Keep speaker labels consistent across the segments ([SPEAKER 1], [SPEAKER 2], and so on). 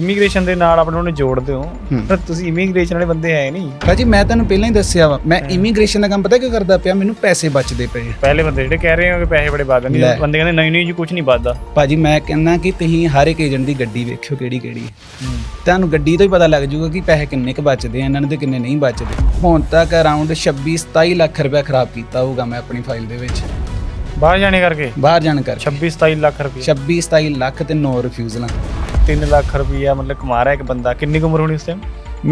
[SPEAKER 1] immigration ਦੇ ਨਾਲ ਆਪਣੇ ਨੂੰ ਜੋੜਦੇ ਹੋ ਪਰ ਤੁਸੀਂ ਇਮੀਗ੍ਰੇਸ਼ਨ ਵਾਲੇ ਬੰਦੇ ਆਏ ਨਹੀਂ ਭਾਜੀ ਮੈਂ ਤੁਹਾਨੂੰ ਪਹਿਲਾਂ ਹੀ ਦੱਸਿਆ ਵਾ ਮੈਂ ਇਮੀਗ੍ਰੇਸ਼ਨ ਦਾ ਕੰਮ ਪਤਾ ਕਿਉਂ ਕਰਦਾ ਪਿਆ ਮੈਨੂੰ ਪੈਸੇ ਬਚਦੇ ਪਏ
[SPEAKER 2] ਪਹਿਲੇ ਬੰਦੇ ਜਿਹੜੇ ਕਹਿ ਰਹੇ ਹੋ ਕਿ ਪੈਸੇ ਬੜੇ ਵੱਧ
[SPEAKER 3] ਨਹੀਂ
[SPEAKER 1] ਬੰਦੇ ਕਹਿੰਦੇ ਨਹੀਂ ਨਹੀਂ ਜੀ ਕੁਝ ਨਹੀਂ ਵੱਧਦਾ ਭਾਜੀ ਮੈਂ ਕਹਿੰਦਾ ਕਿ ਤੁਸੀਂ ਹਰ ਇੱਕ ਏਜੰਟ ਦੀ ਗੱਡੀ ਵੇਖਿਓ ਕਿਹੜੀ ਕਿਹੜੀ ਤੁਹਾਨੂੰ ਗੱਡੀ ਤੋਂ ਹੀ ਪਤਾ ਲੱਗ ਜਾਊਗਾ ਕਿ ਪੈਸੇ ਕਿੰਨੇ ਕੁ ਬਚਦੇ ਆ ਇਹਨਾਂ ਦੇ ਕਿੰਨੇ ਨਹੀਂ ਬਚਦੇ ਹੁਣ ਤੱਕ ਅਰਾਊਂਡ 26 27 ਲੱਖ ਰੁਪਏ ਖਰਾਬ ਕੀਤਾ ਹੋਊਗਾ ਮੈਂ ਆਪਣੀ ਫਾਈਲ ਦੇ ਵਿੱਚ ਬਾਹਰ ਜਾਣੇ ਕਰਕੇ ਬਾਹਰ ਜਾਣ ਕਰ 26 27 ਲੱਖ ਰੁਪਏ 26 27 ਲੱਖ ਤੇ 9 ਰਿਫਿਊਜ਼ਲਾਂ 3 ਲੱਖ ਰੁਪਈਆ
[SPEAKER 2] ਮਤਲਬ ਕਮਾ ਰਿਹਾ ਇੱਕ ਬੰਦਾ ਕਿੰਨੀ ਕੁ ਉਮਰ ਹੋਣੀ ਉਸ ਟਾਈਮ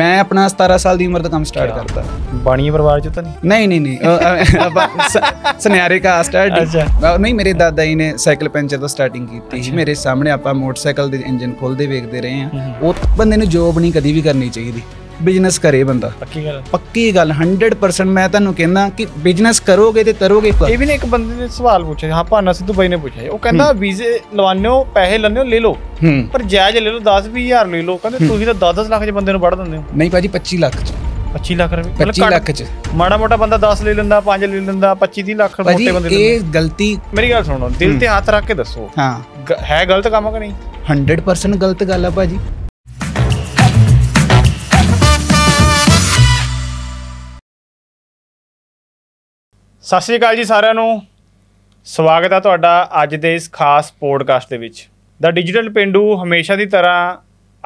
[SPEAKER 2] ਮੈਂ ਆਪਣਾ 17 ਸਾਲ ਦੀ ਉਮਰ ਤੋਂ ਕੰਮ ਸਟਾਰਟ ਕਰਤਾ ਬਾਣੀ ਪਰਿਵਾਰ ਚ ਤਾਂ
[SPEAKER 1] ਨਹੀਂ ਨਹੀਂ ਨਹੀਂ ਸਨਿਆਰੇ ਸੁਨਿਆਰੇ ਸਟਾਰਟ ਅੱਛਾ ਨਹੀਂ ਮੇਰੇ ਦਾਦਾ ਜੀ ਨੇ ਸਾਈਕਲ ਪੈਂਚਰ ਤੋਂ ਸਟਾਰਟਿੰਗ ਕੀਤੀ ਸੀ ਮੇਰੇ ਸਾਹਮਣੇ ਆਪਾਂ ਮੋਟਰਸਾਈਕਲ ਦੇ ਇੰਜਨ ਖੋਲਦੇ ਵੇਖਦੇ ਰਹੇ ਆ ਉਹ ਬੰਦੇ ਨੂੰ ਜੋਬ ਨਹੀਂ ਕਦੀ ਵੀ ਕਰਨੀ ਚਾਹੀਦੀ ਬਿਜ਼ਨਸ ਕਰੇ ਬੰਦਾ ਪੱਕੀ ਗੱਲ ਪੱਕੀ ਗੱਲ 100% ਮੈਂ ਤੁਹਾਨੂੰ ਕਹਿੰਦਾ ਕਿ ਬਿਜ਼ਨਸ ਕਰੋਗੇ ਤੇ ਤਰੋਗੇ ਇਹ
[SPEAKER 2] ਵੀ ਨੇ ਇੱਕ ਬੰਦੇ ਨੇ ਸਵਾਲ ਪੁੱਛਿਆ ਹਾਂ ਭਾਨਾ ਸਿੱਧੂ ਬਾਈ ਨੇ ਪੁੱਛਿਆ ਉਹ ਕਹਿੰਦਾ ਵੀਜ਼ੇ ਲਵਾਨੇ ਹੋ ਪੈਸੇ ਲੈਣੇ ਹੋ ਲੈ ਲਓ ਪਰ ਜਾਇਜ਼ ਲੈ ਲਓ 10 20000 ਲੈ ਲਓ ਕਹਿੰਦੇ ਤੁਸੀਂ ਤਾਂ 10 10 ਲੱਖ ਦੇ ਬੰਦੇ ਨੂੰ ਵੜ ਦਿੰਦੇ ਹੋ ਨਹੀਂ ਭਾਜੀ 25 ਲੱਖ ਚ 25 ਲੱਖ ਰੁਪਏ 25 ਲੱਖ ਚ ਮਾੜਾ ਮੋਟਾ ਬੰਦਾ 10 ਲੈ ਲੈਂਦਾ 5 ਲੈ ਲੈਂਦਾ 25 30 ਲੱਖ ਮੋਟੇ ਬੰਦੇ ਨੂੰ ਇਹ ਗਲਤੀ ਮੇਰੀ ਗੱਲ
[SPEAKER 1] ਸੁਣੋ ਦਿਲ ਤੇ ਹੱਥ ਰੱਖ ਕੇ ਦੱਸੋ ਹਾਂ
[SPEAKER 2] ਹੈ ਗਲਤ ਕੰਮ ਕਿ ਨਹੀਂ
[SPEAKER 1] 100% ਗਲਤ ਗੱਲ ਆ ਭਾਜੀ
[SPEAKER 2] ਸਤਿ ਸ਼੍ਰੀ ਅਕਾਲ ਜੀ ਸਾਰਿਆਂ ਨੂੰ ਸਵਾਗਤ ਹੈ ਤੁਹਾਡਾ ਅੱਜ ਦੇ ਇਸ ਖਾਸ ਪੋਡਕਾਸਟ ਦੇ ਵਿੱਚ ਦਾ ਡਿਜੀਟਲ ਪਿੰਡੂ ਹਮੇਸ਼ਾ ਦੀ ਤਰ੍ਹਾਂ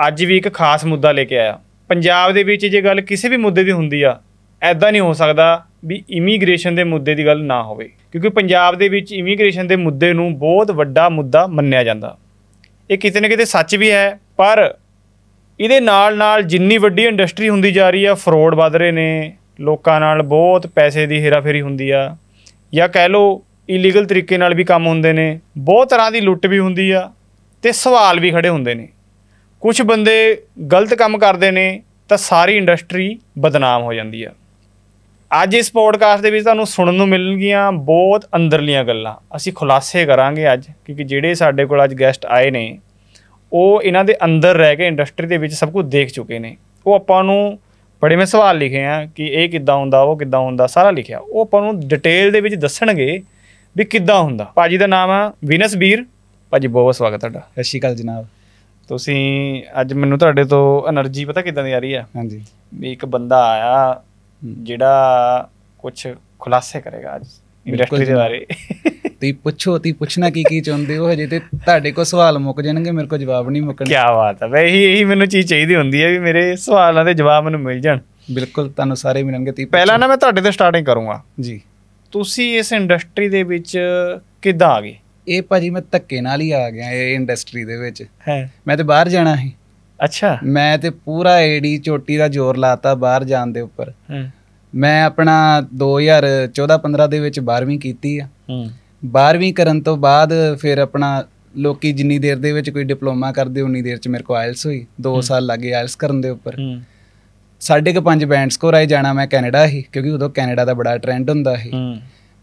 [SPEAKER 2] ਅੱਜ ਵੀ ਇੱਕ ਖਾਸ ਮੁੱਦਾ ਲੈ ਕੇ ਆਇਆ ਪੰਜਾਬ ਦੇ ਵਿੱਚ ਜੇ ਗੱਲ ਕਿਸੇ ਵੀ ਮੁੱਦੇ ਦੀ ਹੁੰਦੀ ਆ ਐਦਾਂ ਨਹੀਂ ਹੋ ਸਕਦਾ ਵੀ ਇਮੀਗ੍ਰੇਸ਼ਨ ਦੇ ਮੁੱਦੇ ਦੀ ਗੱਲ ਨਾ ਹੋਵੇ ਕਿਉਂਕਿ ਪੰਜਾਬ ਦੇ ਵਿੱਚ ਇਮੀਗ੍ਰੇਸ਼ਨ ਦੇ ਮੁੱਦੇ ਨੂੰ ਬਹੁਤ ਵੱਡਾ ਮੁੱਦਾ ਮੰਨਿਆ ਜਾਂਦਾ ਇਹ ਕਿਤੇ ਨਾ ਕਿਤੇ ਸੱਚ ਵੀ ਹੈ ਪਰ ਇਹਦੇ ਨਾਲ ਨਾਲ ਜਿੰਨੀ ਵੱਡੀ ਇੰਡਸਟਰੀ ਹੁੰਦੀ ਜਾ ਰਹੀ ਆ ਫਰੋਡ ਵੱਧ ਰਹੇ ਨੇ ਲੋਕਾਂ ਨਾਲ ਬਹੁਤ ਪੈਸੇ ਦੀ ਹੇਰਾਫੇਰੀ ਹੁੰਦੀ ਆ ਜਾਂ ਕਹਿ ਲਓ ਇਲੀਗਲ ਤਰੀਕੇ ਨਾਲ ਵੀ ਕੰਮ ਹੁੰਦੇ ਨੇ ਬਹੁਤ ਤਰ੍ਹਾਂ ਦੀ ਲੁੱਟ ਵੀ ਹੁੰਦੀ ਆ ਤੇ ਸਵਾਲ ਵੀ ਖੜੇ ਹੁੰਦੇ ਨੇ ਕੁਝ ਬੰਦੇ ਗਲਤ ਕੰਮ ਕਰਦੇ ਨੇ ਤਾਂ ਸਾਰੀ ਇੰਡਸਟਰੀ ਬਦਨਾਮ ਹੋ ਜਾਂਦੀ ਆ ਅੱਜ ਇਸ ਪੋਡਕਾਸਟ ਦੇ ਵਿੱਚ ਤੁਹਾਨੂੰ ਸੁਣਨ ਨੂੰ ਮਿਲਣਗੀਆਂ ਬਹੁਤ ਅੰਦਰਲੀਆਂ ਗੱਲਾਂ ਅਸੀਂ ਖੁਲਾਸੇ ਕਰਾਂਗੇ ਅੱਜ ਕਿਉਂਕਿ ਜਿਹੜੇ ਸਾਡੇ ਕੋਲ ਅੱਜ ਗੈਸਟ ਆਏ ਨੇ ਉਹ ਇਹਨਾਂ ਦੇ ਅੰਦਰ ਰਹਿ ਕੇ ਇੰਡਸਟਰੀ ਦੇ ਵਿੱਚ ਸਭ ਕੁਝ ਦੇਖ ਚੁੱਕੇ ਨੇ ਉਹ ਆਪਾਂ ਨੂੰ ਬੜੇ ਮੈਂ ਸਵਾਲ ਲਿਖੇ ਆ ਕਿ ਇਹ ਕਿੱਦਾਂ ਹੁੰਦਾ ਉਹ ਕਿੱਦਾਂ ਹੁੰਦਾ ਸਾਰਾ ਲਿਖਿਆ ਉਹ ਆਪਾਂ ਨੂੰ ਡਿਟੇਲ ਦੇ ਵਿੱਚ ਦੱਸਣਗੇ ਵੀ ਕਿੱਦਾਂ ਹੁੰਦਾ ਭਾਜੀ ਦਾ ਨਾਮ ਆ ਵਿਨਸ ਵੀਰ ਭਾਜੀ ਬਹੁਤ ਸਵਾਗਤ ਤੁਹਾਡਾ ਸਤਿ ਸ਼੍ਰੀ ਅਕਾਲ ਜਨਾਬ ਤੁਸੀਂ ਅੱਜ ਮੈਨੂੰ ਤੁਹਾਡੇ ਤੋਂ એનર્ਜੀ ਪਤਾ ਕਿੱਦਾਂ ਦੀ ਆ ਰਹੀ ਆ ਹਾਂਜੀ ਵੀ ਇੱਕ ਬੰਦਾ ਆਇਆ
[SPEAKER 1] ਜਿਹੜਾ ਕੁਝ ਖੁਲਾਸੇ ਕਰੇਗਾ ਅੱਜ ਇੰਡਸਟਰੀ ਦੇ ਬਾਰੇ ਤੁਸੀਂ ਪੁੱਛੋ ਤੇ ਪੁੱਛਣਾ ਕੀ ਕੀ ਚਾਹੁੰਦੇ ਹੋ ਹਜੇ ਤੇ ਤੁਹਾਡੇ ਕੋਲ ਸਵਾਲ ਮੁੱਕ ਜਾਣਗੇ ਮੇਰੇ ਕੋਲ ਜਵਾਬ ਨਹੀਂ ਮੁੱਕਣ ਕੀ ਬਾਤ ਹੈ ਬਈ
[SPEAKER 2] ਇਹੀ ਮੈਨੂੰ ਚੀਜ਼ ਚਾਹੀਦੀ ਹੁੰਦੀ ਹੈ ਵੀ ਮੇਰੇ ਸਵਾਲਾਂ ਦੇ ਜਵਾਬ ਮੈਨੂੰ ਮਿਲ ਜਾਣ ਬਿਲਕੁਲ ਤੁਹਾਨੂੰ ਸਾਰੇ ਮਿਲਣਗੇ ਤੁਸੀਂ ਪਹਿਲਾਂ ਨਾ ਮੈਂ ਤੁਹਾਡੇ ਤੋਂ ਸਟਾਰਟਿੰਗ ਕਰੂੰਗਾ ਜੀ ਤੁਸੀਂ ਇਸ ਇੰਡਸਟਰੀ ਦੇ ਵਿੱਚ ਕਿੱਦਾਂ ਆ ਗਏ
[SPEAKER 1] ਇਹ ਭਾਜੀ ਮੈਂ ਧੱਕੇ ਨਾਲ ਹੀ ਆ ਗਿਆ ਇਹ ਇੰਡਸਟਰੀ ਦੇ ਵਿੱਚ ਹੈ ਮੈਂ ਤੇ ਬਾਹਰ ਜਾਣਾ ਸੀ ਅੱਛਾ ਮੈਂ ਤੇ ਪੂਰਾ ਏਡੀ ਚੋਟੀ ਦਾ ਜ਼ੋਰ ਲਾਤਾ ਬਾਹਰ ਜਾਣ ਦੇ ਉੱਪਰ ਹਾਂ ਮੈਂ ਆਪਣਾ 2014-15 ਦੇ ਵਿੱਚ 12ਵੀਂ ਕੀਤੀ ਆ ਹੂੰ 12ਵੀਂ ਕਰਨ ਤੋਂ ਬਾਅਦ ਫਿਰ ਆਪਣਾ ਲੋਕੀ ਜਿੰਨੀ ਦੇਰ ਦੇ ਵਿੱਚ ਕੋਈ ਡਿਪਲੋਮਾ ਕਰਦੇ ਉਨੀ ਦੇਰ ਚ ਮੇਰੇ ਕੋ ਆਇਲਸ ਹੋਈ 2 ਸਾਲ ਲੱਗੇ ਆਇਲਸ ਕਰਨ ਦੇ ਉੱਪਰ ਹੂੰ ਸਾਢੇ ਕ 5 ਬੈਂਡ ਸਕੋਰ ਆਏ ਜਾਣਾ ਮੈਂ ਕੈਨੇਡਾ ਹੀ ਕਿਉਂਕਿ ਉਦੋਂ ਕੈਨੇਡਾ ਦਾ ਬੜਾ ਟ੍ਰੈਂਡ ਹੁੰਦਾ ਸੀ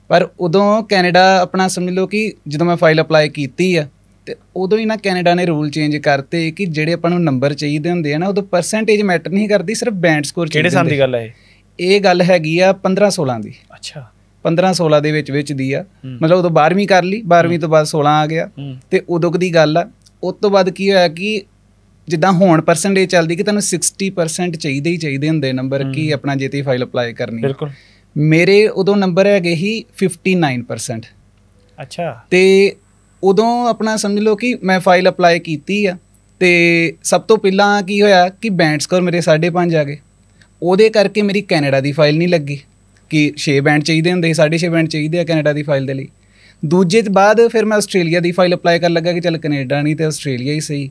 [SPEAKER 1] ਪਰ ਉਦੋਂ ਕੈਨੇਡਾ ਆਪਣਾ ਸਮਝ ਲਓ ਕਿ ਜਦੋਂ ਮੈਂ ਫਾਈਲ ਅਪਲਾਈ ਕੀਤੀ ਆ ਤੇ ਉਦੋਂ ਹੀ ਨਾ ਕੈਨੇਡਾ ਨੇ ਰੂਲ ਚੇਂਜ ਕਰਤੇ ਕਿ ਜਿਹੜੇ ਆਪਾਂ ਨੂੰ ਨੰਬਰ ਚਾਹੀਦੇ ਹੁੰਦੇ ਆ ਨਾ ਉਦੋਂ ਪਰਸੈਂਟੇਜ ਮੈਟਰ ਨਹੀਂ ਕਰਦੀ ਸਿਰਫ ਬੈਂਡ ਸਕੋਰ ਚਾਹੀਦਾ ਕਿਹੜੇ ਸਾਲ ਦੀ ਗੱਲ ਹੈ ਇਹ ਇਹ ਗੱਲ ਹੈਗੀ ਆ 15 16 ਦੀ ਅੱਛਾ 15 16 ਦੇ ਵਿੱਚ ਵਿੱਚ ਦੀ ਆ ਮਤਲਬ ਉਦੋਂ 12ਵੀਂ ਕਰ ਲਈ 12ਵੀਂ ਤੋਂ ਬਾਅਦ 16 ਆ ਗਿਆ ਤੇ ਉਦੋਂ ਦੀ ਗੱਲ ਆ ਉਸ ਤੋਂ ਬਾਅਦ ਕੀ ਹੋਇਆ ਕਿ ਜਿੱਦਾਂ ਹੁਣ ਪਰਸੈਂਟੇਜ ਚੱਲਦੀ ਕਿ ਤੁਹਾਨੂੰ 60% ਚਾਹੀਦੇ ਹੀ ਚਾਹੀਦੇ ਹੁੰਦੇ ਨੰਬਰ ਕੀ ਆਪਣਾ ਤੀ ਫਾਈਲ ਅਪਲਾਈ ਕਰਨੀ ਬਿਲਕੁਲ ਮੇਰੇ ਉਦੋਂ ਨੰਬਰ ਹੈਗੇ ਹੀ 59% ਅੱਛਾ ਤੇ ਉਦੋਂ ਆਪਣਾ ਸਮਝ ਲਓ ਕਿ ਮੈਂ ਫਾਈਲ ਅਪਲਾਈ ਕੀਤੀ ਆ ਤੇ ਸਭ ਤੋਂ ਪਹਿਲਾਂ ਕੀ ਹੋਇਆ ਕਿ ਬੈਂਡ ਸਕੋਰ ਮੇਰੇ 5.5 ਆ ਗਏ ਉਹਦੇ ਕਰਕੇ ਮੇਰੀ ਕੈਨੇਡਾ ਦੀ ਫਾਈਲ ਨਹੀਂ ਲੱਗੀ ਕਿ 6 ਬੈਂਡ ਚਾਹੀਦੇ ਹੁੰਦੇ 6.5 ਬੈਂਡ ਚਾਹੀਦੇ ਆ ਕੈਨੇਡਾ ਦੀ ਫਾਈਲ ਦੇ ਲਈ ਦੂਜੇ ਤੋਂ ਬਾਅਦ ਫਿਰ ਮੈਂ ਆਸਟ੍ਰੇਲੀਆ ਦੀ ਫਾਈਲ ਅਪਲਾਈ ਕਰਨ ਲੱਗਾ ਕਿ ਚੱਲ ਕੈਨੇਡਾ ਨਹੀਂ ਤੇ ਆਸਟ੍ਰੇਲੀਆ ਹੀ ਸਹੀ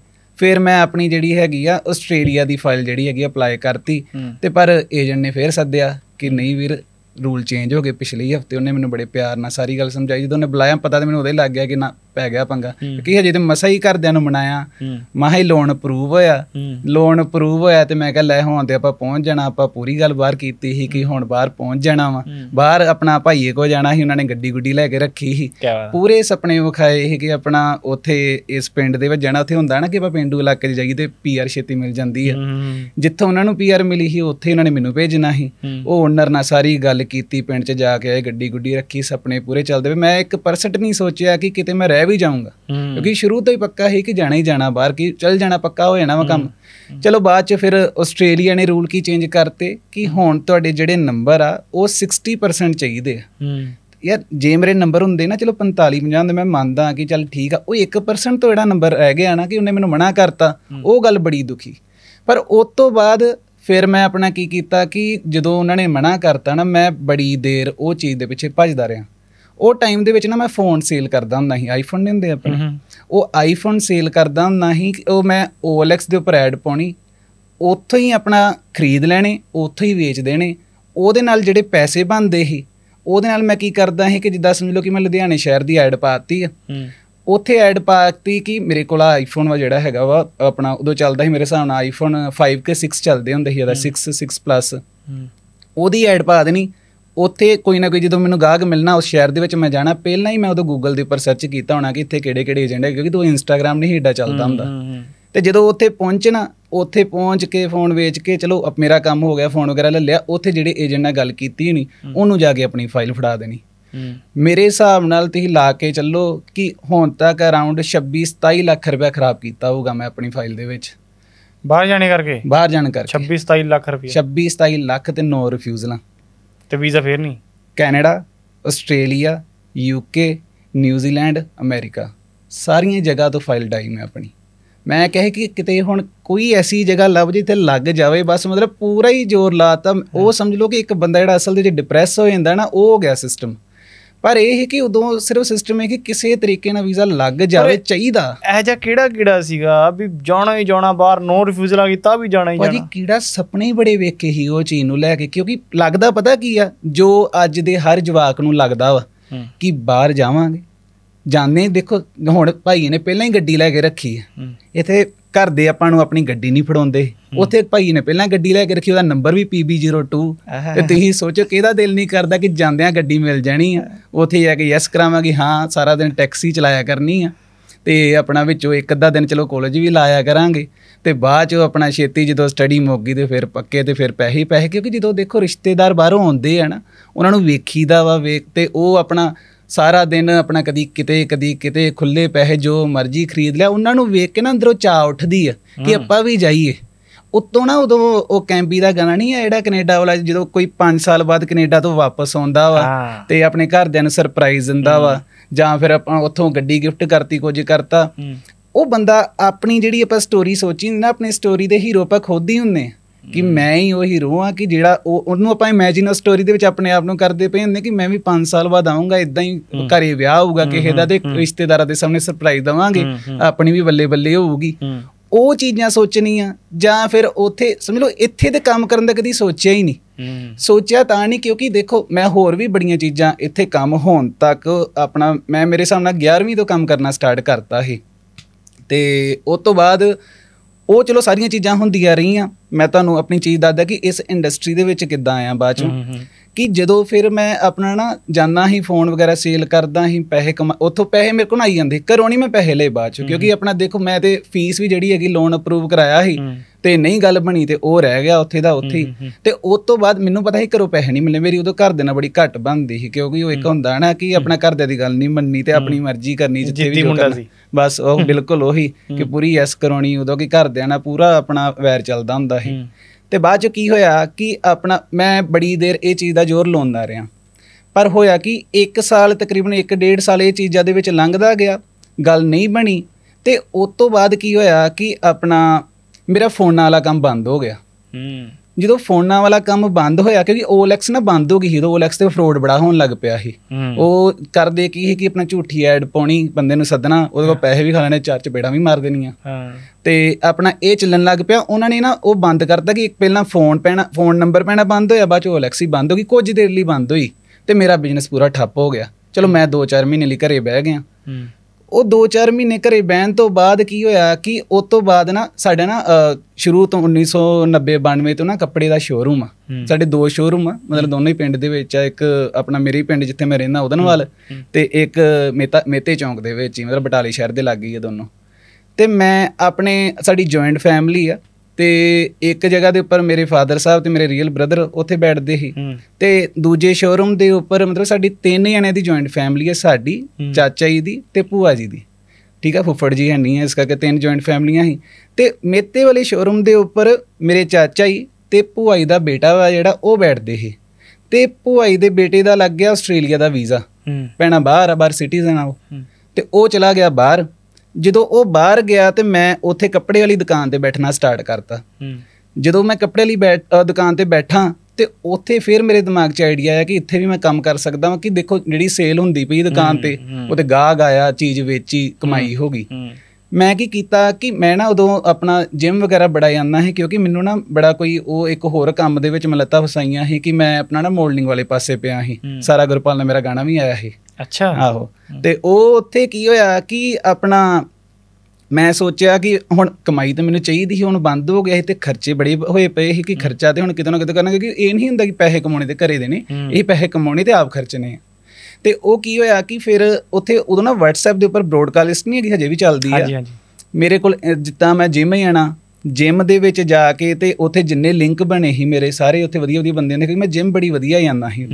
[SPEAKER 1] ਫਿਰ ਮੈਂ ਆਪਣੀ ਜਿਹੜੀ ਹੈਗੀ ਆ ਆਸਟ੍ਰੇਲੀਆ ਦੀ ਫਾਈਲ ਜਿਹੜੀ ਹੈਗੀ ਅਪਲਾਈ ਕਰਤੀ ਤੇ ਪਰ ਏਜੰਟ ਨੇ ਫਿਰ ਸੱਦਿਆ ਕਿ ਨਹੀਂ ਵੀਰ ਰੂਲ ਚੇਂਜ ਹੋ ਗਏ ਪਿਛਲੇ ਹੀ ਹਫਤੇ ਉਹਨੇ ਮੈਨੂੰ ਬੜੇ ਪਿਆਰ ਨਾਲ ਸਾਰੀ ਗੱਲ ਸਮਝਾਈ ਜਦੋਂ ਉਹਨੇ ਬੁਲਾਇਆ ਪਤਾ ਤੇ ਮੈਨੂੰ ਉਹਦੇ ਲੱਗ ਗਿਆ ਕਿ ਨਾ ਪੈ ਗਿਆ ਪੰਗਾ ਕਿ ਹਜੇ ਤੇ ਮਸਾ ਹੀ ਕਰਦਿਆਂ ਨੂੰ ਮਨਾਇਆ ਮਾਹ ਲੋਨ ਅਪਰੂਵ ਹੋਇਆ ਲੋਨ ਅਪਰੂਵ ਹੋਇਆ ਤੇ ਮੈਂ ਕਿਹਾ ਲੈ ਹੁਣ ਤੇ ਆਪਾਂ ਪਹੁੰਚ ਜਾਣਾ ਆਪਾਂ ਪੂਰੀ ਗੱਲ ਬਾਹਰ ਕੀਤੀ ਸੀ ਕਿ ਹੁਣ ਬਾਹਰ ਪਹੁੰਚ ਜਾਣਾ ਵਾ ਬਾਹਰ ਆਪਣਾ ਭਾਈਏ ਕੋ ਜਾਣਾ ਸੀ ਉਹਨਾਂ ਨੇ ਗੱਡੀ ਗੁੱਡੀ ਲੈ ਕੇ ਰੱਖੀ ਸੀ ਪੂਰੇ ਸੁਪਨੇ ਵਿਖਾਏ ਸੀ ਕਿ ਆਪਣਾ ਉੱਥੇ ਇਸ ਪਿੰਡ ਦੇ ਵਿੱਚ ਜਾਣਾ ਉੱਥੇ ਹੁੰਦਾ ਨਾ ਕਿ ਆਪਾਂ ਪਿੰਡੂ ਇਲਾਕੇ 'ਚ ਜਾਈਏ ਤੇ ਪੀਆਰ ਛੇਤੀ ਮਿਲ ਜਾਂਦੀ ਹੈ ਜਿੱਥੋਂ ਉਹਨਾਂ ਨੂੰ ਪੀਆਰ ਮਿਲੀ ਸੀ ਉੱਥੇ ਉਹਨਾਂ ਨੇ ਮੈਨੂੰ ਭੇਜਣਾ ਸੀ ਉਹ ਓਨਰ ਨਾਲ ਸਾਰੀ ਗੱਲ ਕੀਤੀ ਪਿੰਡ 'ਚ ਜਾ ਕੇ ਆਏ ਗੱਡੀ ਗੁੱਡੀ ਰੱਖੀ ਸੁਪਨੇ ਪੂਰੇ ਚੱਲਦੇ ਪਏ ਮੈਂ 1% ਨਹੀਂ ਸੋਚਿਆ ਕਿ ਕਿਤੇ ਮੈਂ ਰਹਿ ਵੀ ਜਾਊਂਗਾ ਕਿਉਂਕਿ ਸ਼ੁਰੂ ਤੋਂ ਹੀ ਪੱਕਾ ਸੀ ਕਿ ਜਾਣਾ ਹੀ ਜਾਣਾ ਬਾਹਰ ਕੀ ਚੱਲ ਜਾਣਾ ਪੱਕਾ ਹੋ ਜਾਣਾ ਵਾ ਕੰਮ ਚਲੋ ਬਾਅਦ 'ਚ ਫਿਰ ਆਸਟ੍ਰੇਲੀਆ ਨੇ ਰੂਲ ਕੀ ਚੇਂਜ ਕਰਤੇ ਕਿ ਹੁਣ ਤੁਹਾਡੇ ਜਿਹੜੇ ਨੰਬਰ ਆ ਉਹ 60% ਚਾਹੀਦੇ ਆ ਯਾਰ ਜੇ ਮੇਰੇ ਨੰਬਰ ਹੁੰਦੇ ਨਾ ਚਲੋ 45 50 ਦੇ ਮੈਂ ਮੰਨਦਾ ਕਿ ਚੱਲ ਠੀਕ ਆ ਉਹ 1% ਤੋਂ ਜਿਹੜਾ ਨੰਬਰ ਰਹਿ ਗਿਆ ਨਾ ਕਿ ਉਹਨੇ ਮੈਨੂੰ ਮਨਾ ਕਰਤਾ ਉਹ ਗੱਲ ਬੜੀ ਦੁਖੀ ਪਰ ਉਸ ਤੋਂ ਬਾਅਦ ਫਿਰ ਮੈਂ ਆਪਣਾ ਕੀ ਕੀਤਾ ਕਿ ਜਦੋਂ ਉਹਨਾਂ ਨੇ ਮਨਾ ਕਰਤਾ ਨਾ ਮੈਂ ਬੜੀ ਦੇਰ ਉਹ ਚੀਜ਼ ਦੇ ਪਿੱਛੇ ਭੱਜਦਾ ਰਿਹਾ ਉਹ ਟਾਈਮ ਦੇ ਵਿੱਚ ਨਾ ਮੈਂ ਫੋਨ ਸੇਲ ਕਰਦਾ ਹੁੰਦਾ ਸੀ ਆਈਫੋਨ ਨਹੀਂ ਹੁੰਦੇ ਆਪਣੇ ਉਹ ਆਈਫੋਨ ਸੇਲ ਕਰਦਾ ਹੁੰਦਾ ਸੀ ਉਹ ਮੈਂ OLX ਦੇ ਉੱਪਰ ਐਡ ਪਾਉਣੀ ਉੱਥੋਂ ਹੀ ਆਪਣਾ ਖਰੀਦ ਲੈਣੇ ਉੱਥੋਂ ਹੀ ਵੇਚ ਦੇਣੇ ਉਹਦੇ ਨਾਲ ਜਿਹੜੇ ਪੈਸੇ ਬਣਦੇ ਸੀ ਉਹਦੇ ਨਾਲ ਮੈਂ ਕੀ ਕਰਦਾ ਸੀ ਕਿ ਜਿੱਦਾਂ ਸਮਝ ਲਓ ਕਿ ਮੈਂ ਲੁਧਿਆਣੇ ਸ਼ਹਿਰ ਦੀ ਐਡ ਪਾਤੀ ਆ ਉੱਥੇ ਐਡ ਪਾਤੀ ਕਿ ਮੇਰੇ ਕੋਲ ਆਈਫੋਨ ਵਾ ਜਿਹੜਾ ਹੈਗਾ ਵਾ ਆਪਣਾ ਉਦੋਂ ਚੱਲਦਾ ਸੀ ਮੇਰੇ ਹਿਸਾਬ ਨਾਲ ਆਈਫੋਨ 5 ਕੇ 6 ਚੱਲਦੇ ਹੁੰਦੇ ਸੀ ਇਹਦਾ 6 6 ਪਲੱਸ
[SPEAKER 3] ਉਹਦੀ
[SPEAKER 1] ਐਡ ਪਾ ਦੇਣੀ ਉੱਥੇ ਕੋਈ ਨਾ ਕੋਈ ਜਦੋਂ ਮੈਨੂੰ ਗਾਹਕ ਮਿਲਣਾ ਉਸ ਸ਼ਹਿਰ ਦੇ ਵਿੱਚ ਮੈਂ ਜਾਣਾ ਪਹਿਲਾਂ ਹੀ ਮੈਂ ਉਦੋਂ ਗੂਗਲ ਦੇ ਉੱਪਰ ਸਰਚ ਕੀਤਾ ਹੋਣਾ ਕਿ ਇੱਥੇ ਕਿਹੜੇ ਕਿਹੜੇ ਏਜੰਟ ਹੈ ਕਿਉਂਕਿ ਤੂੰ ਇੰਸਟਾਗ੍ਰam ਨਹੀਂ ਹੀਡਾ ਚੱਲਦਾ ਹੁੰਦਾ ਤੇ ਜਦੋਂ ਉੱਥੇ ਪਹੁੰਚਣਾ ਉੱਥੇ ਪਹੁੰਚ ਕੇ ਫੋਨ ਵੇਚ ਕੇ ਚਲੋ ਮੇਰਾ ਕੰਮ ਹੋ ਗਿਆ ਫੋਨ ਵਗੈਰਾ ਲੈ ਲਿਆ ਉੱਥੇ ਜਿਹੜੇ ਏਜੰਟ ਨਾਲ ਗੱਲ ਕੀਤੀ ਹੋਣੀ ਉਹਨੂੰ ਜਾ ਕੇ ਆਪਣੀ ਫਾਈਲ ਫੜਾ ਦੇਣੀ ਮੇਰੇ ਹਿਸਾਬ ਨਾਲ ਤੁਸੀਂ ਲਾ ਕੇ ਚੱਲੋ ਕਿ ਹੁਣ ਤੱਕ ਅਰਾਊਂਡ 26 27 ਲੱਖ ਰੁਪਏ ਖਰਾਬ ਕੀਤਾ ਹੋਊਗਾ ਮੈਂ ਆਪਣੀ ਫਾਈਲ ਦੇ ਵਿੱਚ ਬਾਹਰ ਜਾਣੇ ਕਰਕੇ ਬਾਹਰ ਜਾਣ ਕਰਕੇ 26 27 ਲੱਖ ਰੁਪਏ 26 27 ਲੱਖ ਤੇ 9 ਰਿਫਿਊਜ਼ਲਾਂ ਤੇ ਵੀਜ਼ਾ ਫੇਰ ਨਹੀਂ ਕੈਨੇਡਾ ਆਸਟ੍ਰੇਲੀਆ ਯੂਕੇ ਨਿਊਜ਼ੀਲੈਂਡ ਅਮਰੀਕਾ ਸਾਰੀਆਂ ਜਗ੍ਹਾ ਤੋਂ ਫਾਈਲ ਡਾਈ ਮੈਂ ਆਪਣੀ ਮੈਂ ਕਹੇ ਕਿ ਕਿਤੇ ਹੁਣ ਕੋਈ ਐਸੀ ਜਗ੍ਹਾ ਲੱਭ ਜਿੱਥੇ ਲੱਗ ਜਾਵੇ ਬਸ ਮਤਲਬ ਪੂਰਾ ਹੀ ਜ਼ੋਰ ਲਾਤਾ ਉਹ ਸਮਝ ਲਓ ਕਿ ਇੱਕ ਬੰਦਾ ਜਿਹੜਾ ਅਸਲ ਦੇ ਵਿੱਚ ਡਿਪਰੈਸ ਹੋ ਜਾਂਦਾ ਨਾ ਉਹ ਹੋ ਗਿਆ ਸਿਸਟਮ ਪਰ ਇਹ ਹੈ ਕਿ ਉਦੋਂ ਸਿਰਫ ਸਿਸਟਮ ਹੈ ਕਿ ਕਿਸੇ ਤਰੀਕੇ ਨਾਲ ਵੀਜ਼ਾ ਲੱਗ ਜਾਵੇ ਚਾਹੀਦਾ ਇਹ ਜਾਂ ਕਿਹੜਾ ਕਿਹੜਾ ਸੀਗਾ ਵੀ ਜਾਣਾ ਹੀ ਜਾਣਾ ਬਾਹਰ ਨੋ ਰਿਫਿਊਜ਼ਲ ਆ ਕੀਤਾ ਵੀ ਜਾਣਾ ਹੀ ਜਾਣਾ ਭਾਜੀ ਕਿਹੜਾ ਸੁਪਨੇ ਹੀ ਬੜੇ ਵੇਖੇ ਹੀ ਉਹ ਚੀਜ਼ ਨੂੰ ਲੈ ਕੇ ਕਿਉਂਕਿ ਲੱਗਦਾ ਪਤਾ ਕੀ ਆ ਜੋ ਅੱਜ ਦੇ ਹਰ ਜਵਾਕ ਨੂੰ ਲੱਗਦਾ ਵਾ ਕਿ ਬਾਹਰ ਜਾਵਾਂਗੇ ਜਾਂਦੇ ਦੇਖੋ ਹੁਣ ਭਾਈ ਨੇ ਪਹਿਲਾਂ ਹੀ ਗੱਡੀ ਲੈ ਕੇ ਰੱਖੀ ਹੈ ਇਥੇ ਘਰ ਦੇ ਆਪਾਂ ਨੂੰ ਆਪਣੀ ਗੱਡੀ ਨਹੀਂ ਫੜਾਉਂਦੇ ਉੱਥੇ ਭਾਈ ਨੇ ਪਹਿਲਾਂ ਗੱਡੀ ਲੈ ਕੇ ਰੱਖੀ ਉਹਦਾ ਨੰਬਰ ਵੀ PB02 ਤੇ ਤੁਸੀਂ ਸੋਚੋ ਕਿਹਦਾ ਦਿਲ ਨਹੀਂ ਕਰਦਾ ਕਿ ਜਾਂਦਿਆਂ ਗੱਡੀ ਮਿਲ ਜਾਣੀ ਆ ਉੱਥੇ ਜਾ ਕੇ ਯੈਸ ਕਰਾਵਾਂਗੇ ਹਾਂ ਸਾਰਾ ਦਿਨ ਟੈਕਸੀ ਚਲਾਇਆ ਕਰਨੀ ਆ ਤੇ ਆਪਣਾ ਵਿੱਚੋਂ ਇੱਕ ਅੱਧਾ ਦਿਨ ਚਲੋ ਕਾਲਜ ਵੀ ਲਾਇਆ ਕਰਾਂਗੇ ਤੇ ਬਾਅਦ ਚ ਆਪਣਾ ਛੇਤੀ ਜਦੋਂ ਸਟੱਡੀ ਮੁੱਕ ਗਈ ਤੇ ਫਿਰ ਪੱਕੇ ਤੇ ਫਿਰ ਪੈਸੇ ਪੈਸੇ ਕਿਉਂਕਿ ਜਦੋਂ ਦੇਖੋ ਰਿਸ਼ਤੇਦਾਰ ਬਾਹਰੋਂ ਆਉਂਦੇ ਆ ਨਾ ਉਹਨਾਂ ਨੂੰ ਵੇਖੀਦਾ ਵਾ ਵੇਖ ਤੇ ਉਹ ਆਪਣਾ ਸਾਰਾ ਦਿਨ ਆਪਣਾ ਕਦੀ ਕਿਤੇ ਕਦੀ ਕਿਤੇ ਖੁੱਲੇ ਪੈਸੇ ਜੋ ਮਰਜ਼ੀ ਖਰੀਦ ਲਿਆ ਉਹਨਾਂ ਨੂੰ ਵੇਖ ਕੇ ਨਾ ਅੰਦਰੋਂ ਚਾ ਉੱਠਦੀ ਆ ਕਿ ਆਪਾਂ ਵੀ ਜਾਈਏ ਉਤੋਂ ਨਾ ਉਦੋਂ ਉਹ ਕੈਂਪੀ ਦਾ ਗਾਣਾ ਨਹੀਂ ਆ ਜਿਹੜਾ ਕੈਨੇਡਾ ਵਾਲਾ ਜਦੋਂ ਕੋਈ 5 ਸਾਲ ਬਾਅਦ ਕੈਨੇਡਾ ਤੋਂ ਵਾਪਸ ਆਉਂਦਾ ਵਾ ਤੇ ਆਪਣੇ ਘਰਦਿਆਂ ਨੂੰ ਸਰਪ੍ਰਾਈਜ਼ ਦਿੰਦਾ ਵਾ ਜਾਂ ਫਿਰ ਆਪਾਂ ਉੱਥੋਂ ਗੱਡੀ ਗਿਫਟ ਕਰਤੀ ਕੁਝ ਕਰਤਾ ਉਹ ਬੰਦਾ ਆਪਣੀ ਜਿਹੜੀ ਆਪਾਂ ਸਟੋਰੀ ਸੋਚੀ ਨਾ ਆਪਣੀ ਸਟੋਰੀ ਦੇ ਹੀਰੋ ਆਪਾਂ ਖੋਦੀ ਹੀ ਹੁੰਨੇ ਕਿ ਮੈਂ ਹੀ ਉਹ ਹੀਰੋ ਆ ਕਿ ਜਿਹੜਾ ਉਹ ਉਹਨੂੰ ਆਪਾਂ ਇਮੇਜਿਨ ਸਟੋਰੀ ਦੇ ਵਿੱਚ ਆਪਣੇ ਆਪ ਨੂੰ ਕਰਦੇ ਪਏ ਹੁੰਦੇ ਕਿ ਮੈਂ ਵੀ 5 ਸਾਲ ਬਾਅਦ ਆਉਂਗਾ ਇਦਾਂ ਹੀ ਘਰੇ ਵਿਆਹ ਹੋਊਗਾ ਕਿਸੇ ਦਾ ਤੇ ਰਿਸ਼ਤੇਦਾਰਾਂ ਦੇ ਸਾਹਮਣੇ ਸਰਪ੍ਰਾਈਜ਼ ਦਵਾਂਗੇ ਆਪਣੀ ਵੀ ਬੱਲੇ ਬੱਲੇ ਹੋਊਗੀ ਉਹ ਚੀਜ਼ਾਂ ਸੋਚਣੀਆਂ ਜਾਂ ਫਿਰ ਉਥੇ ਸਮਝ ਲਓ ਇੱਥੇ ਤੇ ਕੰਮ ਕਰਨ ਦਾ ਕਦੀ ਸੋਚਿਆ ਹੀ ਨਹੀਂ ਸੋਚਿਆ ਤਾਂ ਨਹੀਂ ਕਿਉਂਕਿ ਦੇਖੋ ਮੈਂ ਹੋਰ ਵੀ ਬੜੀਆਂ ਚੀਜ਼ਾਂ ਇੱਥੇ ਕੰਮ ਹੋਣ ਤੱਕ ਆਪਣਾ ਮੈਂ ਮੇਰੇ ਹਿਸਾਬ ਨਾਲ 11ਵੀਂ ਤੋਂ ਕੰਮ ਕਰਨਾ ਸਟਾਰਟ ਕਰਤਾ ਸੀ ਤੇ ਉਸ ਤੋਂ ਬਾਅਦ ਉਹ ਚਲੋ ਸਾਰੀਆਂ ਚੀਜ਼ਾਂ ਹੁੰਦੀਆਂ ਰਹੀਆਂ ਮੈਂ ਤੁਹਾਨੂੰ ਆਪਣੀ ਚੀਜ਼ ਦੱਸਦਾ ਕਿ ਇਸ ਇੰਡਸਟਰੀ ਦੇ ਵਿੱਚ ਕਿੱਦਾਂ ਆਇਆ ਬਾਅਦ ਚੋਂ ਕਿ ਜਦੋਂ ਫਿਰ ਮੈਂ ਆਪਣਾ ਨਾ ਜਾਨਾ ਹੀ ਫੋਨ ਵਗੈਰਾ ਸੇਲ ਕਰਦਾ ਹੀ ਪੈਸੇ ਕਮਾ ਉੱਥੋਂ ਪੈਸੇ ਮੇਰੇ ਕੋਲ ਆਈ ਜਾਂਦੇ ਘਰੋਂ ਨਹੀਂ ਮੈਂ ਪੈਸੇ ਲਏ ਬਾਅਦ ਚ ਕਿਉਂਕਿ ਆਪਣਾ ਦੇਖੋ ਮੈਂ ਤੇ ਫੀਸ ਵੀ ਜਿਹੜੀ ਹੈਗੀ ਲੋਨ ਅਪਰੂਵ ਕਰਾਇਆ ਸੀ ਤੇ ਨਹੀਂ ਗੱਲ ਬਣੀ ਤੇ ਉਹ ਰਹਿ ਗਿਆ ਉੱਥੇ ਦਾ ਉੱਥੇ ਤੇ ਉਸ ਤੋਂ ਬਾਅਦ ਮੈਨੂੰ ਪਤਾ ਸੀ ਘਰੋਂ ਪੈਸੇ ਨਹੀਂ ਮਿਲਨੇ ਮੇਰੀ ਉਦੋਂ ਘਰ ਦੇ ਨਾਲ ਬੜੀ ਘੱਟ ਬਣਦੀ ਸੀ ਕਿਉਂਕਿ ਉਹ ਇੱਕ ਹੁੰਦਾ ਨਾ ਕਿ ਆਪਣਾ ਘਰ ਦੇ ਦੀ ਗੱਲ ਨਹੀਂ ਮੰਨਣੀ ਤੇ ਆਪਣੀ ਮਰਜ਼ੀ ਕਰਨੀ ਜਿੱਥੇ ਵੀ ਮੁੰਡਾ ਸੀ ਬਸ ਉਹ ਬਿਲਕੁਲ ਉਹੀ ਕਿ ਪੂਰੀ ਯੈਸ ਕਰਾਉਣੀ ਉਦੋਂ ਕਿ ਘਰ ਦੇ ਨਾਲ ਪੂਰਾ ਆਪਣਾ ਵੈਰ ਚੱਲਦਾ ਹੁੰਦਾ ਸੀ ਤੇ ਬਾਅਦ ਚ ਕੀ ਹੋਇਆ ਕਿ ਆਪਣਾ ਮੈਂ ਬੜੀ ਦੇਰ ਇਹ ਚੀਜ਼ ਦਾ ਜ਼ੋਰ ਲਾਉਂਦਾ ਰਿਹਾ ਪਰ ਹੋਇਆ ਕਿ 1 ਸਾਲ ਤਕਰੀਬਨ 1.5 ਸਾਲ ਇਹ ਚੀਜ਼ਾਂ ਦੇ ਵਿੱਚ ਲੰਘਦਾ ਗਿਆ ਗੱਲ ਨਹੀਂ ਬਣੀ ਤੇ ਉਸ ਤੋਂ ਬਾਅਦ ਕੀ ਹੋਇਆ ਕਿ ਆਪਣਾ ਮੇਰਾ ਫੋਨਾਂ ਵਾਲਾ ਕੰਮ ਬੰਦ ਹੋ ਗਿਆ
[SPEAKER 3] ਹੂੰ
[SPEAKER 1] ਜਦੋਂ ਫੋਨਾਂ ਵਾਲਾ ਕੰਮ ਬੰਦ ਹੋਇਆ ਕਿਉਂਕਿ OLX ਨਾ ਬੰਦ ਹੋ ਗਈ ਸੀ ਉਹ OLX ਤੇ ਫਰੋਡ ਬੜਾ ਹੋਣ ਲੱਗ ਪਿਆ ਸੀ ਉਹ ਕਰਦੇ ਕੀ ਸੀ ਕਿ ਆਪਣਾ ਝੂਠੀ ਐਡ ਪਾਉਣੀ ਬੰਦੇ ਨੂੰ ਸੱਦਣਾ ਉਹਦੇ ਕੋਲ ਪੈਸੇ ਵੀ ਖਾ ਲੈਣੇ ਚਾਰ ਬੇੜਾ ਵੀ ਮਾਰ ਦੇਣੀਆਂ ਹਾਂ ਤੇ ਆਪਣਾ ਇਹ ਚੱਲਣ ਲੱਗ ਪਿਆ ਉਹਨਾਂ ਨੇ ਨਾ ਉਹ ਬੰਦ ਕਰਤਾ ਕਿ ਪਹਿਲਾਂ ਫੋਨ ਪੈਣਾ ਫੋਨ ਨੰਬਰ ਪੈਣਾ ਬੰਦ ਹੋਇਆ ਬਾਅਦ ਚ OLX ਹੀ ਬੰਦ ਹੋ ਗਈ ਕੁਝ ਦੇਰ ਲਈ ਬੰਦ ਹੋਈ ਤੇ ਮੇਰਾ ਬਿਜ਼ਨਸ ਪੂਰਾ ਠੱਪ ਹੋ ਗਿਆ ਚਲੋ ਮੈਂ 2-4 ਮਹੀਨੇ ਲਈ ਘਰੇ ਬਹਿ ਗਿਆ ਉਹ 2-4 ਮਹੀਨੇ ਘਰੇ ਬਹਿਣ ਤੋਂ ਬਾਅਦ ਕੀ ਹੋਇਆ ਕਿ ਉਸ ਤੋਂ ਬਾਅਦ ਨਾ ਸਾਡਾ ਨਾ ਸ਼ੁਰੂ ਤੋਂ 1990 92 ਤੋਂ ਨਾ ਕੱਪੜੇ ਦਾ ਸ਼ੋਰੂਮ ਆ ਸਾਡੇ ਦੋ ਸ਼ੋਰੂਮ ਆ ਮਤਲਬ ਦੋਨੋਂ ਹੀ ਪਿੰਡ ਦੇ ਵਿੱਚ ਆ ਇੱਕ ਆਪਣਾ ਮੇਰੀ ਪਿੰਡ ਜਿੱਥੇ ਮੈਂ ਰਹਿੰਦਾ ਉਹਦਨਵਾਲ ਤੇ ਇੱਕ ਮੇਤਾ ਮੇਤੇ ਚੌਂਕ ਦੇ ਵਿੱਚ ਹੀ ਮਤਲਬ ਬਟਾਲੀ ਸ਼ਹਿਰ ਦੇ ਲੱਗ ਗਈ ਆ ਦੋਨੋਂ ਤੇ ਮੈਂ ਆਪਣੇ ਸਾਡੀ ਜੁਆਇੰਟ ਫੈਮਿਲੀ ਆ ਤੇ ਇੱਕ ਜਗ੍ਹਾ ਦੇ ਉੱਪਰ ਮੇਰੇ ਫਾਦਰ ਸਾਹਿਬ ਤੇ ਮੇਰੇ ਰੀਅਲ ਬ੍ਰਦਰ ਉੱਥੇ ਬੈਠਦੇ ਸੀ ਤੇ ਦੂਜੇ ਸ਼ੋਰੂਮ ਦੇ ਉੱਪਰ ਮਤਲਬ ਸਾਡੀ ਤਿੰਨ ਜਣਿਆਂ ਦੀ ਜੁਆਇੰਟ ਫੈਮਿਲੀ ਹੈ ਸਾਡੀ ਚਾਚਾ ਜੀ ਦੀ ਤੇ ਭੂਆ ਜੀ ਦੀ ਠੀਕ ਹੈ ਫੁੱਫੜ ਜੀ ਹੈ ਨਹੀਂ ਹੈ ਇਸ ਕਰਕੇ ਤਿੰਨ ਜੁਆਇੰਟ ਫੈਮਲੀਆਂ ਸੀ ਤੇ ਮੇਤੇ ਵਾਲੇ ਸ਼ੋਰੂਮ ਦੇ ਉੱਪਰ ਮੇਰੇ ਚਾਚਾ ਜੀ ਤੇ ਭੂਆ ਜੀ ਦਾ ਬੇਟਾ ਵਾ ਜਿਹੜਾ ਉਹ ਬੈਠਦੇ ਸੀ ਤੇ ਭੂਆ ਜੀ ਦੇ ਬੇਟੇ ਦਾ ਲੱਗ ਗਿਆ ਆਸਟ੍ਰੇਲੀਆ ਦਾ ਵੀਜ਼ਾ ਪੈਣਾ ਬਾਹਰ ਆ ਬਾਹਰ ਸਿਟੀਜ਼ਨ ਆ ਉਹ ਤੇ ਉਹ ਚਲਾ ਗਿਆ ਬਾਹਰ ਜਦੋਂ ਉਹ ਬਾਹਰ ਗਿਆ ਤੇ ਮੈਂ ਉੱਥੇ ਕੱਪੜੇ ਵਾਲੀ ਦੁਕਾਨ ਤੇ ਬੈਠਣਾ ਸਟਾਰਟ ਕਰਤਾ ਜਦੋਂ ਮੈਂ ਕੱਪੜੇ ਵਾਲੀ ਦੁਕਾਨ ਤੇ ਬੈਠਾ ਤੇ ਉੱਥੇ ਫਿਰ ਮੇਰੇ ਦਿਮਾਗ 'ਚ ਆਈਡੀਆ ਆਇਆ ਕਿ ਇੱਥੇ ਵੀ ਮੈਂ ਕੰਮ ਕਰ ਸਕਦਾ ਹਾਂ ਕਿ ਦੇਖੋ ਜਿਹੜੀ ਸੇਲ ਹੁੰਦੀ ਪਈ ਦੁਕਾਨ ਤੇ ਉਹਤੇ ਗਾਹ ਆਇਆ ਚੀਜ਼ ਵੇਚੀ ਕਮਾਈ ਹੋ ਗਈ ਮੈਂ ਕੀ ਕੀਤਾ ਕਿ ਮੈਂ ਨਾ ਉਦੋਂ ਆਪਣਾ ਜਿਮ ਵਗੈਰਾ ਬੜਾ ਜਾਂਦਾ ਹੈ ਕਿਉਂਕਿ ਮੈਨੂੰ ਨਾ ਬੜਾ ਕੋਈ ਉਹ ਇੱਕ ਹੋਰ ਕੰਮ ਦੇ ਵਿੱਚ ਮਲਤਾ ਫਸਾਈਆਂ ਸੀ ਕਿ ਮੈਂ ਆਪਣਾ ਨਾ ਮੋਲਡਿੰਗ ਵਾਲੇ ਪਾਸੇ ਪਿਆ ਸੀ ਸਾਰਾ ਗੁਰਪਾਲ ਨੇ ਮੇਰਾ ਗਾਣਾ ਵੀ ਆਇਆ ਸੀ ਅੱਛਾ ਆਹੋ ਤੇ ਉਹ ਉੱਥੇ ਕੀ ਹੋਇਆ ਕਿ ਆਪਣਾ ਮੈਂ ਸੋਚਿਆ ਕਿ ਹੁਣ ਕਮਾਈ ਤਾਂ ਮੈਨੂੰ ਚਾਹੀਦੀ ਸੀ ਹੁਣ ਬੰਦ ਹੋ ਗਿਆ ਸੀ ਤੇ ਖਰਚੇ ਬੜੇ ਹੋਏ ਪਏ ਸੀ ਕਿ ਖਰਚਾ ਤੇ ਹੁਣ ਕਿਤੇ ਨਾ ਕਿਤੇ ਕਰਨਾ ਕਿਉਂਕਿ ਇਹ ਨਹੀਂ ਹੁੰਦਾ ਕਿ ਪੈਸੇ ਕਮਾਉਣੇ ਤੇ ਘਰੇ ਦੇ ਨੇ ਇਹ ਪੈਸੇ ਕਮਾਉਣੇ ਤੇ ਆਪ ਖਰਚਣੇ ਤੇ ਉਹ ਕੀ ਹੋਇਆ ਕਿ ਫਿਰ ਉੱਥੇ ਉਦੋਂ ਨਾ WhatsApp ਦੇ ਉੱਪਰ ਬ੍ਰੋਡਕਾਸਟ ਨਹੀਂ ਹੈਗੀ ਹਜੇ ਵੀ ਚੱਲਦੀ ਆ ਹਾਂਜੀ ਹਾਂਜੀ ਮੇਰੇ ਕੋਲ ਜਿੱਦਾਂ ਮੈਂ ਜਿਮ ਹੀ ਆਣਾ ਜਿਮ ਦੇ ਵਿੱਚ ਜਾ ਕੇ ਤੇ ਉੱਥੇ ਜਿੰਨੇ ਲਿੰਕ ਬਣੇ ਸੀ ਮੇਰੇ ਸਾਰੇ ਉੱਥੇ ਵਧੀਆ ਵਧੀਆ ਬੰਦੇ ਨੇ ਕਿ ਮੈਂ ਜਿਮ ਬੜੀ ਵਧੀਆ ਜਾਂਦਾ ਸੀ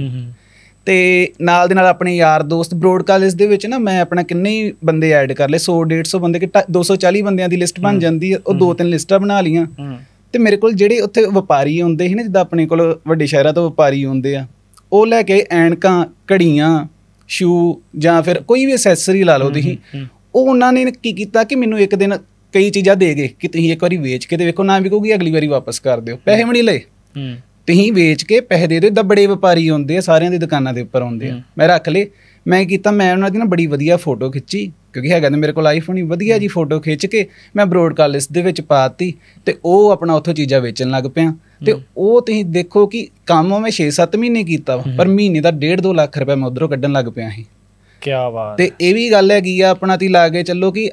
[SPEAKER 1] ਤੇ ਨਾਲ ਦੇ ਨਾਲ ਆਪਣੇ ਯਾਰ ਦੋਸਤ ਬ੍ਰੋਡਕਾਸਟ ਦੇ ਵਿੱਚ ਨਾ ਮੈਂ ਆਪਣਾ ਕਿੰਨੇ ਹੀ ਬੰਦੇ ਐਡ ਕਰ ਲਏ 100 150 ਬੰਦੇ ਕਿ 240 ਬੰਦਿਆਂ ਦੀ ਲਿਸਟ ਬਣ ਜਾਂਦੀ ਉਹ ਦੋ ਤਿੰਨ ਲਿਸਟਾਂ ਬਣਾ ਲੀਆਂ ਤੇ ਮੇਰੇ ਕੋਲ ਜਿਹੜੇ ਉੱਥੇ ਵਪਾਰੀ ਹੁੰਦੇ ਸੀ ਨਾ ਜਿੱਦਾਂ ਆਪਣੇ ਕੋਲ ਵੱਡੇ ਸ਼ਹਿਰਾਂ ਤੋਂ ਵਪਾਰੀ ਹੁੰਦੇ ਆ ਉਹ ਲੈ ਕੇ ਐਨਕਾਂ ਘੜੀਆਂ ਸ਼ੂ ਜਾਂ ਫਿਰ ਕੋਈ ਵੀ ਐਸੈਸਰੀ ਲਾ ਲਓ ਤੁਸੀਂ ਉਹ ਉਹਨਾਂ ਨੇ ਕੀ ਕੀਤਾ ਕਿ ਮੈਨੂੰ ਇੱਕ ਦਿਨ ਕਈ ਚੀਜ਼ਾਂ ਦੇ ਗਏ ਕਿ ਤੁਸੀਂ ਇੱਕ ਵਾਰੀ ਵੇਚ ਕੇ ਤੇ ਵੇਖੋ ਨਾ ਵਿਕੂਗੀ ਅਗਲੀ ਵਾਰੀ ਵਾਪਸ ਕਰ ਦਿਓ ਪੈਸੇ ਨਹੀਂ ਲਏ ਤਹੀਂ ਵੇਚ ਕੇ ਪੈਸੇ ਦੇ ਦੇ ਦੱਬੜੇ ਵਪਾਰੀ ਹੁੰਦੇ ਆ ਸਾਰਿਆਂ ਦੀ ਦੁਕਾਨਾਂ ਦੇ ਉੱਪਰ ਹੁੰਦੇ ਆ ਮੈਂ ਰੱਖ ਲੇ ਮੈਂ ਕੀਤਾ ਮੈਂ ਉਹਨਾਂ ਦੀ ਨਾ ਬੜੀ ਵਧੀਆ ਫੋਟੋ ਖਿੱਚੀ ਕਿਉਂਕਿ ਹੈਗਾ ਤਾਂ ਮੇਰੇ ਕੋਲ ਆਈਫੋਨ ਹੀ ਵਧੀਆ ਜੀ ਫੋਟੋ ਖਿੱਚ ਕੇ ਮੈਂ ਬ੍ਰੋਡਕਾਸਟ ਦੇ ਵਿੱਚ ਪਾਤੀ ਤੇ ਉਹ ਆਪਣਾ ਉੱਥੋਂ ਚੀਜ਼ਾਂ ਵੇਚਣ ਲੱਗ ਪਿਆ ਤੇ ਉਹ ਤੁਸੀਂ ਦੇਖੋ ਕਿ ਕੰਮ ਮੈਂ 6-7 ਮਹੀਨੇ ਕੀਤਾ ਪਰ ਮਹੀਨੇ ਦਾ 1.5-2 ਲੱਖ ਰੁਪਏ ਮੈਂ ਉਧਰੋਂ ਕੱਢਣ ਲੱਗ ਪਿਆ ਸੀ
[SPEAKER 2] ਕੀ ਬਾਤ ਤੇ
[SPEAKER 1] ਇਹ ਵੀ ਗੱਲ ਹੈਗੀ ਆ ਆਪਣਾ ਤੀ ਲਾ ਕੇ ਚੱਲੋ ਕਿ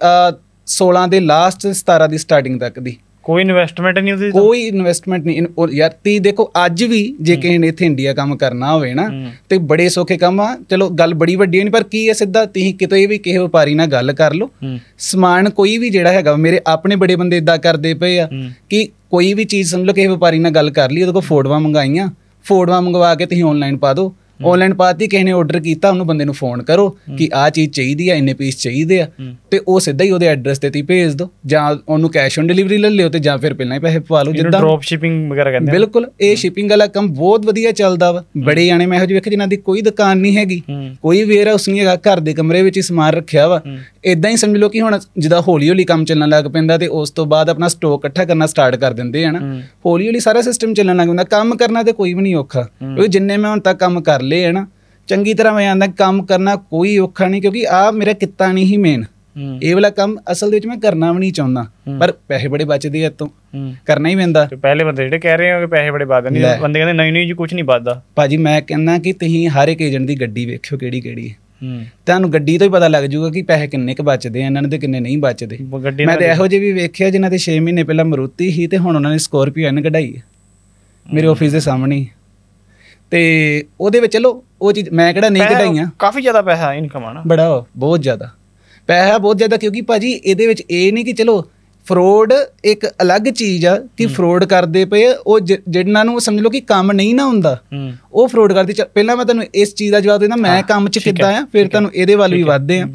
[SPEAKER 1] 16 ਦੇ ਲਾਸਟ 17 ਦੀ ਸਟਾਰਟਿੰਗ ਤੱਕ ਦੀ ਕੋਈ ਇਨਵੈਸਟਮੈਂਟ ਨਹੀਂ ਉਹਦੀ ਕੋਈ ਇਨਵੈਸਟਮੈਂਟ ਨਹੀਂ ਯਾਰ ਤੀ ਦੇਖੋ ਅੱਜ ਵੀ ਜੇ ਕਿਸੇ ਨੇ ਇੱਥੇ ਇੰਡੀਆ ਕੰਮ ਕਰਨਾ ਹੋਵੇ ਨਾ ਤੇ ਬੜੇ ਸੋਖੇ ਕੰਮ ਆ ਚਲੋ ਗੱਲ ਬੜੀ ਵੱਡੀ ਨਹੀਂ ਪਰ ਕੀ ਹੈ ਸਿੱਧਾ ਤੀ ਕਿਤੇ ਵੀ ਕਿਸੇ ਵਪਾਰੀ ਨਾਲ ਗੱਲ ਕਰ ਲਓ ਸਮਾਨ ਕੋਈ ਵੀ ਜਿਹੜਾ ਹੈਗਾ ਮੇਰੇ ਆਪਣੇ ਬੜੇ ਬੰਦੇ ਇਦਾਂ ਕਰਦੇ ਪਏ ਆ ਕਿ ਕੋਈ ਵੀ ਚੀਜ਼ ਸਮਝ ਲਓ ਕਿਸੇ ਵਪਾਰੀ ਨਾਲ ਗੱਲ ਕਰ ਲਈ ਉਹਦੇ ਕੋਲ ਫੋਟੋਆਂ ਮੰਗਾਈਆਂ ਫੋਟੋਆਂ ਮੰਗਵਾ ਕੇ ਤੁਸੀਂ ਆਨਲਾਈਨ ਪਾ ਦਿਓ ਆਨਲਾਈਨ ਪਾਤੀ ਕਿਸੇ ਨੇ ਆਰਡਰ ਕੀਤਾ ਉਹਨੂੰ ਬੰਦੇ ਨੂੰ ਫੋਨ ਕਰੋ ਕਿ ਆ ਚੀਜ਼ ਚਾਹੀਦੀ ਆ ਇੰਨੇ ਪੀਸ ਚਾਹੀਦੇ ਆ ਤੇ ਉਹ ਸਿੱਧਾ ਹੀ ਉਹਦੇ ਐਡਰੈਸ ਤੇ ਤੀ ਭੇਜ ਦੋ ਜਾਂ ਉਹਨੂੰ ਕੈਸ਼ ਔਨ ਡਿਲੀਵਰੀ ਲੈ ਲਿਓ ਤੇ ਜਾਂ ਫਿਰ ਪਹਿਲਾਂ ਹੀ ਪੈਸੇ ਪਵਾ ਲਓ ਜਿੱਦਾਂ ਡ੍ਰੌਪ ਸ਼ਿਪਿੰਗ ਵਗੈਰਾ ਕਹਿੰਦੇ ਆ ਬਿਲਕੁਲ ਇਹ ਸ਼ਿਪਿੰਗ ਵਾਲਾ ਕੰਮ ਬਹੁਤ ਵਧੀਆ ਚੱਲਦਾ ਵਾ ਬੜੇ ਜਾਣੇ ਮੈਂ ਇਹੋ ਜਿਹੇ ਵੇਖੇ ਜਿਨ੍ਹਾਂ ਦੀ ਕੋਈ ਦੁਕਾਨ ਨਹੀਂ ਹੈਗੀ ਕੋਈ ਵੇਅਰ ਹਾਊਸ ਨਹੀਂ ਹੈਗਾ ਘਰ ਦੇ ਕਮਰੇ ਵਿੱਚ ਹੀ ਸਮਾਨ ਰੱਖਿਆ ਵਾ ਇਦਾਂ ਹੀ ਸਮਝ ਲਓ ਕਿ ਹੁਣ ਜਿੱਦਾਂ ਹੌਲੀ ਹੌਲੀ ਕੰਮ ਚੱਲਣ ਲੱਗ ਪੈਂਦਾ ਤੇ ਉਸ ਤੋਂ ਬਾਅਦ ਆਪਣਾ ਸਟਾਕ ਇਕੱਠਾ ਕਰਨਾ ਸਟਾਰਟ ਕਰ ਦਿੰਦੇ ਹਨ ਹੌਲੀ ਹੌਲੀ ਸਾਰਾ ਸਿਸਟਮ ਚੱਲਣ ਲੱਗ ਪੈਂਦਾ ਕੰਮ ਕਰਨਾ ਤੇ ਕੋਈ ਵੀ ਨਹੀਂ ਔਖਾ ਕਿਉਂਕਿ ਜਿੰਨੇ ਮੈਂ ਹੁਣ ਤੱਕ ਕੰਮ ਕਰ ਲਏ ਹਨਾ ਚੰਗੀ ਤਰ੍ਹਾਂ ਮੈਂ ਆਂਦਾ ਕੰਮ ਕਰਨਾ ਕੋਈ ਔਖਾ ਨਹੀਂ ਕਿਉਂਕਿ ਆ ਮੇਰਾ ਕਿੱਤਾ ਨਹੀਂ ਹੀ ਮੇਨ ਇਹ ਵਾਲਾ ਕੰਮ ਅਸਲ ਦੇ ਵਿੱਚ ਮੈਂ ਕਰਨਾ ਵੀ ਨਹੀਂ ਚਾਹੁੰਦਾ ਪਰ ਪੈਸੇ ਬੜੇ ਬਚਦੇ ਆ ਤੋਂ ਕਰਨਾ ਹੀ ਪੈਂਦਾ ਤੇ ਪਹਿਲੇ ਬੰਦੇ ਜਿਹੜੇ ਕਹਿ ਰਹੇ ਹੋ ਕਿ ਪੈਸੇ ਬੜੇ ਬਾਦ ਨਹੀਂ ਬੰਦੇ ਕਹਿੰਦੇ ਨਹੀਂ ਨਹੀਂ ਜੀ ਕੁਝ ਨਹੀਂ ਬਾਦਦਾ ਭਾਜੀ ਮੈਂ ਕਹਿੰਦਾ ਕਿ ਤੁਸੀਂ ਹਰ ਇੱਕ ਏਜੰਟ ਦੀ ਗੱਡੀ ਵੇਖਿਓ ਕਿਹੜੀ ਕਿਹੜੀ ਹੈ ਤੁਹਾਨੂੰ ਗੱਡੀ ਤੋਂ ਹੀ ਪਤਾ ਲੱਗ ਜਾਊਗਾ ਕਿ ਪੈਸੇ ਕਿੰਨੇ ਕ ਬਚਦੇ ਆ ਇਹਨਾਂ ਦੇ ਕਿੰਨੇ ਨਹੀਂ ਬਚਦੇ ਮੈਂ ਤੇ ਇਹੋ ਜਿਹੇ ਵੀ ਵੇਖਿਆ ਜਿਨ੍ਹਾਂ ਦੇ 6 ਮਹੀਨੇ ਪਹਿਲਾਂ ਮਰੂਤੀ ਸੀ ਤੇ ਹੁਣ ਉਹਨਾਂ ਨੇ ਸਕੋਰਪੀਓ ਐਨ ਕਢਾਈ ਮੇਰੇ ਆਫਿਸ ਦੇ ਸਾਹਮਣੇ ਤੇ ਉਹਦੇ ਵਿੱਚ ਚਲੋ ਉਹ ਚੀਜ਼ ਮੈਂ ਕਿਹੜਾ ਨਹੀਂ ਕਢਾਈਆਂ ਕਾਫੀ ਜ਼ਿਆਦਾ ਪੈਸਾ ਇਨਕਮ ਆਣਾ ਬੜਾ ਬਹੁਤ ਜ਼ਿਆਦਾ ਪੈਸਾ ਬਹੁਤ ਜ਼ਿਆਦਾ ਕਿਉਂਕਿ ਭਾਜੀ ਇਹਦੇ ਵਿੱਚ ਇਹ ਨਹੀਂ ਕਿ ਚਲੋ ਫਰੋਡ ਇੱਕ ਅਲੱਗ ਚੀਜ਼ ਆ ਕਿ ਫਰੋਡ ਕਰਦੇ ਪਏ ਉਹ ਜਿਹਨਾਂ ਨੂੰ ਸਮਝ ਲਓ ਕਿ ਕੰਮ ਨਹੀਂ ਨਾ ਹੁੰਦਾ ਉਹ ਫਰੋਡ ਕਰਦੇ ਪਹਿਲਾਂ ਮੈਂ ਤੁਹਾਨੂੰ ਇਸ ਚੀਜ਼ ਦਾ ਜਵਾਬ ਦੇਣਾ ਮੈਂ ਕੰਮ 'ਚ ਕਿੱਦਾਂ ਆ ਫਿਰ ਤੁਹਾਨੂੰ ਇਹਦੇ ਵੱਲ ਵੀ ਵੱਧਦੇ ਆ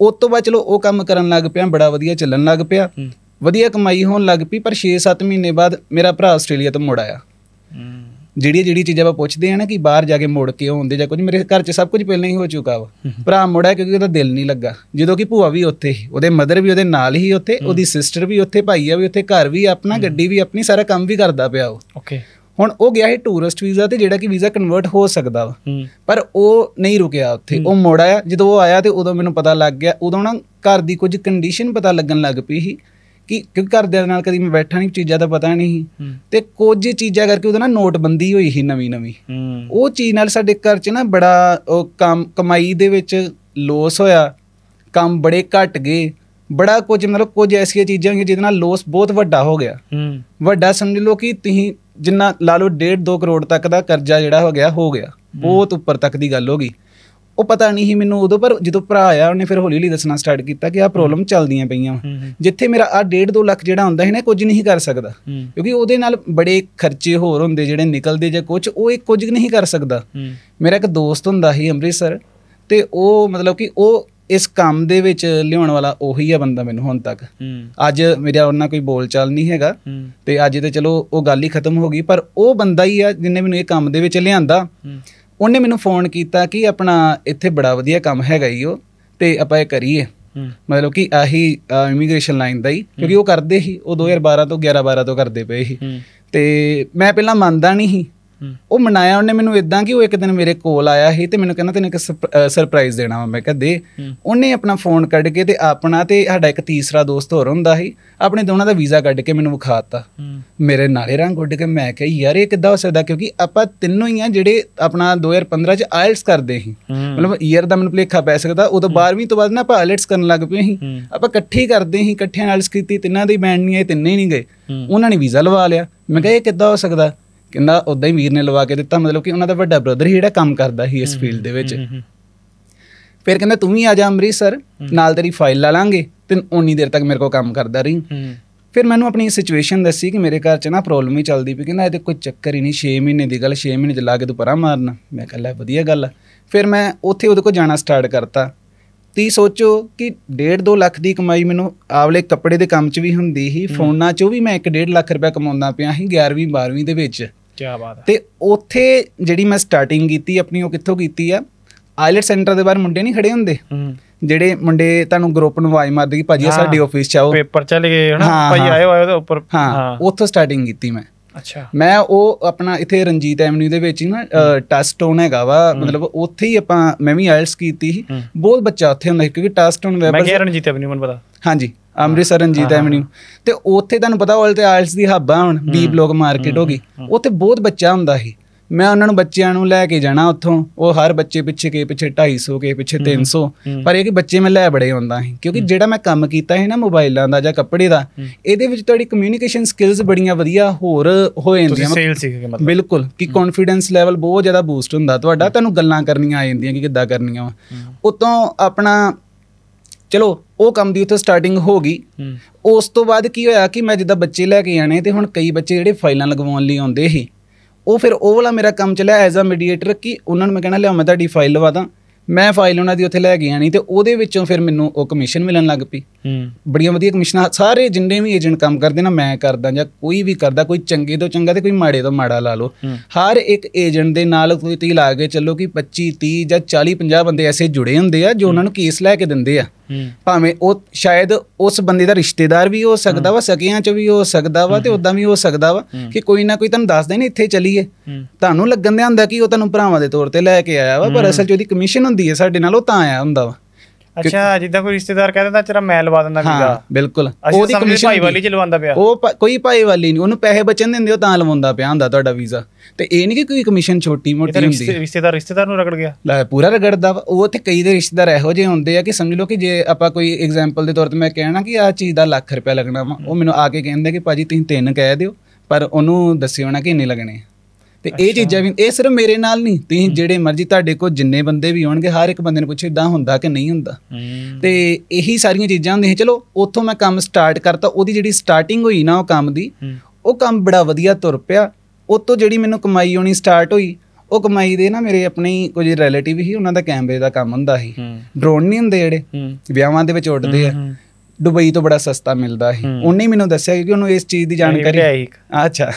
[SPEAKER 1] ਉਸ ਤੋਂ ਬਾਅਦ ਚਲੋ ਉਹ ਕੰਮ ਕਰਨ ਲੱਗ ਪਿਆ ਬੜਾ ਵਧੀਆ ਚੱਲਣ ਲੱਗ ਪਿਆ ਵਧੀਆ ਕਮਾਈ ਹੋਣ ਲੱਗ ਪਈ ਪਰ 6-7 ਮਹੀਨੇ ਬਾਅਦ ਮੇਰਾ ਭਰਾ ਆਸਟ੍ਰੇਲੀਆ ਤੋਂ ਮੁੜ ਆਇਆ ਜਿਹੜੀ ਜਿਹੜੀ ਚੀਜ਼ਾਂ ਆਪਾਂ ਪੁੱਛਦੇ ਆ ਨਾ ਕਿ ਬਾਹਰ ਜਾ ਕੇ ਮੁੜ ਕੇ ਹੁੰਦੇ ਜਾਂ ਕੁਝ ਮੇਰੇ ਘਰ 'ਚ ਸਭ ਕੁਝ ਪਹਿਲਾਂ ਹੀ ਹੋ ਚੁੱਕਾ ਵਾ ਭਰਾ ਮੁੜਾ ਕਿਉਂਕਿ ਉਹਦਾ ਦਿਲ ਨਹੀਂ ਲੱਗਾ ਜਦੋਂ ਕਿ ਭੂਆ ਵੀ ਉੱਥੇ ਸੀ ਉਹਦੇ ਮਦਰ ਵੀ ਉਹਦੇ ਨਾਲ ਹੀ ਉੱਥੇ ਉਹਦੀ ਸਿਸਟਰ ਵੀ ਉੱਥੇ ਭਾਈ ਆ ਵੀ ਉੱਥੇ ਘਰ ਵੀ ਆਪਣਾ ਗੱਡੀ ਵੀ ਆਪਣੀ ਸਾਰਾ ਕੰਮ ਵੀ ਕਰਦਾ ਪਿਆ ਉਹ ਓਕੇ ਹੁਣ ਉਹ ਗਿਆ ਹੈ ਟੂਰਿਸਟ ਵੀਜ਼ਾ ਤੇ ਜਿਹੜਾ ਕਿ ਵੀਜ਼ਾ ਕਨਵਰਟ ਹੋ ਸਕਦਾ ਵਾ ਪਰ ਉਹ ਨਹੀਂ ਰੁਕਿਆ ਉੱਥੇ ਉਹ ਮੁੜਾ ਜਦੋਂ ਉਹ ਆਇਆ ਤੇ ਉਦੋਂ ਮੈਨੂੰ ਪਤਾ ਲੱਗ ਗਿਆ ਉਦੋਂ ਨਾ ਘਰ ਦੀ ਕੁਝ ਕੰਡੀਸ਼ਨ ਪਤਾ ਲੱਗਣ ਲੱਗ ਪਈ ਸੀ ਕਿ ਕਿਉਂਕਿ ਘਰਦਿਆਂ ਨਾਲ ਕਦੀ ਮੈਂ ਬੈਠਾ ਨਹੀਂ ਚੀਜ਼ਾਂ ਦਾ ਪਤਾ ਨਹੀਂ ਤੇ ਕੁਝ ਚੀਜ਼ਾਂ ਕਰਕੇ ਉਹਦਾ ਨਾ ਨੋਟਬੰਦੀ ਹੋਈ ਸੀ ਨਵੀਂ ਨਵੀਂ ਉਹ ਚੀਜ਼ ਨਾਲ ਸਾਡੇ ਘਰ 'ਚ ਨਾ ਬੜਾ ਉਹ ਕੰਮ ਕਮਾਈ ਦੇ ਵਿੱਚ ਲੋਸ ਹੋਇਆ ਕੰਮ ਬੜੇ ਘਟ ਗਏ ਬੜਾ ਕੁਝ ਮਤਲਬ ਕੁਝ ਐਸੀਆਂ ਚੀਜ਼ਾਂ ਹੋਈਆਂ ਜਿਹਦੇ ਨਾਲ ਲੋਸ ਬਹੁਤ ਵੱਡਾ ਹੋ ਗਿਆ ਵੱਡਾ ਸਮਝ ਲਓ ਕਿ ਤੁਸੀਂ ਜਿੰਨਾ ਲਾ ਲਓ 1.5 2 ਕਰੋੜ ਤੱਕ ਦਾ ਕਰਜ਼ਾ ਜਿਹੜਾ ਹੋ ਗਿਆ ਹੋ ਗਿਆ ਬਹੁਤ ਉੱਪਰ ਤੱਕ ਦੀ ਗੱਲ ਹੋ ਗਈ ਉਹ ਪਤਾ ਨਹੀਂ ਸੀ ਮੈਨੂੰ ਉਦੋਂ ਪਰ ਜਦੋਂ ਭਰਾ ਆਇਆ ਉਹਨੇ ਫਿਰ ਹੌਲੀ ਹੌਲੀ ਦੱਸਣਾ ਸਟਾਰਟ ਕੀਤਾ ਕਿ ਆਹ ਪ੍ਰੋਬਲਮ ਚੱਲਦੀਆਂ ਪਈਆਂ ਜਿੱਥੇ ਮੇਰਾ ਆ 1.5 2 ਲੱਖ ਜਿਹੜਾ ਹੁੰਦਾ ਹੈ ਨਾ ਕੁਝ ਨਹੀਂ ਕਰ ਸਕਦਾ ਕਿਉਂਕਿ ਉਹਦੇ ਨਾਲ ਬੜੇ ਖਰਚੇ ਹੋਰ ਹੁੰਦੇ ਜਿਹੜੇ ਨਿਕਲਦੇ ਜਾਂ ਕੁਝ ਉਹ ਇਹ ਕੁਝ ਨਹੀਂ ਕਰ ਸਕਦਾ ਮੇਰਾ ਇੱਕ ਦੋਸਤ ਹੁੰਦਾ ਸੀ ਅੰਮ੍ਰਿਤਸਰ ਤੇ ਉਹ ਮਤਲਬ ਕਿ ਉਹ ਇਸ ਕੰਮ ਦੇ ਵਿੱਚ ਲਿਆਉਣ ਵਾਲਾ ਉਹੀ ਆ ਬੰਦਾ ਮੈਨੂੰ ਹੁਣ ਤੱਕ ਅੱਜ ਮੇਰਾ ਉਹਨਾਂ ਕੋਈ ਬੋਲਚਾਲ ਨਹੀਂ ਹੈਗਾ ਤੇ ਅੱਜ ਤੇ ਚਲੋ ਉਹ ਗੱਲ ਹੀ ਖਤਮ ਹੋ ਗਈ ਪਰ ਉਹ ਬੰਦਾ ਹੀ ਆ ਜਿਨੇ ਮੈਨੂੰ ਇਹ ਕੰਮ ਦੇ ਵਿੱਚ ਲਿਆਂਦਾ ਉਹਨੇ ਮੈਨੂੰ ਫੋਨ ਕੀਤਾ ਕਿ ਆਪਣਾ ਇੱਥੇ ਬੜਾ ਵਧੀਆ ਕੰਮ ਹੈਗਾ ਹੀ ਉਹ ਤੇ ਆਪਾਂ ਇਹ ਕਰੀਏ ਮਤਲਬ ਕਿ ਆਹੀ ਇਮੀਗ੍ਰੇਸ਼ਨ ਲਾਈਨ ਦਾ ਹੀ ਕਿਉਂਕਿ ਉਹ ਕਰਦੇ ਹੀ ਉਹ 2012 ਤੋਂ 11 12 ਤੋਂ ਕਰਦੇ ਪਏ ਸੀ ਤੇ ਮੈਂ ਪਹਿਲਾਂ ਮੰਨਦਾ ਨਹੀਂ ਸੀ ਉਹ ਮਨਾਇਆ ਉਹਨੇ ਮੈਨੂੰ ਇਦਾਂ ਕਿ ਉਹ ਇੱਕ ਦਿਨ ਮੇਰੇ ਕੋਲ ਆਇਆ ਸੀ ਤੇ ਮੈਨੂੰ ਕਹਿੰਦਾ ਤੈਨੂੰ ਇੱਕ ਸਰਪ੍ਰਾਈਜ਼ ਦੇਣਾ ਵਾ ਮੈਂ ਕਿਹਾ ਦੇ ਉਹਨੇ ਆਪਣਾ ਫੋਨ ਕੱਢ ਕੇ ਤੇ ਆਪਣਾ ਤੇ ਸਾਡਾ ਇੱਕ ਤੀਸਰਾ ਦੋਸਤ ਹੋਰ ਹੁੰਦਾ ਸੀ ਆਪਣੇ ਦੋਨਾਂ ਦਾ ਵੀਜ਼ਾ ਕੱਢ ਕੇ ਮੈਨੂੰ ਵਿਖਾਤਾ ਮੇਰੇ ਨਾਲੇ ਰੰਗ ਉੱਡ ਕੇ ਮੈਂ ਕਿਹਾ ਯਾਰ ਇਹ ਕਿੱਦਾਂ ਹੋ ਸਕਦਾ ਕਿਉਂਕਿ ਆਪਾਂ ਤਿੰਨੋਂ ਹੀ ਆ ਜਿਹੜੇ ਆਪਣਾ 2015 ਚ ਆਇਲਟਸ ਕਰਦੇ ਸੀ ਮਤਲਬ ਈਅਰ ਦਾ ਮੈਨੂੰ ਭਲੇਖਾ ਪੈ ਸਕਦਾ ਉਹ ਤੋਂ 12ਵੀਂ ਤੋਂ ਬਾਅਦ ਨਾ ਆਪਾਂ ਆਇਲਟਸ ਕਰਨ ਲੱਗ ਪਏ ਸੀ ਆਪਾਂ ਇਕੱਠੇ ਕਰਦੇ ਸੀ ਇਕੱਠਿਆਂ ਨਾਲ ਸਕੀਤੀ ਤਿੰਨਾਂ ਦੀ ਬੈਂਡ ਨਹੀਂ ਆਏ ਤਿੰਨੇ ਹੀ ਨਹੀਂ ਗਏ ਉਹਨਾਂ ਨੇ ਵੀਜ਼ਾ ਲਵਾ ਲਿਆ ਮੈਂ ਕਿਹਾ ਇਹ ਕਿੱਦਾਂ ਹੋ ਸਕਦਾ ਕਹਿੰਦਾ ਉਦਾਂ ਹੀ ਵੀਰ ਨੇ ਲਵਾ ਕੇ ਦਿੱਤਾ ਮਤਲਬ ਕਿ ਉਹਨਾਂ ਦਾ ਵੱਡਾ ਬ੍ਰਦਰ ਹੀ ਜਿਹੜਾ ਕੰਮ ਕਰਦਾ ਸੀ ਇਸ ਫੀਲਡ ਦੇ ਵਿੱਚ ਫਿਰ ਕਹਿੰਦਾ ਤੂੰ ਵੀ ਆ ਜਾ ਅੰਮ੍ਰਿਤਸਰ ਨਾਲ ਤੇਰੀ ਫਾਈਲ ਲਾ ਲਾਂਗੇ ਤੇ ਉਨੀ ਦੇਰ ਤੱਕ ਮੇਰੇ ਕੋਲ ਕੰਮ ਕਰਦਾ ਰਹੀ ਫਿਰ ਮੈਨੂੰ ਆਪਣੀ ਸਿਚੁਏਸ਼ਨ ਦੱਸੀ ਕਿ ਮੇਰੇ ਘਰ 'ਚ ਨਾ ਪ੍ਰੋਬਲਮ ਹੀ ਚੱਲਦੀ ਪਈ ਕਹਿੰਦਾ ਇਹਦੇ ਕੋਈ ਚੱਕਰ ਹੀ ਨਹੀਂ 6 ਮਹੀਨੇ ਦੀ ਗੱਲ 6 ਮਹੀਨੇ 'ਚ ਲਾ ਕੇ ਦੁਪਰਾ ਮਾਰਨਾ ਮੈਂ ਕਹ ਲੈ ਵਧੀਆ ਗੱਲ ਫਿਰ ਮੈਂ ਉੱਥੇ ਉਹਦੇ ਕੋਲ ਜਾਣਾ ਸਟਾਰਟ ਕਰਤਾ ਤੀ ਸੋਚੋ ਕਿ 1.5 2 ਲੱਖ ਦੀ ਕਮਾਈ ਮੈਨੂੰ ਆਵਲੇ ਕੱਪੜੇ ਦੇ ਕੰਮ 'ਚ ਵੀ ਹੁੰਦੀ ਸੀ ਫੋਨਾਂ 'ਚੋਂ ਵੀ ਮੈਂ 1.5 ਲੱਖ ਰੁਪਏ ਕਮਾਉਂਦਾ ਪਿਆ ਸੀ 11ਵੀਂ 12ਵੀਂ ਦੇ ਵਿੱਚ ਕੀ ਬਾਤ ਹੈ ਤੇ ਉੱਥੇ ਜਿਹੜੀ ਮੈਂ ਸਟਾਰਟਿੰਗ ਕੀਤੀ ਆਪਣੀ ਉਹ ਕਿੱਥੋਂ ਕੀਤੀ ਆ ਆਇਲਟ ਸੈਂਟਰ ਦੇ ਬਾਹਰ ਮੁੰਡੇ ਨਹੀਂ ਖੜੇ ਹੁੰਦੇ ਜਿਹੜੇ ਮੁੰਡੇ ਤੁਹਾਨੂੰ ਗਰੁੱਪ ਨੂੰ ਆਵਾਜ਼ ਮਾਰਦੇ ਕਿ ਭਾਜੀ ਸਾਡੇ ਆਫਿਸ ਚ ਆਓ
[SPEAKER 2] ਪੇਪਰ ਚੱਲ ਗਏ ਹਨਾ ਭਾਈ ਆਏ ਹੋਏ
[SPEAKER 1] ਉਹਦੇ ਉੱਪਰ ਹਾਂ ਉੱਥੋਂ ਸਟਾਰਟਿੰਗ ਕੀਤੀ ਮੈਂ ਅੱਛਾ ਮੈਂ ਉਹ ਆਪਣਾ ਇੱਥੇ ਰਣਜੀਤ ਐਵਨਿਊ ਦੇ ਵਿੱਚ ਹੀ ਨਾ ਟਸਟੋਨ ਹੈਗਾ ਵਾ ਮਤਲਬ ਉੱਥੇ ਹੀ ਆਪਾਂ ਮੈਂ ਵੀ ਆਇਲਸ ਕੀਤੀ ਸੀ ਬਹੁਤ ਬੱਚਾ ਉੱਥੇ ਹੁੰਦਾ ਕਿਉਂਕਿ ਟਸਟੋਨ ਵੈਬਸ ਮੈਂ ਕਿਹਾ ਰਣਜੀਤ ਐਵਨਿਊ ਮੈਨੂੰ ਪਤਾ ਹਾਂਜੀ ਅੰਮ੍ਰਿਤਸਰ ਰਣਜੀਤ ਐਵਨਿਊ ਤੇ ਉੱਥੇ ਤੁਹਾਨੂੰ ਪਤਾ ਆਲ ਤੇ ਆਇਲਸ ਦੀ ਹੱਬਾ ਹੁਣ ਬੀ ਬਲੋਕ ਮਾਰਕੀਟ ਹੋ ਗਈ ਉੱਥੇ ਬਹੁਤ ਬੱਚਾ ਹੁੰਦਾ ਸੀ ਮੈਂ ਉਹਨਾਂ ਨੂੰ ਬੱਚਿਆਂ ਨੂੰ ਲੈ ਕੇ ਜਾਣਾ ਉੱਥੋਂ ਉਹ ਹਰ ਬੱਚੇ ਪਿੱਛੇ ਕੇ ਪਿੱਛੇ 250 ਕੇ ਪਿੱਛੇ 300 ਪਰ ਇਹ ਕਿ ਬੱਚੇ ਮੈਂ ਲੈ ਬੜੇ ਹੁੰਦਾ ਸੀ ਕਿਉਂਕਿ ਜਿਹੜਾ ਮੈਂ ਕੰਮ ਕੀਤਾ ਹੈ ਨਾ ਮੋਬਾਈਲਾਂ ਦਾ ਜਾਂ ਕੱਪੜੇ ਦਾ ਇਹਦੇ ਵਿੱਚ ਤੁਹਾਡੀ ਕਮਿਊਨੀਕੇਸ਼ਨ ਸਕਿੱਲਸ ਬੜੀਆਂ ਵਧੀਆ ਹੋਰ ਹੋ ਜਾਂਦੀਆਂ ਤੁਸੀਂ ਸੇਲ ਸਿੱਖ ਕੇ ਮਤਲਬ ਬਿਲਕੁਲ ਕਿ ਕੌਨਫੀਡੈਂਸ ਲੈਵਲ ਬਹੁਤ ਜ਼ਿਆਦਾ ਬੂਸਟ ਹੁੰਦਾ ਤੁਹਾਡਾ ਤੁਹਾਨੂੰ ਗੱਲਾਂ ਕਰਨੀਆਂ ਆ ਜਾਂਦੀਆਂ ਕਿ ਕਿੱਦਾਂ ਕਰਨੀਆਂ ਉਤੋਂ ਆਪਣਾ ਚਲੋ ਉਹ ਕੰਮ ਦੀ ਉੱਥੇ ਸਟਾਰਟਿੰਗ ਹੋ ਗਈ ਉਸ ਤੋਂ ਬਾਅਦ ਕੀ ਹੋਇਆ ਕਿ ਮੈਂ ਜਿੱਦਾਂ ਬੱਚੇ ਲੈ ਕੇ ਆਣੇ ਤੇ ਹੁਣ ਕਈ ਬੱਚੇ ਜਿਹੜੇ ਫਾਈਲਾਂ ਲਗਵਾਉਣ ਲਈ ਆਉਂਦੇ ਸੀ ਉਹ ਫਿਰ ਉਹ ਵਾਲਾ ਮੇਰਾ ਕੰਮ ਚੱਲਿਆ ਐਜ਼ ਅ ਮੀਡੀਏਟਰ ਕਿ ਉਹਨਾਂ ਨੂੰ ਮੈਂ ਕਹਿਣਾ ਲਿਆ ਮੈਂ ਤੁਹਾਡੀ ਫਾਈਲ ਲਵਾ ਦਾਂ ਮੈਂ ਫਾਈਲ ਉਹਨਾਂ ਦੀ ਉੱਥੇ ਲੈ ਕੇ ਆਣੀ ਤੇ ਉਹਦੇ ਵਿੱਚੋਂ ਫਿਰ ਮੈਨੂੰ ਉਹ ਕਮਿਸ਼ਨ ਮਿਲਣ ਲੱਗ ਪਈ ਬੜੀਆਂ ਵਧੀਆ ਕਮਿਸ਼ਨਾਂ ਸਾਰੇ ਜਿੰਨੇ ਵੀ ਏਜੰਟ ਕੰਮ ਕਰਦੇ ਨਾ ਮੈਂ ਕਰਦਾ ਜਾਂ ਕੋਈ ਵੀ ਕਰਦਾ ਕੋਈ ਚੰਗੇ ਤੋਂ ਚੰਗਾ ਤੇ ਕੋਈ ਮਾੜੇ ਤੋਂ ਮਾੜਾ ਲਾ ਲਓ ਹਰ ਇੱਕ ਏਜੰਟ ਦੇ ਨਾਲ ਕੋਈ ਤੀ ਲਾ ਕੇ ਚੱਲੋ ਕਿ 25 30 ਜਾਂ 40 50 ਬੰਦੇ ਐਸੇ ਜੁੜੇ ਹੁੰਦੇ ਆ ਜੋ ਉਹਨਾਂ ਨੂੰ ਕੇਸ ਲੈ ਕੇ ਦਿੰਦੇ ਆ ਭਾਵੇਂ ਉਹ ਸ਼ਾਇਦ ਉਸ ਬੰਦੇ ਦਾ ਰਿਸ਼ਤੇਦਾਰ ਵੀ ਹੋ ਸਕਦਾ ਵਾ ਸਕਿਆਂ ਚ ਵੀ ਹੋ ਸਕਦਾ ਵਾ ਤੇ ਉਦਾਂ ਵੀ ਹੋ ਸਕਦਾ ਵਾ ਕਿ ਕੋਈ ਨਾ ਕੋਈ ਤੁਹਾਨੂੰ ਦੱਸਦਾ ਨਹੀਂ ਇੱਥੇ ਚਲੀਏ ਤੁਹਾਨੂੰ ਲੱਗਣ ਦੇ ਹੁੰਦਾ ਕਿ ਉਹ ਤੁਹਾਨੂੰ ਭਰਾਵਾਂ ਦੇ ਤੌਰ ਤੇ ਲੈ ਕੇ ਆਇਆ ਵਾ ਪਰ ਅਸਲ ਚ ਉਹਦੀ ਕਮਿਸ਼ਨ ਹੁੰਦੀ ਹੈ ਸਾਡੇ ਨਾਲ ਉਹ ਤਾਂ ਆਇਆ ਹੁੰਦਾ ਵਾ ਅੱਛਾ ਜਿੱਦਾਂ ਕੋਈ ਰਿਸ਼ਤੇਦਾਰ ਕਹਿੰਦਾ ਤਾਂ ਤੇਰਾ ਮੈਲ ਲਵਾ ਦਿੰਦਾ ਵੀਜ਼ਾ ਬਿਲਕੁਲ ਉਹਦੀ ਕਮਿਸ਼ਨ ਭਾਈ ਵਾਲੀ ਚ ਲਵਾਉਂਦਾ ਪਿਆ ਉਹ ਕੋਈ ਭਾਈ ਵਾਲੀ ਨਹੀਂ ਉਹਨੂੰ ਪੈਸੇ ਬਚਨ ਦਿੰਦੇ ਉਹ ਤਾਂ ਲਵਾਉਂਦਾ ਪਿਆ ਹੁੰਦਾ ਤੁਹਾਡਾ ਵੀਜ਼ਾ ਤੇ ਇਹ ਨਹੀਂ ਕਿ ਕੋਈ ਕਮਿਸ਼ਨ ਛੋਟੀ ਮੋਟੀ ਹੁੰਦੀ ਰਿਸ਼ਤੇਦਾਰ ਰਿਸ਼ਤੇਦਾਰ ਨੂੰ ਰਗੜ ਗਿਆ ਲੈ ਪੂਰਾ ਰਗੜਦਾ ਉਹ ਤੇ ਕਈ ਦੇ ਰਿਸ਼ਤੇਦਾਰ ਇਹੋ ਜਿਹੇ ਹੁੰਦੇ ਆ ਕਿ ਸਮਝ ਲਓ ਕਿ ਜੇ ਆਪਾਂ ਕੋਈ ਐਗਜ਼ਾਮਪਲ ਦੇ ਤੌਰ ਤੇ ਮੈਂ ਕਹਿਣਾ ਕਿ ਆ ਚੀਜ਼ ਦਾ ਲੱਖ ਰੁਪਏ ਲੱਗਣਾ ਵਾ ਉਹ ਮੈਨੂੰ ਆ ਕੇ ਕਹਿੰਦੇ ਕਿ ਭਾਜੀ ਤੁਸੀਂ ਤਿੰਨ ਕਹਿ ਦਿਓ ਪਰ ਉਹਨੂੰ ਦੱਸਿਓ ਨਾ ਕਿ ਇੰਨੇ ਲੱਗਣੇ ਤੇ ਇਹ ਚੀਜ਼ਾਂ ਵੀ ਇਹ ਸਿਰਫ ਮੇਰੇ ਨਾਲ ਨਹੀਂ ਤੁਸੀਂ ਜਿਹੜੇ ਮਰਜ਼ੀ ਤੁਹਾਡੇ ਕੋਲ ਜਿੰਨੇ ਬੰਦੇ ਵੀ ਹੋਣਗੇ ਹਰ ਇੱਕ ਬੰਦੇ ਨੂੰ ਪੁੱਛੇ ਇਦਾਂ ਹੁੰਦਾ ਕਿ ਨਹੀਂ ਹੁੰਦਾ ਤੇ ਇਹੀ ਸਾਰੀਆਂ ਚੀਜ਼ਾਂ ਹੁੰਦੀਆਂ ਚਲੋ ਉੱਥੋਂ ਮੈਂ ਕੰਮ ਸਟਾਰਟ ਕਰਤਾ ਉਹਦੀ ਜਿਹੜੀ ਸਟਾਰਟਿੰਗ ਹੋਈ ਨਾ ਉਹ ਕੰਮ ਦੀ ਉਹ ਕੰਮ ਬੜਾ ਵਧੀਆ ਤੁਰ ਪਿਆ ਉਹ ਤੋਂ ਜਿਹੜੀ ਮੈਨੂੰ ਕਮਾਈ ਹੋਣੀ ਸਟਾਰਟ ਹੋਈ ਉਹ ਕਮਾਈ ਦੇ ਨਾ ਮੇਰੇ ਆਪਣੇ ਕੁਝ ਰਿਲੇਟਿਵ ਹੀ ਉਹਨਾਂ ਦਾ ਕੈਮਰੇ ਦਾ ਕੰਮ ਹੁੰਦਾ ਸੀ ਡਰੋਨ ਨਹੀਂ ਹੁੰਦੇ ਜਿਹੜੇ ਵਿਆਹਾਂ ਦੇ ਵਿੱਚ ਉੱਡਦੇ ਆ ਦੁਬਈ ਤੋਂ ਬੜਾ ਸਸਤਾ ਮਿਲਦਾ ਸੀ ਉਹਨੇ ਮੈਨੂੰ ਦੱਸਿਆ ਕਿ ਉਹਨੂੰ ਇਸ ਚੀਜ਼ ਦੀ ਜਾਣਕਾਰੀ ਅੱਛਾ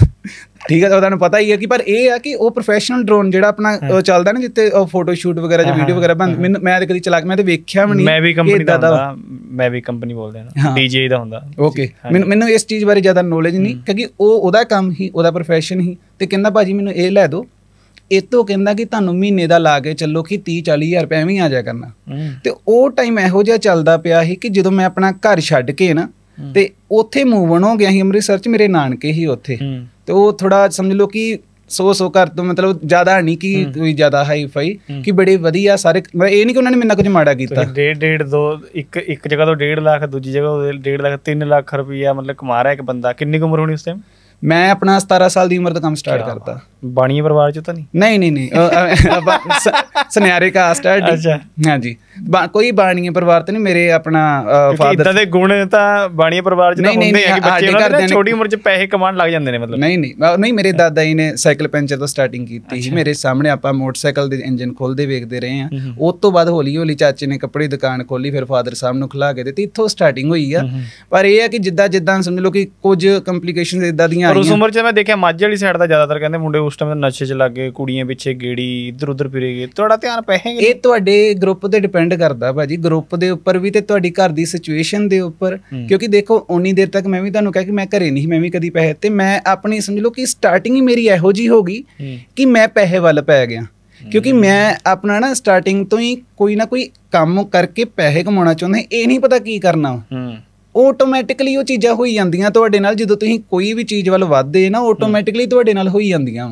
[SPEAKER 1] ਠੀਕ ਹੈ ਤੁਹਾਨੂੰ ਪਤਾ ਹੀ ਹੈ ਕਿ ਪਰ ਇਹ ਆ ਕਿ ਉਹ ਪ੍ਰੋਫੈਸ਼ਨਲ ਡਰੋਨ ਜਿਹੜਾ ਆਪਣਾ ਚੱਲਦਾ ਨਾ ਜਿੱਤੇ ਫੋਟੋ ਸ਼ੂਟ ਵਗੈਰਾ ਜਾਂ ਵੀਡੀਓ ਵਗੈਰਾ ਬਣ ਮੈਂ ਕਦੀ ਚਲਾ ਕੇ ਮੈਂ ਤੇ ਵੇਖਿਆ ਵੀ ਨਹੀਂ ਮੈਂ ਵੀ ਕੰਪਨੀ ਦਾ ਹੁੰਦਾ ਮੈਂ ਵੀ ਕੰਪਨੀ ਬੋਲਦੇ
[SPEAKER 2] ਨਾ ਡੀਜੇ ਦਾ ਹੁੰਦਾ ਓਕੇ ਮੈਨੂੰ
[SPEAKER 1] ਮੈਨੂੰ ਇਸ ਚੀਜ਼ ਬਾਰੇ ਜ਼ਿਆਦਾ ਨੋਲੇਜ ਨਹੀਂ ਕਿਉਂਕਿ ਉਹ ਉਹਦਾ ਕੰਮ ਹੀ ਉਹਦਾ ਪ੍ਰੋਫੈਸ਼ਨ ਹੀ ਤੇ ਕਹਿੰਦਾ ਭਾਜੀ ਮੈਨੂੰ ਇਹ ਲੈ ਦਿਓ ਇਤੋਂ ਕਹਿੰਦਾ ਕਿ ਤੁਹਾਨੂੰ ਮਹੀਨੇ ਦਾ ਲਾ ਕੇ ਚੱਲੋ ਕਿ 30 40000 ਰੁਪਏ ਵੀ ਆ ਜਾ ਕਰਨਾ ਤੇ ਉਹ ਟਾਈਮ ਇਹੋ ਜਿਹਾ ਚੱਲਦਾ ਪਿਆ ਸੀ ਕਿ ਜਦੋਂ ਮੈਂ ਆਪਣਾ ਘਰ ਛੱਡ ਕੇ ਨਾ ਤੇ ਉੱਥੇ ਮੂਵਨ ਹੋ ਗਿਆ ਸੀ ਅੰਮ੍ਰਿਤਸਰ ਚ ਮੇਰੇ ਨਾਨਕੇ ਹੀ ਉੱਥੇ ਤੇ ਉਹ ਥੋੜਾ ਸਮਝ ਲਓ ਕਿ ਸੋ ਸੋ ਕਰ ਤੋਂ ਮਤਲਬ ਜ਼ਿਆਦਾ ਨਹੀਂ ਕਿ ਕੋਈ ਜ਼ਿਆਦਾ ਹਾਈ ਫਾਈ ਕਿ ਬੜੇ ਵਧੀਆ ਸਾਰੇ ਇਹ ਨਹੀਂ ਕਿ ਉਹਨਾਂ ਨੇ ਮੈਨੂੰ ਕੁਝ ਮਾੜਾ ਕੀਤਾ
[SPEAKER 2] ਡੇਢ ਡੇਢ ਦੋ ਇੱਕ ਇੱਕ ਜਗ੍ਹਾ ਤੋਂ 1.5 ਲੱਖ ਦੂਜੀ ਜਗ੍ਹਾ ਤੋਂ 1.5 ਲੱਖ 3 ਲੱਖ ਰੁਪਈਆ ਮਤਲਬ ਕਮਾ ਰਿਹਾ ਇੱਕ ਬੰਦਾ ਕਿੰਨੀ ਉਮਰ ਹੋਣੀ ਉਸ ਟਾਈਮ
[SPEAKER 1] ਮੈਂ ਆਪਣਾ 17 ਸਾਲ ਦੀ ਉਮਰ ਤੋਂ ਕੰਮ ਸਟਾਰਟ ਕਰਤਾ
[SPEAKER 2] ਬਾਣੀ ਪਰਿਵਾਰ ਚ ਤਾਂ
[SPEAKER 1] ਨਹੀਂ ਨਹੀਂ ਨਹੀਂ ਸਨਿਆਰੇ ਸੁਨਿਆਰੇ ਕਾਸਟ ਹੈ ਅੱਛਾ ਹਾਂਜੀ ਕੋਈ ਬਾਣੀ ਪਰਿਵਾਰ ਤੇ ਨਹੀਂ ਮੇਰੇ ਆਪਣਾ ਫਾਦਰ ਇਦਾਂ ਦੇ ਗੁਣ ਤਾਂ ਬਾਣੀ ਪਰਿਵਾਰ ਚ ਤਾਂ ਹੁੰਦੇ ਆ ਕਿ ਬੱਚੇ ਉਹਨਾਂ ਦੇ ਛੋਟੀ ਉਮਰ ਚ ਪੈਸੇ ਕਮਾਉਣ ਲੱਗ ਜਾਂਦੇ ਨੇ ਮਤਲਬ ਨਹੀਂ ਨਹੀਂ ਨਹੀਂ ਮੇਰੇ ਦਾਦਾ ਜੀ ਨੇ ਸਾਈਕਲ ਪੈਂਚਰ ਤੋਂ ਸਟਾਰਟਿੰਗ ਕੀਤੀ ਸੀ ਮੇਰੇ ਸਾਹਮਣੇ ਆਪਾਂ ਮੋਟਰਸਾਈਕਲ ਦੇ ਇੰਜਨ ਖੋਲਦੇ ਵੇਖਦੇ ਰਹੇ ਆ ਉਸ ਤੋਂ ਬਾਅਦ ਹੌਲੀ ਹੌਲੀ ਚਾਚੇ ਨੇ ਕੱਪੜੇ ਦੁਕਾਨ ਖੋਲੀ ਫਿਰ ਫਾਦਰ ਸਾਹਿਬ ਨੂੰ ਖਿਲਾ ਕੇ ਦਿੱਤੀ ਇੱਥੋਂ ਸਟਾਰਟਿੰਗ ਹੋਈ ਆ ਪਰ ਇਹ ਆ ਕਿ ਜਿੱਦਾਂ ਜਿੱਦਾਂ ਸਮਝ ਲਓ ਕਿ ਕੁਝ ਕੰਪਲਿਕੇਸ਼ਨ ਇਦਾਂ ਦੀਆਂ ਆਈਆਂ ਪਰ ਉਸ ਉਮਰ
[SPEAKER 2] 'ਚ ਮੈਂ ਦੇਖਿਆ ਮਾਝੇ ਵਾਲੀ ਸਾਈਡ ਦਾ ਜ਼ਿਆਦਾਤਰ ਕਹਿੰਦੇ ਮੁੰਡੇ ਉਸ ਉਸ ਟਾਈਮ ਨਸ਼ੇ 'ਚ ਲੱਗੇ ਕੁੜੀਆਂ ਪਿੱਛੇ ਗੇੜੀ ਇਧਰ ਉਧਰ ਫਿਰੇਗੇ
[SPEAKER 1] ਤੁਹਾਡਾ ਧਿਆਨ ਪੈਹੇਗੇ ਇਹ ਤੁਹਾਡੇ ਗਰੁੱਪ ਤੇ ਡਿਪੈਂਡ ਕਰਦਾ ਭਾਜੀ ਗਰੁੱਪ ਦੇ ਉੱਪਰ ਵੀ ਤੇ ਤੁਹਾਡੀ ਘਰ ਦੀ ਸਿਚੁਏਸ਼ਨ ਦੇ ਉੱਪਰ ਕਿਉਂਕਿ ਦੇਖੋ ਓਨੀ ਦੇਰ ਤੱਕ ਮੈਂ ਵੀ ਤੁਹਾਨੂੰ ਕਹਿ ਕਿ ਮੈਂ ਘਰੇ ਨਹੀਂ ਮੈਂ ਵੀ ਕਦੀ ਪੈਸੇ ਤੇ ਮੈਂ ਆਪਣੀ ਸਮਝ ਲਓ ਕਿ ਸਟਾਰਟਿੰਗ ਹੀ ਮੇਰੀ ਇਹੋ ਜੀ ਹੋ ਗਈ ਕਿ ਮੈਂ ਪੈਸੇ ਵੱਲ ਪੈ ਗਿਆ ਕਿਉਂਕਿ ਮੈਂ ਆਪਣਾ ਨਾ ਸਟਾਰਟਿੰਗ ਤੋਂ ਹੀ ਕੋਈ ਨਾ ਕੋਈ ਕੰਮ ਕਰਕੇ ਪੈਸੇ ਕਮਾਉਣਾ ਚਾਹੁੰਦਾ ਇਹ ਨਹੀਂ ਪਤਾ ਕੀ ਕਰਨਾ ਆਟੋਮੈਟਿਕਲੀ ਉਹ ਚੀਜ਼ਾਂ ਹੋਈ ਜਾਂਦੀਆਂ ਤੁਹਾਡੇ ਨਾਲ ਜਦੋਂ ਤੁਸੀਂ ਕੋਈ ਵੀ ਚੀਜ਼ ਵੱਲ ਵੱਧਦੇ ਨਾ ਆਟੋਮੈਟਿਕਲੀ ਤੁਹਾਡੇ ਨਾਲ ਹੋਈ ਜਾਂਦੀਆਂ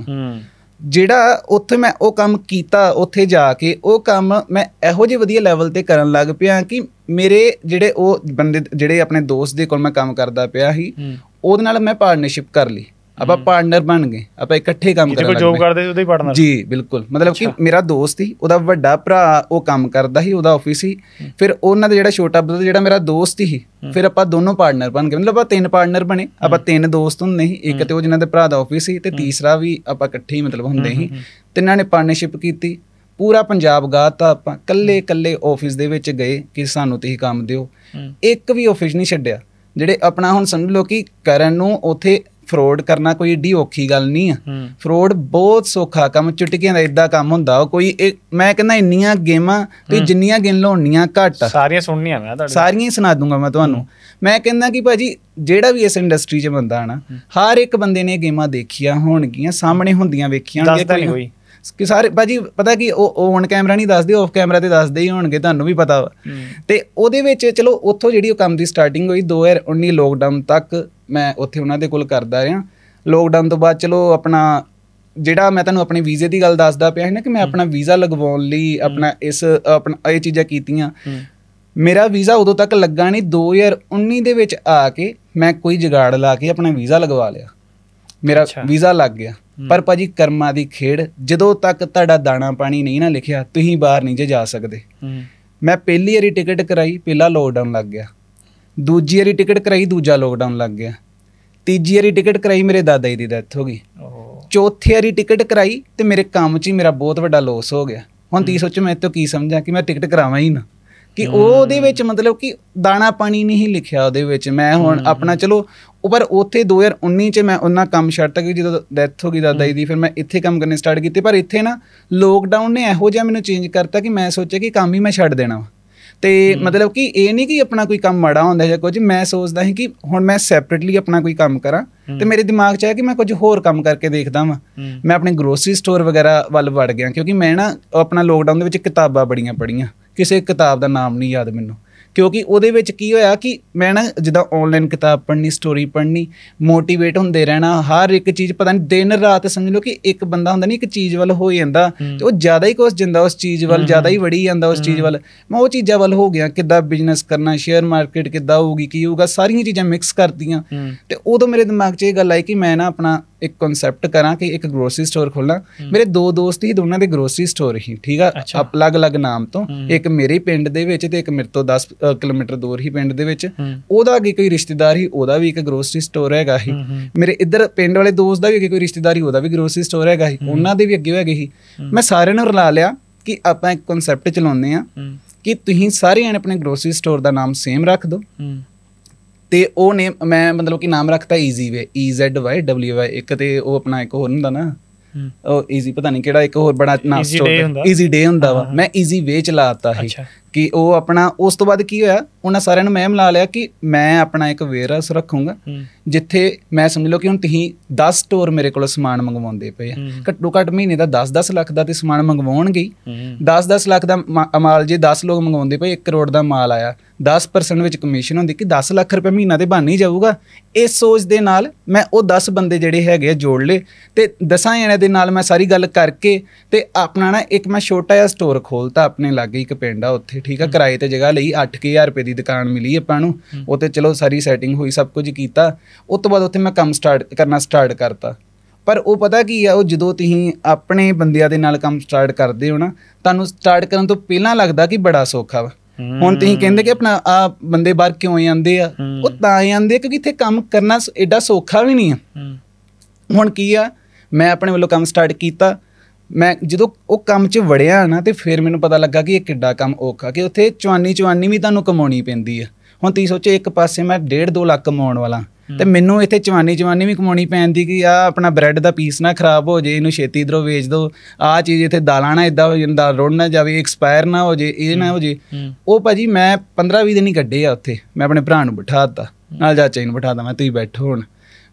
[SPEAKER 1] ਜਿਹੜਾ ਉੱਥੇ ਮੈਂ ਉਹ ਕੰਮ ਕੀਤਾ ਉੱਥੇ ਜਾ ਕੇ ਉਹ ਕੰਮ ਮੈਂ ਇਹੋ ਜਿਹੇ ਵਧੀਆ ਲੈਵਲ ਤੇ ਕਰਨ ਲੱਗ ਪਿਆ ਕਿ ਮੇਰੇ ਜਿਹੜੇ ਉਹ ਬੰਦੇ ਜਿਹੜੇ ਆਪਣੇ ਦੋਸਤ ਦੇ ਕੋਲ ਮੈਂ ਕੰਮ ਕਰਦਾ ਪਿਆ ਸੀ ਉਹਦੇ ਨਾਲ ਮੈਂ ਪਾਰਟਨਰਸ਼ਿਪ ਕਰ ਲਈ ਆਪਾਂ ਪਾਰਟਨਰ ਬਣ ਗਏ ਆਪਾਂ ਇਕੱਠੇ ਕੰਮ ਕਰਦੇ ਲੱਗੇ ਜੋਬ ਕਰਦੇ ਉਹਦੇ ਪਾਰਟਨਰ ਜੀ ਬਿਲਕੁਲ ਮਤਲਬ ਕਿ ਮੇਰਾ ਦੋਸਤ ਸੀ ਉਹਦਾ ਵੱਡਾ ਭਰਾ ਉਹ ਕੰਮ ਕਰਦਾ ਸੀ ਉਹਦਾ ਆਫਿਸ ਸੀ ਫਿਰ ਉਹਨਾਂ ਦਾ ਜਿਹੜਾ ਛੋਟਾ ਬ੍ਰਦਰ ਜਿਹੜਾ ਮੇਰਾ ਦੋਸਤ ਹੀ ਫਿਰ ਆਪਾਂ ਦੋਨੋਂ ਪਾਰਟਨਰ ਬਣ ਗਏ ਮਤਲਬ ਆਪਾਂ ਤਿੰਨ ਪਾਰਟਨਰ ਬਣੇ ਆਪਾਂ ਤਿੰਨ ਦੋਸਤ ਹੁੰਦੇ ਸੀ ਇੱਕ ਤੇ ਉਹ ਜਿਹਨਾਂ ਦੇ ਭਰਾ ਦਾ ਆਫਿਸ ਸੀ ਤੇ ਤੀਸਰਾ ਵੀ ਆਪਾਂ ਇਕੱਠੇ ਹੀ ਮਤਲਬ ਹੁੰਦੇ ਸੀ ਤਿੰਨਾਂ ਨੇ ਪਾਰਟਨਰਸ਼ਿਪ ਕੀਤੀ ਪੂਰਾ ਪੰਜਾਬ ਗਾਤਾ ਆਪਾਂ ਕੱਲੇ ਕੱਲੇ ਆਫਿਸ ਦੇ ਵਿੱਚ ਗਏ ਕਿ ਸਾਨੂੰ ਤੁਸੀਂ ਕੰਮ ਦਿਓ ਇੱਕ ਵੀ ਆਫਿਸ ਨਹੀਂ ਛੱਡਿਆ ਜਿਹੜੇ ਆਪਣਾ ਹੁਣ ਸਮਝ ਲਓ ਕਿ ਕਰਨ ਨੂੰ ਉਥੇ ਫਰੋਡ ਕਰਨਾ ਕੋਈ ਏਡੀ ਔਖੀ ਗੱਲ ਨਹੀਂ ਆ ਫਰੋਡ ਬਹੁਤ ਸੌਖਾ ਕੰਮ ਚੁਟਕੀਆਂ ਦਾ ਇਦਾਂ ਕੰਮ ਹੁੰਦਾ ਉਹ ਕੋਈ ਮੈਂ ਕਹਿੰਦਾ ਇੰਨੀਆਂ ਗੇਮਾਂ ਤੇ ਜਿੰਨੀਆਂ ਗਿਣ ਲਾਉਣੀਆਂ ਘੱਟ ਸਾਰੀਆਂ ਸੁਣਨੀਆਂ ਮੈਂ ਤੁਹਾਡੇ ਸਾਰੀਆਂ ਹੀ ਸੁਣਾ ਦੂੰਗਾ ਮੈਂ ਤੁਹਾਨੂੰ ਮੈਂ ਕਹਿੰਦਾ ਕਿ ਭਾਜੀ ਜਿਹੜਾ ਵੀ ਇਸ ਇੰਡਸਟਰੀ 'ਚ ਬੰਦਾ ਹਨਾ ਨਾ ਹਰ ਇੱਕ ਬੰਦੇ ਨੇ ਗੇਮਾਂ ਦੇਖੀਆਂ ਹੋਣਗੀਆਂ ਸਾਹਮਣੇ ਹੁੰਦੀਆਂ ਵੇਖੀਆਂ ਹੋਣਗੀਆਂ ਹੋਈ ਕਿ ਸਾਰੇ ਬਾਜੀ ਪਤਾ ਕਿ ਉਹ ਔਨ ਕੈਮਰਾ ਨਹੀਂ ਦੱਸਦੇ ਆਫ ਕੈਮਰਾ ਤੇ ਦੱਸਦੇ ਹੀ ਹੋਣਗੇ ਤੁਹਾਨੂੰ ਵੀ ਪਤਾ ਵਾ ਤੇ ਉਹਦੇ ਵਿੱਚ ਚਲੋ ਉੱਥੋਂ ਜਿਹੜੀ ਉਹ ਕੰਮ ਦੀ ਸਟਾਰਟਿੰਗ ਹੋਈ 2019 ਲੋਕਡਾਊਨ ਤੱਕ ਮੈਂ ਉੱਥੇ ਉਹਨਾਂ ਦੇ ਕੋਲ ਕਰਦਾ ਰਿਹਾ ਲੋਕਡਾਊਨ ਤੋਂ ਬਾਅਦ ਚਲੋ ਆਪਣਾ ਜਿਹੜਾ ਮੈਂ ਤੁਹਾਨੂੰ ਆਪਣੇ ਵੀਜ਼ੇ ਦੀ ਗੱਲ ਦੱਸਦਾ ਪਿਆ ਹੈ ਨਾ ਕਿ ਮੈਂ ਆਪਣਾ ਵੀਜ਼ਾ ਲਗਵਾਉਣ ਲਈ ਆਪਣਾ ਇਸ ਆਪਣਾ ਇਹ ਚੀਜ਼ਾਂ ਕੀਤੀਆਂ ਮੇਰਾ ਵੀਜ਼ਾ ਉਦੋਂ ਤੱਕ ਲੱਗਾ ਨਹੀਂ 2019 ਦੇ ਵਿੱਚ ਆ ਕੇ ਮੈਂ ਕੋਈ ਜਗਾੜ ਲਾ ਕੇ ਆਪਣਾ ਵੀਜ਼ਾ ਲਗਵਾ ਲਿਆ ਮੇਰਾ ਵੀਜ਼ਾ ਲੱਗ ਗਿਆ ਪਰ ਭਾਜੀ ਕਰਮਾਂ ਦੀ ਖੇਡ ਜਦੋਂ ਤੱਕ ਤੁਹਾਡਾ ਦਾਣਾ ਪਾਣੀ ਨਹੀਂ ਨਾ ਲਿਖਿਆ ਤੁਸੀਂ ਬਾਹਰ ਨਹੀਂ ਜੇ ਜਾ ਸਕਦੇ ਮੈਂ ਪਹਿਲੀ ਵਾਰੀ ਟਿਕਟ ਕਰਾਈ ਪਹਿਲਾ ਲੋਕਡਾਊਨ ਲੱਗ ਗਿਆ ਦੂਜੀ ਵਾਰੀ ਟਿਕਟ ਕਰਾਈ ਦੂਜਾ ਲੋਕਡਾਊਨ ਲੱਗ ਗਿਆ ਤੀਜੀ ਵਾਰੀ ਟਿਕਟ ਕਰਾਈ ਮੇਰੇ ਦਾਦਾ ਜੀ ਦੀ ਡੈਥ ਹੋ ਗਈ ਚੌਥੀ ਵਾਰੀ ਟਿਕਟ ਕਰਾਈ ਤੇ ਮੇਰੇ ਕੰਮ 'ਚ ਹੀ ਮੇਰਾ ਬਹੁਤ ਵੱਡਾ ਲਾਸ ਹੋ ਗਿਆ ਹੁਣ ਤੀ ਸੋਚ ਮੈਂ ਤੋਂ ਕੀ ਸਮਝਾਂ ਕਿ ਮੈਂ ਟਿਕਟ ਕਰਾਵਾਂ ਹੀ ਨਾ ਕਿ ਉਹਦੇ ਵਿੱਚ ਮਤਲਬ ਕਿ ਦਾਣਾ ਪਾਣੀ ਨਹੀਂ ਲਿਖਿਆ ਉਹਦੇ ਵਿੱਚ ਮੈਂ ਹੁਣ ਆਪਣਾ ਚਲੋ ਪਰ ਉੱਥੇ 2019 ਚ ਮੈਂ ਉਹਨਾਂ ਕੰਮ ਛੱਡਤਾ ਕਿ ਜਦੋਂ ਡੈਥ ਹੋ ਗਈ ਦਾਦਾ ਜੀ ਦੀ ਫਿਰ ਮੈਂ ਇੱਥੇ ਕੰਮ ਕਰਨੇ ਸਟਾਰਟ ਕੀਤੇ ਪਰ ਇੱਥੇ ਨਾ ਲੋਕਡਾਊਨ ਨੇ ਇਹੋ ਜਿਹਾ ਮੈਨੂੰ ਚੇਂਜ ਕਰਤਾ ਕਿ ਮੈਂ ਸੋਚਿਆ ਕਿ ਕੰਮ ਹੀ ਮੈਂ ਛੱਡ ਦੇਣਾ ਤੇ ਮਤਲਬ ਕਿ ਇਹ ਨਹੀਂ ਕਿ ਆਪਣਾ ਕੋਈ ਕੰਮ ਮਾੜਾ ਹੁੰਦਾ ਜਾਂ ਕੁਝ ਮੈਂ ਸੋਚਦਾ ਹਾਂ ਕਿ ਹੁਣ ਮੈਂ ਸੈਪਰੇਟਲੀ ਆਪਣਾ ਕੋਈ ਕੰਮ ਕਰਾਂ ਤੇ ਮੇਰੇ ਦਿਮਾਗ 'ਚ ਆਇਆ ਕਿ ਮੈਂ ਕੁਝ ਹੋਰ ਕੰਮ ਕਰਕੇ ਦੇਖਦਾ ਵਾਂ ਮੈਂ ਆਪਣੇ ਗਰੋਸਰੀ ਸਟੋਰ ਵਗੈਰਾ ਵੱਲ ਵੜ ਗਿਆ ਕਿਉਂਕਿ ਮੈਂ ਨਾ ਆਪਣਾ ਲੋਕਡਾਊਨ ਦੇ ਵਿੱਚ ਕਿਤਾਬਾਂ ਬੜੀਆਂ ਪੜੀਆਂ ਕਿਸੇ ਕਿਤਾਬ ਦਾ ਨਾਮ ਨਹੀਂ ਯਾਦ ਮੈਨੂੰ ਕਿਉਂਕਿ ਉਹਦੇ ਵਿੱਚ ਕੀ ਹੋਇਆ ਕਿ ਮੈਂ ਨਾ ਜਿੱਦਾਂ ਆਨਲਾਈਨ ਕਿਤਾਬ ਪੜ੍ਹਨੀ ਸਟੋਰੀ ਪੜ੍ਹਨੀ ਮੋਟੀਵੇਟ ਹੁੰਦੇ ਰਹਿਣਾ ਹਰ ਇੱਕ ਚੀਜ਼ ਪਤਾ ਨਹੀਂ ਦਿਨ ਰਾਤ ਸਮਝ ਲਓ ਕਿ ਇੱਕ ਬੰਦਾ ਹੁੰਦਾ ਨਹੀਂ ਇੱਕ ਚੀਜ਼ ਵੱਲ ਹੋ ਜਾਂਦਾ ਤੇ ਉਹ ਜ਼ਿਆਦਾ ਹੀ ਕੋਸ ਜਿੰਦਾ ਉਸ ਚੀਜ਼ ਵੱਲ ਜ਼ਿਆਦਾ ਹੀ ਵੜੀ ਜਾਂਦਾ ਉਸ ਚੀਜ਼ ਵੱਲ ਮੈਂ ਉਹ ਚੀਜ਼ਾਂ ਵੱਲ ਹੋ ਗਿਆ ਕਿੱਦਾਂ ਬਿਜ਼ਨਸ ਕਰਨਾ ਸ਼ੇਅਰ ਮਾਰਕੀਟ ਕਿੱਦਾਂ ਹੋਊਗੀ ਕੀ ਹੋਊਗਾ ਸਾਰੀਆਂ ਚੀਜ਼ਾਂ ਮਿਕਸ ਕਰਤੀਆਂ ਤੇ ਉਦੋਂ ਮੇਰੇ ਦਿਮਾਗ 'ਚ ਇਹ ਗੱਲ ਆਈ ਕਿ ਮੈਂ ਨਾ ਆਪਣਾ ਇੱਕ ਕਨਸੈਪਟ ਕਰਾਂ ਕਿ ਇੱਕ ਗਰੋਸਰੀ ਸਟੋਰ ਖੋਲਾਂ ਮੇਰੇ ਦੋ ਦੋਸਤ ਹੀ ਦੋਨਾਂ ਦੇ ਗਰੋਸਰੀ ਸਟੋਰ ਹੀ ਠੀਕ ਆ ਅਲੱਗ-ਅਲੱਗ ਨਾਮ ਤੋਂ ਇੱਕ ਮੇਰੇ ਪਿੰਡ ਦੇ ਵਿੱਚ ਤੇ ਇੱਕ ਮੇਰੇ ਤੋਂ ਕਿਲੋਮੀਟਰ ਦੂਰ ਹੀ ਪਿੰਡ ਦੇ ਵਿੱਚ ਉਹਦਾ ਅੱਗੇ ਕੋਈ ਰਿਸ਼ਤੇਦਾਰ ਹੀ ਉਹਦਾ ਵੀ ਇੱਕ ਗਰੋਸਰੀ ਸਟੋਰ ਹੈਗਾ ਹੀ ਮੇਰੇ ਇੱਧਰ ਪਿੰਡ ਵਾਲੇ ਦੋਸਤ ਦਾ ਵੀ ਅੱਗੇ ਕੋਈ ਰਿਸ਼ਤੇਦਾਰੀ ਉਹਦਾ ਵੀ ਗਰੋਸਰੀ ਸਟੋਰ ਹੈਗਾ ਹੀ ਉਹਨਾਂ ਦੇ ਵੀ ਅੱਗੇ ਹੈਗੇ ਹੀ ਮੈਂ ਸਾਰਿਆਂ ਨੂੰ ਰਲਾ ਲਿਆ ਕਿ ਆਪਾਂ ਇੱਕ ਕਨਸੈਪਟ ਚਲਾਉਂਦੇ ਆ ਕਿ ਤੁਸੀਂ ਸਾਰੇ ਜਣੇ ਆਪਣੇ ਗਰੋਸਰੀ ਸਟੋਰ ਦਾ ਨਾਮ ਸੇਮ ਰੱਖ ਦਿਓ ਤੇ ਉਹ ਨੇਮ ਮੈਂ ਮਤਲਬ ਕਿ ਨਾਮ ਰੱਖਤਾ easy way E Z Y W Y ਇੱਕ ਤੇ ਉਹ ਆਪਣਾ ਇੱਕ ਹੋਰ ਹੁੰਦਾ ਨਾ ਉਹ ਈਜ਼ੀ ਪਤਾ ਨਹੀਂ ਕਿਹੜਾ ਇੱਕ ਹੋਰ ਬੜਾ ਨਾਮ ਸਟੋਰ ਈਜ਼ੀ ਡੇ ਹੁੰਦਾ ਵਾ ਮੈਂ ਈਜ਼ੀ ਵੇ ਚਲਾਤਾ ਸੀ ਕਿ ਉਹ ਆਪਣਾ ਉਸ ਤੋਂ ਬਾਅਦ ਕੀ ਹੋਇਆ ਉਹਨਾਂ ਸਾਰਿਆਂ ਨੂੰ ਮੈਂ ਮਿਲਾ ਲਿਆ ਕਿ ਮੈਂ ਆਪਣਾ ਇੱਕ ਵੇਅਰਹਾਊਸ ਰੱਖੂੰਗਾ ਜਿੱਥੇ ਮੈਂ ਸਮਝ ਲਓ ਕਿ ਹੁਣ ਤੁਸੀਂ 10 ਸਟੋਰ ਮੇਰੇ ਕੋਲ ਸਮਾਨ ਮੰਗਵਾਉਂਦੇ ਪਏ ਆ ਘੱਟੋ ਘੱਟ ਮਹੀਨੇ ਦਾ 10-10 ਲੱਖ ਦਾ ਤੇ ਸਮਾਨ ਮੰਗਵਾਉਣਗੇ 10-10 ਲੱਖ ਦਾ ਮਾਲ ਜੇ 10 ਲੋਕ ਮੰਗਵਾਉਂਦੇ ਪਏ 1 ਕਰੋੜ ਦਾ ਮਾਲ ਆਇਆ 10% ਵਿੱਚ ਕਮਿਸ਼ਨ ਹੁੰਦੀ ਕਿ 10 ਲੱਖ ਰੁਪਏ ਮਹੀਨਾ ਤੇ ਬਣ ਹੀ ਜਾਊਗਾ ਇਸ ਸੋਚ ਦੇ ਨਾਲ ਮੈਂ ਉਹ 10 ਬੰਦੇ ਜਿਹੜੇ ਹੈਗੇ ਆ ਜੋੜ ਲੇ ਤੇ ਦਸਾਂ ਜਣੇ ਦੇ ਨਾਲ ਮੈਂ ਸਾਰੀ ਗੱਲ ਕਰਕੇ ਤੇ ਆਪਣਾ ਨਾ ਇੱਕ ਮੈਂ ਛੋਟਾ ਜਿਹਾ ਸਟੋਰ ਖੋਲਤਾ ਆਪਣੇ ਲਾਗੇ ਇੱਕ ਪਿੰਡ ਆ ਉੱਥੇ ਠੀਕ ਆ ਕਿਰਾਏ ਤੇ ਜਗ੍ਹਾ ਲਈ 8000 ਰੁਪਏ ਦੀ ਦੁਕਾਨ ਮਿਲੀ ਆਪਾਂ ਨੂੰ ਉੱਥੇ ਚਲੋ ਸਾਰੀ ਸੈਟਿੰਗ ਹੋਈ ਸਭ ਕੁਝ ਕੀਤਾ ਉਸ ਤੋਂ ਬਾਅਦ ਉੱਥੇ ਮੈਂ ਕੰਮ ਸਟਾਰਟ ਕਰਨਾ ਸਟਾਰਟ ਕਰਤਾ ਪਰ ਉਹ ਪਤਾ ਕੀ ਆ ਉਹ ਜਦੋਂ ਤੁਸੀਂ ਆਪਣੇ ਬੰਦਿਆਂ ਦੇ ਨਾਲ ਕੰਮ ਸਟਾਰਟ ਕਰਦੇ ਹੋ ਨਾ ਤੁਹਾਨੂੰ ਸਟਾਰਟ ਕਰਨ ਤੋਂ ਪਹਿਲਾਂ ਲੱਗਦਾ ਕਿ ਬੜਾ ਸੌਖਾ ਵਾ ਹੁਣ ਤੁਸੀਂ ਕਹਿੰਦੇ ਕਿ ਆਪਣਾ ਆ ਬੰਦੇ ਬਾਹਰ ਕਿਉਂ ਆਉਂਦੇ ਆ ਉਹ ਤਾਂ ਆਉਂਦੇ ਕਿਉਂਕਿ ਇੱਥੇ ਕੰਮ ਕਰਨਾ ਐਡਾ ਸੌਖਾ ਵੀ ਨਹੀਂ ਆ ਹੁਣ ਕੀ ਆ ਮੈਂ ਆਪਣੇ ਵੱਲੋਂ ਕੰਮ ਸਟਾਰਟ ਕੀਤਾ ਮੈਂ ਜਦੋਂ ਉਹ ਕੰਮ 'ਚ ਵੜਿਆ ਨਾ ਤੇ ਫਿਰ ਮੈਨੂੰ ਪਤਾ ਲੱਗਾ ਕਿ ਇਹ ਕਿੱਡਾ ਕੰਮ ਔਖਾ ਕਿ ਉੱਥੇ ਚਵਾਨੀ ਚਵਾਨੀ ਵੀ ਤੁਹਾਨੂੰ ਕਮਾਉਣੀ ਪੈਂਦੀ ਆ ਹੁਣ ਤੁਸੀਂ ਸੋਚੋ ਇੱਕ ਪਾਸੇ ਮੈਂ 1.5 2 ਲੱਖ ਕਮਾਉਣ ਵਾਲਾ ਤੇ ਮੈਨੂੰ ਇੱਥੇ ਜਵਾਨੀ ਜਵਾਨੀ ਵੀ ਕਮਾਉਣੀ ਪੈਂਦੀ ਕਿ ਆ ਆਪਣਾ ਬ੍ਰੈਡ ਦਾ ਪੀਸ ਨਾ ਖਰਾਬ ਹੋ ਜੇ ਇਹਨੂੰ ਛੇਤੀ ਇਧਰੋਂ ਵੇਚ ਦੋ ਆ ਚੀਜ਼ ਇੱਥੇ ਦਾਲਾਂ ਨਾ ਇਦਾਂ ਹੋ ਜੇ ਦਾਲ ਰੋੜ ਨਾ ਜਾਵੇ ਐਕਸਪਾਇਰ ਨਾ ਹੋ ਜੇ ਇਹ ਨਾ ਹੋ ਜੇ ਉਹ ਭਾਜੀ ਮੈਂ 15 20 ਦਿਨ ਹੀ ਕੱਢੇ ਆ ਉੱਥੇ ਮੈਂ ਆਪਣੇ ਭਰਾ ਨੂੰ ਬਿਠਾ ਦਿੱਤਾ ਨਾਲ ਜਾ ਚੈਨ ਬਿਠਾ ਦਿੱਤਾ ਮੈਂ ਤੁਸੀਂ ਬੈਠੋ ਹੁਣ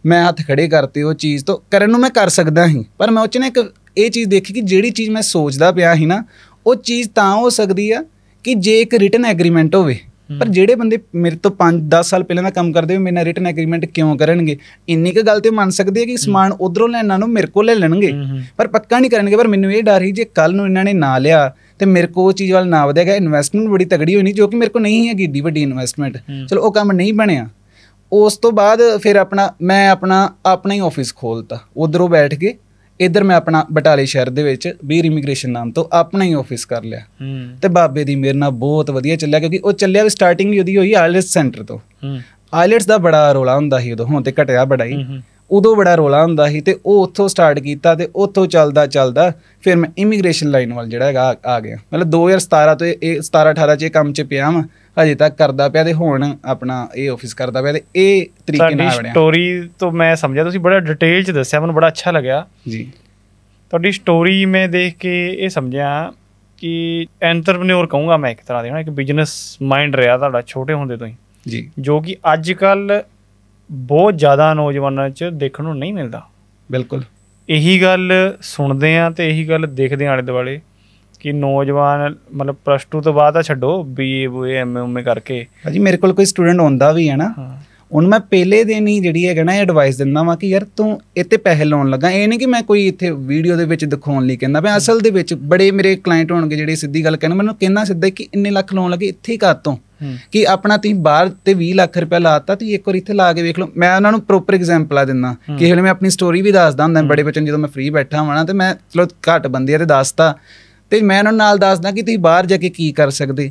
[SPEAKER 1] ਮੈਂ ਹੱਥ ਖੜੇ ਕਰਤੇ ਉਹ ਚੀਜ਼ ਤੋਂ ਕਰਨ ਨੂੰ ਮੈਂ ਕਰ ਸਕਦਾ ਸੀ ਪਰ ਮੈਂ ਉਹ ਚ ਨੇ ਇੱਕ ਇਹ ਚੀਜ਼ ਦੇਖੀ ਕਿ ਜਿਹੜੀ ਚੀਜ਼ ਮੈਂ ਸੋਚਦਾ ਪਿਆ ਸੀ ਨਾ ਉਹ ਚੀਜ਼ ਤਾਂ ਹੋ ਸਕਦੀ ਆ ਕਿ ਜੇ ਇੱਕ ਰਿਟਨ ਐਗਰੀਮੈਂਟ ਹੋਵੇ ਪਰ ਜਿਹੜੇ ਬੰਦੇ ਮੇਰੇ ਤੋਂ 5-10 ਸਾਲ ਪਹਿਲਾਂ ਦਾ ਕੰਮ ਕਰਦੇ ਹੋ ਮੇਰੇ ਨਾਲ ਰਿਟਨ ਐਗਰੀਮੈਂਟ ਕਿਉਂ ਕਰਨਗੇ ਇੰਨੀ ਕੁ ਗੱਲ ਤੇ ਮੰਨ ਸਕਦੇ ਆ ਕਿ ਸਮਾਨ ਉਧਰੋਂ ਲੈਣਾ ਨੂੰ ਮੇਰੇ ਕੋਲ ਲੈ ਲੈਣਗੇ ਪਰ ਪੱਕਾ ਨਹੀਂ ਕਰਨਗੇ ਪਰ ਮੈਨੂੰ ਇਹ ਡਰ ਹੀ ਜੇ ਕੱਲ ਨੂੰ ਇਹਨਾਂ ਨੇ ਨਾ ਲਿਆ ਤੇ ਮੇਰੇ ਕੋਲ ਉਹ ਚੀਜ਼ ਵਾਲ ਨਾ ਵਧੇਗਾ ਇਨਵੈਸਟਮੈਂਟ ਬੜੀ ਤਗੜੀ ਹੋਣੀ ਜੋ ਕਿ ਮੇਰੇ ਕੋਲ ਨਹੀਂ ਹੈਗੀ ਏਡੀ ਵੱਡੀ ਇਨਵੈਸਟਮੈਂਟ ਚਲੋ ਉਹ ਕੰਮ ਨਹੀਂ ਬਣਿਆ ਉਸ ਤੋਂ ਬਾਅਦ ਫਿਰ ਆਪਣਾ ਮੈਂ ਆਪਣਾ ਆਪਣਾ ਹੀ ਆਫਿਸ ਖੋਲਤਾ ਉਧਰੋਂ ਬੈਠ ਕੇ ਇਧਰ ਮੈਂ ਆਪਣਾ ਬਟਾਲੇ ਸ਼ਹਿਰ ਦੇ ਵਿੱਚ ਵੀਰ ਇਮੀਗ੍ਰੇਸ਼ਨ ਨਾਮ ਤੋਂ ਆਪਣਾ ਹੀ ਆਫਿਸ ਕਰ ਲਿਆ ਤੇ ਬਾਬੇ ਦੀ ਮੇਰੇ ਨਾਲ ਬਹੁਤ ਵਧੀਆ ਚੱਲਿਆ ਕਿਉਂਕਿ ਉਹ ਚੱਲਿਆ ਵੀ ਸਟਾਰਟਿੰਗ ਹੀ ਉਹਦੀ ਹੋਈ ਆਇਲਟਸ ਸੈਂਟਰ ਤੋਂ ਆਇਲਟਸ ਦਾ ਬੜਾ ਰੋਲਾ ਹੁੰਦਾ ਸੀ ਉਦੋਂ ਹੁਣ ਤੇ ਘਟਿਆ ਬੜਾ ਹੀ ਉਦੋਂ ਬੜਾ ਰੋਲਾ ਹੁੰਦਾ ਸੀ ਤੇ ਉਹ ਉੱਥੋਂ ਸਟਾਰਟ ਕੀਤਾ ਤੇ ਉੱਥੋਂ ਚੱਲਦਾ ਚੱਲਦਾ ਫਿਰ ਮੈਂ ਇਮੀਗ੍ਰੇਸ਼ਨ ਲਾਈਨ ਵੱਲ ਜਿਹੜਾ ਹੈਗਾ ਆ ਗਿਆ ਮਤਲਬ 2017 ਤੋਂ ਇਹ 17 18 ਚ ਇਹ ਕੰਮ 'ਚ ਪਿਆ ਵਾਂ ਹਜੇ ਤੱਕ ਕਰਦਾ ਪਿਆ ਤੇ ਹੁਣ ਆਪਣਾ ਇਹ ਆਫਿਸ ਕਰਦਾ ਪਿਆ ਤੇ ਇਹ ਤਰੀਕੇ ਨਾਲ ਬਣਿਆ ਸਟੋਰੀ ਤੋਂ ਮੈਂ ਸਮਝਿਆ ਤੁਸੀਂ ਬੜਾ ਡਿਟੇਲ
[SPEAKER 2] 'ਚ ਦੱਸਿਆ ਮੈਨੂੰ ਬੜਾ ਅੱਛਾ ਲੱਗਿਆ ਜੀ ਤੁਹਾਡੀ ਸਟੋਰੀ ਮੈਂ ਦੇਖ ਕੇ ਇਹ ਸਮਝਿਆ ਕਿ ਐਂਟਰਪ੍ਰੈਨਿਓਰ ਕਹੂੰਗਾ ਮੈਂ ਇੱਕ ਤਰ੍ਹਾਂ ਦੇ ਹਨਾ ਇੱਕ ਬਿਜ਼ਨਸ ਮਾਈਂਡ ਰਿਹਾ ਤੁਹਾਡਾ ਛੋਟੇ ਹੁੰਦੇ ਤੋਂ ਹੀ ਜੀ ਜੋ ਕਿ ਅੱਜ ਕੱਲ ਬਹੁਤ ਜ਼ਿਆਦਾ ਨੌਜਵਾਨਾਂ 'ਚ ਦੇਖਣ ਨੂੰ ਨਹੀਂ ਮਿਲਦਾ ਬਿਲਕੁਲ ਇਹੀ ਗੱਲ ਸੁਣਦੇ ਆ ਤੇ ਇਹੀ ਗੱਲ ਦੇਖਦੇ ਆਲੇ ਦਿਵਾਲੇ ਕਿ ਨੌਜਵਾਨ ਮਤਲਬ ਪਲੱਸ 2 ਤੋਂ ਬਾਅਦ ਆ ਛੱਡੋ ਬੀਏ ਬੂਏ ਐਮਏ ਉਮੇ ਕਰਕੇ ਭਾਜੀ ਮੇਰੇ
[SPEAKER 1] ਕੋਲ ਕੋਈ ਸਟੂਡੈਂਟ ਹੁੰਦਾ ਵੀ ਹੈ ਨਾ ਉਹਨੂੰ ਮੈਂ ਪਹਿਲੇ ਦਿਨ ਹੀ ਜਿਹੜੀ ਹੈ ਨਾ ਐਡਵਾਈਸ ਦਿੰਦਾ ਵਾਂ ਕਿ ਯਾਰ ਤੂੰ ਇੱਥੇ ਪੈਸੇ ਲਾਉਣ ਲੱਗਾ ਇਹ ਨਹੀਂ ਕਿ ਮੈਂ ਕੋਈ ਇੱਥੇ ਵੀਡੀਓ ਦੇ ਵਿੱਚ ਦਿਖਾਉਣ ਲਈ ਕਹਿੰਦਾ ਮੈਂ ਅਸਲ ਦੇ ਵਿੱਚ ਬੜੇ ਮੇਰੇ ਕਲਾਇੰਟ ਹੋਣਗੇ ਜਿਹੜੇ ਸਿੱਧੀ ਗੱਲ ਕਹਿੰਦੇ ਮੈਨੂੰ ਕਹਿੰਦਾ ਸਿੱਧਾ ਕਿ ਇੰਨੇ ਲੱਖ ਲਾਉਣ ਲੱਗੇ ਇੱਥੇ ਹੀ ਕਰ ਤੋਂ ਕਿ ਆਪਣਾ ਤੁਸੀਂ ਬਾਹਰ ਤੇ 20 ਲੱਖ ਰੁਪਏ ਲਾਤਾ ਤੁਸੀਂ ਇੱਕ ਵਾਰ ਇੱਥੇ ਲਾ ਕੇ ਵੇਖ ਲਓ ਮੈਂ ਉਹਨਾਂ ਨੂੰ ਪ੍ਰੋਪਰ ਐਗਜ਼ਾਮਪਲ ਆ ਦਿੰਦਾ ਕਿ ਹਲੇ ਮੈਂ ਆਪਣੀ ਸਟੋਰੀ ਵੀ ਦੱਸਦਾ ਹੁੰਦਾ ਬੜੇ ਬੱਚਨ ਜਦੋਂ ਮੈਂ ਫ੍ਰੀ ਬੈਠਾ ਹਾਂ ਨਾ ਤੇ ਮੈਂ ਚਲੋ ਘੱਟ ਬੰਦੇ ਆ ਤੇ ਦੱਸਦਾ ਤੇ ਮੈਂ ਉਹਨਾਂ ਨਾਲ ਦੱਸਦਾ ਕਿ ਤੁਸੀਂ ਬਾਹਰ ਜਾ ਕੇ ਕੀ ਕਰ ਸਕਦੇ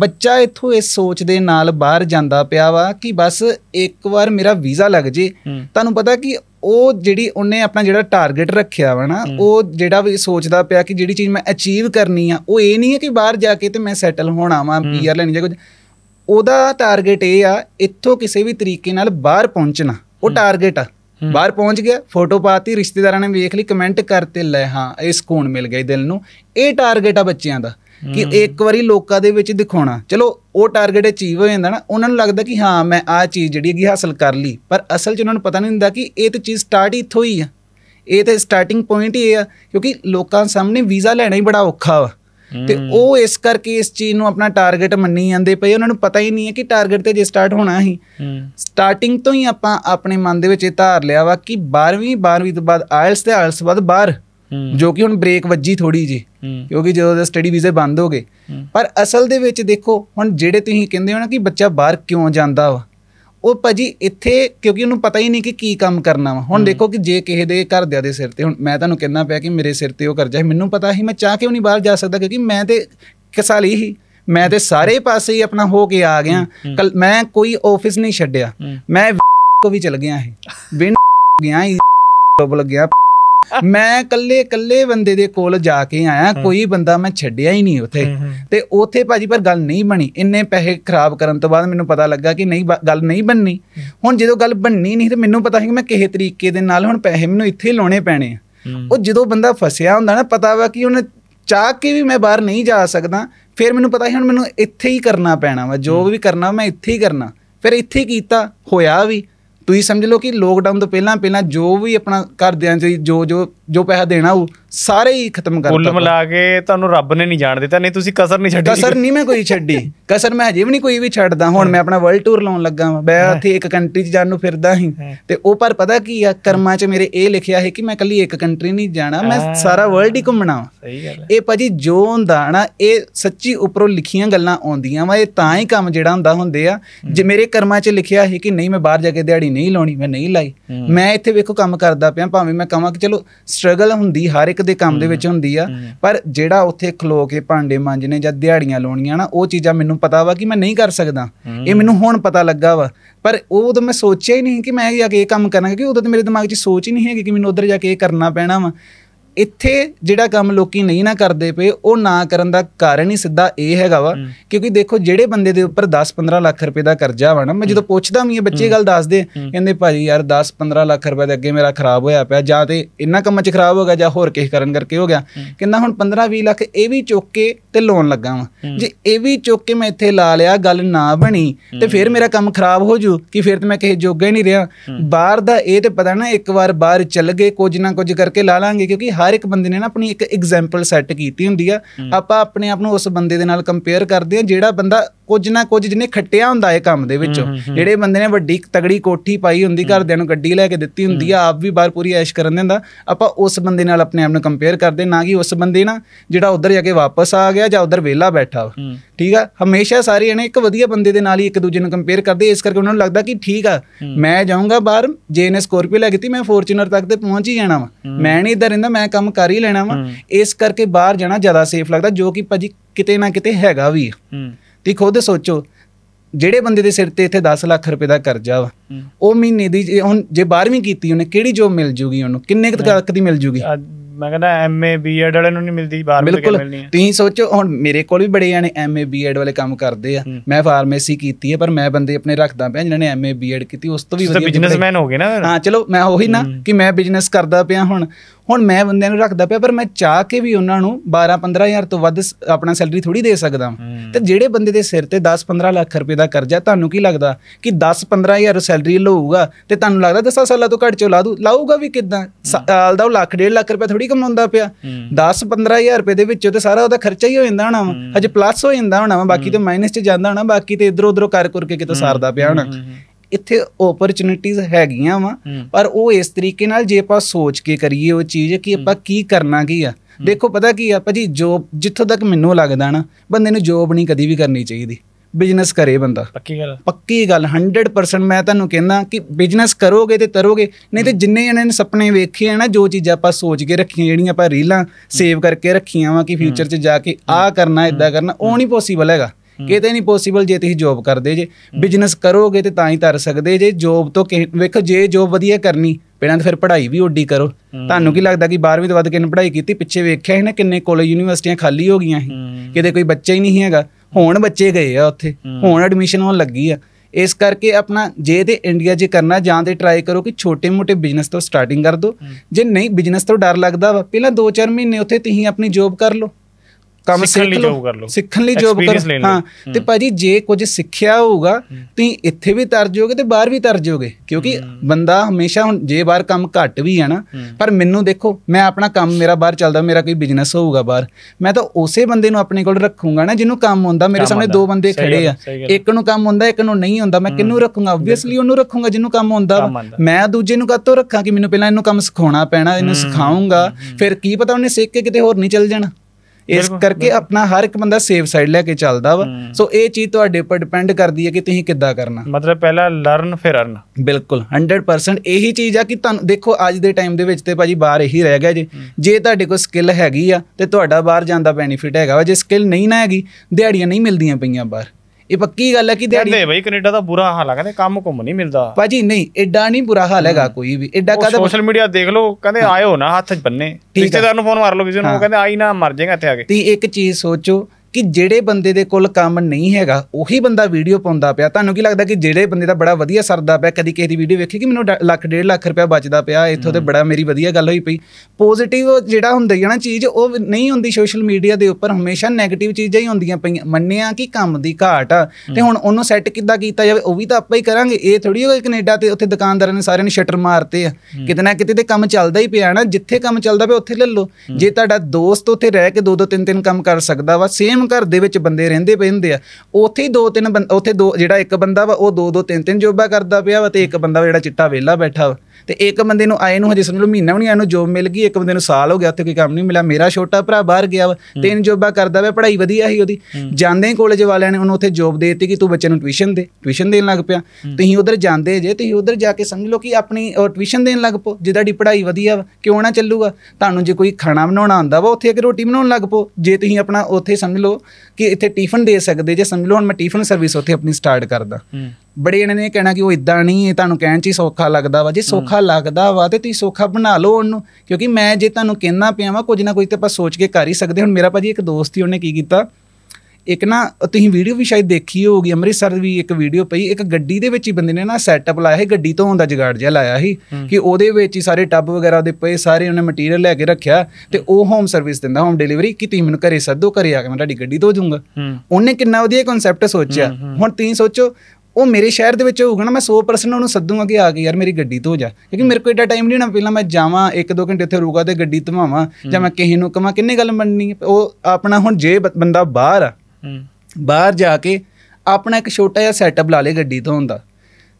[SPEAKER 1] ਬੱਚਾ ਇੱਥੋਂ ਇਸ ਸੋਚ ਦੇ ਨਾਲ ਬਾਹਰ ਜਾਂਦਾ ਪਿਆ ਵਾ ਕਿ ਬਸ ਇੱਕ ਵਾਰ ਮੇਰਾ ਵੀਜ਼ਾ ਲੱਗ ਜੇ ਤੁਹਾਨੂੰ ਪਤਾ ਕਿ ਉਹ ਜਿਹੜੀ ਉਹਨੇ ਆਪਣਾ ਜਿਹੜਾ ਟਾਰਗੇਟ ਰੱਖਿਆ ਵਾ ਨਾ ਉਹ ਜਿਹੜਾ ਵੀ ਸੋਚਦਾ ਪਿਆ ਕਿ ਜਿਹੜੀ ਚੀਜ਼ ਮੈਂ ਅਚੀਵ ਕਰਨੀ ਆ ਉਹ ਇਹ ਨਹੀਂ ਹੈ ਕਿ ਬਾਹਰ ਜਾ ਕੇ ਤੇ ਮੈਂ ਸੈਟਲ ਹੋਣਾ ਵਾ ਪੀਆਰ ਲੈਣੀ ਜਾਂ ਕੁਝ ਉਹਦਾ ਟਾਰਗੇਟ ਇਹ ਆ ਇੱਥੋਂ ਕਿਸੇ ਵੀ ਤਰੀਕੇ ਨਾਲ ਬਾਹਰ ਪਹੁੰਚਣਾ ਉਹ ਟਾਰਗੇਟ ਆ ਬਾਹਰ ਪਹੁੰਚ ਗਿਆ ਫੋਟੋ ਪਾਤੀ ਰਿਸ਼ਤੇਦਾਰਾਂ ਨੇ ਵੇਖ ਲਈ ਕਮੈਂਟ ਕਰਤੇ ਲੈ ਹਾਂ ਇਹ ਸਕੂਨ ਮਿਲ ਗਿਆ ਦਿਲ ਨੂੰ ਇਹ ਟਾਰਗੇਟ ਆ ਬੱਚਿਆਂ ਦਾ ਕਿ ਇੱਕ ਵਾਰੀ ਲੋਕਾਂ ਦੇ ਵਿੱਚ ਦਿਖਾਉਣਾ ਚਲੋ ਉਹ ਟਾਰਗੇਟ ਅਚੀਵ ਹੋ ਜਾਂਦਾ ਨਾ ਉਹਨਾਂ ਨੂੰ ਲੱਗਦਾ ਕਿ ਹਾਂ ਮੈਂ ਆ ਚੀਜ਼ ਜਿਹੜੀ ਹੈਗੀ ਹਾਸਲ ਕਰ ਲਈ ਪਰ ਅਸਲ 'ਚ ਉਹਨਾਂ ਨੂੰ ਪਤਾ ਨਹੀਂ ਹੁੰਦਾ ਕਿ ਇਹ ਤਾਂ ਚੀਜ਼ ਸਟਾਰਟ ਇੱਥੋਂ ਹੀ ਆ ਇਹ ਤਾਂ ਸਟਾਰਟਿੰਗ ਪੁਆਇੰਟ ਹੀ ਆ ਕਿਉਂਕਿ ਲੋਕਾਂ ਸਾਹਮਣੇ ਵੀਜ਼ਾ ਲੈਣਾ ਹੀ ਬੜਾ ਔਖਾ ਵਾ ਤੇ ਉਹ ਇਸ ਕਰਕੇ ਇਸ ਚੀਜ਼ ਨੂੰ ਆਪਣਾ ਟਾਰਗੇਟ ਮੰਨੀ ਜਾਂਦੇ ਪਏ ਉਹਨਾਂ ਨੂੰ ਪਤਾ ਹੀ ਨਹੀਂ ਹੈ ਕਿ ਟਾਰਗੇਟ ਤੇ ਜੇ ਸਟਾਰਟ ਹੋਣਾ ਹੀ ਸਟਾਰਟਿੰਗ ਤੋਂ ਹੀ ਆਪਾਂ ਆਪਣੇ ਮਨ ਦੇ ਵਿੱਚ ਇਹ ਧਾਰ ਲਿਆ ਵਾ ਕਿ 12ਵੀਂ 12ਵੀਂ ਤੋਂ ਬਾਅਦ ਆਇਲਸ ਤੇ ਆਇਲਸ ਤੋਂ ਬਾਅਦ ਬਾਹਰ ਜੋ ਕਿ ਹੁਣ ਬ੍ਰੇਕ ਵੱਜੀ ਥੋੜੀ ਜੀ ਕਿਉਂਕਿ ਜਦੋਂ ਦਾ ਸਟੱਡੀ ਵੀਜ਼ੇ ਬੰਦ ਹੋ ਗਏ ਪਰ ਅਸਲ ਦੇ ਵਿੱਚ ਦੇਖੋ ਹੁਣ ਜਿਹੜੇ ਤੁਸੀਂ ਕਹਿੰਦੇ ਹੋ ਨਾ ਕਿ ਬੱਚਾ ਬਾਹਰ ਕਿਉਂ ਜਾਂਦਾ ਵਾ ਉਹ ਭਾਜੀ ਇੱਥੇ ਕਿਉਂਕਿ ਉਹਨੂੰ ਪਤਾ ਹੀ ਨਹੀਂ ਕਿ ਕੀ ਕੰਮ ਕਰਨਾ ਵਾ ਹੁਣ ਦੇਖੋ ਕਿ ਜੇ ਕਿਸੇ ਦੇ ਘਰ ਦੇ ਸਿਰ ਤੇ ਹੁਣ ਮੈਂ ਤੁਹਾਨੂੰ ਕਹਿਣਾ ਪਿਆ ਕਿ ਮੇਰੇ ਸਿਰ ਤੇ ਉਹ ਕਰਜ਼ਾ ਹੈ ਮੈਨੂੰ ਪਤਾ ਸੀ ਮੈਂ ਚਾਹ ਕਿਉਂ ਨਹੀਂ ਬਾਹਰ ਜਾ ਸਕਦਾ ਕਿਉਂਕਿ ਮੈਂ ਤੇ ਕਿਸਾਲੀ ਹੀ ਮੈਂ ਤੇ ਸਾਰੇ ਪਾਸੇ ਹੀ ਆਪਣਾ ਹੋ ਕੇ ਆ ਗਿਆ ਕੱਲ ਮੈਂ ਕੋਈ ਆਫਿਸ ਨਹੀਂ ਛੱਡਿਆ ਮੈਂ ਕੋ ਵੀ ਚਲ ਗਿਆ ਹੈ ਬਿਨ ਗਿਆ ਹੀ ਬਲ ਗਿਆ ਮੈਂ ਇਕੱਲੇ ਇਕੱਲੇ ਬੰਦੇ ਦੇ ਕੋਲ ਜਾ ਕੇ ਆਇਆ ਕੋਈ ਬੰਦਾ ਮੈਂ ਛੱਡਿਆ ਹੀ ਨਹੀਂ ਉੱਥੇ ਤੇ ਉੱਥੇ ਭਾਜੀ ਪਰ ਗੱਲ ਨਹੀਂ ਬਣੀ ਇੰਨੇ ਪੈਸੇ ਖਰਾਬ ਕਰਨ ਤੋਂ ਬਾਅਦ ਮੈਨੂੰ ਪਤਾ ਲੱਗਾ ਕਿ ਨਹੀਂ ਗੱਲ ਨਹੀਂ ਬਣਨੀ ਹੁਣ ਜਦੋਂ ਗੱਲ ਬਣਨੀ ਨਹੀਂ ਤੇ ਮੈਨੂੰ ਪਤਾ ਸੀ ਕਿ ਮੈਂ ਕਿਸੇ ਤਰੀਕੇ ਦੇ ਨਾਲ ਹੁਣ ਪੈਸੇ ਮੈਨੂੰ ਇੱਥੇ ਲਾਉਣੇ ਪੈਣੇ ਆ ਉਹ ਜਦੋਂ ਬੰਦਾ ਫਸਿਆ ਹੁੰਦਾ ਨਾ ਪਤਾ ਵਾ ਕਿ ਉਹਨੇ ਚਾਹ ਕੇ ਵੀ ਮੈਂ ਬਾਹਰ ਨਹੀਂ ਜਾ ਸਕਦਾ ਫਿਰ ਮੈਨੂੰ ਪਤਾ ਸੀ ਹੁਣ ਮੈਨੂੰ ਇੱਥੇ ਹੀ ਕਰਨਾ ਪੈਣਾ ਵਾ ਜੋ ਵੀ ਕਰਨਾ ਮੈਂ ਇੱਥੇ ਹੀ ਕਰਨਾ ਫਿਰ ਇੱਥੇ ਕੀਤਾ ਹੋਇਆ ਵੀ ਤੁਸੀਂ ਸਮਝ ਲਓ ਕਿ ਲੋਕਡਾਊਨ ਤੋਂ ਪਹਿਲਾਂ ਪਹਿਲਾਂ ਜੋ ਵੀ ਆਪਣਾ ਘਰਦਿਆਂ 'ਚ ਜੋ ਜੋ ਜੋ ਪੈਸਾ ਦੇਣਾ ਉਹ ਸਾਰੇ ਹੀ ਖਤਮ ਕਰਤਾ ਕੁੱਲ ਮਿਲਾ
[SPEAKER 2] ਕੇ ਤੁਹਾਨੂੰ ਰੱਬ ਨੇ ਨਹੀਂ ਜਾਣ ਦਿੱਤਾ ਨਹੀਂ ਤੁਸੀਂ ਕਸਰ ਨਹੀਂ ਛੱਡੀ ਕਸਰ ਨਹੀਂ
[SPEAKER 1] ਮੈਂ ਕੋਈ ਛੱਡੀ ਕਸਰ ਮੈਂ ਹਜੇ ਵੀ ਨਹੀਂ ਕੋਈ ਵੀ ਛੱਡਦਾ ਹੁਣ ਮੈਂ ਆਪਣਾ ਵਰਲਡ ਟੂਰ ਲਾਉਣ ਲੱਗਾ ਮੈਂ ਉੱਥੇ ਇੱਕ ਕੰਟਰੀ 'ਚ ਜਾਣ ਨੂੰ ਫਿਰਦਾ ਹੀ ਤੇ ਉਹ ਪਰ ਪਤਾ ਕੀ ਆ ਕਰਮਾਂ 'ਚ ਮੇਰੇ ਇਹ ਲਿਖਿਆ ਹੈ ਕਿ ਮੈਂ ਕੱਲੀ ਇੱਕ ਕੰਟਰੀ ਨਹੀਂ ਜਾਣਾ ਮੈਂ ਸਾਰਾ ਵਰਲਡ ਹੀ ਘੁੰਮਣਾ ਸਹੀ ਗੱਲ ਹੈ ਇਹ ਭਾਜੀ ਜੋ ਹੁੰਦਾ ਨਾ ਇਹ ਸੱਚੀ ਉੱਪਰੋਂ ਲਿਖੀਆਂ ਗੱਲਾਂ ਆਉਂਦੀਆਂ ਵਾ ਇਹ ਤਾਂ ਹੀ ਕੰਮ ਜਿਹੜਾ ਹੁੰਦਾ ਹੁੰਦੇ ਆ ਜੇ ਮੇਰੇ ਕਰਮਾਂ 'ਚ ਲਿਖਿਆ ਹੈ ਕਿ ਨਹੀਂ ਮੈਂ ਬਾਹਰ ਜਾ ਕੇ ਦਿਹਾੜੀ ਨਹੀਂ ਲਾਉਣੀ ਮੈਂ ਨਹੀਂ ਲਾਈ ਮੈਂ ਇੱਥੇ ਵੇਖੋ ਕੰਮ ਕਰਦਾ ਪਿਆ ਭਾਵੇਂ ਮੈਂ ਕਹਾਂ ਕਿ ਚਲੋ ਸਟਰਗਲ ਹੁੰਦੀ ਹਰ ਇੱਕ ਦੇ ਕੰਮ ਦੇ ਵਿੱਚ ਹੁੰਦੀ ਆ ਪਰ ਜਿਹੜਾ ਉੱਥੇ ਖਲੋ ਕੇ ਭਾਂਡੇ ਮਾਂਜਨੇ ਜਾਂ ਦਿਹਾੜੀਆਂ ਲਾਉਣੀਆਂ ਨਾ ਉਹ ਚੀਜ਼ਾਂ ਮੈਨੂੰ ਪਤਾ ਵਾ ਕਿ ਮੈਂ ਨਹੀਂ ਕਰ ਸਕਦਾ ਇਹ ਮੈਨੂੰ ਹੁਣ ਪਤਾ ਲੱਗਾ ਵਾ ਪਰ ਉਹ ਉਦੋਂ ਮੈਂ ਸੋਚਿਆ ਹੀ ਨਹੀਂ ਕਿ ਮੈਂ ਜਾ ਕੇ ਇਹ ਕੰਮ ਕਰਾਂਗਾ ਕਿ ਉਦੋਂ ਤੇ ਮੇਰੇ ਦਿਮਾਗ 'ਚ ਸੋਚ ਹੀ ਨਹੀਂ ਹੈਗੀ ਕਿ ਮੈਨੂੰ ਉਧਰ ਜਾ ਕੇ ਇਹ ਕਰਨਾ ਪੈਣਾ ਵਾ ਇੱਥੇ ਜਿਹੜਾ ਕੰਮ ਲੋਕੀ ਨਹੀਂ ਨਾ ਕਰਦੇ ਪਏ ਉਹ ਨਾ ਕਰਨ ਦਾ ਕਾਰਨ ਹੀ ਸਿੱਧਾ ਇਹ ਹੈਗਾ ਵਾ ਕਿਉਂਕਿ ਦੇਖੋ ਜਿਹੜੇ ਬੰਦੇ ਦੇ ਉੱਪਰ 10-15 ਲੱਖ ਰੁਪਏ ਦਾ ਕਰਜ਼ਾ ਵਾ ਨਾ ਮੈਂ ਜਦੋਂ ਪੁੱਛਦਾ ਵੀ ਇਹ ਬੱਚੇ ਗੱਲ ਦੱਸਦੇ ਕਹਿੰਦੇ ਭਾਜੀ ਯਾਰ 10-15 ਲੱਖ ਰੁਪਏ ਦੇ ਅੱਗੇ ਮੇਰਾ ਖਰਾਬ ਹੋਇਆ ਪਿਆ ਜਾਂ ਤੇ ਇੰਨਾ ਕੰਮ 'ਚ ਖਰਾਬ ਹੋ ਗਿਆ ਜਾਂ ਹੋਰ ਕਿਸੇ ਕਾਰਨ ਕਰਕੇ ਹੋ ਗਿਆ ਕਹਿੰਦਾ ਹੁਣ 15-20 ਲੱਖ ਇਹ ਵੀ ਚੁੱਕ ਕੇ ਤੇ ਲੋਨ ਲੱਗਾ ਵਾ ਜੇ ਇਹ ਵੀ ਚੁੱਕ ਕੇ ਮੈਂ ਇੱਥੇ ਲਾ ਲਿਆ ਗੱਲ ਨਾ ਬਣੀ ਤੇ ਫਿਰ ਮੇਰਾ ਕੰਮ ਖਰਾਬ ਹੋ ਜੂ ਕਿ ਫਿਰ ਤੇ ਮੈਂ ਕਿਸੇ ਜੋਗਾ ਹੀ ਨਹੀਂ ਰਿਹਾ ਬਾਹਰ ਦਾ ਇਹ ਤੇ ਪਤਾ ਨਾ ਇੱਕ ਵਾਰ ਬਾਹਰ ਚੱਲ ਗਏ ਕੁਝ ਨਾ ਕੁਝ ਕਰਕੇ ਲਾ ਲਾਂਗੇ ਕਿਉਂਕਿ ਹਰ ਇੱਕ ਬੰਦੇ ਨੇ ਨਾ ਆਪਣੀ ਇੱਕ ਐਗਜ਼ਾਮਪਲ ਸੈੱਟ ਕੀਤੀ ਹੁੰਦੀ ਆ ਆਪਾਂ ਆਪਣੇ ਆਪ ਨੂੰ ਉਸ ਬੰਦੇ ਦੇ ਨਾਲ ਕੰਪੇਅਰ ਕਰਦੇ ਆ ਜਿਹੜਾ ਬੰਦਾ ਕੁਝ ਨਾ ਕੁਝ ਜਿਹਨੇ ਖੱਟਿਆ ਹੁੰਦਾ ਹੈ ਕੰਮ ਦੇ ਵਿੱਚ ਜਿਹੜੇ ਬੰਦੇ ਨੇ ਵੱਡੀ ਤਗੜੀ ਕੋਠੀ ਪਾਈ ਹੁੰਦੀ ਘਰਦਿਆਂ ਨੂੰ ਗੱਡੀ ਲੈ ਕੇ ਦਿੱਤੀ ਹੁੰਦੀ ਆ ਆਪ ਵੀ ਬਾਹਰ ਪੂਰੀ ਐਸ਼ ਕਰਨ ਦਿੰਦਾ ਆਪਾਂ ਉਸ ਬੰਦੇ ਨਾਲ ਆਪਣੇ ਆਪ ਨੂੰ ਕੰਪੇਅਰ ਕਰਦੇ ਨਾ ਕਿ ਉਸ ਬੰਦੇ ਨਾਲ ਜਿਹੜਾ ਉਧਰ ਜਾ ਕੇ ਵਾਪਸ ਆ ਗਿਆ ਜਾਂ ਉਧਰ ਵਿਹਲਾ ਬੈਠਾ ਠੀਕ ਆ ਹਮੇਸ਼ਾ ਸਾਰੇ ਜਣੇ ਇੱਕ ਵਧੀਆ ਬੰਦੇ ਦੇ ਨਾਲ ਹੀ ਇੱਕ ਦੂਜੇ ਨੂੰ ਕੰਪੇਅਰ ਕਰਦੇ ਇਸ ਕਰਕੇ ਉਹਨਾਂ ਨੂੰ ਲੱਗਦਾ ਕਿ ਠੀਕ ਆ ਮੈਂ ਜਾਊਂਗਾ ਬਾਹਰ ਜੇ ਨੇ ਸਕੋਰਪੀਓ ਲੈ ਗਈ ਮੈਂ ਫੋਰਚੂਨਰ ਤੱਕ ਤੇ ਪਹੁੰਚ ਹੀ ਜਾਣਾ ਵਾ ਮੈਂ ਨਹੀਂ ਇਧਰ ਰਹਿੰਦਾ ਮੈਂ ਕੰਮ ਕਰ ਹੀ ਲੈਣਾ ਵਾ ਇਸ ਕਰਕੇ ਬਾਹਰ ਜਾਣਾ ਜ਼ਿਆਦਾ ਸੇਫ ਲੱਗਦਾ ਜੋ ਕਿ ਭਾਜੀ ਕਿਤੇ ਨਾ ਕਿਤੇ ਹੈਗਾ ਵੀ ਹੂੰ ਵੀ ਖੁਦ ਸੋਚੋ ਜਿਹੜੇ ਬੰਦੇ ਦੇ ਸਿਰ ਤੇ ਇੱਥੇ 10 ਲੱਖ ਰੁਪਏ ਦਾ ਕਰਜ਼ਾ ਵਾ ਉਹ ਮਹੀਨੇ ਦੀ ਹੁਣ ਜੇ 12ਵੀਂ ਕੀਤੀ ਉਹਨੇ ਕਿਹੜੀ ਜੋਬ ਮਿਲ ਜੂਗੀ ਉਹਨੂੰ ਕਿੰਨੇ ਤੱਕ ਦੀ ਮਿਲ ਜੂਗੀ ਮੈਂ ਕਹਿੰਦਾ ਐਮਏ ਬੀਐਡ ਵਾਲੇ ਨੂੰ ਨਹੀਂ ਮਿਲਦੀ ਬਾਹਰ ਬਿਲਕੁਲ ਤੁਸੀਂ ਸੋਚੋ ਹੁਣ ਮੇਰੇ ਕੋਲ ਵੀ ਬੜੇ ਜਾਣੇ ਐਮਏ ਬੀਐਡ ਵਾਲੇ ਕੰਮ ਕਰਦੇ ਆ ਮੈਂ ਫਾਰਮੇਸੀ ਕੀਤੀ ਹੈ ਪਰ ਮੈਂ ਬੰਦੇ ਆਪਣੇ ਰੱਖਦਾ ਪਿਆ ਜਿਨ੍ਹਾਂ ਨੇ ਐਮਏ ਬੀਐਡ ਕੀਤੀ ਉਸ ਤੋਂ ਵੀ ਵਧੀਆ ਬਿਜ਼ਨਸਮੈਨ ਹੋ ਗਏ ਨਾ ਹਾਂ ਚਲੋ ਮੈਂ ਉਹੀ ਨਾ ਕਿ ਮੈਂ ਬਿਜ਼ਨਸ ਕਰਦਾ ਪਿਆ ਹੁਣ ਹੁਣ ਮੈਂ ਬੰਦਿਆਂ ਨੂੰ ਰੱਖਦਾ ਪਿਆ ਪਰ ਮੈਂ ਚਾਹ ਕੇ ਵੀ ਉਹਨਾਂ ਨੂੰ 12 15000 ਤੋਂ ਵੱਧ ਆਪਣਾ ਸੈਲਰੀ ਥੋੜੀ ਦੇ ਸਕਦਾ ਤੇ ਜਿਹੜੇ ਬੰਦੇ ਦੇ ਸਿਰ ਤੇ 10 15 ਲੱਖ ਰੁਪਏ ਦਾ ਕਰਜ਼ਾ ਤੁਹਾਨੂੰ ਕੀ ਲੱਗਦਾ ਕਿ 10 15000 ਸੈਲਰੀ ਲਊਗਾ ਤੇ ਤੁਹਾਨੂੰ ਲੱਗਦਾ 10 ਸਾਲਾਂ ਤੋਂ ਘੱਟ ਚ ਲਾ ਦੂ ਲਾਊਗਾ ਵੀ ਕਿਦਾਂ ਸਾਲ ਦਾ ਲੱਖ 1.5 ਲੱਖ ਰੁਪਏ ਥੋੜੀ ਕਮਾਉਂਦਾ ਪਿਆ 10 15000 ਰੁਪਏ ਦੇ ਵਿੱਚੋਂ ਤੇ ਸਾਰਾ ਉਹਦਾ ਖਰਚਾ ਹੀ ਹੋ ਜਾਂਦਾ ਹੋਣਾ ਹਜੇ ਪਲੱਸ ਹੋ ਜਾਂਦਾ ਹੋਣਾ ਬਾਕੀ ਤੇ ਮਾਈਨਸ ਚ ਜਾਂਦਾ ਹੋਣਾ ਬਾਕੀ ਤੇ ਇਧਰ ਉਧਰ ਕਰ ਕਰਕੇ ਕਿਤੇ ਸਾਰਦਾ ਪਿਆ ਹੋਣਾ ਇੱਥੇ ਓਪਰਚ्युनिटीਜ਼ ਹੈਗੀਆਂ ਵਾ ਪਰ ਉਹ ਇਸ ਤਰੀਕੇ ਨਾਲ ਜੇ ਆਪਾਂ ਸੋਚ ਕੇ ਕਰੀਏ ਉਹ ਚੀਜ਼ ਕਿ ਆਪਾਂ ਕੀ ਕਰਨਾ ਕੀ ਆ ਦੇਖੋ ਪਤਾ ਕੀ ਆ ਭਾਜੀ ਜੋਬ ਜਿੱਥੋਂ ਤੱਕ ਮੈਨੂੰ ਲੱਗਦਾ ਨਾ ਬੰਦੇ ਨੂੰ ਜੋਬ ਨਹੀਂ ਕਦੀ ਵੀ ਕਰਨੀ ਚਾਹੀਦੀ ਬਿਜ਼ਨਸ ਕਰੇ ਬੰਦਾ ਪੱਕੀ ਗੱਲ ਪੱਕੀ ਗੱਲ 100% ਮੈਂ ਤੁਹਾਨੂੰ ਕਹਿੰਦਾ ਕਿ ਬਿਜ਼ਨਸ ਕਰੋਗੇ ਤੇ ਤਰੋਗੇ ਨਹੀਂ ਤੇ ਜਿੰਨੇ ਜਣੇ ਨੇ ਸੁਪਨੇ ਵੇਖੇ ਆ ਨਾ ਜੋ ਚੀਜ਼ਾਂ ਆਪਾਂ ਸੋਚ ਕੇ ਰੱਖੀਆਂ ਜਿਹੜੀਆਂ ਆਪਾਂ ਰੀਲਾਂ ਸੇਵ ਕਰਕੇ ਰੱਖੀਆਂ ਵਾ ਕਿ ਫਿਊਚਰ 'ਚ ਜਾ ਕੇ ਆਹ ਕਰਨਾ ਇਦਾਂ ਕਰਨਾ ਉਹ ਨਹੀਂ ਪੋਸੀਬਲ ਹੈਗਾ ਕਿਤੇ ਨਹੀਂ ਪੋਸੀਬਲ ਜੇ ਤੁਸੀਂ ਜੌਬ ਕਰਦੇ ਜੇ ਬਿਜ਼ਨਸ ਕਰੋਗੇ ਤੇ ਤਾਂ ਹੀ ਤਰ ਸਕਦੇ ਜੇ ਜੌਬ ਤੋਂ ਵੇਖੋ ਜੇ ਜੌਬ ਵਧੀਆ ਕਰਨੀ ਪਹਿਲਾਂ ਤਾਂ ਫਿਰ ਪੜ੍ਹਾਈ ਵੀ ਓਡੀ ਕਰੋ ਤੁਹਾਨੂੰ ਕੀ ਲੱਗਦਾ ਕਿ 12ਵੀਂ ਤੋਂ ਵੱਧ ਕਿੰਨੇ ਪੜ੍ਹਾਈ ਕੀਤੀ ਪਿੱਛੇ ਵੇਖਿਆ ਹੈ ਨਾ ਕਿੰਨੇ ਕਾਲਜ ਯੂਨੀਵਰਸਿਟੀਆਂ ਖਾਲੀ ਹੋ ਗਈਆਂ ਸੀ ਕਿਤੇ ਕੋਈ ਬੱਚਾ ਹੀ ਨਹੀਂ ਹੈਗਾ ਹੁਣ ਬੱਚੇ ਗਏ ਆ ਉੱਥੇ ਹੁਣ ਐਡਮਿਸ਼ਨ ਹੋਣ ਲੱਗੀ ਆ ਇਸ ਕਰਕੇ ਆਪਣਾ ਜੇ ਤੇ ਇੰਡੀਆ ਜੇ ਕਰਨਾ ਜਾਂ ਤੇ ਟਰਾਈ ਕਰੋ ਕਿ ਛੋਟੇ-ਮੋਟੇ ਬਿਜ਼ਨਸ ਤੋਂ ਸਟਾਰਟਿੰਗ ਕਰ ਦੋ ਜੇ ਨਹੀਂ ਬਿਜ਼ਨਸ ਤੋਂ ਡਰ ਲੱਗਦਾ ਵਾ ਪਹਿਲਾਂ 2-4 ਮਹੀਨੇ ਉੱਥੇ ਤੁਸੀਂ ਆਪਣੀ ਜੌਬ ਕਰ ਲਓ ਕੰਮ ਕਰ ਲਓ ਸਿੱਖਣ ਲਈ ਜੋਬ ਕਰ ਹਾਂ ਤੇ ਭਾਜੀ ਜੇ ਕੁਝ ਸਿੱਖਿਆ ਹੋਊਗਾ ਤੁਸੀਂ ਇੱਥੇ ਵੀ ਤਰ ਜਾਓਗੇ ਤੇ ਬਾਹਰ ਵੀ ਤਰ ਜਾਓਗੇ ਕਿਉਂਕਿ ਬੰਦਾ ਹਮੇਸ਼ਾ ਹੁਣ ਜੇ ਬਾਹਰ ਕੰਮ ਘੱਟ ਵੀ ਹੈ ਨਾ ਪਰ ਮੈਨੂੰ ਦੇਖੋ ਮੈਂ ਆਪਣਾ ਕੰਮ ਮੇਰਾ ਬਾਹਰ ਚੱਲਦਾ ਮੇਰਾ ਕੋਈ ਬਿਜ਼ਨਸ ਹੋਊਗਾ ਬਾਹਰ ਮੈਂ ਤਾਂ ਉਸੇ ਬੰਦੇ ਨੂੰ ਆਪਣੇ ਕੋਲ ਰੱਖੂਗਾ ਨਾ ਜਿਹਨੂੰ ਕੰਮ ਹੁੰਦਾ ਮੇਰੇ ਸਾਹਮਣੇ ਦੋ ਬੰਦੇ ਖੜੇ ਆ ਇੱਕ ਨੂੰ ਕੰਮ ਹੁੰਦਾ ਇੱਕ ਨੂੰ ਨਹੀਂ ਹੁੰਦਾ ਮੈਂ ਕਿਹਨੂੰ ਰੱਖੂਗਾ ਆਬਵੀਅਸਲੀ ਉਹਨੂੰ ਰੱਖੂਗਾ ਜਿਹਨੂੰ ਕੰਮ ਹੁੰਦਾ ਮੈਂ ਦੂਜੇ ਨੂੰ ਕਾਤੋਂ ਰੱਖਾਂ ਕਿ ਮੈਨੂੰ ਪਹਿਲਾਂ ਇਹਨੂੰ ਕੰਮ ਸਿਖਾਉਣਾ ਪੈਣਾ ਇਹਨੂੰ ਸਿਖਾਉਂਗਾ ਫਿਰ ਕੀ ਪਤਾ ਉਹਨੇ ਸਿੱਖ ਕੇ ਕਿਤੇ ਹੋਰ ਨਹੀਂ ਚੱਲ ਜਾਣਾ ਇਸ ਕਰਕੇ ਆਪਣਾ ਹਰ ਇੱਕ ਬੰਦਾ ਸੇਫ ਸਾਈਡ ਲੈ ਕੇ ਚੱਲਦਾ ਵਾ ਸੋ ਇਹ ਚੀਜ਼ ਤੁਹਾਡੇ ਉੱਪਰ ਡਿਪੈਂਡ ਕਰਦੀ ਹੈ ਕਿ ਤੁਸੀਂ ਕਿੱਦਾਂ ਕਰਨਾ ਮਤਲਬ ਪਹਿਲਾਂ ਲਰਨ ਫਿਰ ਅਰਨ ਬਿਲਕੁਲ 100% ਇਹੀ ਚੀਜ਼ ਆ ਕਿ ਤੁਹਾਨੂੰ ਦੇਖੋ ਅੱਜ ਦੇ ਟਾਈਮ ਦੇ ਵਿੱਚ ਤੇ ਭਾਜੀ ਬਾਹਰ ਇਹੀ ਰਹਿ ਗਿਆ ਜੇ ਜੇ ਤੁਹਾਡੇ ਕੋਲ ਸਕਿੱਲ ਹੈਗੀ ਆ ਤੇ ਤੁਹਾਡਾ ਬਾਹਰ ਜਾਣ ਦਾ ਬੈਨੀਫਿਟ ਹੈਗਾ ਵਾ ਜੇ ਸਕਿੱਲ ਨਹੀਂ ਨਾ ਹੈਗੀ ਦਿਹਾੜੀਆਂ ਨਹੀਂ ਮਿਲਦੀਆਂ ਪਈਆਂ ਬਾਹਰ ਇਹ ਪੱਕੀ ਗੱਲ ਹੈ ਕਿ ਦਿਹਾੜੀ ਕਹਿੰਦੇ ਬਈ
[SPEAKER 2] ਕੈਨੇਡਾ ਦਾ ਬੁਰਾ ਹਾਲ ਹੈ ਕਹਿੰਦੇ ਕੰਮ ਕੁੰਮ ਨਹੀਂ ਮਿਲਦਾ
[SPEAKER 1] ਭਾਜੀ ਨਹੀਂ ਐਡਾ ਨਹੀਂ ਬੁਰਾ ਹਾਲ ਹੈਗਾ ਕੋਈ ਵੀ ਐਡਾ ਕਾਹਦਾ ਸੋਸ਼ਲ ਮੀਡੀਆ ਦੇਖ ਲਓ ਕਹਿੰਦੇ
[SPEAKER 2] ਆਇਓ ਨਾ ਹੱਥ ਬੰਨੇ ਰਿਸ਼ਤੇਦਾਰ ਨੂੰ ਫੋਨ ਮਾਰ ਲਓ
[SPEAKER 1] ਕਿਸੇ ਨੂੰ ਉਹ ਕਹਿੰਦੇ ਆਈ ਨਾ ਮਰ ਜਾਏਗਾ ਇੱਥੇ ਆ ਕੇ ਤੇ ਇੱਕ ਚੀਜ਼ ਸੋਚੋ ਕਿ ਜਿਹੜੇ ਬੰਦੇ ਦੇ ਕੋਲ ਕੰਮ ਨਹੀਂ ਹੈਗਾ ਉਹੀ ਬੰਦਾ ਵੀਡੀਓ ਪਾਉਂਦਾ ਪਿਆ ਤੁਹਾਨੂੰ ਕੀ ਲੱਗਦਾ ਕਿ ਜਿਹੜੇ ਬੰਦੇ ਦਾ ਬੜਾ ਵਧੀਆ ਸਰਦਾ ਪਿਆ ਕਦੀ ਕਿਸੇ ਦੀ ਵੀਡੀਓ ਵੇਖੀ ਕਿ ਮੈਨੂੰ ਲੱਖ ਡੇਢ ਲੱਖ ਰੁਪਏ ਬਚਦਾ ਪਿਆ ਇੱਥੋਂ ਤੇ ਬੜਾ ਮੇਰੀ ਵਧੀਆ ਗੱਲ ਹੋਈ ਪਈ ਪੋਜ਼ਿਟਿਵ ਜਿਹੜਾ ਹੁੰਦਾ ਹੈ ਨਾ ਚੀਜ਼ ਉਹ ਨਹੀਂ ਹੁੰਦੀ ਸੋਸ਼ਲ ਮੀਡੀਆ ਦੇ ਉੱਪਰ ਹਮੇਸ਼ਾ 네ਗੇਟਿਵ ਚੀਜ਼ਾਂ ਹੀ ਹੁੰਦੀਆਂ ਪਈਆਂ ਮੰਨਿਆ ਕਿ ਕੰਮ ਦੀ ਘਾਟ ਆ ਤੇ ਹੁਣ ਉਹਨੂੰ ਸੈੱਟ ਕਿੱਦਾਂ ਕੀਤਾ ਜਾਵੇ ਉਹ ਵੀ ਤਾਂ ਆਪਾਂ ਹੀ ਕਰਾਂਗੇ ਇਹ ਥੋੜੀ ਹੋਏ ਕੈਨੇਡਾ ਤੇ ਉੱਥੇ ਦੁਕਾਨਦਾਰਾਂ ਨੇ ਸਾਰਿਆਂ ਨੇ ਸ਼ਟਰ ਮਾਰਤੇ ਆ ਕਿਤੇ ਨਾ ਕਿਤੇ ਤੇ ਕੰਮ ਚੱਲਦਾ ਹੀ ਪਿਆ ਨਾ ਜਿੱਥੇ ਕੰਮ ਚੱਲਦਾ ਪਿਆ ਉੱਥੇ ਲੈ ਲਓ ਜੇ ਤੁਹਾਡਾ ਦੋਸਤ ਉੱਥੇ ਰਹਿ ਕੇ ਦੋ ਦੋ ਤਿੰਨ ਤਿੰਨ ਕੰਮ ਕਰ ਸਕਦਾ ਵਾ ਸੇਮ ਸੇਮ ਘਰ ਦੇ ਵਿੱਚ ਬੰਦੇ ਰਹਿੰਦੇ ਪਏ ਹੁੰਦੇ ਆ ਉੱਥੇ ਹੀ ਦੋ ਤਿੰਨ ਉੱਥੇ ਦੋ ਜਿਹੜਾ ਇੱਕ ਬੰਦਾ ਵਾ ਉਹ ਦੋ ਦੋ ਤਿੰਨ ਤਿੰਨ ਜੋਬਾ ਕਰਦਾ ਪਿਆ ਵਾ ਤੇ ਇੱਕ ਬੰਦਾ ਜਿਹੜਾ ਚਿੱਟਾ ਵੇਲਾ ਬੈਠਾ ਵਾ ਤੇ ਇੱਕ ਬੰਦੇ ਨੂੰ ਆਏ ਨੂੰ ਹਜੇ ਸਮਝ ਲਓ ਮਹੀਨਾ ਵੀ ਨਹੀਂ ਆਇਆ ਨੂੰ ਜੋਬ ਮਿਲ ਗਈ ਇੱਕ ਬੰਦੇ ਨੂੰ ਸਾਲ ਹੋ ਗਿਆ ਉੱਥੇ ਕੋਈ ਕੰਮ ਨਹੀਂ ਮਿਲਿਆ ਮੇਰਾ ਛੋਟਾ ਭਰਾ ਬਾਹਰ ਗਿਆ ਵਾ ਤਿੰਨ ਜੋਬਾਂ ਕਰਦਾ ਵਾ ਪੜ੍ਹਾਈ ਵਧੀਆ ਸੀ ਉਹਦੀ ਜਾਂਦੇ ਕਾਲਜ ਵਾਲਿਆਂ ਨੇ ਉਹਨੂੰ ਉੱਥੇ ਜੋਬ ਦੇ ਦਿੱਤੀ ਕਿ ਤੂੰ ਬੱਚੇ ਨੂੰ ਟਿਊਸ਼ਨ ਦੇ ਟਿਊਸ਼ਨ ਦੇਣ ਲੱਗ ਪਿਆ ਤੁਸੀਂ ਉਧਰ ਜਾਂਦੇ ਜੇ ਤੁਸੀਂ ਉਧਰ ਜਾ ਕੇ ਸਮਝ ਲਓ ਕਿ ਆਪਣੀ ਟਿਊਸ਼ਨ ਦੇਣ ਲੱਗ ਪੋ ਜਿੱਦਾਂ ਦੀ ਪੜ੍ਹਾਈ ਵਧੀਆ ਵਾ ਕਿਉਂ ਨਾ ਚੱਲੂਗਾ ਤੁਹਾਨੂੰ ਜੇ ਕੋਈ ਖਾਣਾ ਬਣਾਉਣਾ ਆਉਂਦਾ ਵਾ ਉੱਥੇ ਇੱਕ ਰੋਟੀ ਬਣਾਉਣ ਲੱਗ ਪੋ ਜੇ ਤੁਸੀਂ ਆਪਣਾ ਉੱਥੇ ਸਮਝ ਲਓ ਕਿ ਇੱਥੇ ਟਿਫਨ ਦੇ ਸਕਦੇ ਜੇ ਸਮਝ ਲਓ ਹੁਣ ਮੈਂ ਟਿਫਨ ਸਰਵਿਸ ਉੱਥੇ ਆਪਣੀ ਸਟਾਰਟ ਕਰਦਾ ਬੜੇ ਜਣੇ ਨੇ ਕਹਿਣਾ ਕਿ ਉਹ ਇਦਾਂ ਨਹੀਂ ਇਹ ਤੁਹਾਨੂੰ ਕਹਿਣ ਚ ਹੀ ਸੌਖਾ ਲੱਗਦਾ ਵਾ ਜੇ ਸੌਖਾ ਲੱਗਦਾ ਵਾ ਤੇ ਤੁਸੀਂ ਸੌਖਾ ਬਣਾ ਲਓ ਉਹਨੂੰ ਕਿਉਂਕਿ ਮੈਂ ਜੇ ਤੁਹਾਨੂੰ ਕਹਿਣਾ ਪਿਆ ਵਾ ਕੁਝ ਨਾ ਕੁਝ ਤੇ ਆਪਾਂ ਸੋਚ ਕੇ ਕਰ ਹੀ ਸਕਦੇ ਹੁਣ ਮੇਰਾ ਭਾਜੀ ਇੱਕ ਦੋਸਤ ਹੀ ਉਹਨੇ ਕੀ ਕੀਤਾ ਇੱਕ ਨਾ ਤੁਸੀਂ ਵੀਡੀਓ ਵੀ ਸ਼ਾਇਦ ਦੇਖੀ ਹੋਊਗੀ ਅੰਮ੍ਰਿਤਸਰ ਵੀ ਇੱਕ ਵੀਡੀਓ ਪਈ ਇੱਕ ਗੱਡੀ ਦੇ ਵਿੱਚ ਹੀ ਬੰਦੇ ਨੇ ਨਾ ਸੈਟਅਪ ਲਾਇਆ ਹੈ ਗੱਡੀ ਤੋਂ ਦਾ ਜਗਾੜ ਜਿਹਾ ਲਾਇਆ ਸੀ ਕਿ ਉਹਦੇ ਵਿੱਚ ਹੀ ਸਾਰੇ ਟੱਬ ਵਗੈਰਾ ਦੇ ਪਏ ਸਾਰੇ ਉਹਨੇ ਮਟੀਰੀਅਲ ਲੈ ਕੇ ਰੱਖਿਆ ਤੇ ਉਹ ਹੋਮ ਸਰਵਿਸ ਦਿੰਦਾ ਹੋਮ ਡਿਲੀਵਰੀ ਕਿ ਤੁਸੀਂ ਮੈਨੂੰ ਘਰੇ ਸੱਦੋ ਘਰੇ ਆ ਕੇ ਮੈਂ ਤੁਹਾਡੀ ਗੱਡੀ ਤੋਂ ਦੂੰਗਾ ਉਹਨੇ ਕਿੰਨਾ ਵਧੀਆ ਕਨਸੈਪਟ ਸੋਚਿਆ ਹੁਣ ਤੁਸੀਂ ਸੋਚੋ ਉਹ ਮੇਰੇ ਸ਼ਹਿਰ ਦੇ ਵਿੱਚ ਹੋਊਗਾ ਨਾ ਮੈਂ 100% ਉਹਨੂੰ ਸੱਦੂਗਾ ਕਿ ਆ ਕੇ ਯਾਰ ਮੇਰੀ ਗੱਡੀ ਤੋਂ ਜਾ ਕਿਉਂਕਿ ਮੇਰੇ ਕੋਲ ਏਡਾ ਟਾਈਮ ਨਹੀਂ ਨਾ ਪਹਿਲਾਂ ਮੈਂ ਜਾਵਾਂ 1-2 ਘੰਟੇ ਉੱਥੇ ਰੁਕਾ ਤੇ ਗੱਡੀ ਧਵਾਵਾਂ ਜਾਂ ਮੈਂ ਕਿਸੇ ਨੂੰ ਕਹਾਂ ਕਿੰਨੇ ਗੱਲ ਮੰਨਣੀ ਉਹ ਆਪਣਾ ਹੁਣ ਜੇ ਬੰਦਾ ਬਾਹਰ ਆ ਬਾਹਰ ਜਾ ਕੇ ਆਪਣਾ ਇੱਕ ਛੋਟਾ ਜਿਹਾ ਸੈਟਅਪ ਲਾ ਲੇ ਗੱਡੀ ਤੋਂ ਹੁੰਦਾ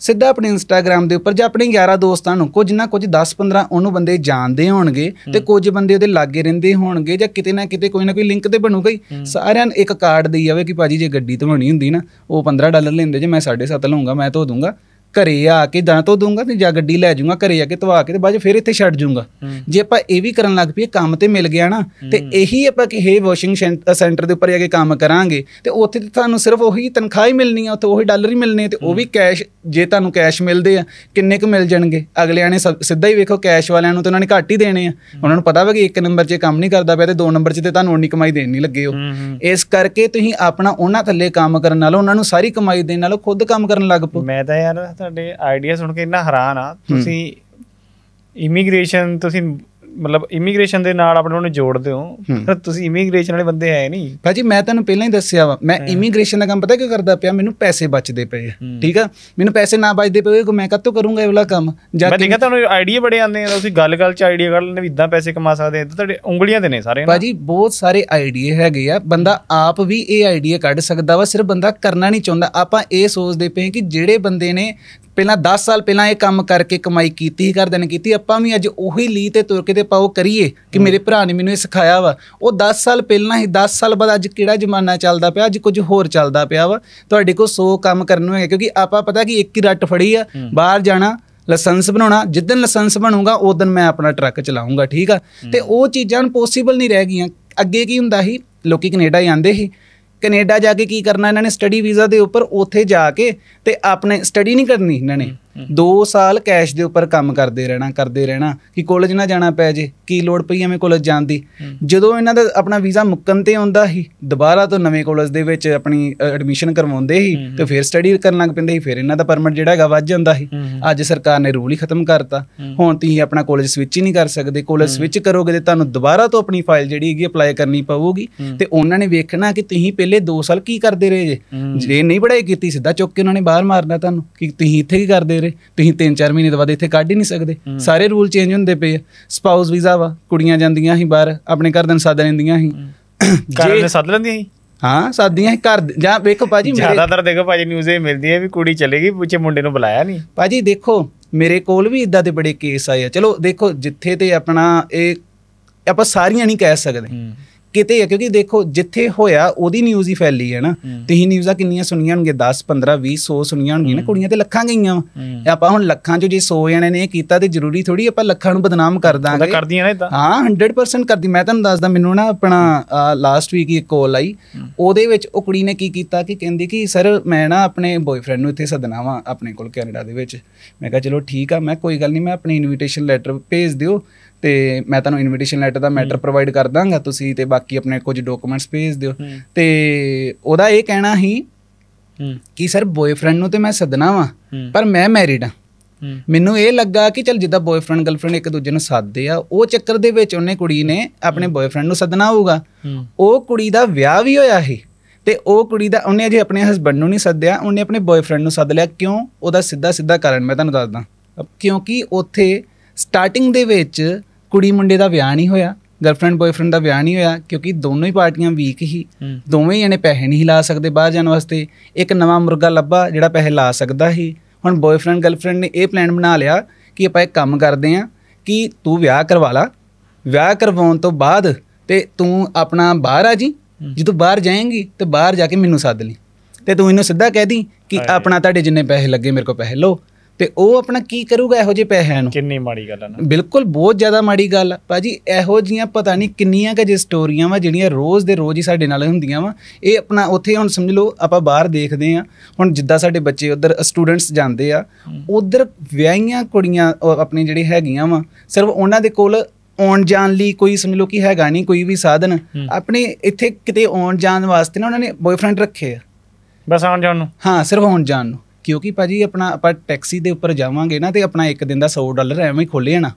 [SPEAKER 1] ਸਿੱਧਾ ਆਪਣੇ ਇੰਸਟਾਗ੍ਰam ਦੇ ਉੱਪਰ ਜਾਂ ਆਪਣੇ 11 ਦੋਸਤਾਂ ਨੂੰ ਕੁਝ ਨਾ ਕੁਝ 10-15 ਉਹਨੂੰ ਬੰਦੇ ਜਾਣਦੇ ਹੋਣਗੇ ਤੇ ਕੁਝ ਬੰਦੇ ਉਹਦੇ ਲਾਗੇ ਰਹਿੰਦੇ ਹੋਣਗੇ ਜਾਂ ਕਿਤੇ ਨਾ ਕਿਤੇ ਕੋਈ ਨਾ ਕੋਈ ਲਿੰਕ ਤੇ ਬਣੂਗਾ ਹੀ ਸਾਰਿਆਂ ਨੂੰ ਇੱਕ ਕਾਰਡ ਦੇਈ ਜਾਵੇ ਕਿ ਭਾਜੀ ਜੇ ਗੱਡੀ ਧਵਾਉਣੀ ਹੁੰਦੀ ਨਾ ਉਹ 15 ਡਾਲਰ ਲੈਂਦੇ ਜੇ ਮੈਂ 7.5 ਲਵਾਂਗਾ ਮੈਂ ਧੋ ਦੂੰਗਾ ਘਰੇ ਆ ਕੇ ਦਾਂ ਤੋਂ ਦੂੰਗਾ ਤੇ ਜਾਂ ਗੱਡੀ ਲੈ ਜਾਊਂਗਾ ਘਰੇ ਆ ਕੇ ਧਵਾ ਕੇ ਤੇ ਬਾਅਦ ਫਿਰ ਇੱਥੇ ਛੱਡ ਜਾਊਂਗਾ ਜੇ ਆਪਾਂ ਇਹ ਵੀ ਕਰਨ ਲੱਗ ਪਈਏ ਕੰਮ ਤੇ ਮਿਲ ਗਿਆ ਨਾ ਤੇ ਇਹੀ ਆਪਾਂ ਕਿ ਹੇ ਵਾਸ਼ਿੰਗ ਸੈਂਟਰ ਦੇ ਉੱਪਰ ਜਾ ਕੇ ਕੰਮ ਕਰਾਂਗੇ ਤੇ ਉੱਥੇ ਤੇ ਤੁਹਾਨੂੰ ਸਿਰਫ ਉਹੀ ਤਨਖਾਹ ਹੀ ਮਿਲਣੀ ਆ ਉੱਥੇ ਉਹੀ ਡਾਲਰ ਹੀ ਮਿਲਨੇ ਤੇ ਉਹ ਵੀ ਕੈਸ਼ ਜੇ ਤੁਹਾਨੂੰ ਕੈਸ਼ ਮਿਲਦੇ ਆ ਕਿੰਨੇ ਕੁ ਮਿਲ ਜਾਣਗੇ ਅਗਲਿਆਂ ਨੇ ਸਿੱਧਾ ਹੀ ਵੇਖੋ ਕੈਸ਼ ਵਾਲਿਆਂ ਨੂੰ ਤਾਂ ਉਹਨਾਂ ਨੇ ਘੱਟ ਹੀ ਦੇਣੇ ਆ ਉਹਨਾਂ ਨੂੰ ਪਤਾ ਵਾ ਕਿ ਇੱਕ ਨੰਬਰ 'ਚ ਕੰਮ ਨਹੀਂ ਕਰਦਾ ਪਿਆ ਤੇ ਦੋ ਨੰਬਰ 'ਚ ਤੇ ਤੁਹਾਨੂੰ ਉਨੀ ਕਮਾਈ ਦੇਣ ਨਹੀਂ ਲੱਗੇ ਹੋ ਇਸ ਕਰਕੇ ਤੁਸੀਂ ਆਪਣਾ ਉਹਨਾਂ ਥੱਲੇ ਕੰਮ ਕਰਨ ਨਾਲੋਂ ਉਹਨਾਂ ਨੂੰ ਸਾਰੀ ਕਮਾਈ ਦੇਣ ਨਾਲੋਂ ਖੁਦ ਕੰਮ ਕਰਨ ਲੱਗ ਪੋ ਮੈਂ ਤਾਂ ਯਾਰ ਤੁਹਾਡੇ ਆਈਡੀਆ ਸੁਣ ਕੇ ਇੰਨਾ ਹੈਰਾਨ ਆ ਤੁਸੀਂ ਇਮੀਗ੍ਰੇਸ਼ਨ
[SPEAKER 2] ਤੁਸੀਂ ਮਤਲਬ ਇਮੀਗ੍ਰੇਸ਼ਨ ਦੇ ਨਾਲ ਆਪਣੇ ਨੂੰ ਜੋੜਦੇ ਹੋ ਪਰ ਤੁਸੀਂ ਇਮੀਗ੍ਰੇਸ਼ਨ ਵਾਲੇ ਬੰਦੇ ਆਏ
[SPEAKER 1] ਨਹੀਂ ਭਾਜੀ ਮੈਂ ਤੁਹਾਨੂੰ ਪਹਿਲਾਂ ਹੀ ਦੱਸਿਆ ਵਾ ਮੈਂ ਇਮੀਗ੍ਰੇਸ਼ਨ ਦਾ ਕੰਮ ਪਤਾ ਕਿਉਂ ਕਰਦਾ ਪਿਆ ਮੈਨੂੰ ਪੈਸੇ ਬਚਦੇ ਪਏ ਠੀਕ ਆ ਮੈਨੂੰ ਪੈਸੇ ਨਾ ਬਚਦੇ ਪਏ ਕੋ ਮੈਂ ਕਦੋਂ ਕਰੂੰਗਾ ਇਹ ਵਾਲਾ ਕੰਮ ਜਾਂ ਮੈਂ ਦੇਖਿਆ
[SPEAKER 2] ਤੁਹਾਨੂੰ ਆਈਡੀਆ ਬੜੇ ਆਉਂਦੇ ਆ ਤੁਸੀਂ ਗੱਲ-ਗੱਲ 'ਚ ਆਈਡੀਆ ਕੱਢ ਲੈਂਦੇ ਵੀ ਇਦਾਂ ਪੈਸੇ ਕਮਾ ਸਕਦੇ ਆ ਤੁਹਾਡੇ ਉਂਗਲੀਆਂ ਤੇ ਨੇ ਸਾਰੇ ਭਾਜੀ
[SPEAKER 1] ਬਹੁਤ ਸਾਰੇ ਆਈਡੀਆ ਹੈਗੇ ਆ ਬੰਦਾ ਆਪ ਵੀ ਇਹ ਆਈਡੀਆ ਕੱਢ ਸਕਦਾ ਵਾ ਸਿਰਫ ਬੰਦਾ ਕਰਨਾ ਨਹੀਂ ਚਾਹੁੰਦਾ ਆਪਾਂ ਇਹ ਸੋਚਦੇ ਪਏ ਕਿ ਜਿਹੜੇ ਬੰਦੇ ਨੇ ਪਹਿਲਾਂ 10 ਸਾਲ ਪਹਿਲਾਂ ਇਹ ਕੰਮ ਕਰਕੇ ਕਮਾਈ ਕੀਤੀ ਘਰਦਿਆਂ ਨੇ ਕੀਤੀ ਆਪਾਂ ਵੀ ਅੱਜ ਉਹੀ ਲੀ ਤੇ ਤੁਰ ਕੇ ਤੇ ਪਾਓ ਕਰੀਏ ਕਿ ਮੇਰੇ ਭਰਾ ਨੇ ਮੈਨੂੰ ਇਹ ਸਿਖਾਇਆ ਵਾ ਉਹ 10 ਸਾਲ ਪਹਿਲਾਂ ਹੀ 10 ਸਾਲ ਬਾਅਦ ਅੱਜ ਕਿਹੜਾ ਜ਼ਮਾਨਾ ਚੱਲਦਾ ਪਿਆ ਅੱਜ ਕੁਝ ਹੋਰ ਚੱਲਦਾ ਪਿਆ ਵਾ ਤੁਹਾਡੇ ਕੋਲ 100 ਕੰਮ ਕਰਨ ਨੂੰ ਹੈ ਕਿਉਂਕਿ ਆਪਾਂ ਪਤਾ ਕਿ ਇੱਕ ਹੀ ਰੱਟ ਫੜੀ ਆ ਬਾਹਰ ਜਾਣਾ ਲਾਇਸੈਂਸ ਬਣਾਉਣਾ ਜਿੱਦਨ ਲਾਇਸੈਂਸ ਬਣੂਗਾ ਉਦੋਂ ਮੈਂ ਆਪਣਾ ਟਰੱਕ ਚਲਾਉਂਗਾ ਠੀਕ ਆ ਤੇ ਉਹ ਚੀਜ਼ਾਂ ਪੋਸੀਬਲ ਨਹੀਂ ਰਹਿ ਗਈਆਂ ਅੱਗੇ ਕੀ ਹੁੰਦਾ ਸੀ ਲੋਕੀ ਕੈਨੇਡਾ ਜਾਂਦੇ ਸੀ ਕੈਨੇਡਾ ਜਾ ਕੇ ਕੀ ਕਰਨਾ ਇਹਨਾਂ ਨੇ ਸਟੱਡੀ ਵੀਜ਼ਾ ਦੇ ਉੱਪਰ ਉੱਥੇ ਜਾ ਕੇ ਤੇ ਆਪਣੇ ਸਟੱਡੀ ਨਹੀਂ ਕਰਨੀ ਇਹਨਾਂ ਨੇ 2 ਸਾਲ ਕੈਸ਼ ਦੇ ਉੱਪਰ ਕੰਮ ਕਰਦੇ ਰਹਿਣਾ ਕਰਦੇ ਰਹਿਣਾ ਕਿ ਕਾਲਜ ਨਾ ਜਾਣਾ ਪੈ ਜੇ ਕੀ ਲੋੜ ਪਈ ਐਵੇਂ ਕਾਲਜ ਜਾਣ ਦੀ ਜਦੋਂ ਇਹਨਾਂ ਦਾ ਆਪਣਾ ਵੀਜ਼ਾ ਮੁੱਕਣ ਤੇ ਆਉਂਦਾ ਹੀ ਦੁਬਾਰਾ ਤੋਂ ਨਵੇਂ ਕਾਲਜ ਦੇ ਵਿੱਚ ਆਪਣੀ ਐਡਮਿਸ਼ਨ ਕਰਵਾਉਂਦੇ ਹੀ ਤੇ ਫਿਰ ਸਟੱਡੀ ਕਰਨ ਲੱਗ ਪੈਂਦੇ ਹੀ ਫਿਰ ਇਹਨਾਂ ਦਾ ਪਰਮਿਟ ਜਿਹੜਾ ਹੈਗਾ ਵੱਜ ਜਾਂਦਾ ਹੀ ਅੱਜ ਸਰਕਾਰ ਨੇ ਰੂਲ ਹੀ ਖਤਮ ਕਰਤਾ ਹੁਣ ਤੁਸੀਂ ਆਪਣਾ ਕਾਲਜ ਸਵਿਚ ਹੀ ਨਹੀਂ ਕਰ ਸਕਦੇ ਕਾਲਜ ਸਵਿਚ ਕਰੋਗੇ ਤੇ ਤੁਹਾਨੂੰ ਦੁਬਾਰਾ ਤੋਂ ਆਪਣੀ ਫਾਈਲ ਜਿਹੜੀ ਹੈਗੀ ਅਪਲਾਈ ਕਰਨੀ ਪਊਗੀ ਤੇ ਉਹਨਾਂ ਨੇ ਵੇਖਣਾ ਕਿ ਤੁਸੀਂ ਪਹਿਲੇ 2 ਸਾਲ ਕੀ ਕਰਦੇ ਰਹੇ ਜੇ ਜੇ ਨਹੀਂ ਪੜ੍ਹਾਈ ਕੀਤੀ ਸਿੱਧਾ ਚੁੱਕ ਕੇ ਉਹਨਾਂ ਨੇ ਬਾਹਰ ਮਾਰਨਾ ਤੁਹਾਨੂੰ ਕਿ ਤੁਸੀਂ ਇੱਥੇ ਕੀ ਕਰਦੇ ਰਹੇ ਸਾਰੇ ਤੁਸੀਂ 3-4 ਮਹੀਨੇ ਤੋਂ ਬਾਅਦ ਇੱਥੇ ਕੱਢ ਹੀ ਨਹੀਂ ਸਕਦੇ ਸਾਰੇ ਰੂਲ ਚੇਂਜ ਹੁੰਦੇ ਪਏ ਆ ਸਪਾਊਸ ਵੀਜ਼ਾ ਵਾ ਕੁੜੀਆਂ ਜਾਂਦੀਆਂ ਸੀ ਬਾਹਰ ਆਪਣੇ ਘਰ ਦੇ ਸੱਦ ਲੈਂਦੀਆਂ ਸੀ ਘਰ ਦੇ ਸੱਦ
[SPEAKER 2] ਲੈਂਦੀਆਂ ਸੀ ਹਾਂ ਸਾਦੀਆਂ ਘਰ ਜਾਂ ਵੇਖੋ ਪਾਜੀ ਮੇਰੇ ਜ਼ਿਆਦਾਤਰ ਦੇਖੋ ਪਾਜੀ ਨਿਊਜ਼ ਇਹ ਮਿਲਦੀ ਹੈ ਵੀ ਕੁੜੀ ਚਲੇ
[SPEAKER 1] ਗਈ ਪੁੱਛੇ ਮੁੰਡੇ ਨੂੰ ਬੁਲਾਇਆ ਨਹੀਂ ਪਾਜੀ ਦੇਖੋ ਮੇਰੇ ਕੋਲ ਵੀ ਇਦਾਂ ਦੇ ਬੜੇ ਕੇਸ ਆਏ ਆ ਚਲੋ ਦੇਖੋ ਜਿੱਥੇ ਤੇ ਆਪਣਾ ਇਹ ਆਪਾਂ ਸਾਰੀਆਂ ਨਹੀਂ ਕਹਿ ਸਕਦੇ ਕਿਤੇ ਆ ਕਿਉਂਕਿ ਦੇਖੋ ਜਿੱਥੇ ਹੋਇਆ ਉਹਦੀ ਨਿਊਜ਼ ਹੀ ਫੈਲੀ ਹੈ ਨਾ ਤੁਸੀਂ ਨਿਊਜ਼ਾਂ ਕਿੰਨੀਆਂ ਸੁਣੀਆਂ ਹੋਣਗੇ 10 15 20 100 ਸੁਣੀਆਂ ਹੋਣਗੀਆਂ ਨਾ ਕੁੜੀਆਂ ਤੇ ਲੱਖਾਂ ਗਈਆਂ ਆਪਾਂ ਹੁਣ ਲੱਖਾਂ ਚੋਂ ਜੇ 100 ਜਣੇ ਨੇ ਇਹ ਕੀਤਾ ਤੇ ਜ਼ਰੂਰੀ ਥੋੜੀ ਆਪਾਂ ਲੱਖਾਂ ਨੂੰ ਬਦਨਾਮ ਕਰ ਦਾਂਗੇ ਕਰਦੀਆਂ ਨੇ ਤਾਂ ਹਾਂ 100% ਕਰਦੀ ਮੈਂ ਤੁਹਾਨੂੰ ਦੱਸਦਾ ਮੈਨੂੰ ਨਾ ਆਪਣਾ ਲਾਸਟ ਵੀਕ ਇੱਕ ਕਾਲ ਆਈ ਉਹਦੇ ਵਿੱਚ ਉਹ ਕੁੜੀ ਨੇ ਕੀ ਕੀਤਾ ਕਿ ਕਹਿੰਦੀ ਕਿ ਸਰ ਮੈਂ ਨਾ ਆਪਣੇ ਬॉयਫ੍ਰੈਂਡ ਨੂੰ ਇੱਥੇ ਸੱਦਣਾ ਵਾ ਆਪਣੇ ਕੋਲ ਕੈਨੇਡਾ ਦੇ ਵਿੱਚ ਮੈਂ ਕਿਹਾ ਚਲੋ ਠੀਕ ਆ ਮੈਂ ਕੋਈ ਗੱਲ ਨਹੀਂ ਮੈਂ ਆਪਣੀ ਇਨਵੀਟੇਸ਼ਨ ਲੈਟਰ ਭੇਜ ਦਿਓ ਤੇ ਮੈਂ ਤੁਹਾਨੂੰ ਇਨਵੀਟੇਸ਼ਨ ਲੈਟਰ ਦਾ ਮੈਟਰ ਪ੍ਰੋਵਾਈਡ ਕਰ ਦਾਂਗਾ ਤੁਸੀਂ ਤੇ ਬਾਕੀ ਆਪਣੇ ਕੁਝ ਡਾਕੂਮੈਂਟਸ ਭੇਜ ਦਿਓ ਤੇ ਉਹਦਾ ਇਹ ਕਹਿਣਾ ਹੀ ਕਿ ਸਰ ਬॉयਫ੍ਰੈਂਡ ਨੂੰ ਤੇ ਮੈਂ ਸੱਦਣਾ ਵਾਂ ਪਰ ਮੈਂ ਮੈਰਿਡ ਆ ਮੈਨੂੰ ਇਹ ਲੱਗਾ ਕਿ ਚਲ ਜਿੱਦਾਂ ਬॉयਫ੍ਰੈਂਡ ਗਰਲਫ੍ਰੈਂਡ ਇੱਕ ਦੂਜੇ ਨੂੰ ਸੱਦਦੇ ਆ ਉਹ ਚੱਕਰ ਦੇ ਵਿੱਚ ਉਹਨੇ ਕੁੜੀ ਨੇ ਆਪਣੇ ਬॉयਫ੍ਰੈਂਡ ਨੂੰ ਸੱਦਣਾ ਹੋਊਗਾ ਉਹ ਕੁੜੀ ਦਾ ਵਿਆਹ ਵੀ ਹੋਇਆ ਸੀ ਤੇ ਉਹ ਕੁੜੀ ਦਾ ਉਹਨੇ ਅਜੇ ਆਪਣੇ ਹਸਬੰਡ ਨੂੰ ਨਹੀਂ ਸੱਦਿਆ ਉਹਨੇ ਆਪਣੇ ਬॉयਫ੍ਰੈਂਡ ਨੂੰ ਸੱਦ ਲਿਆ ਕਿਉਂ ਉਹਦਾ ਸਿੱਧਾ ਸਿੱਧਾ ਕਾਰਨ ਮੈਂ ਤੁਹਾਨੂੰ ਦੱਸਦਾ ਕਿਉਂਕਿ ਉੱਥੇ ਸਟਾਰਟਿੰਗ ਦੇ ਵਿੱਚ ਕੁੜੀ ਮੁੰਡੇ ਦਾ ਵਿਆਹ ਨਹੀਂ ਹੋਇਆ ਗਰਲਫ੍ਰੈਂਡ ਬॉयਫ੍ਰੈਂਡ ਦਾ ਵਿਆਹ ਨਹੀਂ ਹੋਇਆ ਕਿਉਂਕਿ ਦੋਨੋਂ ਹੀ ਪਾਰਟੀਆਂ ਵੀਕ ਹੀ ਦੋਵੇਂ ਜਣੇ ਪੈਸੇ ਨਹੀਂ ਲਾ ਸਕਦੇ ਬਾਹਰ ਜਾਣ ਵਾਸਤੇ ਇੱਕ ਨਵਾਂ ਮੁਰਗਾ ਲੱਭਾ ਜਿਹੜਾ ਪੈਸੇ ਲਾ ਸਕਦਾ ਸੀ ਹੁਣ ਬॉयਫ੍ਰੈਂਡ ਗਰਲਫ੍ਰੈਂਡ ਨੇ ਇਹ ਪਲਾਨ ਬਣਾ ਲਿਆ ਕਿ ਆਪਾਂ ਇੱਕ ਕੰਮ ਕਰਦੇ ਆ ਕਿ ਤੂੰ ਵਿਆਹ ਕਰਵਾ ਲਾ ਵਿਆਹ ਕਰਵਾਉਣ ਤੋਂ ਬਾਅਦ ਤੇ ਤੂੰ ਆਪਣਾ ਬਾਹਰ ਆ ਜੀ ਜਦੋਂ ਬਾਹਰ ਜਾਏਂਗੀ ਤੇ ਬਾਹਰ ਜਾ ਕੇ ਮੈਨੂੰ ਸੱਦ ਲਈ ਤੇ ਤੂੰ ਇਹਨੂੰ ਸਿੱਧਾ ਕਹਿ ਦੀ ਕਿ ਆਪਣਾ ਤੁਹਾਡੇ ਜਿੰਨੇ ਪੈਸੇ ਲੱਗੇ ਮੇਰੇ ਕੋਲ ਪੈਸੇ ਲਓ ਤੇ ਉਹ ਆਪਣਾ ਕੀ ਕਰੂਗਾ ਇਹੋ ਜਿਹੇ ਪੈਸਿਆਂ ਨੂੰ ਕਿੰਨੀ ਮਾੜੀ ਗੱਲ ਹੈ ਨਾ ਬਿਲਕੁਲ ਬਹੁਤ ਜ਼ਿਆਦਾ ਮਾੜੀ ਗੱਲ ਹੈ ਭਾਜੀ ਇਹੋ ਜੀਆਂ ਪਤਾ ਨਹੀਂ ਕਿੰਨੀਆਂ ਕਾ ਜੇ ਸਟੋਰੀਆਂ ਵਾ ਜਿਹੜੀਆਂ ਰੋਜ਼ ਦੇ ਰੋਜ਼ ਹੀ ਸਾਡੇ ਨਾਲ ਹੁੰਦੀਆਂ ਵਾ ਇਹ ਆਪਣਾ ਉੱਥੇ ਹੁਣ ਸਮਝ ਲਓ ਆਪਾਂ ਬਾਹਰ ਦੇਖਦੇ ਆ ਹੁਣ ਜਿੱਦਾਂ ਸਾਡੇ ਬੱਚੇ ਉਧਰ ਸਟੂਡੈਂਟਸ ਜਾਂਦੇ ਆ ਉਧਰ ਵਿਆਹੀਆਂ ਕੁੜੀਆਂ ਆਪਣੀ ਜਿਹੜੀ ਹੈਗੀਆਂ ਵਾ ਸਿਰਫ ਉਹਨਾਂ ਦੇ ਕੋਲ ਆਉਣ ਜਾਣ ਲਈ ਕੋਈ ਸਮਝ ਲਓ ਕਿ ਹੈਗਾ ਨਹੀਂ ਕੋਈ ਵੀ ਸਾਧਨ ਆਪਣੇ ਇੱਥੇ ਕਿਤੇ ਆਉਣ ਜਾਣ ਵਾਸਤੇ ਨਾ ਉਹਨਾਂ ਨੇ ਬॉयਫ੍ਰੈਂਡ ਰੱਖੇ ਆ ਬਸ ਆਉਣ ਜਾਣ ਨੂੰ ਹਾਂ ਸਿਰਫ ਆਉਣ ਜਾਣ ਨੂੰ ਕਿਉਂਕਿ ਭਾਜੀ ਆਪਣਾ ਆਪਾਂ ਟੈਕਸੀ ਦੇ ਉੱਪਰ ਜਾਵਾਂਗੇ ਨਾ ਤੇ ਆਪਣਾ ਇੱਕ ਦਿਨ ਦਾ 100 ਡਾਲਰ ਐਵੇਂ ਹੀ ਖੋਲੇ ਜਾਣਾ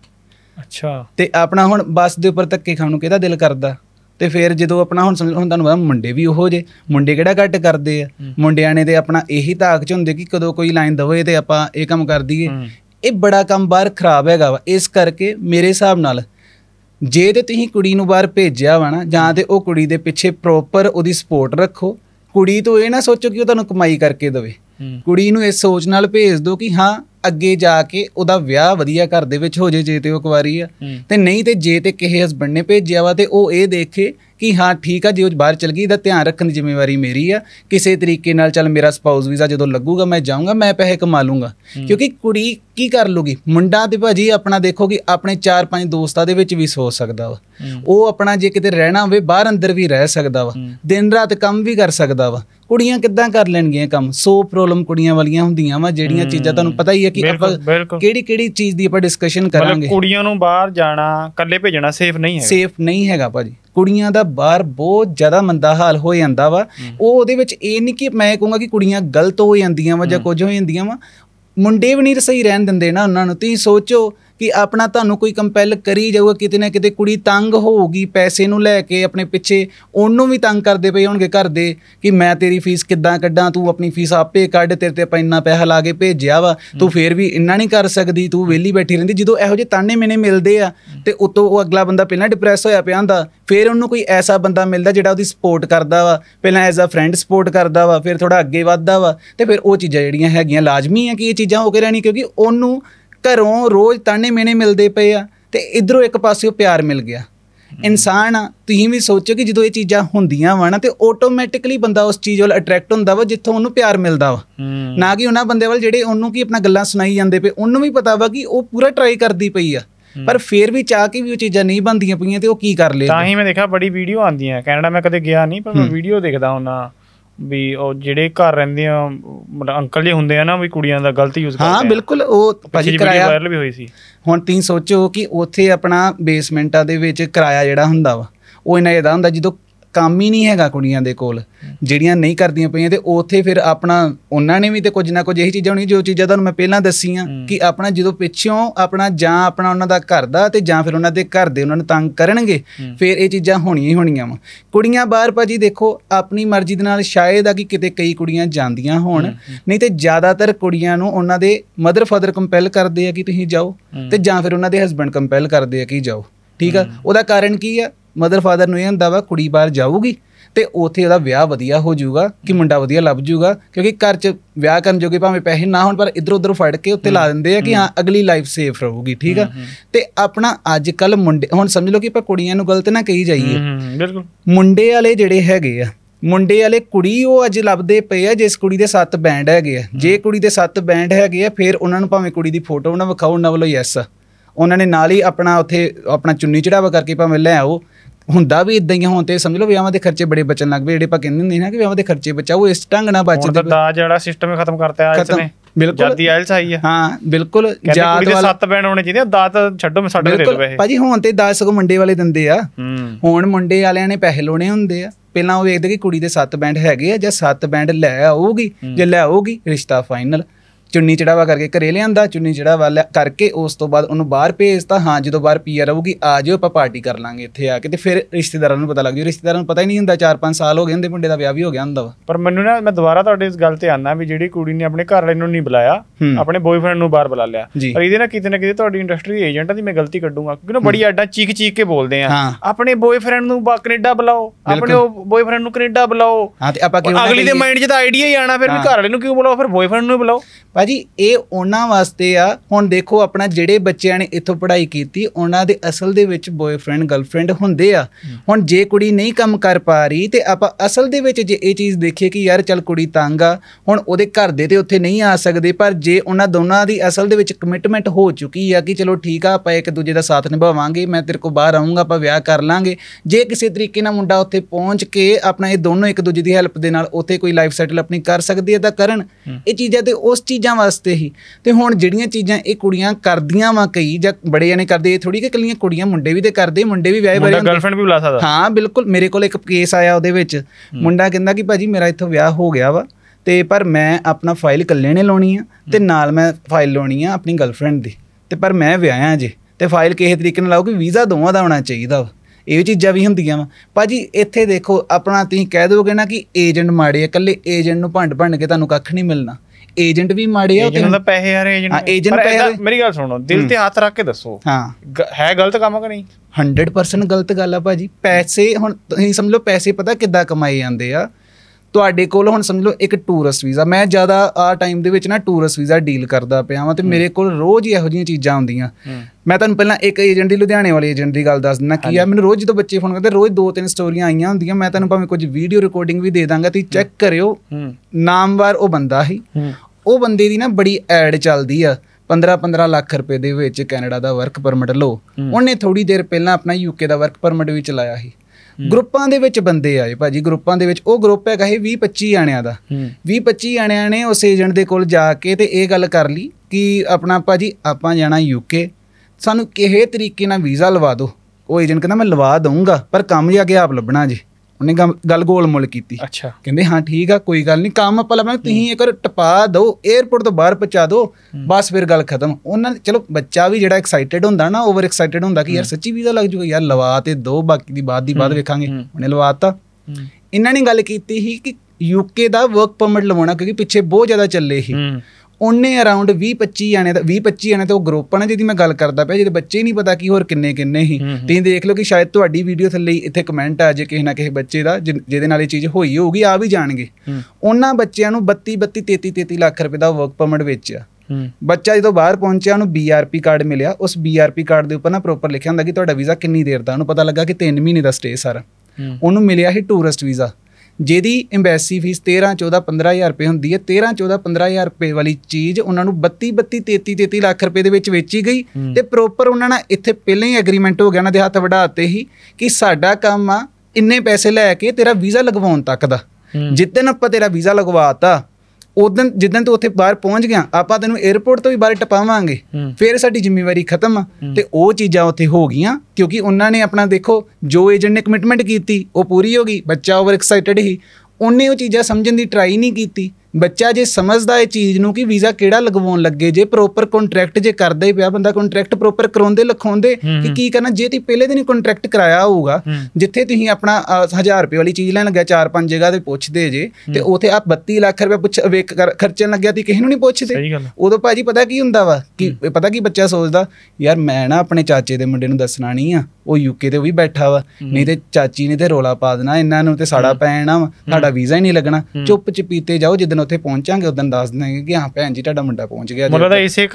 [SPEAKER 1] ਅੱਛਾ ਤੇ ਆਪਣਾ ਹੁਣ ਬੱਸ ਦੇ ਉੱਪਰ ਤੱਕੇ ਖਾਣ ਨੂੰ ਕਿਹਦਾ ਦਿਲ ਕਰਦਾ ਤੇ ਫਿਰ ਜਦੋਂ ਆਪਣਾ ਹੁਣ ਹੁਣ ਤੁਹਾਨੂੰ ਪਤਾ ਮੁੰਡੇ ਵੀ ਉਹੋ ਜੇ ਮੁੰਡੇ ਕਿਹੜਾ ਘੱਟ ਕਰਦੇ ਆ ਮੁੰਡਿਆਂ ਨੇ ਤੇ ਆਪਣਾ ਇਹੀ ਤਾਕ ਚ ਹੁੰਦੇ ਕਿ ਕਦੋਂ ਕੋਈ ਲਾਈਨ ਦਵੇ ਤੇ ਆਪਾਂ ਇਹ ਕੰਮ ਕਰ ਦਈਏ ਇਹ ਬੜਾ ਕੰਮ ਬਾਹਰ ਖਰਾਬ ਹੈਗਾ ਵਾ ਇਸ ਕਰਕੇ ਮੇਰੇ ਹਿਸਾਬ ਨਾਲ ਜੇ ਤੇ ਤੁਸੀਂ ਕੁੜੀ ਨੂੰ ਬਾਹਰ ਭੇਜਿਆ ਵਾ ਨਾ ਜਾਂ ਤੇ ਉਹ ਕੁੜੀ ਦੇ ਪਿੱਛੇ ਪ੍ਰੋਪਰ ਉਹਦੀ ਸਪੋਰਟ ਰੱਖੋ ਕੁੜੀ ਤੋਂ ਇਹ ਨਾ ਸੋਚੋ ਕਿ ਉਹ ਤੁਹਾਨੂੰ ਕਮਾਈ ਕਰਕੇ ਦੇਵੇ ਕੁੜੀ ਨੂੰ ਇਸ ਸੋਚ ਨਾਲ ਭੇਜ ਦਿਓ ਕਿ ਹਾਂ ਅੱਗੇ ਜਾ ਕੇ ਉਹਦਾ ਵਿਆਹ ਵਧੀਆ ਘਰ ਦੇ ਵਿੱਚ ਹੋ ਜੇ ਜੇ ਤੇ ਉਹ ਕੁਵਾਰੀ ਆ ਤੇ ਨਹੀਂ ਤੇ ਜੇ ਤੇ ਕਿਸੇ ਹਸਬੰਡ ਨੇ ਭੇਜਿਆ ਵਾ ਤੇ ਉਹ ਇਹ ਦੇਖੇ ਕਿ ਹਾਂ ਠੀਕ ਆ ਜੇ ਉਹ ਬਾਹਰ ਚਲ ਗਈ ਤਾਂ ਧਿਆਨ ਰੱਖਣ ਦੀ ਜ਼ਿੰਮੇਵਾਰੀ ਮੇਰੀ ਆ ਕਿਸੇ ਤਰੀਕੇ ਨਾਲ ਚੱਲ ਮੇਰਾ ਸਪਾਊਸ ਵੀਜ਼ਾ ਜਦੋਂ ਲੱਗੂਗਾ ਮੈਂ ਜਾਊਂਗਾ ਮੈਂ ਪੈਸੇ ਕਮਾ ਲੂੰਗਾ ਕਿਉਂਕਿ ਕੁੜੀ ਕੀ ਕਰ ਲੂਗੀ ਮੁੰਡਾ ਤੇ ਭਾਜੀ ਆਪਣਾ ਦੇਖੋ ਕਿ ਆਪਣੇ 4-5 ਦੋਸਤਾਂ ਦੇ ਵਿੱਚ ਵੀ ਸੋ ਸਕਦਾ ਵਾ ਉਹ ਆਪਣਾ ਜੇ ਕਿਤੇ ਰਹਿਣਾ ਹੋਵੇ ਬਾਹਰ ਅੰਦਰ ਵੀ ਰਹਿ ਸਕਦਾ ਵਾ ਦਿਨ ਰਾਤ ਕੰਮ ਵੀ ਕਰ ਸਕਦਾ ਵਾ ਕੁੜੀਆਂ ਕਿੱਦਾਂ ਕਰ ਲੈਣਗੀਆਂ ਕੰਮ ਸੋ ਪ੍ਰੋਬਲਮ ਕੁੜੀਆਂ ਵਾਲੀਆਂ ਹੁੰਦੀਆਂ ਵਾ ਜਿਹੜੀਆਂ ਚੀਜ਼ਾਂ ਤੁਹਾਨੂੰ ਪਤਾ ਹੀ ਕਿ ਆਪਾਂ ਕਿਹੜੀ ਕਿਹੜੀ ਚੀਜ਼ ਦੀ ਆਪਾਂ ਡਿਸਕਸ਼ਨ ਕਰਾਂਗੇ ਮਤਲਬ ਕੁੜੀਆਂ ਨੂੰ ਬਾਹਰ ਜਾਣਾ ਇਕੱਲੇ ਭੇਜਣਾ ਸੇਫ ਨਹੀਂ ਹੈ ਸੇਫ ਨਹੀਂ ਹੈਗਾ ਭਾਜੀ ਕੁੜੀਆਂ ਦਾ ਬਾਹਰ ਬਹੁਤ ਜ਼ਿਆਦਾ ਮੰਦਾ ਹਾਲ ਹੋ ਜਾਂਦਾ ਵਾ ਉਹ ਉਹਦੇ ਵਿੱਚ ਇਹ ਨਹੀਂ ਕਿ ਮੈਂ ਕਹੂੰਗਾ ਕਿ ਕੁੜੀਆਂ ਗਲਤ ਹੋ ਜਾਂਦੀਆਂ ਵਾ ਜਾਂ ਕੁਝ ਹੋ ਜਾਂਦੀਆਂ ਵਾ ਮੁੰਡੇ ਵੀ ਨਹੀਂ ਸਹੀ ਰਹਿਣ ਦਿੰਦੇ ਨਾ ਉਹਨਾਂ ਨੂੰ ਤੁਸੀਂ ਸੋਚੋ ਕਿ ਆਪਣਾ ਤੁਹਾਨੂੰ ਕੋਈ ਕੰਪੈਲ ਕਰੀ ਜਾਊਗਾ ਕਿਤੇ ਨਾ ਕਿਤੇ ਕੁੜੀ ਤੰਗ ਹੋਊਗੀ ਪੈਸੇ ਨੂੰ ਲੈ ਕੇ ਆਪਣੇ ਪਿੱਛੇ ਉਹਨੂੰ ਵੀ ਤੰਗ ਕਰਦੇ ਪਏ ਹੋਣਗੇ ਘਰ ਦੇ ਕਿ ਮੈਂ ਤੇਰੀ ਫੀਸ ਕਿੱਦਾਂ ਕੱਢਾਂ ਤੂੰ ਆਪਣੀ ਫੀਸ ਆਪੇ ਕੱਢ ਤੇਰੇ ਤੇ ਆਪਾਂ ਇੰਨਾ ਪੈਸਾ ਲਾ ਕੇ ਭੇਜਿਆ ਵਾ ਤੂੰ ਫੇਰ ਵੀ ਇੰਨਾ ਨਹੀਂ ਕਰ ਸਕਦੀ ਤੂੰ ਵਿਹਲੀ ਬੈਠੀ ਰਹਿੰਦੀ ਜਦੋਂ ਇਹੋ ਜਿਹੇ ਤਾਨੇ ਮੈਨੇ ਮਿਲਦੇ ਆ ਤੇ ਉਤੋਂ ਉਹ ਅਗਲਾ ਬੰਦਾ ਪਹਿਲਾਂ ਡਿਪਰੈਸ ਹੋਇਆ ਪਿਆ ਹੁੰਦਾ ਫੇਰ ਉਹਨੂੰ ਕੋਈ ਐਸਾ ਬੰਦਾ ਮਿਲਦਾ ਜਿਹੜਾ ਉਹਦੀ ਸਪੋਰਟ ਕਰਦਾ ਵਾ ਪਹਿਲਾਂ ਐਜ਼ ਅ ਫਰੈਂਡ ਸਪੋਰਟ ਕਰਦਾ ਵਾ ਫੇਰ ਥੋੜਾ ਅੱਗੇ ਵੱਧਦਾ ਵਾ ਤੇ ਫੇਰ ਉਹ ਚੀਜ਼ਾਂ ਜਿਹੜੀਆਂ ਹੈਗੀਆਂ ਲਾਜ਼ਮੀ ਆ ਕਿ ਇਹ ਚੀਜ਼ਾਂ ਹੋ ਕੇ ਰਹਿਣੀ ਕਿਉਂਕਿ ਉਹਨੂੰ ਘਰੋਂ ਰੋਜ਼ ਤਾਣੇ ਮੇਣੇ ਮਿਲਦੇ ਪਏ ਆ ਤੇ ਇਧਰੋਂ ਇੱਕ ਪਾਸਿਓਂ ਪਿਆਰ ਮਿਲ ਗਿਆ ਇਨਸਾਨ ਤੁਸੀਂ ਵੀ ਸੋਚੋ ਕਿ ਜਦੋਂ ਇਹ ਚੀਜ਼ਾਂ ਹੁੰਦੀਆਂ ਵਾ ਨਾ ਤੇ ਆਟੋਮੈਟਿਕਲੀ ਬੰਦਾ ਉਸ ਚੀਜ਼ ਵੱਲ ਅਟਰੈਕਟ ਹੁੰਦਾ ਵਾ ਜਿੱਥੋਂ ਉਹਨੂੰ ਪਿਆਰ ਮਿਲਦਾ ਵਾ ਨਾ ਕਿ ਉਹਨਾਂ ਬੰਦੇ ਵੱਲ ਜਿਹੜੇ ਉਹਨੂੰ ਕੀ ਆਪਣਾ ਗੱਲਾਂ ਸੁਣਾਈ ਜਾਂਦੇ ਪਏ ਉਹਨੂੰ ਵੀ ਪਤਾ ਵਾ ਕਿ ਉਹ ਪੂਰਾ ਟਰਾਈ ਕਰਦੀ ਪਈ ਆ ਪਰ ਫੇਰ ਵੀ ਚਾਹ ਕੇ ਵੀ ਉਹ ਚੀਜ਼ਾਂ ਨਹੀਂ ਬੰਦੀਆਂ ਪਈਆਂ ਤੇ ਉਹ ਕੀ ਕਰ ਲੇ ਤਾਂ ਹੀ
[SPEAKER 2] ਮੈਂ ਦੇਖਿਆ ਬੜੀ ਵੀਡੀਓ ਆਉਂਦੀਆਂ ਕੈਨੇਡਾ ਮੈਂ ਕਦੇ ਗਿਆ ਨਹੀਂ ਪਰ ਮੈਂ ਵੀਡੀਓ ਦੇਖਦਾ ਹੁੰਨਾ ਵੀ ਉਹ ਜਿਹੜੇ ਘਰ ਰਹਿੰਦੇ ਆ ਅੰਕਲ ਜੀ ਹੁੰਦੇ ਆ ਨਾ ਵੀ ਕੁੜੀਆਂ ਦਾ ਗਲਤ ਯੂਜ਼ ਕਰਦੇ ਆ ਹਾਂ ਬਿਲਕੁਲ
[SPEAKER 1] ਉਹ ਭਾਜੀ ਕਿਰਾਇਆ ਵਾਇਰਲ ਵੀ ਹੋਈ ਸੀ ਹੁਣ ਤੁਸੀਂ ਸੋਚੋ ਕਿ ਉੱਥੇ ਆਪਣਾ ਬੇਸਮੈਂਟਾਂ ਦੇ ਵਿੱਚ ਕਿਰਾਇਆ ਜਿਹੜਾ ਹੁੰਦਾ ਵਾ ਉਹ ਇਹਨਾਂ ਇਹਦਾ ਹੁੰਦਾ ਜਦੋਂ ਕੰਮ ਹੀ ਨਹੀਂ ਹੈਗਾ ਕੁੜੀਆਂ ਦੇ ਕੋਲ ਜਿਹੜੀਆਂ ਨਹੀਂ ਕਰਦੀਆਂ ਪਈਆਂ ਤੇ ਉੱਥੇ ਫਿਰ ਆਪਣਾ ਉਹਨਾਂ ਨੇ ਵੀ ਤੇ ਕੁਝ ਨਾ ਕੁਝ ਇਹੀ ਚੀਜ਼ਾਂ ਹੋਣੀ ਜੋ ਚੀਜ਼ਾਂ ਤੁਹਾਨੂੰ ਮੈਂ ਪਹਿਲਾਂ ਦੱਸੀਆਂ ਕਿ ਆਪਣਾ ਜਦੋਂ ਪਿੱਛੋਂ ਆਪਣਾ ਜਾਂ ਆਪਣਾ ਉਹਨਾਂ ਦਾ ਘਰ ਦਾ ਤੇ ਜਾਂ ਫਿਰ ਉਹਨਾਂ ਦੇ ਘਰ ਦੇ ਉਹਨਾਂ ਨੂੰ ਤੰਗ ਕਰਨਗੇ ਫਿਰ ਇਹ ਚੀਜ਼ਾਂ ਹੋਣੀਆਂ ਹੀ ਹੋਣੀਆਂ ਵਾ ਕੁੜੀਆਂ ਬਾਹਰ ਭਾਜੀ ਦੇਖੋ ਆਪਣੀ ਮਰਜ਼ੀ ਦੇ ਨਾਲ ਸ਼ਾਇਦ ਆ ਕਿ ਕਿਤੇ ਕਈ ਕੁੜੀਆਂ ਜਾਂਦੀਆਂ ਹੋਣ ਨਹੀਂ ਤੇ ਜ਼ਿਆਦਾਤਰ ਕੁੜੀਆਂ ਨੂੰ ਉਹਨਾਂ ਦੇ ਮਦਰ ਫਾਦਰ ਕੰਪੈਲ ਕਰਦੇ ਆ ਕਿ ਤੁਸੀਂ ਜਾਓ ਤੇ ਜਾਂ ਫਿਰ ਉਹਨਾਂ ਦੇ ਹਸਬੰਡ ਕੰਪੈਲ ਕਰਦੇ ਆ ਕਿ ਜਾਓ ਠੀਕ ਆ ਉਹਦਾ ਕਾਰਨ ਕੀ ਆ ਮਦਰ ਫਾਦਰ ਨੂੰ ਇਹ ਹੁੰਦਾ ਵਾ ਕੁੜੀ ਬਾਹਰ ਜਾਊਗੀ ਤੇ ਉਥੇ ਉਹਦਾ ਵਿਆਹ ਵਧੀਆ ਹੋ ਜਾਊਗਾ ਕਿ ਮੁੰਡਾ ਵਧੀਆ ਲੱਭ ਜਾਊਗਾ ਕਿਉਂਕਿ ਘਰ 'ਚ ਵਿਆਹ ਕਰਨ ਜੋਗੇ ਭਾਵੇਂ ਪੈਸੇ ਨਾ ਹੋਣ ਪਰ ਇਧਰ ਉਧਰ ਫੜ ਕੇ ਉੱਤੇ ਲਾ ਦਿੰਦੇ ਆ ਕਿ ਹਾਂ ਅਗਲੀ ਲਾਈਫ ਸੇਫ ਰਹੂਗੀ ਠੀਕ ਆ ਤੇ ਆਪਣਾ ਅੱਜ ਕੱਲ ਮੁੰਡੇ ਹੁਣ ਸਮਝ ਲਓ ਕਿ ਆਪਾਂ ਕੁੜੀਆਂ ਨੂੰ ਗਲਤ ਨਾ ਕਹੀ ਜਾਈਏ ਬਿਲਕੁਲ ਮੁੰਡੇ ਵਾਲੇ ਜਿਹੜੇ ਹੈਗੇ ਆ ਮੁੰਡੇ ਵਾਲੇ ਕੁੜੀ ਉਹ ਅੱਜ ਲੱਭਦੇ ਪਏ ਆ ਜਿਸ ਕੁੜੀ ਦੇ 7 ਬੈਂਡ ਹੈਗੇ ਆ ਜੇ ਕੁੜੀ ਦੇ 7 ਬੈਂਡ ਹੈਗੇ ਆ ਫਿਰ ਉਹਨਾਂ ਨੂੰ ਭਾਵੇਂ ਕੁੜੀ ਦੀ ਫੋਟੋ ਨਾ ਵਿਖਾਓ ਨਾ ਵੱਲੋਂ ਯੈਸ ਉਹਨਾਂ ਨੇ ਨਾਲ ਹੀ ਆਪਣਾ ਉੱਥੇ ਆਪਣਾ ਚੁੰਨੀ ਚੜਾਵਾ ਕਰਕੇ ਭਾਵੇਂ ਲੈ ਆਓ ਹੁੰਦਾ ਵੀ ਇਦਾਂ ਹੀ ਹੋਣ ਤੇ ਸਮਝ ਲਓ ਵਿਆਹਾਂ ਦੇ ਖਰਚੇ ਬੜੇ ਬਚਣ ਲੱਗ ਪਏ ਜਿਹੜੇ ਆਪਾਂ ਕਹਿੰਦੇ ਹੁੰਦੇ ਨਾ ਕਿ ਵਿਆਹਾਂ ਦੇ ਖਰਚੇ ਬਚਾਓ ਇਸ ਢੰਗ ਨਾਲ ਬਚਦੇ ਹੁਣ
[SPEAKER 2] ਤਾਂ ਜਿਹੜਾ ਸਿਸਟਮ ਖਤਮ ਕਰਤਾ ਆਇਲਸ ਨੇ ਬਿਲਕੁਲ ਦੀ ਆਇਲਸ ਆਈ ਹੈ ਹਾਂ ਬਿਲਕੁਲ ਜਾਤ ਵਾਲੇ ਸੱਤ ਪੈਣ ਹੋਣੇ ਚਾਹੀਦੇ ਆ ਦਾਤ ਛੱਡੋ ਮੈਂ ਸਾਡੇ ਦੇ ਪੈਸੇ ਭਾਜੀ
[SPEAKER 1] ਹੁਣ ਤੇ ਦਾਤ ਸਗੋਂ ਮੁੰਡੇ ਵਾਲੇ ਦਿੰਦੇ ਆ ਹੁਣ ਮੁੰਡੇ ਵਾਲਿਆਂ ਨੇ ਪੈਸੇ ਲੋਣੇ ਹੁੰਦੇ ਆ ਪਹਿਲਾਂ ਉਹ ਵੇਖਦੇ ਕਿ ਕੁੜੀ ਦੇ ਸੱਤ ਬੈਂਡ ਹੈਗੇ ਆ ਜਾਂ ਸੱਤ ਬੈਂਡ ਲੈ ਆਊਗੀ ਜੇ ਲੈ ਆਊਗੀ ਰਿਸ਼ਤਾ ਫਾਈਨਲ ਚੁੰਨੀ ਚੜਾਵਾ ਕਰਕੇ ਘਰੇ ਲਿਆਂਦਾ ਚੁੰਨੀ ਚੜਾਵਾ ਕਰਕੇ ਉਸ ਤੋਂ ਬਾਅਦ ਉਹਨੂੰ ਬਾਹਰ ਭੇਜਤਾ ਹਾਂ ਜਦੋਂ ਬਾਹਰ ਪੀਆ ਰਹੂਗੀ ਆ ਜਿਓ ਆਪਾਂ ਪਾਰਟੀ ਕਰ ਲਾਂਗੇ ਇੱਥੇ ਆ ਕੇ ਤੇ ਫਿਰ ਰਿਸ਼ਤੇਦਾਰਾਂ ਨੂੰ ਪਤਾ ਲੱਗ ਜੂ ਰਿਸ਼ਤੇਦਾਰਾਂ ਨੂੰ ਪਤਾ ਹੀ ਨਹੀਂ ਹੁੰਦਾ 4-5 ਸਾਲ ਹੋ ਗਏ ਹੁੰਦੇ ਮੁੰਡੇ ਦਾ ਵਿਆਹ ਵੀ ਹੋ ਗਿਆ ਹੁੰਦਾ ਪਰ ਮੈਨੂੰ ਨਾ ਮੈਂ ਦੁਬਾਰਾ ਤੁਹਾਡੇ ਇਸ ਗੱਲ ਤੇ ਆਨਾ ਵੀ ਜਿਹੜੀ ਕੁੜੀ ਨੇ ਆਪਣੇ ਘਰ ਵਾਲੇ ਨੂੰ ਨਹੀਂ
[SPEAKER 2] ਬੁਲਾਇਆ ਆਪਣੇ ਬॉयਫ੍ਰੈਂਡ ਨੂੰ ਬਾਹਰ ਬੁਲਾ ਲਿਆ ਪਰ ਇਹਦੇ ਨਾਲ ਕਿਤੇ ਨਾ ਕਿਤੇ ਤੁਹਾਡੀ ਇੰਡਸਟਰੀ ਏਜੰਟਾਂ ਦੀ ਮੈਂ ਗਲਤੀ ਕੱਢੂਗਾ ਕਿਉਂਕਿ ਨਾ ਬੜੀ ਐਡਾ ਚੀਕ ਚੀਕ ਕੇ ਬੋਲਦੇ ਆ ਆਪਣੇ ਬॉयਫ੍ਰੈਂਡ ਨੂੰ ਬਾ ਕੈਨੇਡਾ ਬੁਲਾਓ ਆਪਣੇ ਬॉयਫ੍ਰੈਂਡ ਨੂੰ
[SPEAKER 1] ਕੈਨੇਡਾ ਬੁਲਾਓ ਹਾਂ ਤੇ ਆਪਾਂ ਕਿਉਂ ਅਗਲੀ ਦੇ ਮਾਈਂਡ 'ਚ ਤਾਂ ਆਈਡੀਆ ਹੀ ਆਣਾ ਫਿਰ ਵੀ ਘਰ ਵਾਲੇ ਨੂੰ ਕਿਉਂ ਬੁਲਾਓ ਫਿਰ ਬॉयਫ੍ਰੈਂਡ ਨੂੰ ਬੁਲਾਓ ਭਾਜੀ ਇਹ ਉਹਨਾਂ ਵਾਸਤੇ ਆ ਹੁਣ ਦੇਖੋ ਆਪਣਾ ਜਿਹੜੇ ਬੱਚਿਆਂ ਨੇ ਇੱਥੋਂ ਪੜ੍ਹਾਈ ਕੀਤੀ ਉਹਨਾਂ ਦੇ ਅਸਲ ਦੇ ਵਿੱਚ ਬॉयਫ੍ਰੈਂਡ ਗਰਲਫ੍ਰੈਂਡ ਹੁੰਦੇ ਆ ਹੁਣ ਜੇ ਕੁੜੀ ਨਹੀਂ ਕੰਮ ਕਰ ਪਾ ਰਹੀ ਤੇ ਆਪਾਂ ਅਸਲ ਦੇ ਵਿੱਚ ਜੇ ਇਹ ਚੀਜ਼ ਦੇਖੀਏ ਕਿ ਯਾਰ ਚੱਲ ਕੁੜੀ ਤੰਗ ਆ ਹੁਣ ਉਹਦੇ ਘਰ ਦੇ ਤੇ ਉੱਥੇ ਨਹੀਂ ਆ ਸਕਦੇ ਪਰ ਜੇ ਉਹਨਾਂ ਦੋਨਾਂ ਦੀ ਅਸਲ ਦੇ ਵਿੱਚ ਕਮਿਟਮੈਂਟ ਹੋ ਚੁੱਕੀ ਆ ਕਿ ਚਲੋ ਠੀਕ ਆ ਆਪਾਂ ਇੱਕ ਦੂਜੇ ਦਾ ਸਾਥ ਨਿਭਾਵਾਂਗੇ ਮੈਂ ਤੇਰੇ ਕੋਲ ਬਾਹਰ ਆਉਂਗਾ ਆਪਾਂ ਵਿਆਹ ਕਰ ਲਾਂਗੇ ਜੇ ਕਿਸੇ ਤਰੀਕੇ ਨਾਲ ਮੁੰਡਾ ਉੱਥੇ ਪਹੁੰਚ ਕੇ ਆਪਣਾ ਇਹ ਦੋਨੋਂ ਇੱਕ ਦੂਜੇ ਦੀ ਹੈਲਪ ਦੇ ਨਾਲ ਉੱਥੇ ਕੋਈ ਲਾਈਫ ਸੈਟਲ ਆਪਣੀ ਕਰ ਸਕਦੀ ਹੈ ਤਾਂ ਕਰਨ ਇਹ ਚੀਜ਼ਾਂ ਤੇ ਉਸ ਚੀਜ਼ਾਂ ਚੀਜ਼ਾਂ ਵਾਸਤੇ ਹੀ ਤੇ ਹੁਣ ਜਿਹੜੀਆਂ ਚੀਜ਼ਾਂ ਇਹ ਕੁੜੀਆਂ ਕਰਦੀਆਂ ਵਾ ਕਈ ਜਾਂ ਬੜੇ ਜਾਨੇ ਕਰਦੇ ਇਹ ਥੋੜੀ ਕਿ ਕੱਲੀਆਂ ਕੁੜੀਆਂ ਮੁੰਡੇ ਵੀ ਤੇ ਕਰਦੇ ਮੁੰਡੇ ਵੀ ਵਿਆਹੇ ਵਾਲੇ ਮੁੰਡਾ ਗਰਲਫ੍ਰੈਂਡ ਵੀ ਬੁਲਾ ਸਕਦਾ ਹਾਂ ਬਿਲਕੁਲ ਮੇਰੇ ਕੋਲ ਇੱਕ ਕੇਸ ਆਇਆ ਉਹਦੇ ਵਿੱਚ ਮੁੰਡਾ ਕਹਿੰਦਾ ਕਿ ਭਾਜੀ ਮੇਰਾ ਇੱਥੋਂ ਵਿਆਹ ਹੋ ਗਿਆ ਵਾ ਤੇ ਪਰ ਮੈਂ ਆਪਣਾ ਫਾਈਲ ਇਕੱਲੇ ਨੇ ਲਾਉਣੀ ਆ ਤੇ ਨਾਲ ਮੈਂ ਫਾਈਲ ਲਾਉਣੀ ਆ ਆਪਣੀ ਗਰਲਫ੍ਰੈਂਡ ਦੀ ਤੇ ਪਰ ਮੈਂ ਵਿਆਹਿਆ ਜੇ ਤੇ ਫਾਈਲ ਕਿਸੇ ਤਰੀਕੇ ਨਾਲ ਲਾਓ ਕਿ ਵੀਜ਼ਾ ਦੋਵਾਂ ਦਾ ਹੋਣਾ ਚਾਹੀਦਾ ਵਾ ਇਹ ਵੀ ਚੀਜ਼ਾਂ ਵੀ ਹੁੰਦੀਆਂ ਵਾ ਭਾਜੀ ਇੱਥੇ ਦੇਖੋ ਆਪਣਾ ਤੁਸੀਂ ਕਹਿ ਦੋਗੇ ਨਾ ਕਿ ਏਜੰਟ ਮਾੜੇ ਆ ਇਕੱਲੇ ਏਜੰਟ ਨੂੰ ਭੰਡ ਭੰਡ ਕੇ ਤੁਹਾਨੂੰ ਕੱਖ ਨਹੀਂ ਮਿਲਣਾ ਏਜੰਟ ਵੀ ਮਾੜੇ ਆ ਉਹਨਾਂ ਦਾ ਪੈਸੇ
[SPEAKER 2] ਰਹੇ ਏਜੰਟ ਏਜੰਟ ਪੈਸੇ ਮੇਰੀ ਗੱਲ ਸੁਣੋ ਦਿਲ ਤੇ ਹੱਥ ਰੱਖ ਕੇ ਦੱਸੋ ਹਾਂ ਹੈ ਗਲਤ
[SPEAKER 1] ਕੰਮ ਕਿ ਨਹੀਂ 100% ਗਲਤ ਗੱਲ ਆ ਭਾਜੀ ਪੈਸੇ ਹੁਣ ਤੁਸੀਂ ਸਮਝ ਲਓ ਪੈਸੇ ਪਤਾ ਕਿੱਦਾਂ ਕਮਾਏ ਜਾਂਦੇ ਆ ਤੁਹਾਡੇ ਕੋਲ ਹੁਣ ਸਮਝ ਲਓ ਇੱਕ ਟੂਰਿਸਟ ਵੀਜ਼ਾ ਮੈਂ ਜ਼ਿਆਦਾ ਆ ਟਾਈਮ ਦੇ ਵਿੱਚ ਨਾ ਟੂਰਿਸਟ ਵੀਜ਼ਾ ਡੀਲ ਕਰਦਾ ਪਿਆ ਹਾਂ ਤੇ ਮੇਰੇ ਕੋਲ ਰੋਜ਼ ਹੀ ਇਹੋ ਜਿਹੀਆਂ ਚੀਜ਼ਾਂ ਆਉਂਦੀਆਂ ਮੈਂ ਤੁਹਾਨੂੰ ਪਹਿਲਾਂ ਇੱਕ ਏਜੰਟ ਦੀ ਲੁਧਿਆਣੇ ਵਾਲੀ ਏਜੰਟ ਦੀ ਗੱਲ ਦੱਸ ਦਿੰਦਾ ਕੀ ਆ ਮੈਨੂੰ ਰੋਜ਼ ਜਦੋਂ ਬੱਚੇ ਫੋਨ ਕਰਦੇ ਰੋਜ਼ ਦੋ ਤਿੰਨ ਸਟੋਰੀਆਂ ਆਈਆਂ ਹੁੰਦੀਆਂ ਮੈਂ ਤੁਹਾਨੂੰ ਭਾਵੇਂ ਕੁਝ ਵੀਡੀਓ ਰਿਕਾਰਡਿੰਗ ਵੀ ਦੇ ਦਾਂਗਾ ਤੁਸੀਂ ਚੈੱਕ ਕਰਿਓ ਨਾਮਵਾਰ ਉਹ ਬੰਦਾ ਹੀ ਉਹ ਬੰਦੇ ਦੀ ਨਾ ਬੜੀ ਐਡ ਚੱਲਦੀ ਆ 15-15 ਲੱਖ ਰੁਪਏ ਦੇ ਵਿੱਚ ਕੈਨੇਡਾ ਦਾ ਵਰਕ ਪਰਮਿਟ ਲਓ ਉਹਨੇ ਥੋੜੀ ਦੇਰ ਪਹਿਲਾਂ ਆਪਣਾ ਯੂਕੇ ਦਾ ਵਰਕ ਪਰਮਿਟ ਵੀ ਚਲਾਇਆ ਸੀ ਗਰੁੱਪਾਂ ਦੇ ਵਿੱਚ ਬੰਦੇ ਆਏ ਭਾਜੀ ਗਰੁੱਪਾਂ ਦੇ ਵਿੱਚ ਉਹ ਗਰੁੱਪ ਹੈ ਕਹੇ 20 25 ਆਣਿਆਂ ਦਾ 20 25 ਆਣਿਆਂ ਨੇ ਉਸ ਏਜੰਟ ਦੇ ਕੋਲ ਜਾ ਕੇ ਤੇ ਇਹ ਗੱਲ ਕਰ ਲਈ ਕਿ ਆਪਣਾ ਭਾਜੀ ਆਪਾਂ ਜਾਣਾ ਯੂਕੇ ਸਾਨੂੰ ਕਿਹੇ ਤਰੀਕੇ ਨਾਲ ਵੀਜ਼ਾ ਲਵਾ ਦਿਓ ਉਹ ਏਜੰਟ ਕਹਿੰਦਾ ਮੈਂ ਲਵਾ ਦਊਂਗਾ ਪਰ ਕੰਮ ਜਾ ਕੇ ਆਪ ਲੱਭਣਾ ਜੀ ਉਹਨੇ ਗੱਲ ਗੋਲ ਮੋਲ ਕੀਤੀ ਅੱਛਾ ਕਹਿੰਦੇ ਹਾਂ ਠੀਕ ਆ ਕੋਈ ਗੱਲ ਨਹੀਂ ਕੰਮ ਆਪਾਂ ਮੈਂ ਤੁਸੀਂ ਇੱਕ ਵਾਰ ਟਪਾ ਦਿਓ 에어ਪੋਰਟ ਤੋਂ ਬਾਹਰ ਪਹੁੰਚਾ ਦਿਓ ਬਸ ਫਿਰ ਗੱਲ ਖਤਮ ਉਹਨਾਂ ਚਲੋ ਬੱਚਾ ਵੀ ਜਿਹੜਾ ਐਕਸਾਈਟਿਡ ਹੁੰਦਾ ਨਾ ਓਵਰ ਐਕਸਾਈਟਿਡ ਹੁੰਦਾ ਕਿ ਯਾਰ ਸੱਚੀ ਵੀਜ਼ਾ ਲੱਗ ਜੂਗਾ ਯਾਰ ਲਵਾ ਤੇ ਦੋ ਬਾਕੀ ਦੀ ਬਾਅਦ ਦੀ ਬਾਅਦ ਵੇਖਾਂਗੇ ਉਹਨੇ ਲਵਾਤਾ ਇਹਨਾਂ ਨੇ ਗੱਲ ਕੀਤੀ ਸੀ ਕਿ ਯੂਕੇ ਦਾ ਵਰਕ ਪਰਮਿਟ ਲਵਾਉਣਾ ਕਿਉਂਕਿ ਪਿੱਛੇ ਬਹੁਤ ਜ਼ਿਆਦਾ ਚੱਲੇ ਸੀ ਉਹਨੇ ਅਰਾਊਂਡ 20 25 ਆਣੇ ਦਾ 20 25 ਆਣੇ ਤੇ ਉਹ ਗਰੁੱਪ ਨੇ ਜਿਹਦੀ ਮੈਂ ਗੱਲ ਕਰਦਾ ਪਿਆ ਜਿਹਦੇ ਬੱਚੇ ਹੀ ਨਹੀਂ ਪਤਾ ਕੀ ਹੋਰ ਕਿੰਨੇ ਕਿੰਨੇ ਹੀ ਤੇ ਦੇਖ ਲਓ ਕਿ ਸ਼ਾਇਦ ਤੁਹਾਡੀ ਵੀਡੀਓ ਥੱਲੇ ਇੱਥੇ ਕਮੈਂਟ ਆ ਜੇ ਕਿਸੇ ਨਾ ਕਿਸੇ ਬੱਚੇ ਦਾ ਜਿਹਦੇ ਨਾਲ ਇਹ ਚੀਜ਼ ਹੋਈ ਹੋਊਗੀ ਆ ਵੀ ਜਾਣਗੇ ਉਹਨਾਂ ਬੱਚਿਆਂ ਨੂੰ 32 32 33 33 ਲੱਖ ਰੁਪਏ ਦਾ ਵਰਕ ਪਰਮਿਟ ਵੇਚਿਆ ਬੱਚਾ ਜਦੋਂ ਬਾਹਰ ਪਹੁੰਚਿਆ ਉਹਨੂੰ ਬੀਆਰਪੀ ਕਾਰਡ ਮਿਲਿਆ ਉਸ ਬੀਆਰਪੀ ਕਾਰਡ ਦੇ ਉੱਪਰ ਨਾ ਪ੍ਰੋਪਰ ਲਿਖਿਆ ਹੁੰਦਾ ਕਿ ਤੁਹਾਡਾ ਵੀਜ਼ਾ ਕਿੰਨੀ ਦੇਰ ਦਾ ਉਹਨੂੰ ਪਤਾ ਲੱਗਾ ਕਿ 3 ਮਹੀਨੇ ਦਾ ਸਟੇ ਸਰ ਉਹਨੂੰ ਮਿਲਿਆ ਹੀ ਟੂਰਿਸਟ ਵੀਜ਼ਾ ਜਿਹਦੀ ਐਮਬੈਸੀ ਫੀਸ 13 14 15000 ਰੁਪਏ ਹੁੰਦੀ ਹੈ 13 14 15000 ਰੁਪਏ ਵਾਲੀ ਚੀਜ਼ ਉਹਨਾਂ ਨੂੰ 32 32 33 33 ਲੱਖ ਰੁਪਏ ਦੇ ਵਿੱਚ ਵੇਚੀ ਗਈ ਤੇ ਪ੍ਰੋਪਰ ਉਹਨਾਂ ਨਾਲ ਇੱਥੇ ਪਹਿਲਾਂ ਹੀ ਐਗਰੀਮੈਂਟ ਹੋ ਗਿਆ ਉਹਨਾਂ ਦੇ ਹੱਥ ਵਢਾਤੇ ਹੀ ਕਿ ਸਾਡਾ ਕੰਮ ਆ ਇੰਨੇ ਪੈਸੇ ਲੈ ਕੇ ਤੇਰਾ ਵੀਜ਼ਾ ਲਗਵਾਉਣ ਤੱਕ ਦਾ ਜਿੱਦਨ ਆਪਾਂ ਤੇਰਾ ਵੀਜ਼ਾ ਲਗਵਾਤਾ ਉਦੋਂ ਜਿੱਦਾਂ ਤੂੰ ਉੱਥੇ ਬਾਹਰ ਪਹੁੰਚ ਗਿਆ ਆਪਾਂ ਤੈਨੂੰ 에어ਪੋਰਟ ਤੋਂ ਵੀ ਬਾਹਰ ਟਪਾਵਾਂਗੇ ਫਿਰ ਸਾਡੀ ਜ਼ਿੰਮੇਵਾਰੀ ਖਤਮ ਆ ਤੇ ਉਹ ਚੀਜ਼ਾਂ ਉੱਥੇ ਹੋ ਗਈਆਂ ਕਿਉਂਕਿ ਉਹਨਾਂ ਨੇ ਆਪਣਾ ਦੇਖੋ ਜੋ ਏਜੰਟ ਨੇ ਕਮਿਟਮੈਂਟ ਕੀਤੀ ਉਹ ਪੂਰੀ ਹੋ ਗਈ ਬੱਚਾ ਓਵਰ ਐਕਸਾਈਟਡ ਹੀ ਉਹਨੇ ਉਹ ਚੀਜ਼ਾਂ ਸਮਝਣ ਦੀ ਟਰਾਈ ਨਹੀਂ ਕੀਤੀ ਬੱਚਾ ਜੇ ਸਮਝਦਾ ਇਹ ਚੀਜ਼ ਨੂੰ ਕਿ ਵੀਜ਼ਾ ਕਿਹੜਾ ਲਗਵਾਉਣ ਲੱਗੇ ਜੇ ਪ੍ਰੋਪਰ ਕੰਟਰੈਕਟ ਜੇ ਕਰਦਾ ਹੀ ਪਿਆ ਬੰਦਾ ਕੰਟਰੈਕਟ ਪ੍ਰੋਪਰ ਕਰਾਉਂਦੇ ਲਖਾਉਂਦੇ ਕਿ ਕੀ ਕਰਨਾ ਜੇ ਤੀ ਪਹਿਲੇ ਦਿਨ ਹੀ ਕੰਟਰੈਕਟ ਕਰਾਇਆ ਹੋਊਗਾ ਜਿੱਥੇ ਤੁਸੀਂ ਆਪਣਾ 1000 ਰੁਪਏ ਵਾਲੀ ਚੀਜ਼ ਲੈਣ ਲੱਗਿਆ ਚਾਰ ਪੰਜ ਜਗ੍ਹਾ ਤੇ ਪੁੱਛਦੇ ਜੇ ਤੇ ਉਥੇ ਆ 32 ਲੱਖ ਰੁਪਏ ਪੁੱਛ ਵੇਖ ਖਰਚਣ ਲੱਗਿਆ ਤੀ ਕਿਸੇ ਨੂੰ ਨਹੀਂ ਪੁੱਛਦੇ ਉਦੋਂ ਭਾਜੀ ਪਤਾ ਕੀ ਹੁੰਦਾ ਵਾ ਕਿ ਪਤਾ ਕੀ ਬੱਚਾ ਸੋਚਦਾ ਯਾਰ ਮੈਂ ਨਾ ਆਪਣੇ ਚਾਚੇ ਦੇ ਮੁੰਡੇ ਨੂੰ ਦੱਸਣਾ ਨਹੀਂ ਆ ਉਹ ਯੂਕੇ ਤੇ ਵੀ ਬੈਠਾ ਵਾ ਨਹੀਂ ਤੇ ਚਾਚੀ ਨੇ ਤੇ ਰੋਲਾ ਪਾ ਦੇਣਾ ਇਹਨਾਂ ਨੂੰ ਤੇ ਸਾੜਾ ਪੈਣਾ ਵਾ ਤੁਹਾਡਾ ਵੀਜ਼ਾ ਹੀ ਨਹੀਂ ਲੱਗਣਾ ਚੁੱਪ ਚਪੀਤੇ ਜਾਓ ਜਿੱਦਨ ਉੱਥੇ ਪਹੁੰਚਾਂਗੇ ਉਦੋਂ ਦੱਸ ਦਿਆਂਗੇ ਕਿ ਹਾਂ ਭੈਣ ਜੀ ਤੁਹਾਡਾ ਮੁੰਡਾ ਪਹੁੰਚ ਗਿਆ ਮਤਲਬ
[SPEAKER 2] ਇਸੇ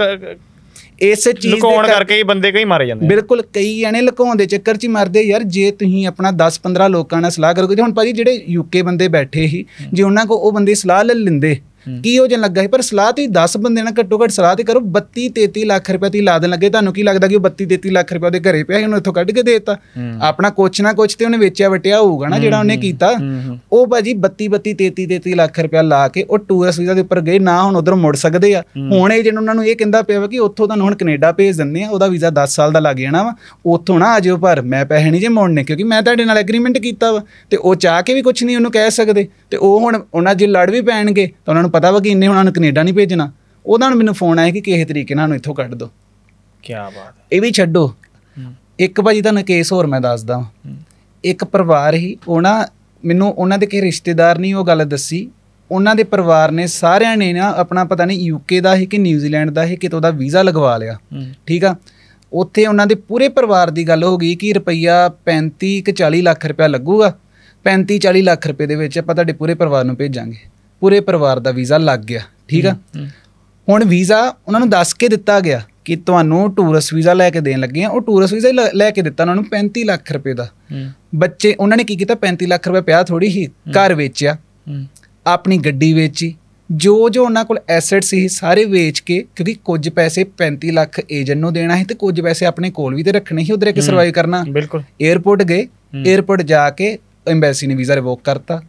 [SPEAKER 2] ਇਸੇ ਚੀਜ਼ ਦੇ ਲੁਕਾਉਣ ਕਰਕੇ ਹੀ ਬੰਦੇ ਕਈ ਮਾਰੇ ਜਾਂਦੇ
[SPEAKER 1] ਬਿਲਕੁਲ ਕਈ ਜਣੇ ਲੁਕਾਉਣ ਦੇ ਚੱਕਰ 'ਚ ਹੀ ਮਰਦੇ ਯਾਰ ਜੇ ਤੁਸੀਂ ਆਪਣਾ 10-15 ਲੋਕਾਂ ਨਾਲ ਸਲਾਹ ਕਰੋਗੇ ਹੁਣ ਭਾਜੀ ਜਿਹੜੇ ਯੂਕੇ ਬੰਦੇ ਬੈਠੇ ਸੀ ਜੇ ਉਹਨਾਂ ਕੋ ਉਹ ਬੰਦੇ ਸਲਾਹ ਲੈ ਲੈਂਦੇ ਕੀ ਉਹ ਜਨ ਲੱਗਾ ਸੀ ਪਰ ਸਲਾਹ ਤੇ 10 ਬੰਦੇ ਨਾਲ ਘੱਟੋ ਘੱਟ ਸਲਾਹ ਤੇ ਕਰੋ 32 33 ਲੱਖ ਰੁਪਏ ਦੀ ਲਾਦਨ ਲੱਗੇ ਤੁਹਾਨੂੰ ਕੀ ਲੱਗਦਾ ਕਿ ਉਹ 32 33 ਲੱਖ ਰੁਪਏ ਉਹਦੇ ਘਰੇ ਪਿਆ ਸੀ ਉਹਨੂੰ ਇੱਥੋਂ ਕੱਢ ਕੇ ਦੇਤਾ ਆਪਣਾ ਕੁਛ ਨਾ ਕੁਛ ਤੇ ਉਹਨੇ ਵੇਚਿਆ ਵਟਿਆ ਹੋਊਗਾ ਨਾ ਜਿਹੜਾ ਉਹਨੇ ਕੀਤਾ ਉਹ ਭਾਜੀ 32 32 33 33 ਲੱਖ ਰੁਪਏ ਲਾ ਕੇ ਉਹ ਟੂਰਿਸਟ ਵੀਜ਼ਾ ਦੇ ਉੱਪਰ ਗਏ ਨਾ ਹੁਣ ਉਧਰ ਮੁੜ ਸਕਦੇ ਆ ਹੁਣ ਏਜੰਟ ਉਹਨਾਂ ਨੂੰ ਇਹ ਕਹਿੰਦਾ ਪਿਆ ਵਾ ਕਿ ਉੱਥੋਂ ਤੁਹਾਨੂੰ ਹੁਣ ਕੈਨੇਡਾ ਭੇਜ ਦਿੰਦੇ ਆ ਉਹਦਾ ਵੀਜ਼ਾ 10 ਸਾਲ ਦਾ ਲੱਗ ਜਾਣਾ ਵਾ ਉੱਥੋਂ ਨਾ ਆਜੋ ਪਰ ਮੈਂ ਪੈਸੇ ਨਹੀਂ ਜੇ ਮੋੜਨੇ ਕਿਉਂਕਿ ਮੈਂ ਤੁਹਾਡੇ ਨਾਲ ਐਗਰੀਮੈਂਟ ਕੀਤਾ ਵਾ ਤੇ ਉਹ ਚਾਹ ਕੇ ਵੀ ਕੁਝ ਨਹੀਂ ਉਹਨੂੰ ਕਹਿ ਸਕਦੇ ਤੇ ਉਹ ਹੁਣ ਉਹਨਾਂ ਜੇ ਲੜ ਵੀ ਪੈਣਗੇ ਤਾਂ ਉਹਨਾਂ ਨੂੰ ਪਤਾ ਵਾ ਕਿ ਇੰਨੇ ਉਹਨਾਂ ਨੂੰ ਕੈਨੇਡਾ ਨਹੀਂ ਭੇਜਣਾ ਉਹਨਾਂ ਨੂੰ ਮੈਨੂੰ ਫੋਨ ਆਇਆ ਕਿ ਕਿਸੇ ਤਰੀਕੇ ਨਾਲ ਨੂੰ ਇੱਥੋਂ ਕੱਢ ਦਿਓ ਕੀ ਬਾਤ ਇਹ ਵੀ ਛੱਡੋ ਇੱਕ ਭਾਜੀ ਤੁਹਾਨੂੰ ਕੇਸ ਹੋਰ ਮੈਂ ਦੱਸਦਾ ਇੱਕ ਪਰਿਵਾਰ ਹੀ ਉਹਨਾਂ ਮੈਨੂੰ ਉਹਨਾਂ ਦੇ ਕਿਸੇ ਰਿਸ਼ਤੇਦਾਰ ਨਹੀਂ ਉਹ ਗੱਲ ਦੱਸੀ ਉਹਨਾਂ ਦੇ ਪਰਿਵਾਰ ਨੇ ਸਾਰਿਆਂ ਨੇ ਨਾ ਆਪਣਾ ਪਤਾ ਨਹੀਂ ਯੂਕੇ ਦਾ ਹੀ ਕਿ ਨਿਊਜ਼ੀਲੈਂਡ ਦਾ ਹੀ ਕਿਤੋਂ ਦਾ ਵੀਜ਼ਾ ਲਗਵਾ ਲਿਆ ਠੀਕ ਆ ਉੱਥੇ ਉਹਨਾਂ ਦੇ ਪੂਰੇ ਪਰਿਵਾਰ ਦੀ ਗੱਲ ਹੋ ਗਈ ਕਿ ਰੁਪਈਆ 35 40 ਲੱਖ ਰੁਪਇਆ ਲੱਗੂਗਾ 35 40 ਲੱਖ ਰੁਪਏ ਦੇ ਵਿੱਚ ਆਪਾਂ ਤੁਹਾਡੇ ਪੂਰੇ ਪਰਿਵਾਰ ਨੂੰ ਭੇਜਾਂਗੇ ਪੂਰੇ ਪਰਿਵਾਰ ਦਾ ਵੀਜ਼ਾ ਲੱਗ ਗਿਆ ਠੀਕ ਆ ਹੁਣ ਵੀਜ਼ਾ ਉਹਨਾਂ ਨੂੰ ਦੱਸ ਕੇ ਦਿੱਤਾ ਗਿਆ ਕਿ ਤੁਹਾਨੂੰ ਟੂਰਿਸਟ ਵੀਜ਼ਾ ਲੈ ਕੇ ਦੇਣ ਲੱਗੇ ਆ ਉਹ ਟੂਰਿਸਟ ਵੀਜ਼ਾ ਲੈ ਕੇ ਦਿੱਤਾ ਉਹਨਾਂ ਨੂੰ 35 ਲੱਖ ਰੁਪਏ ਦਾ ਬੱਚੇ ਉਹਨਾਂ ਨੇ ਕੀ ਕੀਤਾ 35 ਲੱਖ ਰੁਪਏ ਪਿਆ ਥੋੜੀ ਹੀ ਘਰ ਵੇਚਿਆ ਆਪਣੀ ਗੱਡੀ ਵੇਚੀ ਜੋ ਜੋ ਉਹਨਾਂ ਕੋਲ ਐਸੈਟ ਸੀ ਸਾਰੇ ਵੇਚ ਕੇ ਕਿਉਂਕਿ ਕੁਝ ਪੈਸੇ 35 ਲੱਖ ਏਜੰਟ ਨੂੰ ਦੇਣਾ ਸੀ ਤੇ ਕੁਝ ਪੈਸੇ ਆਪਣੇ ਕੋਲ ਵੀ ਤੇ ਰੱਖਣੇ ਸੀ ਉਧਰ ਕਿ ਸਰਵਾਈਵ ਕਰਨਾ ਬਿਲਕੁਲ 에어ਪੋਰਟ ਗਏ 에어ਪੋਰਟ ਜਾ ਕੇ ਐਮਬੈਸੀ ਨੇ ਵੀਜ਼ਾ ਰਿਵੋਕ ਕਰਤਾ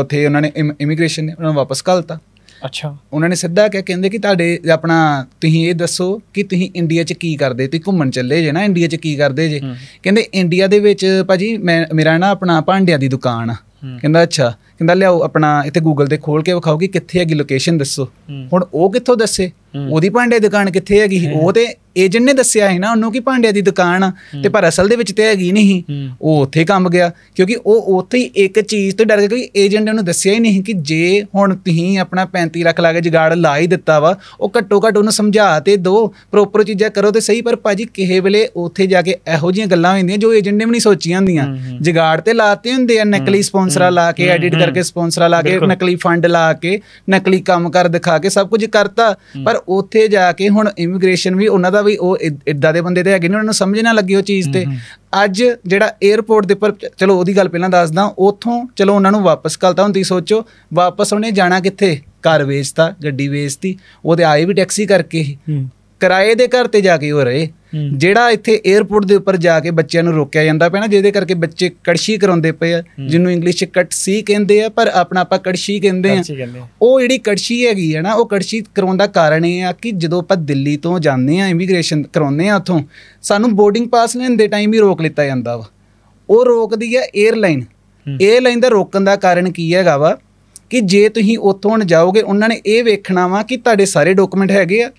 [SPEAKER 1] ਉੱਥੇ ਉਹਨਾਂ ਨੇ ਇਮੀਗ੍ਰੇਸ਼ਨ ਨੇ ਉਹਨਾਂ ਨੂੰ ਵਾਪਸ ਘਲਤਾ ਅੱਛਾ ਉਹਨਾਂ ਨੇ ਸਿੱਧਾ ਕਿਹਾ ਕਹਿੰਦੇ ਕਿ ਤੁਹਾਡੇ ਆਪਣਾ ਤੁਸੀਂ ਇਹ ਦੱਸੋ ਕਿ ਤੁਸੀਂ ਇੰਡੀਆ 'ਚ ਕੀ ਕਰਦੇ ਤੁਸੀਂ ਘੁੰਮਣ ਚੱਲੇ ਜੇ ਨਾ ਇੰਡੀਆ 'ਚ ਕੀ ਕਰਦੇ ਜੇ ਕਹਿੰਦੇ ਇੰਡੀਆ ਦੇ ਵਿੱਚ ਭਾਜੀ ਮੈਂ ਮੇਰਾ ਨਾ ਆਪਣਾ ਭਾਂਡਿਆਂ ਦੀ ਦੁਕਾਨ ਆ ਕਹਿੰਦਾ ਅੱਛਾ ਕਹਿੰਦਾ ਲਿਆਓ ਆਪਣਾ ਇੱਥੇ ਗੂਗਲ ਤੇ ਖੋਲ ਕੇ ਵਿਖਾਓ ਕਿ ਕਿੱਥੇ ਹੈਗੀ ਲੋਕੇਸ਼ਨ ਦੱਸੋ ਹੁਣ ਉਹ ਕਿੱਥੋਂ ਦੱਸੇ ਉਹਦੀ ਭਾਂਡੇ ਦੀ ਦੁਕਾਨ ਕਿੱਥੇ ਹੈਗੀ ਉਹ ਤੇ ਏਜੰਟ ਨੇ ਦੱਸਿਆ ਹੈ ਨਾ ਉਹਨੂੰ ਕਿ ਭਾਂਡੇ ਦੀ ਦੁਕਾਨ ਤੇ ਪਰ ਅਸਲ ਦੇ ਵਿੱਚ ਤੇ ਹੈਗੀ ਨਹੀਂ ਉਹ ਉੱਥੇ ਕੰਮ ਗਿਆ ਕਿਉਂਕਿ ਉਹ ਉੱਥੇ ਹੀ ਇੱਕ ਚੀਜ਼ ਤੋਂ ਡਰ ਗਿਆ ਕਿ ਏਜੰਟ ਨੇ ਉਹਨੂੰ ਦੱਸਿਆ ਹੀ ਨਹੀਂ ਕਿ ਜੇ ਹੁਣ ਤੁਸੀਂ ਆਪਣਾ 35 ਲੱਖ ਲਾ ਕੇ ਜਗਾੜ ਲਾ ਹੀ ਦਿੱਤਾ ਵਾ ਉਹ ਘੱਟੋ ਘੱਟ ਉਹਨੂੰ ਸਮਝਾ ਤੇ ਦੋ ਪ੍ਰੋਪਰ ਚੀਜ਼ਾਂ ਕਰੋ ਤੇ ਸਹੀ ਪਰ ਭਾਜੀ ਕਿਹੇ ਵੇਲੇ ਉੱਥੇ ਜਾ ਕੇ ਇਹੋ ਜਿਹੀਆਂ ਗੱਲਾਂ ਹੁੰਦੀਆਂ ਜੋ ਏਜੰਟ ਨੇ ਵੀ ਨਹੀਂ ਸੋਚੀਆਂ ਹੁੰਦੀਆਂ ਜਗਾੜ ਤੇ ਲਾਤੇ ਹੁੰਦੇ ਆ ਨਕਲੀ ਸਪਾਂਸਰਾਂ ਲਾ ਕੇ ਐਡਿਟ ਕਰਕੇ ਸਪਾਂਸਰਾਂ ਲਾ ਕੇ ਨਕਲੀ ਫੰਡ ਲਾ ਕੇ ਨਕਲੀ ਕੰਮ ਕਰ ਦਿਖਾ ਕੇ ਸਭ ਕੁਝ ਕਰਤਾ ਪਰ ਉੱਥੇ ਜਾ ਕੇ ਹੁਣ ਇਮੀਗ੍ਰੇਸ਼ਨ ਵੀ ਉਹਨਾਂ ਦਾ ਵੀ ਉਹ ਇਦਾਂ ਦੇ ਬੰਦੇ ਤੇ ਹੈਗੇ ਨੇ ਉਹਨਾਂ ਨੂੰ ਸਮਝ ਨਾ ਲੱਗੀ ਉਹ ਚੀਜ਼ ਤੇ ਅੱਜ ਜਿਹੜਾ 에어ਪੋਰਟ ਦੇ ਪਰ ਚਲੋ ਉਹਦੀ ਗੱਲ ਪਹਿਲਾਂ ਦੱਸਦਾ ਉਥੋਂ ਚਲੋ ਉਹਨਾਂ ਨੂੰ ਵਾਪਸ ਕਲਤਾ ਹੁੰਦੀ ਸੋਚੋ ਵਾਪਸ ਉਹਨੇ ਜਾਣਾ ਕਿੱਥੇ ਘਰ ਵੇਚਤਾ ਗੱਡੀ ਵੇਚਤੀ ਉਹਦੇ ਆਏ ਵੀ ਟੈਕਸੀ ਕਰਕੇ ਕਿਰਾਏ ਦੇ ਘਰ ਤੇ ਜਾ ਕੇ ਹੋ ਰਹੇ ਜਿਹੜਾ ਇੱਥੇ 에어ਪੋਰਟ ਦੇ ਉੱਪਰ ਜਾ ਕੇ ਬੱਚਿਆਂ ਨੂੰ ਰੋਕਿਆ ਜਾਂਦਾ ਪਿਆ ਨਾ ਜਿਹਦੇ ਕਰਕੇ ਬੱਚੇ ਕੜਸ਼ੀ ਕਰਾਉਂਦੇ ਪਏ ਆ ਜਿਹਨੂੰ ਇੰਗਲਿਸ਼ 'ਚ ਕਟ ਸੀ ਕਹਿੰਦੇ ਆ ਪਰ ਆਪਣਾ ਆਪਾਂ ਕੜਸ਼ੀ ਕਹਿੰਦੇ ਆ ਉਹ ਜਿਹੜੀ ਕੜਸ਼ੀ ਹੈਗੀ ਹੈ ਨਾ ਉਹ ਕੜਸ਼ੀ ਕਰਾਉਣ ਦਾ ਕਾਰਨ ਇਹ ਆ ਕਿ ਜਦੋਂ ਆਪਾਂ ਦਿੱਲੀ ਤੋਂ ਜਾਂਦੇ ਆ ਇਮੀਗ੍ਰੇਸ਼ਨ ਕਰਾਉਂਦੇ ਆ ਉਥੋਂ ਸਾਨੂੰ ਬੋਰਡਿੰਗ ਪਾਸ ਲੈਣ ਦੇ ਟਾਈਮ ਹੀ ਰੋਕ ਲਿੱਤਾ ਜਾਂਦਾ ਵਾ ਉਹ ਰੋਕਦੀ ਆ 에ਅਰਲਾਈਨ 에ਅਰਲਾਈਨ ਦਾ ਰੋਕਣ ਦਾ ਕਾਰਨ ਕੀ ਹੈਗਾ ਵਾ ਕਿ ਜੇ ਤੁਸੀਂ ਉੱਥੋਂ ਜਾਓਗੇ ਉਹਨਾਂ ਨੇ ਇਹ ਵੇਖਣਾ ਵਾ ਕਿ ਤੁਹਾਡੇ ਸਾਰੇ ਡਾਕੂਮੈਂਟ ਹੈਗੇ ਆ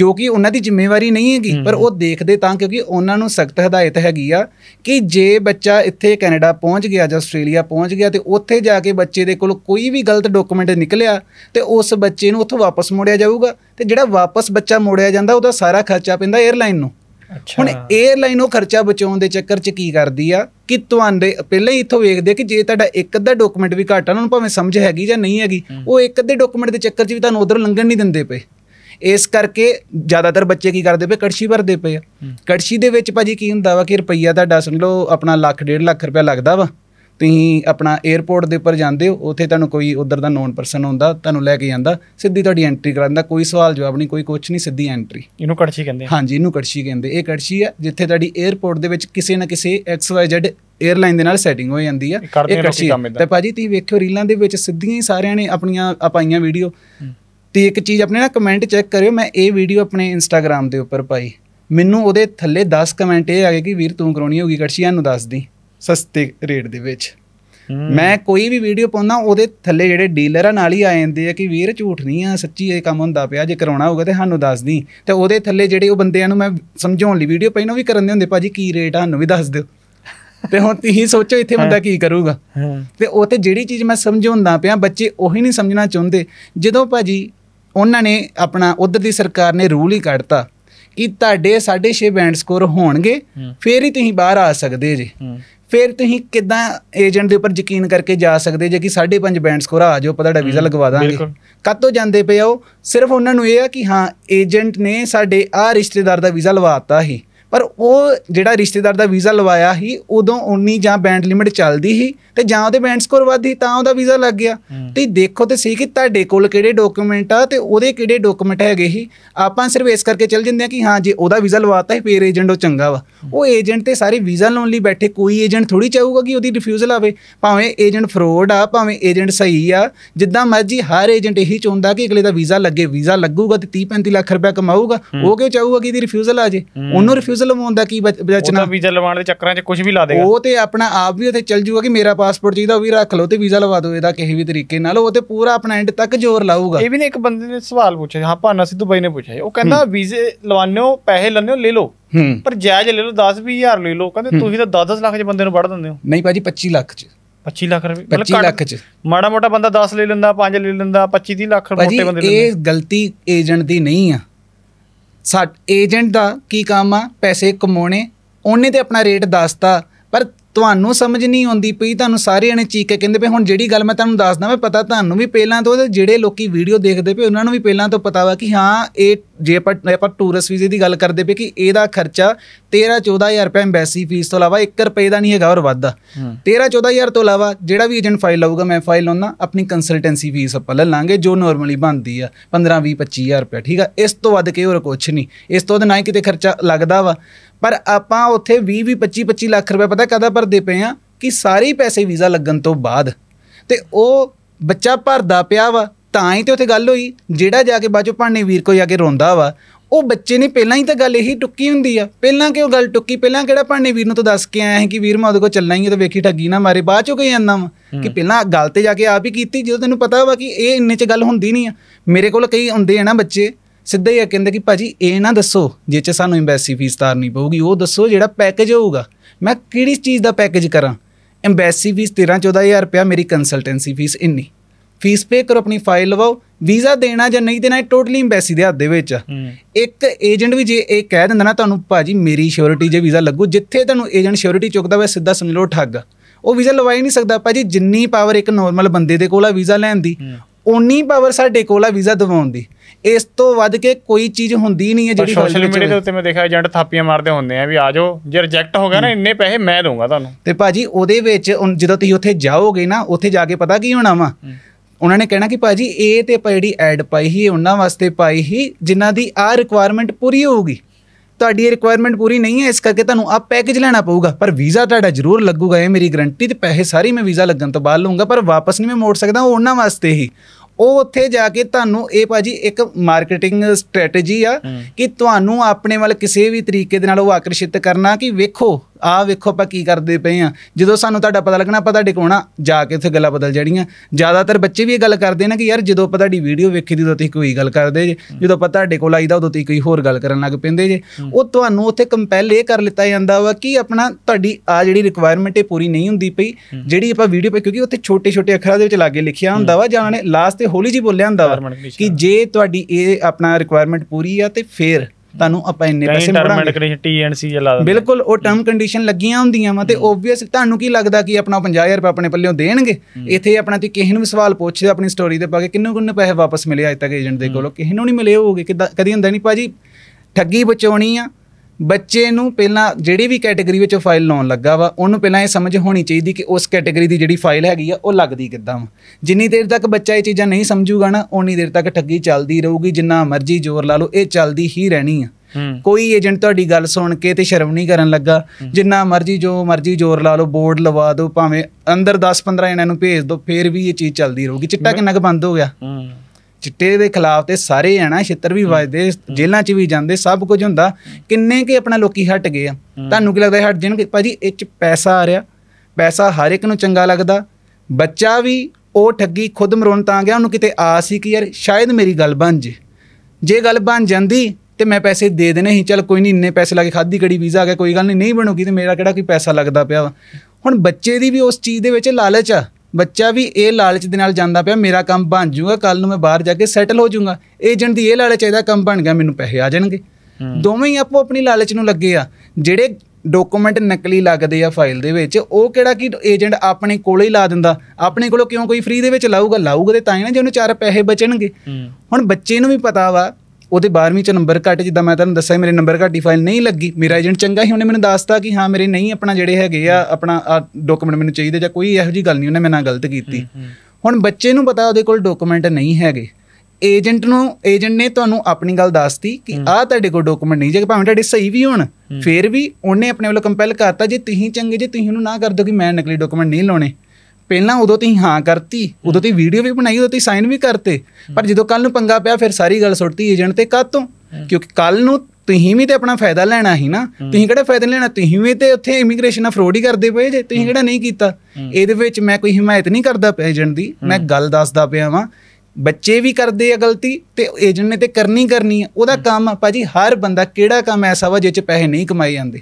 [SPEAKER 1] ਜੋ ਕਿ ਉਹਨਾਂ ਦੀ ਜ਼ਿੰਮੇਵਾਰੀ ਨਹੀਂ ਹੈਗੀ ਪਰ ਉਹ ਦੇਖਦੇ ਤਾਂ ਕਿਉਂਕਿ ਉਹਨਾਂ ਨੂੰ ਸਖਤ ਹਦਾਇਤ ਹੈਗੀ ਆ ਕਿ ਜੇ ਬੱਚਾ ਇੱਥੇ ਕੈਨੇਡਾ ਪਹੁੰਚ ਗਿਆ ਜਾਂ ਆਸਟ੍ਰੇਲੀਆ ਪਹੁੰਚ ਗਿਆ ਤੇ ਉੱਥੇ ਜਾ ਕੇ ਬੱਚੇ ਦੇ ਕੋਲ ਕੋਈ ਵੀ ਗਲਤ ਡਾਕੂਮੈਂਟ ਨਿਕਲਿਆ ਤੇ ਉਸ ਬੱਚੇ ਨੂੰ ਉੱਥੋਂ ਵਾਪਸ ਮੋੜਿਆ ਜਾਊਗਾ ਤੇ ਜਿਹੜਾ ਵਾਪਸ ਬੱਚਾ ਮੋੜਿਆ ਜਾਂਦਾ ਉਹਦਾ ਸਾਰਾ ਖਰਚਾ ਪੈਂਦਾ 에ਅਰਲਾਈਨ ਨੂੰ ਹੁਣ 에ਅਰਲਾਈਨ ਉਹ ਖਰਚਾ ਬਚਾਉਣ ਦੇ ਚੱਕਰ 'ਚ ਕੀ ਕਰਦੀ ਆ ਕਿ ਤੁਹਾਡੇ ਪਹਿਲਾਂ ਹੀ ਇੱਥੋਂ ਵੇਖਦੇ ਕਿ ਜੇ ਤੁਹਾਡਾ ਇੱਕ ਅੱਧਾ ਡਾਕੂਮੈਂਟ ਵੀ ਘਟਾ ਉਹਨਾਂ ਨੂੰ ਭਾਵੇਂ ਸਮਝ ਹੈਗੀ ਜਾਂ ਨਹੀਂ ਹੈਗੀ ਉਹ ਇੱਕ ਅੱਧੇ ਡਾਕੂਮੈਂਟ ਦੇ ਚੱਕਰ 'ਚ ਵੀ ਤੁਹਾਨੂੰ ਉਧਰ ਲੰਘਣ ਨਹੀਂ ਦਿੰਦੇ ਪਏ ਇਸ ਕਰਕੇ ਜ਼ਿਆਦਾਤਰ ਬੱਚੇ ਕੀ ਕਰਦੇ ਪਏ ਕੜਛੀ ਭਰਦੇ ਪਏ ਆ ਕੜਛੀ ਦੇ ਵਿੱਚ ਭਾਜੀ ਕੀ ਹੁੰਦਾ ਵਾ ਕਿ ਰੁਪਈਆ ਤੁਹਾਡਾ ਸਮਝ ਲਓ ਆਪਣਾ ਲੱਖ ਡੇਢ ਲੱਖ ਰੁਪਇਆ ਲੱਗਦਾ ਵਾ ਤੁਸੀਂ ਆਪਣਾ 에어ਪੋਰਟ ਦੇ ਉੱਪਰ ਜਾਂਦੇ ਹੋ ਉੱਥੇ ਤੁਹਾਨੂੰ ਕੋਈ ਉਧਰ ਦਾ ਨੋਨ ਪਰਸਨ ਹੁੰਦਾ ਤੁਹਾਨੂੰ ਲੈ ਕੇ ਜਾਂਦਾ ਸਿੱਧੀ ਤੁਹਾਡੀ ਐਂਟਰੀ ਕਰਾਉਂਦਾ ਕੋਈ ਸਵਾਲ ਜਵਾਬ ਨਹੀਂ ਕੋਈ ਕੁਝ ਨਹੀਂ ਸਿੱਧੀ ਐਂਟਰੀ ਇਹਨੂੰ ਕੜਛੀ ਕਹਿੰਦੇ ਆ ਹਾਂਜੀ ਇਹਨੂੰ ਕੜਛੀ ਕਹਿੰਦੇ ਇਹ ਕੜਛੀ ਆ ਜਿੱਥੇ ਤੁਹਾਡੀ 에어ਪੋਰਟ ਦੇ ਵਿੱਚ ਕਿਸੇ ਨਾ ਕਿਸੇ ਐਕਸ ਵਾਈ ਜ਼ੈਡ 에어ਲਾਈਨ ਦੇ ਨਾਲ ਸੈਟਿੰਗ ਹੋ ਜਾਂਦੀ ਆ ਇਹ ਕੜਛੀ ਤੇ ਭਾਜੀ ਤੁਸੀਂ ਵੇਖਿਓ ਰੀਲਾਂ ਦੇ ਵਿੱਚ ਸਿੱਧੀਆਂ ਹੀ ਸਾਰਿਆਂ ਨੇ ਆਪਣੀਆਂ ਆਪਾਈਆਂ ਵੀਡੀਓ ਤੇ ਇੱਕ ਚੀਜ਼ ਆਪਣੇ ਨਾ ਕਮੈਂਟ ਚੈੱਕ ਕਰਿਓ ਮੈਂ ਇਹ ਵੀਡੀਓ ਆਪਣੇ ਇੰਸਟਾਗ੍ਰam ਦੇ ਉੱਪਰ ਪਾਈ ਮੈਨੂੰ ਉਹਦੇ ਥੱਲੇ 10 ਕਮੈਂਟ ਇਹ ਆ ਗਏ ਕਿ ਵੀਰ ਤੂੰ ਕਰਾਉਣੀ ਹੋਗੀ ਕੜਛੀਆਂ ਨੂੰ ਦੱਸ ਦੀ ਸਸਤੇ ਰੇਟ ਦੇ ਵਿੱਚ ਮੈਂ ਕੋਈ ਵੀ ਵੀਡੀਓ ਪਾਉਂਦਾ ਉਹਦੇ ਥੱਲੇ ਜਿਹੜੇ ਡੀਲਰ ਆ ਨਾਲ ਹੀ ਆ ਜਾਂਦੇ ਆ ਕਿ ਵੀਰ ਝੂਠ ਨਹੀਂ ਆ ਸੱਚੀ ਇਹ ਕੰਮ ਹੁੰਦਾ ਪਿਆ ਜੇ ਕਰਾਉਣਾ ਹੋਊਗਾ ਤੇ ਸਾਨੂੰ ਦੱਸ ਦੀ ਤੇ ਉਹਦੇ ਥੱਲੇ ਜਿਹੜੇ ਉਹ ਬੰਦਿਆਂ ਨੂੰ ਮੈਂ ਸਮਝਾਉਣ ਲਈ ਵੀਡੀਓ ਪਾਈ ਨਾ ਵੀ ਕਰਨ ਦੇ ਹੁੰਦੇ ਭਾਜੀ ਕੀ ਰੇਟ ਆ ਸਾਨੂੰ ਵੀ ਦੱਸ ਦਿਓ ਤੇ ਹੁਣ ਤੁਸੀਂ ਸੋਚੋ ਇੱਥੇ ਬੰਦਾ ਕੀ ਕਰੂਗਾ ਤੇ ਉਹ ਤੇ ਜਿਹੜੀ ਚੀਜ਼ ਮੈਂ ਸਮਝਾਉਂਦਾ ਪਿਆ ਬੱਚੇ ਉਹੀ ਨਹੀਂ ਸਮਝਣਾ ਚਾਹੁੰਦੇ ਜਦੋਂ ਭਾਜੀ ਉਹਨਾਂ ਨੇ ਆਪਣਾ ਉਧਰ ਦੀ ਸਰਕਾਰ ਨੇ ਰੂਲ ਹੀ ਕੱਢਤਾ ਕਿ ਤੁਹਾਡੇ 6.5 ਬੈਂਡ ਸਕੋਰ ਹੋਣਗੇ ਫੇਰ ਹੀ ਤੁਸੀਂ ਬਾਹਰ ਆ ਸਕਦੇ ਜੀ ਫਿਰ ਤੁਸੀਂ ਕਿਦਾਂ ਏਜੰਟ ਦੇ ਉੱਪਰ ਯਕੀਨ ਕਰਕੇ ਜਾ ਸਕਦੇ ਜੇ ਕਿ 5.5 ਬੈਂਡ ਸਕੋਰ ਆ ਜਾਓ ਪਤਾ ਤੁਹਾਡਾ ਵੀਜ਼ਾ ਲਗਵਾ ਦਾਂਗੇ ਕੱਤੋਂ ਜਾਂਦੇ ਪਏ ਆ ਉਹ ਸਿਰਫ ਉਹਨਾਂ ਨੂੰ ਇਹ ਆ ਕਿ ਹਾਂ ਏਜੰਟ ਨੇ ਸਾਡੇ ਆ ਰਿਸ਼ਤੇਦਾਰ ਦਾ ਵੀਜ਼ਾ ਲਵਾਤਾ ਹੀ ਪਰ ਉਹ ਜਿਹੜਾ ਰਿਸ਼ਤੇਦਾਰ ਦਾ ਵੀਜ਼ਾ ਲਵਾਇਆ ਸੀ ਉਦੋਂ 19 ਜਾਂ ਬੈਂਡ ਲਿਮਿਟ ਚੱਲਦੀ ਸੀ ਤੇ ਜਾਂ ਉਹਦੇ ਬੈਂਡ ਸਕੋਰ ਵਧੀ ਤਾਂ ਉਹਦਾ ਵੀਜ਼ਾ ਲੱਗ ਗਿਆ ਤੇ ਦੇਖੋ ਤੇ ਸਹੀ ਕਿ ਤੁਹਾਡੇ ਕੋਲ ਕਿਹੜੇ ਡਾਕੂਮੈਂਟ ਆ ਤੇ ਉਹਦੇ ਕਿਹੜੇ ਡਾਕੂਮੈਂਟ ਹੈਗੇ ਸੀ ਆਪਾਂ ਸਿਰਫ ਇਸ ਕਰਕੇ ਚੱਲ ਜਾਂਦੇ ਆ ਕਿ ਹਾਂ ਜੇ ਉਹਦਾ ਵੀਜ਼ਾ ਲਵਾਤਾ ਹੈ ਫੇਰ ਏਜੰਟ ਉਹ ਚੰਗਾ ਵਾ ਉਹ ਏਜੰਟ ਤੇ ਸਾਰੇ ਵੀਜ਼ਾ ਲਾਉਣ ਲਈ ਬੈਠੇ ਕੋਈ ਏਜੰਟ ਥੋੜੀ ਚਾਹੂਗਾ ਕਿ ਉਹਦੀ ਰਿਫਿਊਜ਼ਲ ਆਵੇ ਭਾਵੇਂ ਏਜੰਟ ਫਰੋਡ ਆ ਭਾਵੇਂ ਏਜੰਟ ਸਹੀ ਆ ਜਿੱਦਾਂ ਮਰਜੀ ਹਰ ਏਜੰਟ ਇਹੀ ਚਾਹੁੰਦਾ ਕਿ ਅਗਲੇ ਦਾ ਵੀਜ਼ਾ ਲੱਗੇ ਵੀਜ਼ਾ ਲੱਗੂਗਾ ਤੇ 30 35 ਲੱਖ ਰੁਪਏ ਕਮਾਊਗਾ ਉਹ ਕਿਉਂ ਚਾਹੂਗਾ ਕਿ ਇਹਦੀ ਰਿਫਿਊਜ਼ਲ ਆ ਜੇ ਉਹਨੂੰ ਰਿਫਿਊਜ਼ ਵੀਜ਼ਾ ਲਵਾਉਣ ਦਾ ਕੀ ਬਚਣਾ
[SPEAKER 2] ਵੀਜ਼ਾ ਲਵਾਉਣ ਦੇ ਚੱਕਰਾਂ 'ਚ ਕੁਝ ਵੀ ਲਾ ਦੇਗਾ ਉਹ
[SPEAKER 1] ਤੇ ਆਪਣਾ ਆਪ ਵੀ ਉੱਥੇ ਚੱਲ ਜੂਗਾ ਕਿ ਮੇਰਾ ਪਾਸਪੋਰਟ ਚਾਹੀਦਾ ਉਹ ਵੀ ਰੱਖ ਲਓ ਤੇ ਵੀਜ਼ਾ ਲਵਾ ਦਿਓ ਇਹਦਾ ਕਿਸੇ ਵੀ ਤਰੀਕੇ ਨਾਲ ਉਹ ਤੇ ਪੂਰਾ ਆਪਣਾ ਐਂਡ ਤੱਕ ਜ਼ੋਰ ਲਾਊਗਾ ਇਹ ਵੀ ਨੇ ਇੱਕ ਬੰਦੇ ਨੇ ਸਵਾਲ ਪੁੱਛਿਆ ਹਾਂ ਭਾਨਾ ਸਿੱਧੂ ਬਾਈ ਨੇ
[SPEAKER 2] ਪੁੱਛਿਆ ਉਹ ਕਹਿੰਦਾ ਵੀਜ਼ੇ ਲਵਾਉਂਦੇ ਪੈਸੇ ਲੰਨਿਓ ਲੈ ਲਓ ਪਰ ਜਾਇਜ਼ ਲੈ ਲਓ 10 20000 ਲੈ ਲਓ ਕਹਿੰਦੇ ਤੁਸੀਂ ਤਾਂ 10 10 ਲੱਖ 'ਚ ਬੰਦੇ ਨੂੰ ਵੜ ਦਿੰਦੇ ਹੋ ਨਹੀਂ ਭਾਜੀ 25 ਲੱਖ 'ਚ 25 ਲੱਖ ਰੁਪਏ 25 ਲੱਖ ਚ ਮਾੜਾ ਮੋਟਾ ਬੰਦਾ 10 ਲੈ ਲੈਂਦਾ 5 ਲੈ ਲੈਂਦਾ 25 30 ਲੱਖ ਮੋਟੇ ਬੰਦੇ ਲੈਂਦੇ ਇਹ
[SPEAKER 1] ਗਲਤੀ ਏਜੰਟ ਦੀ ਨਹੀਂ ਆ ਸਾ ਏਜੰਟ ਦਾ ਕੀ ਕੰਮ ਆ ਪੈਸੇ ਕਮਾਉਣੇ ਉਹਨੇ ਤੇ ਆਪਣਾ ਰੇਟ ਦੱਸਤਾ ਪਰ ਤੁਹਾਨੂੰ ਸਮਝ ਨਹੀਂ ਆਉਂਦੀ ਪਈ ਤੁਹਾਨੂੰ ਸਾਰੇ ਜਣੇ ਚੀਕ ਕੇ ਕਹਿੰਦੇ ਪਏ ਹੁਣ ਜਿਹੜੀ ਗੱਲ ਮੈਂ ਤੁਹਾਨੂੰ ਦੱਸਦਾ ਮੈਂ ਪਤਾ ਤੁਹਾਨੂੰ ਵੀ ਪਹਿਲਾਂ ਤੋਂ ਜਿਹੜੇ ਲੋਕੀ ਵੀਡੀਓ ਦੇਖਦੇ ਪਏ ਉਹਨਾਂ ਨੂੰ ਵੀ ਪਹਿਲਾਂ ਤੋਂ ਪਤਾ ਵਾ ਕਿ ਹਾਂ ਇਹ ਜੇ ਆਪਾਂ ਆਪਾਂ ਟੂਰਿਸਟ ਵੀਜ਼ੇ ਦੀ ਗੱਲ ਕਰਦੇ ਪਏ ਕਿ ਇਹਦਾ ਖਰਚਾ 13 14000 ਰੁਪਏ ਐਮਬੈਸੀ ਫੀਸ ਤੋਂ ਇਲਾਵਾ 1 ਰੁਪਏ ਦਾ ਨਹੀਂ ਹੈਗਾ ਹੋਰ ਵੱਧਾ 13 14000 ਤੋਂ ਇਲਾਵਾ ਜਿਹੜਾ ਵੀ ਏਜੰਟ ਫਾਈਲ ਲਾਊਗਾ ਮੈਂ ਫਾਈਲ ਲਾਉਣਾ ਆਪਣੀ ਕੰਸਲਟੈਂਸੀ ਫੀਸ ਆਪਾਂ ਲੈ ਲਾਂਗੇ ਜੋ ਨਾਰਮਲੀ ਬਣਦੀ ਆ 15 20 25000 ਰੁਪਏ ਠੀਕ ਆ ਇਸ ਤੋਂ ਵੱਧ ਕੇ ਹੋਰ ਕੁਝ ਨਹੀਂ ਇਸ ਤੋਂ ਉਹਦੇ ਨਾਲ ਕਿਤੇ ਖਰਚਾ ਲੱਗਦਾ ਵਾ ਪਰ ਆਪਾਂ ਉੱਥੇ 20 20 25 25 ਲੱਖ ਰੁਪਏ ਪਤਾ ਕਦਾ ਭਰਦੇ ਪਏ ਆ ਕਿ ਸਾਰੇ ਪੈਸੇ ਵੀਜ਼ਾ ਲੱਗਣ ਤੋਂ ਬਾਅਦ ਤੇ ਉਹ ਬੱਚਾ ਭਰਦਾ ਪਿਆ ਵਾ ਤਾਂ ਹੀ ਤੇ ਉੱਥੇ ਗੱਲ ਹੋਈ ਜਿਹੜਾ ਜਾ ਕੇ ਬਾਜੋ ਭਾਣੇ ਵੀਰ ਕੋ ਜਾ ਕੇ ਰੋਂਦਾ ਵਾ ਉਹ ਬੱਚੇ ਨੇ ਪਹਿਲਾਂ ਹੀ ਤਾਂ ਗੱਲ ਇਹੀ ਟੁੱਕੀ ਹੁੰਦੀ ਆ ਪਹਿਲਾਂ ਕਿਉਂ ਗੱਲ ਟੁੱਕੀ ਪਹਿਲਾਂ ਕਿਹੜਾ ਭਾਣੇ ਵੀਰ ਨੂੰ ਤਾਂ ਦੱਸ ਕੇ ਆਇਆ ਹੈ ਕਿ ਵੀਰ ਮੈਂ ਉਹਦੇ ਕੋ ਚੱਲਣਾ ਹੀ ਹੈ ਤਾਂ ਵੇਖੀ ਠੱਗੀ ਨਾ ਮਾਰੇ ਬਾਅਦ ਚੋਂ ਕਹੀ ਜਾਂਦਾ ਵਾ ਕਿ ਪਹਿਲਾਂ ਗੱਲ ਤੇ ਜਾ ਕੇ ਆਪ ਹੀ ਕੀਤੀ ਜਦੋਂ ਤੈਨੂੰ ਪਤਾ ਵਾ ਕਿ ਇਹ ਇੰਨੇ ਚ ਗੱਲ ਹੁੰਦੀ ਨਹੀਂ ਆ ਮੇਰੇ ਕੋਲ ਕਈ ਹੁੰਦੇ ਆ ਨਾ ਬੱਚੇ ਸਿੱਧਾ ਹੀ ਕਹਿੰਦੇ ਕਿ ਭਾਜੀ ਇਹ ਨਾ ਦੱਸੋ ਜੇ ਚ ਸਾਨੂੰ ਐਮਬੈਸੀ ਫੀਸ ਤਾਰਨੀ ਪਊਗੀ ਉਹ ਦੱਸੋ ਜਿਹੜਾ ਪੈਕੇਜ ਹੋਊਗਾ ਮੈਂ ਕਿਹੜੀ ਚੀਜ਼ ਦਾ ਪੈਕੇਜ ਕਰਾਂ ਐਮਬੈਸੀ ਫੀਸ 13 14000 ਰੁਪਿਆ ਮੇਰੀ ਕੰਸਲਟੈਂਸੀ ਫੀਸ ਇੰਨੀ ਫੀਸ ਪੇ ਕਰੋ ਆਪਣੀ ਫਾਈਲ ਲਵਾਓ ਵੀਜ਼ਾ ਦੇਣਾ ਜਾਂ ਨਹੀਂ ਦੇਣਾ ਇਹ ਟੋਟਲੀ ਐਮਬੈਸੀ ਦੇ ਹੱਥ ਦੇ ਵਿੱਚ ਇੱਕ ਏਜੰਟ ਵੀ ਜੇ ਇਹ ਕਹਿ ਦਿੰਦਾ ਨਾ ਤੁਹਾਨੂੰ ਭਾਜੀ ਮੇਰੀ ਸ਼ੋਰਿਟੀ ਜੇ ਵੀਜ਼ਾ ਲੱਗੂ ਜਿੱਥੇ ਤੁਹਾਨੂੰ ਏਜੰਟ ਸ਼ੋਰਿਟੀ ਚੁੱਕਦਾ ਹੋਇਆ ਸਿੱਧਾ ਸਮਝ ਲਓ ਠੱਗ ਉਹ ਵੀਜ਼ਾ ਲਵਾ ਹੀ ਨਹੀਂ ਸਕਦਾ ਭਾਜੀ ਜਿੰਨੀ ਪਾਵਰ ਇੱਕ ਨਾਰਮਲ ਬੰਦੇ ਦੇ ਕੋਲ ਆ ਵੀਜ਼ਾ ਲੈਣ ਦੀ ਉਨੀ ਪਾਵਰ ਸਾਡੇ ਕੋਲ ਆ ਵੀਜ਼ਾ ਦਿਵਾਉਣ ਦੀ ਇਸ ਤੋਂ ਵੱਧ ਕੇ ਕੋਈ ਚੀਜ਼ ਹੁੰਦੀ ਨਹੀਂ ਹੈ ਜਿਹੜੀ ਸੋਸ਼ਲ ਮੀਡੀਆ ਦੇ ਉੱਤੇ
[SPEAKER 2] ਮੈਂ ਦੇਖਿਆ ਏਜੰਟ ਥਾਪੀਆਂ ਮਾਰਦੇ ਹੁੰਦੇ ਆ ਵੀ ਆ ਜਾਓ ਜੇ ਰਿਜੈਕਟ ਹੋ ਗਿਆ ਨਾ ਇੰਨੇ ਪੈਸੇ ਮੈਂ ਦਊਂਗਾ ਤੁਹਾਨੂੰ
[SPEAKER 1] ਤੇ ਭਾਜੀ ਉਹਦੇ ਵਿੱਚ ਜਦੋਂ ਤੁਸੀਂ ਉੱਥੇ ਜਾਓਗੇ ਨਾ ਉੱਥੇ ਜਾ ਕੇ ਪਤਾ ਕੀ ਹੋਣਾ ਵਾ ਉਹਨਾਂ ਨੇ ਕਹਿਣਾ ਕਿ ਭਾਜੀ ਇਹ ਤੇ ਆਪਾਂ ਜਿਹੜੀ ਐਡ ਪਾਈ ਸੀ ਉਹਨਾਂ ਵਾਸਤੇ ਪਾਈ ਸੀ ਜਿਨ੍ਹਾਂ ਦੀ ਆ ਰਿਕੁਆਇਰਮੈਂਟ ਪੂਰੀ ਹੋਊਗੀ ਤੁਹਾਡੀ ਰਿਕੁਆਇਰਮੈਂਟ ਪੂਰੀ ਨਹੀਂ ਹੈ ਇਸ ਕਰਕੇ ਤੁਹਾਨੂੰ ਆ ਪੈਕੇਜ ਲੈਣਾ ਪਊਗਾ ਪਰ ਵੀਜ਼ਾ ਤੁਹਾਡਾ ਜ਼ਰੂਰ ਲੱਗੂਗਾ ਇਹ ਮੇਰੀ ਗਰੰਟੀ ਤੇ ਪੈਸੇ ਸਾਰੀ ਮੈਂ ਵੀਜ਼ਾ ਲੱਗਣ ਤੋਂ ਬਾਅਦ ਲਵਾਂਗਾ ਪਰ ਵਾਪਸ ਨਹੀਂ ਮੈਂ ਮੋੜ ਸਕਦਾ ਉਹਨਾਂ ਵਾਸਤੇ ਹੀ ਉਹ ਉੱਥੇ ਜਾ ਕੇ ਤੁਹਾਨੂੰ ਇਹ ਭਾਜੀ ਇੱਕ ਮਾਰਕੀਟਿੰਗ ਸਟ੍ਰੈਟੇਜੀ ਆ ਕਿ ਤੁਹਾਨੂੰ ਆਪਣੇ ਵੱਲ ਕਿਸੇ ਵੀ ਤਰੀਕੇ ਦੇ ਨਾਲ ਉਹ ਆਕਰਸ਼ਿਤ ਕਰਨਾ ਕਿ ਵੇਖੋ ਆ ਵੇਖੋ ਆਪਾਂ ਕੀ ਕਰਦੇ ਪਏ ਆ ਜਦੋਂ ਸਾਨੂੰ ਤੁਹਾਡਾ ਪਤਾ ਲੱਗਣਾ ਆਪਾਂ ਤੁਹਾਡੇ ਜਾ ਕੇ ਉੱਥੇ ਗੱਲਾਂ ਬਦਲ ਜਾਣੀਆਂ ਜ਼ਿਆਦਾਤਰ ਬੱਚੇ ਵੀ ਇਹ ਗੱਲ ਕਰਦੇ ਨੇ ਕਿ ਯਾਰ ਜਦੋਂ ਆਪਾਂ ਤੁਹਾਡੀ ਵੀਡੀਓ ਵੇਖੀ ਦੀ ਉਦੋਂ ਤੁਸੀਂ ਕੋਈ ਗੱਲ ਕਰਦੇ ਜੇ ਜਦੋਂ ਆਪਾਂ ਤੁਹਾਡੇ ਕੋਲ ਆਈਦਾ ਉਦੋਂ ਤੁਸੀਂ ਕੋਈ ਹੋਰ ਗੱਲ ਕਰਨ ਲੱਗ ਪੈਂਦੇ ਜੇ ਉਹ ਤੁਹਾਨੂੰ ਉੱਥੇ ਕੰਪੈਲ ਇਹ ਕਰ ਲਿੱਤਾ ਜਾਂਦਾ ਵਾ ਕਿ ਆਪਣਾ ਤੁਹਾਡੀ ਆ ਜਿਹੜੀ ਰਿਕੁਆਇਰਮੈਂਟ ਇਹ ਪੂਰੀ ਨਹੀਂ ਹੁੰਦੀ ਪਈ ਜਿਹੜੀ ਆਪਾਂ ਵੀਡੀਓ ਪੇ ਕਿਉਂਕਿ ਉੱਥੇ ਛੋਟੇ ਛੋਟੇ ਅੱਖਰਾਂ ਦੇ ਵਿੱਚ ਲਾਗੇ ਲਿਖਿਆ ਹੁੰਦਾ ਵਾ ਜਾਂ ਨੇ ਲਾਸਟ ਤੇ ਹੌਲੀ ਜੀ ਬੋਲਿਆ ਹੁੰਦਾ ਵਾ ਕਿ ਜੇ ਤੁਹਾਡੀ ਇਹ ਆਪਣਾ ਰਿਕੁਆਇਰਮੈਂਟ ਪੂਰੀ ਆ ਤੇ ਫੇਰ ਤੁਹਾਨੂੰ ਆਪਾਂ ਇੰਨੇ ਪੈਸੇ ਮੋੜਾਂਗੇ
[SPEAKER 2] ਟੀ ਐਂਡ ਸੀ ਲਾ ਦਿੰਦੇ
[SPEAKER 1] ਬਿਲਕੁਲ ਉਹ ਟਰਮ ਕੰਡੀਸ਼ਨ ਲੱਗੀਆਂ ਹੁੰਦੀਆਂ ਵਾ ਤੇ ਓਬਵੀਅਸ ਤੁਹਾਨੂੰ ਕੀ ਲੱਗਦਾ ਕਿ ਆਪਣਾ 50000 ਰੁਪਏ ਆਪਣੇ ਪੱਲੇੋਂ ਦੇਣਗੇ ਇੱਥੇ ਆਪਣਾ ਤੇ ਕਿਸੇ ਨੂੰ ਵੀ ਸਵਾਲ ਪੁੱਛਦੇ ਆਪਣੀ ਸਟੋਰੀ ਦੇ ਪਾ ਕੇ ਕਿੰਨੇ ਕਿੰਨੇ ਪੈਸੇ ਵਾਪਸ ਮਿਲੇ ਅਜੇ ਤੱਕ ਏਜੰਟ ਦੇ ਕੋਲੋਂ ਕਿਸੇ ਨੂੰ ਨਹੀਂ ਮਿਲੇ ਹੋਗੇ ਕਦੀ ਹੁੰਦਾ ਨਹੀਂ ਭਾਜੀ ਠੱਗੀ ਬਚਾਉਣੀ ਆ ਬੱਚੇ ਨੂੰ ਪਹਿਲਾਂ ਜਿਹੜੀ ਵੀ ਕੈਟਾਗਰੀ ਵਿੱਚ ਫਾਈਲ ਲਾਉਣ ਲੱਗਾ ਵਾ ਉਹਨੂੰ ਪਹਿਲਾਂ ਇਹ ਸਮਝ ਹੋਣੀ ਚਾਹੀਦੀ ਕਿ ਉਸ ਕੈਟਾਗਰੀ ਦੀ ਜਿਹੜੀ ਫਾਈਲ ਹੈਗੀ ਆ ਉਹ ਲੱਗਦੀ ਕਿੱਦਾਂ ਵਾ ਜਿੰਨੀ ਦੇਰ ਤੱਕ ਬੱਚਾ ਇਹ ਚੀਜ਼ਾਂ ਨਹੀਂ ਸਮਝੂਗਾ ਨਾ ਓਨੀ ਦੇਰ ਤੱਕ ਠੱਗੀ ਚੱਲਦੀ ਰਹੂਗੀ ਜਿੰਨਾ ਮਰਜ਼ੀ ਜ਼ੋਰ ਲਾ ਲਓ ਇਹ ਚੱਲਦੀ ਹੀ ਰਹਿਣੀ ਆ ਕੋਈ ਏਜੰਟ ਤੁਹਾਡੀ ਗੱਲ ਸੁਣ ਕੇ ਤੇ ਸ਼ਰਮ ਨਹੀਂ ਕਰਨ ਲੱਗਾ ਜਿੰਨਾ ਮਰਜ਼ੀ ਜੋ ਮਰਜ਼ੀ ਜ਼ੋਰ ਲਾ ਲਓ ਬੋਰਡ ਲਵਾ ਦਿਓ ਭਾਵੇਂ ਅੰਦਰ 10 15 ਜਣਿਆਂ ਨੂੰ ਭੇਜ ਦਿਓ ਫੇਰ ਵੀ ਇਹ ਚੀਜ਼ ਚੱਲਦੀ ਰਹੂਗੀ ਚਿੱਟਾ ਕਿੰਨਾ ਕੁ ਬੰਦ ਹੋ ਗਿਆ ਚਿੱਟੇ ਦੇ ਖਿਲਾਫ ਤੇ ਸਾਰੇ ਆ ਨਾ ਛਿੱਤਰ ਵੀ ਵੱਜਦੇ ਜੇਲ੍ਹਾਂ 'ਚ ਵੀ ਜਾਂਦੇ ਸਭ ਕੁਝ ਹੁੰਦਾ ਕਿੰਨੇ ਕੇ ਆਪਣਾ ਲੋਕੀ ਹਟ ਗਏ ਆ ਤੁਹਾਨੂੰ ਕੀ ਲੱਗਦਾ ਹਟ ਜਾਣਗੇ ਭਾਜੀ ਇਹ 'ਚ ਪੈਸਾ ਆ ਰਿਹਾ ਪੈਸਾ ਹਰ ਇੱਕ ਨੂੰ ਚੰਗਾ ਲੱਗਦਾ ਬੱਚਾ ਵੀ ਉਹ ਠੱਗੀ ਖੁਦ ਮਰਨ ਤਾਂ ਗਿਆ ਉਹਨੂੰ ਕਿਤੇ ਆਸ ਸੀ ਕਿ ਯਾਰ ਸ਼ਾਇਦ ਮੇਰੀ ਗੱਲ ਬਣ ਜੇ ਜੇ ਗੱਲ ਬਣ ਜਾਂਦੀ ਤੇ ਮੈਂ ਪੈਸੇ ਦੇ ਦੇਣੇ ਸੀ ਚਲ ਕੋਈ ਨਹੀਂ ਇੰਨੇ ਪੈਸੇ ਲਾ ਕੇ ਖਾਦੀ ਕੜੀ ਵੀਜ਼ਾ ਆ ਗਿਆ ਕੋਈ ਗੱਲ ਨਹੀਂ ਨਹੀਂ ਬਣੂਗੀ ਤੇ ਮੇਰਾ ਕਿਹੜਾ ਕੋਈ ਪੈਸਾ ਲੱਗਦਾ ਪਿਆ ਹੁਣ ਬੱਚੇ ਦੀ ਵੀ ਉਸ ਚੀਜ਼ ਦੇ ਵਿੱਚ ਲਾਲਚ ਆ ਬੱਚਾ ਵੀ ਇਹ ਲਾਲਚ ਦੇ ਨਾਲ ਜਾਂਦਾ ਪਿਆ ਮੇਰਾ ਕੰਮ ਬਣ ਜਾਊਗਾ ਕੱਲ ਨੂੰ ਮੈਂ ਬਾਹਰ ਜਾ ਕੇ ਸੈਟਲ ਹੋ ਜਾਊਗਾ ਏਜੰਟ ਦੀ ਇਹ ਲਾਲਚ ਚਾਹੀਦਾ ਕੰਮ ਬਣ ਗਿਆ ਮੈਨੂੰ ਪੈਸੇ ਆ ਜਾਣਗੇ ਦੋਵੇਂ ਹੀ ਆਪੋ ਆਪਣੀ ਲਾਲਚ ਨੂੰ ਲੱਗੇ ਆ ਜਿਹੜੇ ਡਾਕੂਮੈਂਟ ਨਕਲੀ ਲੱਗਦੇ ਆ ਫਾਈਲ ਦੇ ਵਿੱਚ ਉਹ ਕਿਹੜਾ ਕਿ ਏਜੰਟ ਆਪਣੇ ਕੋਲੇ ਹੀ ਲਾ ਦਿੰਦਾ ਆਪਣੇ ਕੋਲੋਂ ਕਿਉਂ ਕੋਈ ਫ੍ਰੀ ਦੇ ਵਿੱਚ ਲਾਊਗਾ ਲਾਊਗਾ ਤੇ ਤਾਂ ਹੀ ਨਾ ਜੇ ਉਹਨੂੰ ਚਾਰ ਪੈਸੇ ਬਚਣਗੇ ਹੁਣ ਬੱਚੇ ਨੂੰ ਵੀ ਪਤਾ ਵਾ ਉਹਦੇ 12ਵੀਂ ਚ ਨੰਬਰ ਕੱਟ ਜਿੱਦਾਂ ਮੈਂ ਤੁਹਾਨੂੰ ਦੱਸਿਆ ਮੇਰੇ ਨੰਬਰ ਘੱਟੀ ਫਾਈਲ ਨਹੀਂ ਲੱਗੀ ਮੇਰਾ ਏਜੰਟ ਚੰਗਾ ਹੀ ਉਹਨੇ ਮੈਨੂੰ ਦੱਸਤਾ ਕਿ ਹਾਂ ਮੇਰੇ ਨਹੀਂ ਆਪਣਾ ਜਿਹੜੇ ਹੈਗੇ ਆ ਆਪਣਾ ਡਾਕੂਮੈਂਟ ਮੈਨੂੰ ਚਾਹੀਦੇ ਜਾਂ ਕੋਈ ਇਹੋ ਜੀ ਗੱਲ ਨਹੀਂ ਉਹਨੇ ਮੇਰੇ ਨਾਲ ਗਲਤ ਕੀਤੀ ਹੁਣ ਬੱਚੇ ਨੂੰ ਪਤਾ ਉਹਦੇ ਕੋਲ ਡਾਕੂਮੈਂਟ ਨਹੀਂ ਹੈਗੇ ਏਜੰਟ ਨੂੰ ਏਜੰਟ ਨੇ ਤੁਹਾਨੂੰ ਆਪਣੀ ਗੱਲ ਦੱਸਤੀ ਕਿ ਆ ਤੁਹਾਡੇ ਕੋਲ ਡਾਕੂਮੈਂਟ ਨਹੀਂ ਜੇ ਭਾਵੇਂ ਤੁਹਾਡੇ ਸਹੀ ਵੀ ਹੋਣ ਫੇਰ ਵੀ ਉਹਨੇ ਆਪਣੇ ਵੱਲੋਂ ਕੰਪੈਲ ਕਰਤਾ ਜੇ ਤੁਸੀਂ ਚੰਗੇ ਜੇ ਤੁਸੀਂ ਉਹਨੂੰ ਨਾ ਕਰ ਦੋ ਕਿ ਮੈਂ ਨਕਲੀ ਡਾਕੂਮੈਂਟ ਨਹੀਂ ਲਾਉਣੇ ਪਹਿਲਾਂ ਉਦੋਂ ਤੇ ਹਾਂ ਕਰਤੀ ਉਦੋਂ ਤੇ ਵੀਡੀਓ ਵੀ ਬਣਾਈ ਉਦੋਂ ਤੇ ਸਾਈਨ ਵੀ ਕਰਤੇ ਪਰ ਜਦੋਂ ਕੱਲ ਨੂੰ ਪੰਗਾ ਪਿਆ ਫਿਰ ਸਾਰੀ ਗੱਲ ਸੁੱਟਤੀ ਏਜੰਟ ਤੇ ਕਾਤੋਂ ਕਿਉਂਕਿ ਕੱਲ ਨੂੰ ਤੁਸੀਂ ਵੀ ਤੇ ਆਪਣਾ ਫਾਇਦਾ ਲੈਣਾ ਹੀ ਨਾ ਤੁਸੀਂ ਕਿਹੜਾ ਫਾਇਦਾ ਲੈਣਾ ਤੁਸੀਂ ਵੀ ਤੇ ਉੱਥੇ ਇਮੀਗ੍ਰੇਸ਼ਨ ਫਰੋਡ ਹੀ ਕਰਦੇ ਪਏ ਜੇ ਤੁਸੀਂ ਕਿਹੜਾ ਨਹੀਂ ਕੀਤਾ ਇਹਦੇ ਵਿੱਚ ਮੈਂ ਕੋਈ ਹਮਾਇਤ ਨਹੀਂ ਕਰਦਾ ਪਿਆ ਏਜੰਟ ਦੀ ਮੈਂ ਗੱਲ ਦੱਸਦਾ ਪਿਆ ਵਾਂ ਬੱਚੇ ਵੀ ਕਰਦੇ ਆ ਗਲਤੀ ਤੇ ਏਜੰਟ ਨੇ ਤੇ ਕਰਨੀ ਕਰਨੀ ਆ ਉਹਦਾ ਕੰਮ ਆ ਭਾਜੀ ਹਰ ਬੰਦਾ ਕਿਹੜਾ ਕੰਮ ਐਸਾ ਵਾ ਜਿਹਦੇ ਚ ਪੈਸੇ ਨਹੀਂ ਕਮਾਏ ਜਾਂਦੇ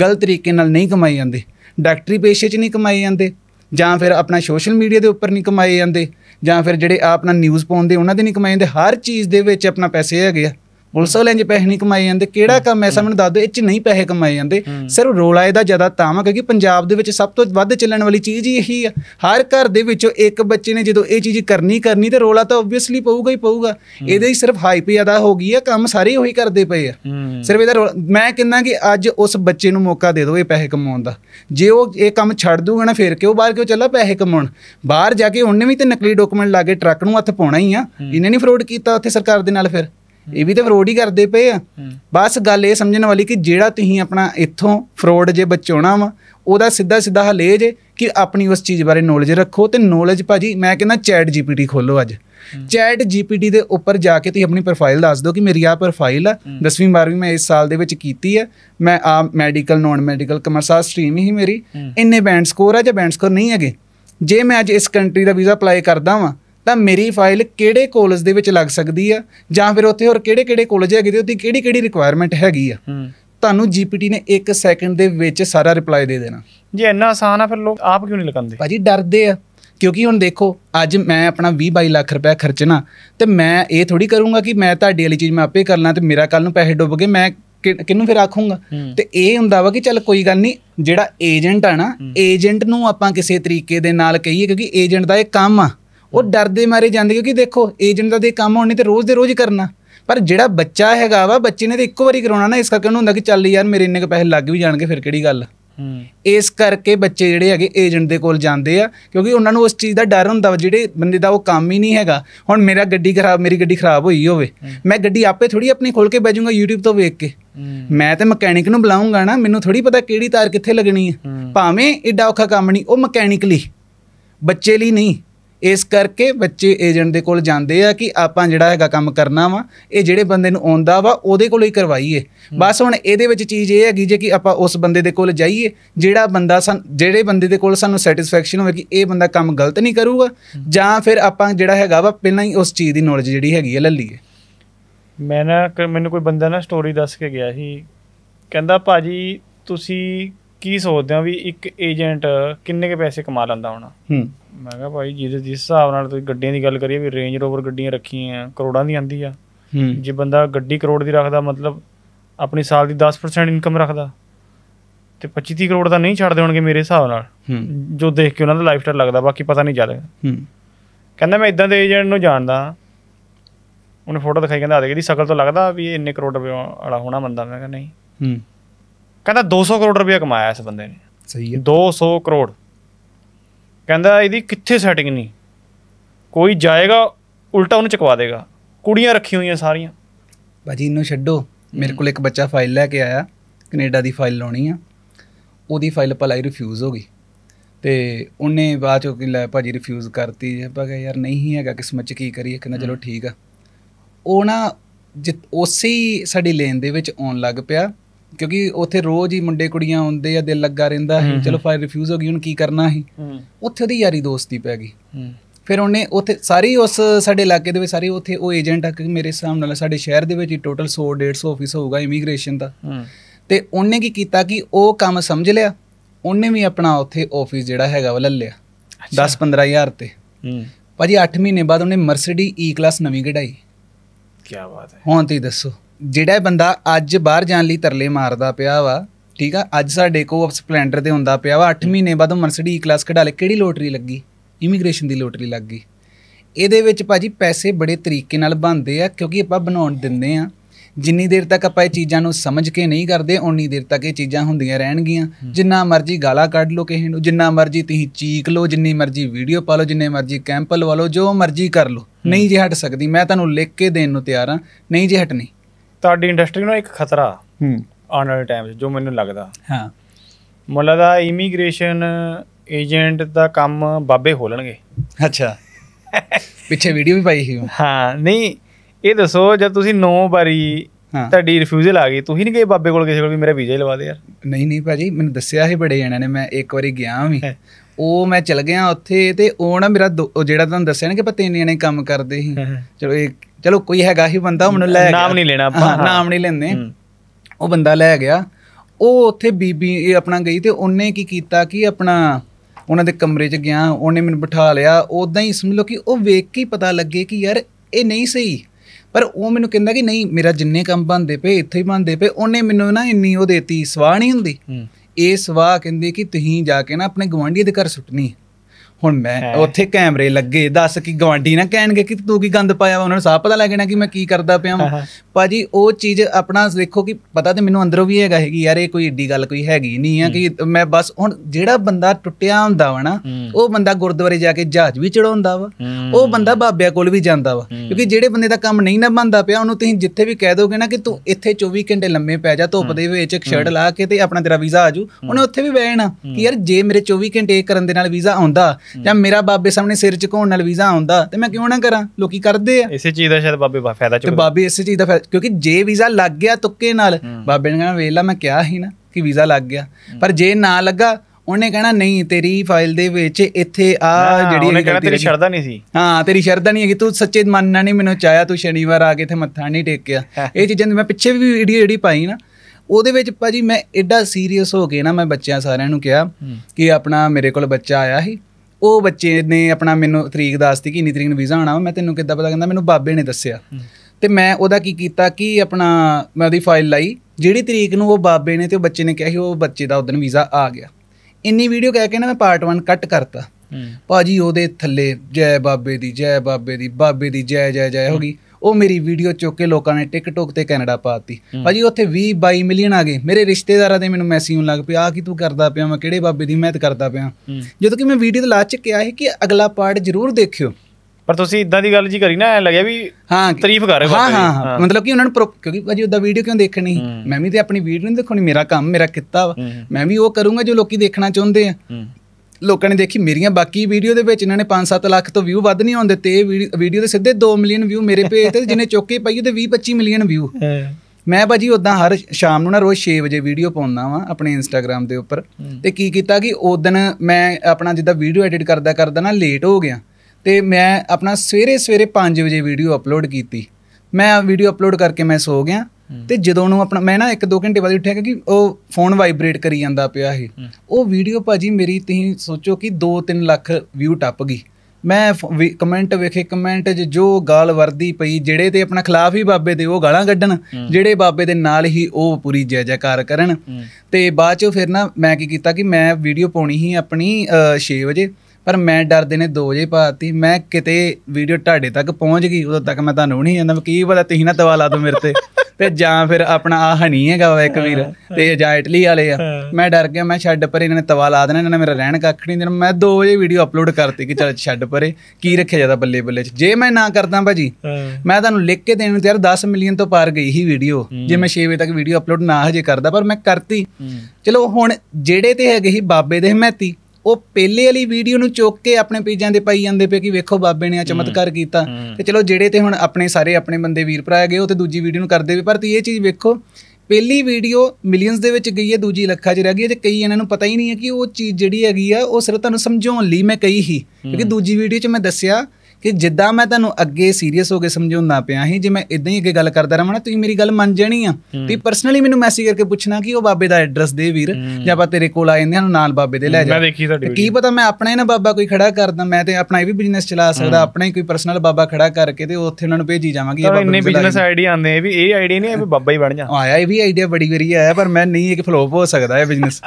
[SPEAKER 1] ਗਲਤ ਤਰੀਕੇ ਨਾਲ ਨਹੀਂ ਕਮਾਏ ਜਾਂਦੇ ਡਾਕਟਰੀ ਪੇਸ਼ੇ 'ਚ ਨਹੀਂ ਕਮਾਏ ਜਾਂਦੇ ਜਾਂ ਫਿਰ ਆਪਣਾ ਸੋਸ਼ਲ ਮੀਡੀਆ ਦੇ ਉੱਪਰ ਨਹੀਂ ਕਮਾਏ ਜਾਂਦੇ ਜਾਂ ਫਿਰ ਜਿਹੜੇ ਆਪਣਾ ਨਿਊਜ਼ ਪਾਉਂਦੇ ਉਹਨਾਂ ਦੇ ਨਹੀਂ ਕਮਾਏ ਜਾਂਦੇ ਹਰ ਚੀਜ਼ ਦੇ ਵਿੱਚ ਆਪਣਾ ਪੈਸੇ ਹੈਗੇ ਆ ਪੁਲਿਸ ਵਾਲਿਆਂ 'ਚ ਪੈਸੇ ਨਹੀਂ ਕਮਾਏ ਜਾਂਦੇ ਕਿਹੜਾ ਕੰਮ ਐਸਾ ਮੈਨੂੰ ਦੱਸ ਦਿਓ ਇੱਚ ਨਹੀਂ ਪੈਸੇ ਕਮਾਏ ਜਾਂਦੇ ਸਿਰਫ ਰੋਲਾ ਇਹਦਾ ਜ਼ਿਆਦਾ ਤਾਂ ਆ ਕਿਉਂਕਿ ਪੰਜਾਬ ਦੇ ਵਿੱਚ ਸਭ ਤੋਂ ਵੱਧ ਚੱਲਣ ਵਾਲੀ ਚੀਜ਼ ਹੀ ਇਹੀ ਆ ਹਰ ਘਰ ਦੇ ਵਿੱਚੋਂ ਇੱਕ ਬੱਚੇ ਨੇ ਜਦੋਂ ਇਹ ਚੀਜ਼ ਕਰਨੀ ਕਰਨੀ ਤੇ ਰੋਲਾ ਤਾਂ ਆਬਵੀਅਸਲੀ ਪਊਗਾ ਹੀ ਪਊਗਾ ਇਹਦੇ ਹੀ ਸਿਰਫ ਹਾਈਪ ਜ਼ਿਆਦਾ ਹੋ ਗਈ ਆ ਕੰਮ ਸਾਰੇ ਉਹੀ ਕਰਦੇ ਪਏ ਆ ਸਿਰਫ ਇਹਦਾ ਮੈਂ ਕਹਿੰਦਾ ਕਿ ਅੱਜ ਉਸ ਬੱਚੇ ਨੂੰ ਮੌਕਾ ਦੇ ਦਿਓ ਇਹ ਪੈਸੇ ਕਮਾਉਣ ਦਾ ਜੇ ਉਹ ਇਹ ਕੰਮ ਛੱਡ ਦੂਗਾ ਨਾ ਫਿਰ ਕਿਉਂ ਬਾਹਰ ਕਿਉਂ ਚੱਲਾ ਪੈਸੇ ਕਮਾਉਣ ਬਾਹਰ ਜਾ ਕੇ ਉਹਨੇ ਵੀ ਤੇ ਨਕਲੀ ਡਾਕੂਮੈਂਟ ਲਾ ਕੇ ਟਰੱਕ ਨੂੰ ਹੱਥ ਪਾਉਣਾ ਹੀ ਆ ਇਹਨੇ ਨਹੀਂ ਫਰੋਡ ਕੀਤਾ ਉੱਥੇ ਸਰਕਾਰ ਦੇ ਨਾਲ ਫਿਰ ਇਹ ਵੀ ਤਾਂ ਫਰੋਡ ਹੀ ਕਰਦੇ ਪਏ ਆ ਬਸ ਗੱਲ ਇਹ ਸਮਝਣ ਵਾਲੀ ਕਿ ਜਿਹੜਾ ਤੁਸੀਂ ਆਪਣਾ ਇੱਥੋਂ ਫਰੋਡ ਜੇ ਬਚਾਉਣਾ ਵਾ ਉਹਦਾ ਸਿੱਧਾ ਸਿੱਧਾ ਹੱਲ ਇਹ ਜੇ ਕਿ ਆਪਣੀ ਉਸ ਚੀਜ਼ ਬਾਰੇ ਨੌਲੇਜ ਰੱਖੋ ਤੇ ਨੌਲੇਜ ਭਾਜੀ ਮੈਂ ਕਹਿੰਦਾ ਚੈਟ ਜੀਪੀਟੀ ਖੋਲੋ ਅੱਜ ਚੈਟ ਜੀਪੀਟੀ ਦੇ ਉੱਪਰ ਜਾ ਕੇ ਤੁਸੀਂ ਆਪਣੀ ਪ੍ਰੋਫਾਈਲ ਦੱਸ ਦਿਓ ਕਿ ਮੇਰੀ ਆ ਪ੍ਰੋਫਾਈਲ ਆ 10ਵੀਂ 12ਵੀਂ ਮੈਂ ਇਸ ਸਾਲ ਦੇ ਵਿੱਚ ਕੀਤੀ ਆ ਮੈਂ ਆ ਮੈਡੀਕਲ ਨਾਨ ਮੈਡੀਕਲ ਕਮਰਸ ਆ ਸਟਰੀਮ ਹੀ ਮੇਰੀ ਇੰਨੇ ਬੈਂਡ ਸਕੋਰ ਆ ਜਾਂ ਬੈਂਡ ਸਕੋਰ ਨਹੀਂ ਹੈਗੇ ਜੇ ਮੈਂ ਅੱਜ ਇਸ ਕੰਟਰੀ ਦਾ ਵੀਜ਼ਾ ਅਪਲਾਈ ਕਰਦਾ ਵਾਂ ਤਾਂ ਮੇਰੀ ਫਾਈਲ ਕਿਹੜੇ ਕਾਲਜ ਦੇ ਵਿੱਚ ਲੱਗ ਸਕਦੀ ਆ ਜਾਂ ਫਿਰ ਉੱਥੇ ਹੋਰ ਕਿਹੜੇ-ਕਿਹੜੇ ਕਾਲਜ ਹੈਗੇ ਤੇ ਉਹਦੀ ਕਿਹੜੀ-ਕਿਹੜੀ ਰਿਕੁਆਇਰਮੈਂਟ ਹੈਗੀ ਆ ਤੁਹਾਨੂੰ ਜੀਪੀਟੀ ਨੇ 1 ਸੈਕਿੰਡ ਦੇ ਵਿੱਚ ਸਾਰਾ ਰਿਪਲਾਈ ਦੇ ਦੇਣਾ ਜੇ ਇੰਨਾ ਆਸਾਨ ਆ ਫਿਰ ਲੋਕ ਆਪ ਕਿਉਂ ਨਹੀਂ ਲਗਾਉਂਦੇ ਭਾਜੀ ਡਰਦੇ ਆ ਕਿਉਂਕਿ ਹੁਣ ਦੇਖੋ ਅੱਜ ਮੈਂ ਆਪਣਾ 20 22 ਲੱਖ ਰੁਪਏ ਖਰਚਣਾ ਤੇ ਮੈਂ ਇਹ ਥੋੜੀ ਕਰੂੰਗਾ ਕਿ ਮੈਂ ਤੁਹਾਡੀ ਵਾਲੀ ਚੀਜ਼ ਮੈਂ ਆਪੇ ਕਰ ਲਾਂ ਤੇ ਮੇਰਾ ਕੱਲ ਨੂੰ ਪੈਸੇ ਡੁੱਬ ਗਏ ਮੈਂ ਕਿਹਨੂੰ ਫਿਰ ਆਖੂੰਗਾ ਤੇ ਇਹ ਹੁੰਦਾ ਵਾ ਕਿ ਚੱਲ ਕੋਈ ਗੱਲ ਨਹੀਂ ਜਿਹੜਾ ਏਜੰਟ ਆ ਨਾ ਏਜੰਟ ਨੂੰ ਆਪਾਂ ਕਿਸੇ ਤਰੀਕੇ ਦੇ ਨਾਲ ਕਹੀਏ ਕਿਉਂਕਿ ਏਜੰਟ ਦਾ ਇਹ ਕੰਮ ਆ ਉਹ ਡਰਦੇ ਮਾਰੇ ਜਾਂਦੇ ਕਿਉਂਕਿ ਦੇਖੋ ਏਜੰਟ ਦਾ ਦੇ ਕੰਮ ਹੋਣੀ ਤੇ ਰੋਜ਼ ਦੇ ਰੋਜ਼ ਕਰਨਾ ਪਰ ਜਿਹੜਾ ਬੱਚਾ ਹੈਗਾ ਵਾ ਬੱਚੇ ਨੇ ਤੇ ਇੱਕੋ ਵਾਰੀ ਕਰਾਉਣਾ ਨਾ ਇਸ ਕਰਕੇ ਉਹਨੂੰ ਹੁੰਦਾ ਕਿ ਚੱਲ ਯਾਰ ਮੇਰੇ ਇੰਨੇ ਕ ਪੈਸੇ ਲੱਗ ਵੀ ਜਾਣਗੇ ਫਿਰ ਕਿਹੜੀ ਗੱਲ ਇਸ ਕਰਕੇ ਬੱਚੇ ਜਿਹੜੇ ਹੈਗੇ ਏਜੰਟ ਦੇ ਕੋਲ ਜਾਂਦੇ ਆ ਕਿਉਂਕਿ ਉਹਨਾਂ ਨੂੰ ਉਸ ਚੀਜ਼ ਦਾ ਡਰ ਹੁੰਦਾ ਜਿਹੜੇ ਬੰਦੇ ਦਾ ਉਹ ਕੰਮ ਹੀ ਨਹੀਂ ਹੈਗਾ ਹੁਣ ਮੇਰਾ ਗੱਡੀ ਖਰਾਬ ਮੇਰੀ ਗੱਡੀ ਖਰਾਬ ਹੋਈ ਹੋਵੇ ਮੈਂ ਗੱਡੀ ਆਪੇ ਥੋੜੀ ਆਪਣੀ ਖੋਲ ਕੇ ਬੈਜੂਗਾ YouTube ਤੋਂ ਵੇਖ ਕੇ ਮੈਂ ਤੇ ਮਕੈਨਿਕ ਨੂੰ ਬੁਲਾਉਂਗਾ ਨਾ ਮੈਨੂੰ ਥੋੜੀ ਪਤਾ ਕਿਹੜੀ ਤਾਰ ਕਿੱਥੇ ਲੱਗਣੀ ਹੈ ਭਾਵੇਂ ਏਡਾ ਔਖਾ ਕੰਮ ਨਹੀਂ ਉਹ ਮਕੈਨਿਕਲੀ ਬੱਚੇ ਲਈ ਨਹੀਂ ਇਸ ਕਰਕੇ ਬੱਚੇ ਏਜੰਟ ਦੇ ਕੋਲ ਜਾਂਦੇ ਆ ਕਿ ਆਪਾਂ ਜਿਹੜਾ ਹੈਗਾ ਕੰਮ ਕਰਨਾ ਵਾ ਇਹ ਜਿਹੜੇ ਬੰਦੇ ਨੂੰ ਆਉਂਦਾ ਵਾ ਉਹਦੇ ਕੋਲ ਹੀ ਕਰਵਾਈਏ ਬਸ ਹੁਣ ਇਹਦੇ ਵਿੱਚ ਚੀਜ਼ ਇਹ ਹੈਗੀ ਜੇ ਕਿ ਆਪਾਂ ਉਸ ਬੰਦੇ ਦੇ ਕੋਲ ਜਾਈਏ ਜਿਹੜਾ ਬੰਦਾ ਜਿਹੜੇ ਬੰਦੇ ਦੇ ਕੋਲ ਸਾਨੂੰ ਸੈਟੀਸਫੈਕਸ਼ਨ ਹੋਵੇ ਕਿ ਇਹ ਬੰਦਾ ਕੰਮ ਗਲਤ ਨਹੀਂ ਕਰੂਗਾ ਜਾਂ ਫਿਰ ਆਪਾਂ ਜਿਹੜਾ ਹੈਗਾ ਵਾ ਪਹਿਲਾਂ ਹੀ ਉਸ ਚੀਜ਼ ਦੀ ਨੌਲੇਜ ਜਿਹੜੀ ਹੈਗੀ ਹੈ ਲੈ ਲਈਏ
[SPEAKER 2] ਮੈਂ ਨਾ ਮੈਨੂੰ ਕੋਈ ਬੰਦਾ ਨਾ ਸਟੋਰੀ ਦੱਸ ਕੇ ਗਿਆ ਸੀ ਕਹਿੰਦਾ ਭਾਜੀ ਤੁਸੀਂ ਕੀ ਸੋਚਦੇ ਹੋ ਵੀ ਇੱਕ ਏਜੰਟ ਕਿੰਨੇ ਕੇ ਪੈਸੇ ਕਮਾ ਲੈਂਦਾ ਹੋਣਾ ਹੂੰ ਮੈਂ ਕਿਹਾ ਭਾਈ ਜਿਹਦੇ ਜਿਸ ਹਿਸਾਬ ਨਾਲ ਤੁਸੀਂ ਗੱਡੀਆਂ ਦੀ ਗੱਲ ਕਰੀਏ ਵੀ ਰੇਂਜ ਰੋਵਰ ਗੱਡੀਆਂ ਰੱਖੀਆਂ ਕਰੋੜਾਂ ਦੀ ਆਂਦੀ ਆ ਜੇ ਬੰਦਾ ਗੱਡੀ ਕਰੋੜ ਦੀ ਰੱਖਦਾ ਮਤਲਬ ਆਪਣੀ ਸਾਲ ਦੀ 10% ਇਨਕਮ ਰੱਖਦਾ ਤੇ 25 30 ਕਰੋੜ ਤਾਂ ਨਹੀਂ ਛੱਡਦੇ ਹੋਣਗੇ ਮੇਰੇ ਹਿਸਾਬ ਨਾਲ ਜੋ ਦੇਖ ਕੇ ਉਹਨਾਂ ਦਾ ਲਾਈਫ ਸਟਾਈਲ ਲੱਗਦਾ ਬਾਕੀ ਪਤਾ ਨਹੀਂ ਚੱਲਦਾ ਕਹਿੰਦਾ ਮੈਂ ਇਦਾਂ ਦੇ ਏਜੰਟ ਨੂੰ ਜਾਣਦਾ ਉਹਨੇ ਫੋਟੋ ਦਿਖਾਈ ਕਹਿੰਦਾ ਆ ਦੇ ਇਹਦੀ ਸ਼ਕਲ ਤੋਂ ਲੱਗਦਾ ਵੀ ਇਹ ਇੰਨੇ ਕਰੋੜ ਰੁਪਏ ਵਾਲਾ ਹੋਣਾ ਬੰਦਾ ਮੈਂ ਕਹਿੰਦਾ ਨਹੀਂ ਹੂੰ ਕਹਿੰਦਾ 200 ਕਰੋੜ ਰੁਪਏ ਕਮਾਇਆ ਇਸ ਬੰਦੇ ਨੇ ਸਹੀ ਹੈ 200 ਕਰੋੜ ਕਹਿੰਦਾ ਇਹਦੀ ਕਿੱਥੇ ਸੈਟਿੰਗ ਨਹੀਂ
[SPEAKER 1] ਕੋਈ ਜਾਏਗਾ ਉਲਟਾ ਉਹਨੂੰ ਚਕਵਾ ਦੇਗਾ ਕੁੜੀਆਂ ਰੱਖੀ ਹੋਈਆਂ ਸਾਰੀਆਂ ਬਾਜੀ ਇਹਨੂੰ ਛੱਡੋ ਮੇਰੇ ਕੋਲ ਇੱਕ ਬੱਚਾ ਫਾਈਲ ਲੈ ਕੇ ਆਇਆ ਕੈਨੇਡਾ ਦੀ ਫਾਈਲ ਲਾਉਣੀ ਆ ਉਹਦੀ ਫਾਈਲ ਹੀ ਰਿਫਿਊਜ਼ ਹੋ ਗਈ ਤੇ ਉਹਨੇ ਬਾਅਦ ਚ ਕਿ ਲੈ ਭਾਜੀ ਰਿਫਿਊਜ਼ ਕਰਤੀ ਆਪਾਂ ਕਿਹਾ ਯਾਰ ਨਹੀਂ ਹੈਗਾ ਕਿਸਮਤ ਚ ਕੀ ਕਰੀਏ ਕਹਿੰਦਾ ਚਲੋ ਠੀਕ ਆ ਉਹ ਨਾ ਉਸੇ ਹੀ ਸਾਡੀ ਲੇਨ ਦੇ ਵਿੱਚ ਆਉਣ ਲੱਗ ਪਿਆ ਕਿਉਂਕਿ ਉੱਥੇ ਰੋਜ਼ ਹੀ ਮੁੰਡੇ ਕੁੜੀਆਂ ਹੁੰਦੇ ਆ ਦਿਲ ਲੱਗਾ ਰਹਿੰਦਾ ਸੀ ਚਲੋ ਫਾਇਰ ਰਿਫਿਊਜ਼ ਹੋ ਗਈ ਹੁਣ ਕੀ ਕਰਨਾ ਸੀ ਉੱਥੇ ਉਹਦੀ ਯਾਰੀ ਦੋਸਤੀ ਪੈ ਗਈ ਫਿਰ ਉਹਨੇ ਉੱਥੇ ਸਾਰੀ ਉਸ ਸਾਡੇ ਇਲਾਕੇ ਦੇ ਵਿੱਚ ਸਾਰੇ ਉੱਥੇ ਉਹ ਏਜੰਟ ਆ ਕਿ ਮੇਰੇ ਹਿਸਾਬ ਨਾਲ ਸਾਡੇ ਸ਼ਹਿਰ ਦੇ ਵਿੱਚ ਹੀ ਟੋਟਲ 100 150 ਆਫਿਸ ਹੋਊਗਾ ਇਮੀਗ੍ਰੇਸ਼ਨ ਦਾ ਤੇ ਉਹਨੇ ਕੀ ਕੀਤਾ ਕਿ ਉਹ ਕੰਮ ਸਮਝ ਲਿਆ ਉਹਨੇ ਵੀ ਆਪਣਾ ਉੱਥੇ ਆਫਿਸ ਜਿਹੜਾ ਹੈਗਾ ਉਹ ਲੈ ਲਿਆ 10 15000 ਤੇ ਭਾਜੀ 8 ਮਹੀਨੇ ਬਾਅਦ ਉਹਨੇ ਮਰਸੀਡੀ ਈ ਕਲਾਸ ਨਵੀਂ ਕਢਾਈ ਕੀ ਬਾਤ ਹੈ ਹੁਣ ਤੁਸੀਂ ਦੱਸੋ ਜਿਹੜਾ ਬੰਦਾ ਅੱਜ ਬਾਹਰ ਜਾਣ ਲਈ ਤਰਲੇ ਮਾਰਦਾ ਪਿਆ ਵਾ ਠੀਕ ਆ ਅੱਜ ਸਾਡੇ ਕੋਲ ਸਪਲੈਂਡਰ ਤੇ ਹੁੰਦਾ ਪਿਆ ਵਾ 8 ਮਹੀਨੇ ਬਾਅਦ ਮਰਸਡੀ ਕਲਾਸ ਕਢਾ ਲੈ ਕਿਹੜੀ ਲੋਟਰੀ ਲੱਗੀ ਇਮੀਗ੍ਰੇਸ਼ਨ ਦੀ ਲੋਟਰੀ ਲੱਗ ਗਈ ਇਹਦੇ ਵਿੱਚ ਭਾਜੀ ਪੈਸੇ ਬੜੇ ਤਰੀਕੇ ਨਾਲ ਬਣਦੇ ਆ ਕਿਉਂਕਿ ਆਪਾਂ ਬਣਾਉਣ ਦਿੰਦੇ ਆ ਜਿੰਨੀ ਦੇਰ ਤੱਕ ਆਪਾਂ ਇਹ ਚੀਜ਼ਾਂ ਨੂੰ ਸਮਝ ਕੇ ਨਹੀਂ ਕਰਦੇ ਓਨੀ ਦੇਰ ਤੱਕ ਇਹ ਚੀਜ਼ਾਂ ਹੁੰਦੀਆਂ ਰਹਿਣਗੀਆਂ ਜਿੰਨਾ ਮਰਜ਼ੀ ਗਾਲਾਂ ਕੱਢ ਲੋ ਕਿਸੇ ਨੂੰ ਜਿੰਨਾ ਮਰਜ਼ੀ ਤੁਸੀਂ ਚੀਕ ਲੋ ਜਿੰਨੀ ਮਰਜ਼ੀ ਵੀਡੀਓ ਪਾ ਲੋ ਜਿੰਨੇ ਮਰਜ਼ੀ ਕੈਂਪ ਲਵਾ ਲੋ ਜੋ ਮਰਜ਼ੀ ਕਰ ਲੋ ਨਹੀਂ ਜੇ ਹਟ ਸਕਦੀ ਮੈਂ ਤੁਹਾਨੂੰ ਲਿਖ ਕੇ ਦੇਣ ਨੂੰ ਤਿਆਰ ਆ ਨਹੀਂ ਜੇ ਹਟਣੀ ਤੁਹਾਡੀ ਇੰਡਸਟਰੀ ਨੂੰ ਇੱਕ ਖਤਰਾ ਹੂੰ ਆਉਣ ਵਾਲੇ ਟਾਈਮ ਜੋ ਮੈਨੂੰ ਲੱਗਦਾ ਹਾਂ ਮੁੱਲਾ ਦਾ
[SPEAKER 2] ਇਮੀਗ੍ਰੇਸ਼ਨ ਏਜੰਟ ਦਾ ਕੰਮ ਬਾਬੇ ਹੋਲਣਗੇ ਅੱਛਾ ਪਿੱਛੇ ਵੀਡੀਓ ਵੀ ਪਾਈ ਸੀ ਹਾਂ ਨਹੀਂ ਇਹ ਦੱਸੋ ਜਦ ਤੁਸੀਂ ਨੋ ਵਾਰੀ
[SPEAKER 1] ਤੁਹਾਡੀ ਰਿਫਿਊਜ਼ਲ ਆ ਗਈ ਤੁਸੀਂ ਨਹੀਂ ਗਏ ਬਾਬੇ ਕੋਲ ਕਿਸੇ ਕੋਲ ਵੀ ਮੇਰਾ ਵੀਜ਼ਾ ਹੀ ਲਵਾ ਦੇ ਯਾਰ ਨਹੀਂ ਨਹੀਂ ਭਾਜੀ ਮੈਨੂੰ ਦੱਸਿਆ ਸੀ ਬੜੇ ਜਣਾਂ ਨੇ ਮੈਂ ਇੱਕ ਵਾਰੀ ਗਿਆ ਵੀ ਉਹ ਮੈਂ ਚਲ ਗਿਆ ਉੱਥੇ ਤੇ ਉਹ ਨਾ ਮੇਰਾ ਜਿਹੜਾ ਤੁਹਾਨੂੰ ਦੱਸਿਆ ਨਾ ਕਿ ਆਪਾਂ ਤਿੰਨ ਜਣੇ ਕੰਮ ਕਰਦੇ ਸੀ ਚਲੋ ਇਹ ਚਲੋ ਕੋਈ ਹੈਗਾ ਹੀ ਬੰਦਾ ਮੈਨੂੰ ਲੈ ਨਾਮ ਨਹੀਂ ਲੈਣਾ ਆਪਾਂ ਨਾਮ ਨਹੀਂ ਲੈਂਦੇ ਉਹ ਬੰਦਾ ਲੈ ਗਿਆ ਉਹ ਉੱਥੇ ਬੀਬੀ ਇਹ ਆਪਣਾ ਗਈ ਤੇ ਉਹਨੇ ਕੀ ਕੀਤਾ ਕਿ ਆਪਣਾ ਉਹਨਾਂ ਦੇ ਕਮਰੇ 'ਚ ਗਿਆ ਉਹਨੇ ਮੈਨੂੰ ਬਿਠਾ ਲਿਆ ਉਦਾਂ ਹੀ ਸਮਝ ਲਓ ਕਿ ਉਹ ਵੇਖ ਕੇ ਪਤਾ ਲੱਗੇ ਕਿ ਯਾਰ ਇਹ ਨਹੀਂ ਸਹੀ ਪਰ ਉਹ ਮੈਨੂੰ ਕਹਿੰਦਾ ਕਿ ਨਹੀਂ ਮੇਰਾ ਜਿੰਨੇ ਕੰਮ ਬੰਦੇ ਪਏ ਇੱਥੇ ਹੀ ਬੰਦੇ ਪਏ ਉਹਨੇ ਮੈਨੂੰ ਨਾ ਇੰਨੀ ਉਹ ਦੇਤੀ ਸਵਾਹ ਨਹੀਂ ਹੁੰਦੀ ਇਸ ਵਾਹ ਕਹਿੰਦੇ ਕਿ ਤੁਸੀਂ ਜਾ ਕੇ ਨਾ ਆਪਣੇ ਗਵਾਂਢੀ ਦੇ ਘਰ ਸੁੱਟਣੀ ਹੁਣ ਮੈਂ ਉੱਥੇ ਕੈਮਰੇ ਲੱਗੇ ਦੱਸ ਕਿ ਗਵਾਂਢੀ ਨਾ ਕਹਿਣਗੇ ਕਿ ਤੂੰ ਕੀ ਗੰਦ ਪਾਇਆ ਉਹਨਾਂ ਨੂੰ ਸਾਫ ਪਤਾ ਜਾਣਾ ਕਿ ਮੈਂ ਕੀ ਕਰਦਾ ਪਿਆ ਵਾਂ ਭਾਜੀ ਉਹ ਚੀਜ਼ ਆਪਣਾ ਦੇਖੋ ਕਿ ਪਤਾ ਤੇ ਮੈਨੂੰ ਅੰਦਰੋਂ ਵੀ ਹੈਗਾ ਹੈਗੀ ਯਾਰ ਇਹ ਕੋਈ ਏਡੀ ਗੱਲ ਕੋਈ ਹੈਗੀ ਨਹੀਂ ਆ ਕਿ ਮੈਂ ਬਸ ਹੁਣ ਜਿਹੜਾ ਬੰਦਾ ਟੁੱਟਿਆ ਹੁੰਦਾ ਵਾ ਨਾ ਉਹ ਬੰਦਾ ਗੁਰਦੁਆਰੇ ਜਾ ਕੇ ਜਹਾਜ਼ ਵੀ ਚੜਾਉਂਦਾ ਵਾ ਉਹ ਬੰਦਾ ਬਾਬਿਆਂ ਕੋਲ ਵੀ ਜਾਂਦਾ ਵਾ ਕਿਉਂਕਿ ਜਿਹੜੇ ਬੰਦੇ ਦਾ ਕੰਮ ਨਹੀਂ ਨਾ ਬੰਦਾ ਪਿਆ ਉਹਨੂੰ ਤੁਸੀਂ ਜਿੱਥੇ ਵੀ ਕਹਿ ਦੋਗੇ ਨਾ ਕਿ ਤੂੰ ਇੱਥੇ 24 ਘੰਟੇ ਲੰਮੇ ਪੈ ਜਾ ਧੁੱਪ ਦੇ ਵਿੱਚ ਇੱਕ ਸ਼ਰਟ ਲਾ ਕੇ ਤੇ ਆਪਣਾ ਤੇਰਾ ਵੀਜ਼ਾ ਆ ਜੂ ਉਹਨੇ ਉੱਥੇ ਵੀ ਬਹਿਣਾ ਕਿ ਯਾਰ ਜੇ ਮੇਰੇ 24 ਘੰਟੇ ਕਰਨ ਦੇ ਨਾਲ ਵੀਜ਼ਾ ਆਉਂਦਾ ਜਾਂ ਮੇਰਾ ਬਾਬੇ ਸਾਹਮਣੇ ਸਿਰ ਝੁਕਾਉਣ ਨਾਲ ਵੀਜ਼ਾ ਆਉਂਦਾ ਤੇ ਮੈਂ ਕਿਉਂ ਨਾ ਕਰਾਂ ਲੋਕੀ ਕਰਦੇ ਆ ਇਸੇ ਚੀਜ਼ ਦਾ ਸ਼ਾਇਦ ਬਾਬੇ ਫਾਇਦਾ ਚੁੱਕਦੇ ਤੇ ਬਾਬੇ ਇਸੇ ਚੀਜ਼ ਦਾ ਫਾਇਦਾ ਕਿਉਂਕਿ ਜੇ ਵੀਜ਼ਾ ਲੱਗ ਗਿਆ ਤੁੱਕੇ ਨਾਲ ਬਾਬੇ ਨੇ ਕਹਿਣਾ ਵੇਖ ਲੈ ਮੈਂ ਕਿਹਾ ਹੀ ਨਾ ਕਿ ਵੀਜ਼ਾ ਲੱਗ ਗਿਆ ਪਰ ਜੇ ਨਾ ਲੱਗਾ ਉਹਨੇ ਕਹਿਣਾ ਨਹੀਂ ਤੇਰੀ ਫਾਈਲ ਦੇ ਵਿੱਚ ਇੱਥੇ ਆ ਜਿਹੜੀ ਉਹਨੇ ਕਹਿਣਾ ਤੇਰੀ ਸ਼ਰਧਾ ਨਹੀਂ ਸੀ ਹਾਂ ਤੇਰੀ ਸ਼ਰਧਾ ਨਹੀਂ ਹੈ ਕਿ ਤੂੰ ਸੱਚੇ ਮਨ ਨਾਲ ਨਹੀਂ ਮੈਨੂੰ ਚਾਹਿਆ ਤੂੰ ਸ਼ਨੀਵਾਰ ਆ ਕੇ ਇੱਥੇ ਮੱਥਾ ਨਹੀਂ ਟੇਕਿਆ ਇਹ ਚੀਜ਼ਾਂ ਮੈਂ ਪਿੱਛੇ ਵੀ ਵੀਡੀਓ ਜਿਹੜੀ ਪਾਈ ਨਾ ਉਹਦੇ ਵਿੱਚ ਭਾਜੀ ਮੈਂ ਐਡਾ ਸੀਰੀਅਸ ਹੋ ਕੇ ਨਾ ਮੈਂ ਬੱਚਿਆਂ ਸਾਰਿਆਂ ਨੂੰ ਕਿਹਾ ਕਿ ਆਪਣਾ ਮੇਰੇ ਕੋਲ ਬੱਚਾ ਆਇਆ ਸੀ ਉਹ ਬੱਚੇ ਨੇ ਆਪਣਾ ਮੈਨੂੰ ਤਰੀਕ ਦੱਸਤੀ ਕਿ ਇਨੀ ਤਰੀਕ ਨੂੰ ਵੀਜ਼ਾ ਆਣਾ ਮੈਂ ਤੈਨੂੰ ਕਿੱਦਾਂ ਪਤਾ ਕਹਿੰਦਾ ਮੈਨੂੰ ਬਾਬੇ ਨੇ ਦੱਸਿਆ ਤੇ ਮੈਂ ਉਹਦਾ ਕੀ ਕੀਤਾ ਕਿ ਆਪਣਾ ਮੈਂ ਉਹਦੀ ਫਾਈਲ ਲਾਈ ਜਿਹੜੀ ਤਰੀਕ ਨੂੰ ਉਹ ਬਾਬੇ ਨੇ ਤੇ ਉਹ ਬੱਚੇ ਨੇ ਕਿਹਾ ਸੀ ਉਹ ਬੱਚੇ ਦਾ ਉਦੋਂ ਵੀਜ਼ਾ ਆ ਗਿਆ ਇੰਨੀ ਵੀਡੀਓ ਕਹਿ ਕੇ ਨਾ ਮੈਂ ਪਾਰਟ 1 ਕੱਟ ਕਰਤਾ ਭਾਜੀ ਉਹਦੇ ਥੱਲੇ ਜੈ ਬਾਬੇ ਦੀ ਜੈ ਬਾਬੇ ਦੀ ਬਾਬੇ ਦੀ ਜੈ ਜੈ ਜੈ ਹੋ ਗਈ ਉਹ ਮੇਰੀ ਵੀਡੀਓ ਚੁੱਕ ਕੇ ਲੋਕਾਂ ਨੇ ਟਿਕਟੋਕ ਤੇ ਕੈਨੇਡਾ ਪਾਤੀ ਭਾਜੀ ਉੱਥੇ 20 22 ਮਿਲੀਅਨ ਆ ਗਏ ਮੇਰੇ ਰਿਸ਼ਤੇਦਾਰਾਂ ਦੇ ਮੈਨੂੰ ਮੈਸੇਜ ਆਉਣ ਲੱਗ ਪਿਆ ਆ ਕੀ ਤੂੰ ਕਰਦਾ ਪਿਆ ਮੈਂ ਕਿਹੜੇ ਬਾਬੇ ਦੀ ਮਹਿਤ ਕਰਦਾ ਪਿਆ ਜਦੋਂ ਕਿ ਮੈਂ ਵੀਡੀਓ ਦੇ ਲਾਚ ਚ ਕਿਹਾ ਹੈ ਕਿ ਅਗਲਾ ਪਾਰਟ ਜ਼ਰੂਰ ਦੇਖਿਓ ਪਰ ਤੁਸੀਂ ਇਦਾਂ ਦੀ ਗੱਲ ਜੀ ਕਰੀ ਨਾ ਐ ਲੱਗਿਆ ਵੀ ਹਾਂ ਤਾਰੀਫ ਕਰ ਰਹੇ ਹੋ ਹਾਂ ਹਾਂ ਮਤਲਬ ਕਿ ਉਹਨਾਂ ਨੂੰ ਕਿਉਂਕਿ ਭਾਜੀ ਉਹਦਾ ਵੀਡੀਓ ਕਿਉਂ ਦੇਖਣੀ ਮੈਂ ਵੀ ਤੇ ਆਪਣੀ ਵੀਡੀਓ ਨਹੀਂ ਦੇਖਣੀ ਮੇਰਾ ਕੰਮ ਮੇਰਾ ਕਿੱਤਾ ਵਾ ਮੈਂ ਵੀ ਉਹ ਕਰੂੰਗਾ ਜੋ ਲੋਕੀ ਦੇਖਣਾ ਚਾਹੁੰਦੇ ਆ ਲੋਕਾਂ ਨੇ ਦੇਖੀ ਮੇਰੀਆਂ ਬਾਕੀ ਵੀਡੀਓ ਦੇ ਵਿੱਚ ਇਹਨਾਂ ਨੇ 5-7 ਲੱਖ ਤੋਂ ਵਿਊ ਵੱਧ ਨਹੀਂ ਆਉਂਦੇ ਤੇ ਇਹ ਵੀਡੀਓ ਦੇ ਸਿੱਧੇ 2 ਮਿਲੀਅਨ ਵਿਊ ਮੇਰੇ ਪੇਜ ਤੇ ਜਿਹਨੇ ਚੁੱਕੇ ਪਾਈ ਉਹਦੇ 20-25 ਮਿਲੀਅਨ ਵਿਊ ਮੈਂ ਭਾਜੀ ਉਦਾਂ ਹਰ ਸ਼ਾਮ ਨੂੰ ਨਾ ਰੋਜ਼ 6 ਵਜੇ ਵੀਡੀਓ ਪਾਉਂਦਾ ਵਾਂ ਆਪਣੇ ਇੰਸਟਾਗ੍ਰam ਦੇ ਉੱਪਰ ਤੇ ਕੀ ਕੀਤਾ ਕਿ ਉਸ ਦਿਨ ਮੈਂ ਆਪਣਾ ਜਿੱਦਾਂ ਵੀਡੀਓ ਐਡਿਟ ਕਰਦਾ ਕਰਦਾ ਨਾ ਲੇਟ ਹੋ ਗਿਆ ਤੇ ਮੈਂ ਆਪਣਾ ਸਵੇਰੇ ਸਵੇਰੇ 5 ਵਜੇ ਵੀਡੀਓ ਅਪਲੋਡ ਕੀਤੀ ਮੈਂ ਵੀਡੀਓ ਅਪਲੋਡ ਕਰਕੇ ਮੈਂ ਸੋ ਗਿਆ ਤੇ ਜਦੋਂ ਨੂੰ ਆਪਣਾ ਮੈਂ ਨਾ 1-2 ਘੰਟੇ ਬਾਅਦ ਉੱਠਿਆ ਕਿ ਉਹ ਫੋਨ ਵਾਈਬ੍ਰੇਟ ਕਰੀ ਜਾਂਦਾ ਪਿਆ ਇਹ ਉਹ ਵੀਡੀਓ ਭਾਜੀ ਮੇਰੀ ਤੁਸੀਂ ਸੋਚੋ ਕਿ 2-3 ਲੱਖ ਵਿਊ ਟੱਪ ਗਈ ਮੈਂ ਕਮੈਂਟ ਵੇਖੇ ਕਮੈਂਟ 'ਚ ਜੋ ਗਾਲ ਵਰਦੀ ਪਈ ਜਿਹੜੇ ਤੇ ਆਪਣਾ ਖਿਲਾਫ ਹੀ ਬਾਬੇ ਦੇ ਉਹ ਗਾਲਾਂ ਕੱਢਣ ਜਿਹੜੇ ਬਾਬੇ ਦੇ ਨਾਲ ਹੀ ਉਹ ਪੂਰੀ ਜੈ ਜੈਕਾਰ ਕਰਨ ਤੇ ਬਾਅਦ 'ਚ ਫਿਰ ਨਾ ਮੈਂ ਕੀ ਕੀਤਾ ਕਿ ਮੈਂ ਵੀਡੀਓ ਪਾਉਣੀ ਹੀ ਆਪਣੀ 6 ਵਜੇ ਪਰ ਮੈਂ ਡਰਦੇ ਨੇ 2 ਵਜੇ ਪਾਤੀ ਮੈਂ ਕਿਤੇ ਵੀਡੀਓ ਤੁਹਾਡੇ ਤੱਕ ਪਹੁੰਚ ਗਈ ਉਦੋਂ ਤੱਕ ਮੈਂ ਤੁਹਾਨੂੰ ਨਹੀਂ ਜਾਂਦਾ ਕੀ ਪਤਾ ਤੁਸੀਂ ਨਾ ਦਵਾ ਲਾ ਦੋ ਮੇਰੇ ਤੇ ਤੇ ਜਾਂ ਫਿਰ ਆਪਣਾ ਆ ਹਣੀ ਹੈਗਾ ਵਾ ਇੱਕ ਵੀਰ ਤੇ ਜਾਂ ਇਟਲੀ ਵਾਲੇ ਆ ਮੈਂ ਡਰ ਗਿਆ ਮੈਂ ਛੱਡ ਪਰੇ ਇਹਨਾਂ ਨੇ ਤਵਾ ਲਾ ਦੇਣਾ ਇਹਨਾਂ ਨੇ ਮੇਰਾ ਰਹਿਣ ਕੱਖ ਨਹੀਂ ਦੇਣਾ ਮੈਂ 2 ਵਜੇ ਵੀਡੀਓ ਅਪਲੋਡ ਕਰਤੀ ਕਿ ਚਲ ਛੱਡ ਪਰੇ ਕੀ ਰੱਖਿਆ ਜਾਂਦਾ ਬੱਲੇ ਬੱਲੇ ਚ ਜੇ ਮੈਂ ਨਾ ਕਰਦਾ ਭਾਜੀ ਮੈਂ ਤੁਹਾਨੂੰ ਲਿਖ ਕੇ ਦੇਣ ਨੂੰ ਯਾਰ 10 ਮਿਲੀਅਨ ਤੋਂ ਪਾਰ ਗਈ ਹੀ ਵੀਡੀਓ ਜੇ ਮੈਂ 6 ਵਜੇ ਤੱਕ ਵੀਡੀਓ ਅਪਲੋਡ ਨਾ ਹਜੇ ਕਰਦਾ ਪਰ ਮੈਂ ਕਰਤੀ ਚਲੋ ਹੁਣ ਜਿਹੜੇ ਤੇ ਹੈਗੇ ਸੀ ਬਾਬੇ ਦੇ ਹਮੈਤੀ ਉਹ ਪਹਿਲੇ ਵਾਲੀ ਵੀਡੀਓ ਨੂੰ ਚੁੱਕ ਕੇ ਆਪਣੇ ਪੇਜਾਂ ਦੇ ਪਾਈ ਜਾਂਦੇ ਪਏ ਕਿ ਵੇਖੋ ਬਾਬੇ ਨੇ ਆ ਚਮਤਕਾਰ ਕੀਤਾ ਤੇ ਚਲੋ ਜਿਹੜੇ ਤੇ ਹੁਣ ਆਪਣੇ ਸਾਰੇ ਆਪਣੇ ਬੰਦੇ ਵੀਰ ਭਰਾ ਗਏ ਉਹ ਤੇ ਦੂਜੀ ਵੀਡੀਓ ਨੂੰ ਕਰਦੇ ਵੀ ਪਰ ਤੇ ਇਹ ਚੀਜ਼ ਵੇਖੋ ਪਹਿਲੀ ਵੀਡੀਓ ਮਿਲੀਅਨਸ ਦੇ ਵਿੱਚ ਗਈ ਹੈ ਦੂਜੀ ਲੱਖਾਂ 'ਚ ਰਹਿ ਗਈ ਹੈ ਤੇ ਕਈ ਇਹਨਾਂ ਨੂੰ ਪਤਾ ਹੀ ਨਹੀਂ ਹੈ ਕਿ ਉਹ ਚੀਜ਼ ਜਿਹੜੀ ਹੈਗੀ ਆ ਉਹ ਸਿਰਫ ਤੁਹਾਨੂੰ ਸਮਝਾਉਣ ਲਈ ਮੈਂ ਕਹੀ ਹੀ ਕਿਉਂਕਿ ਦੂਜੀ ਵੀਡੀਓ 'ਚ ਮੈਂ ਦੱਸਿਆ ਕਿ ਜਿੱਦਾਂ ਮੈਂ ਤੁਹਾਨੂੰ ਅੱਗੇ ਸੀਰੀਅਸ ਹੋ ਕੇ ਸਮਝਾਉਂਦਾ ਪਿਆ ਸੀ ਜੇ ਮੈਂ ਇਦਾਂ ਹੀ ਅੱਗੇ ਗੱਲ ਕਰਦਾ ਰਹਾਂ ਨਾ ਤੁਸੀਂ ਮੇਰੀ ਗੱਲ ਮੰਨ ਜਾਣੀ ਆ ਤੇ ਪਰਸਨਲੀ ਮੈਨੂੰ ਮੈਸੇਜ ਕਰਕੇ ਪੁੱਛਣਾ ਕਿ ਉਹ ਬਾਬੇ ਦਾ ਐਡਰੈਸ ਦੇ ਵੀਰ ਜਾਂ ਆਪਾਂ ਤੇਰੇ ਕੋਲ ਆ ਜਾਂਦੇ ਹਾਂ ਨਾਲ ਬਾਬੇ ਦੇ ਲੈ ਜਾ ਮੈਂ ਦੇਖੀ ਕੀ ਪਤਾ ਮੈਂ ਆਪਣਾ ਹੀ ਨਾ ਬਾਬਾ ਕੋਈ ਖੜਾ ਕਰਦਾ ਮੈਂ ਤੇ ਆਪਣਾ ਇਹ ਵੀ ਬਿਜ਼ਨਸ ਚਲਾ ਸਕਦਾ ਆਪਣਾ ਹੀ ਕੋਈ ਪਰਸਨਲ ਬਾਬਾ ਖੜਾ ਕਰਕੇ ਤੇ ਉੱਥੇ ਉਹਨਾਂ ਨੂੰ ਭੇਜੀ ਜਾਵਾਂਗੀ ਇਹ ਬਾਬਾ ਇੰਨੇ ਬਿਜ਼ਨਸ ਆਈਡੀਆ ਆਉਂਦੇ ਇਹ ਵੀ ਇਹ ਆਈਡੀਆ ਨਹੀਂ ਇਹ ਬਾਬਾ ਹੀ ਬਣ ਜਾ ਆਇਆ ਇਹ ਵੀ ਆਈਡੀਆ ਬੜੀ ਵਾਰੀ ਆਇਆ ਪਰ ਮੈਂ ਨਹੀਂ ਇਹ ਫਲੋਪ ਹੋ ਸਕਦਾ ਇਹ ਬਿਜ਼ਨਸ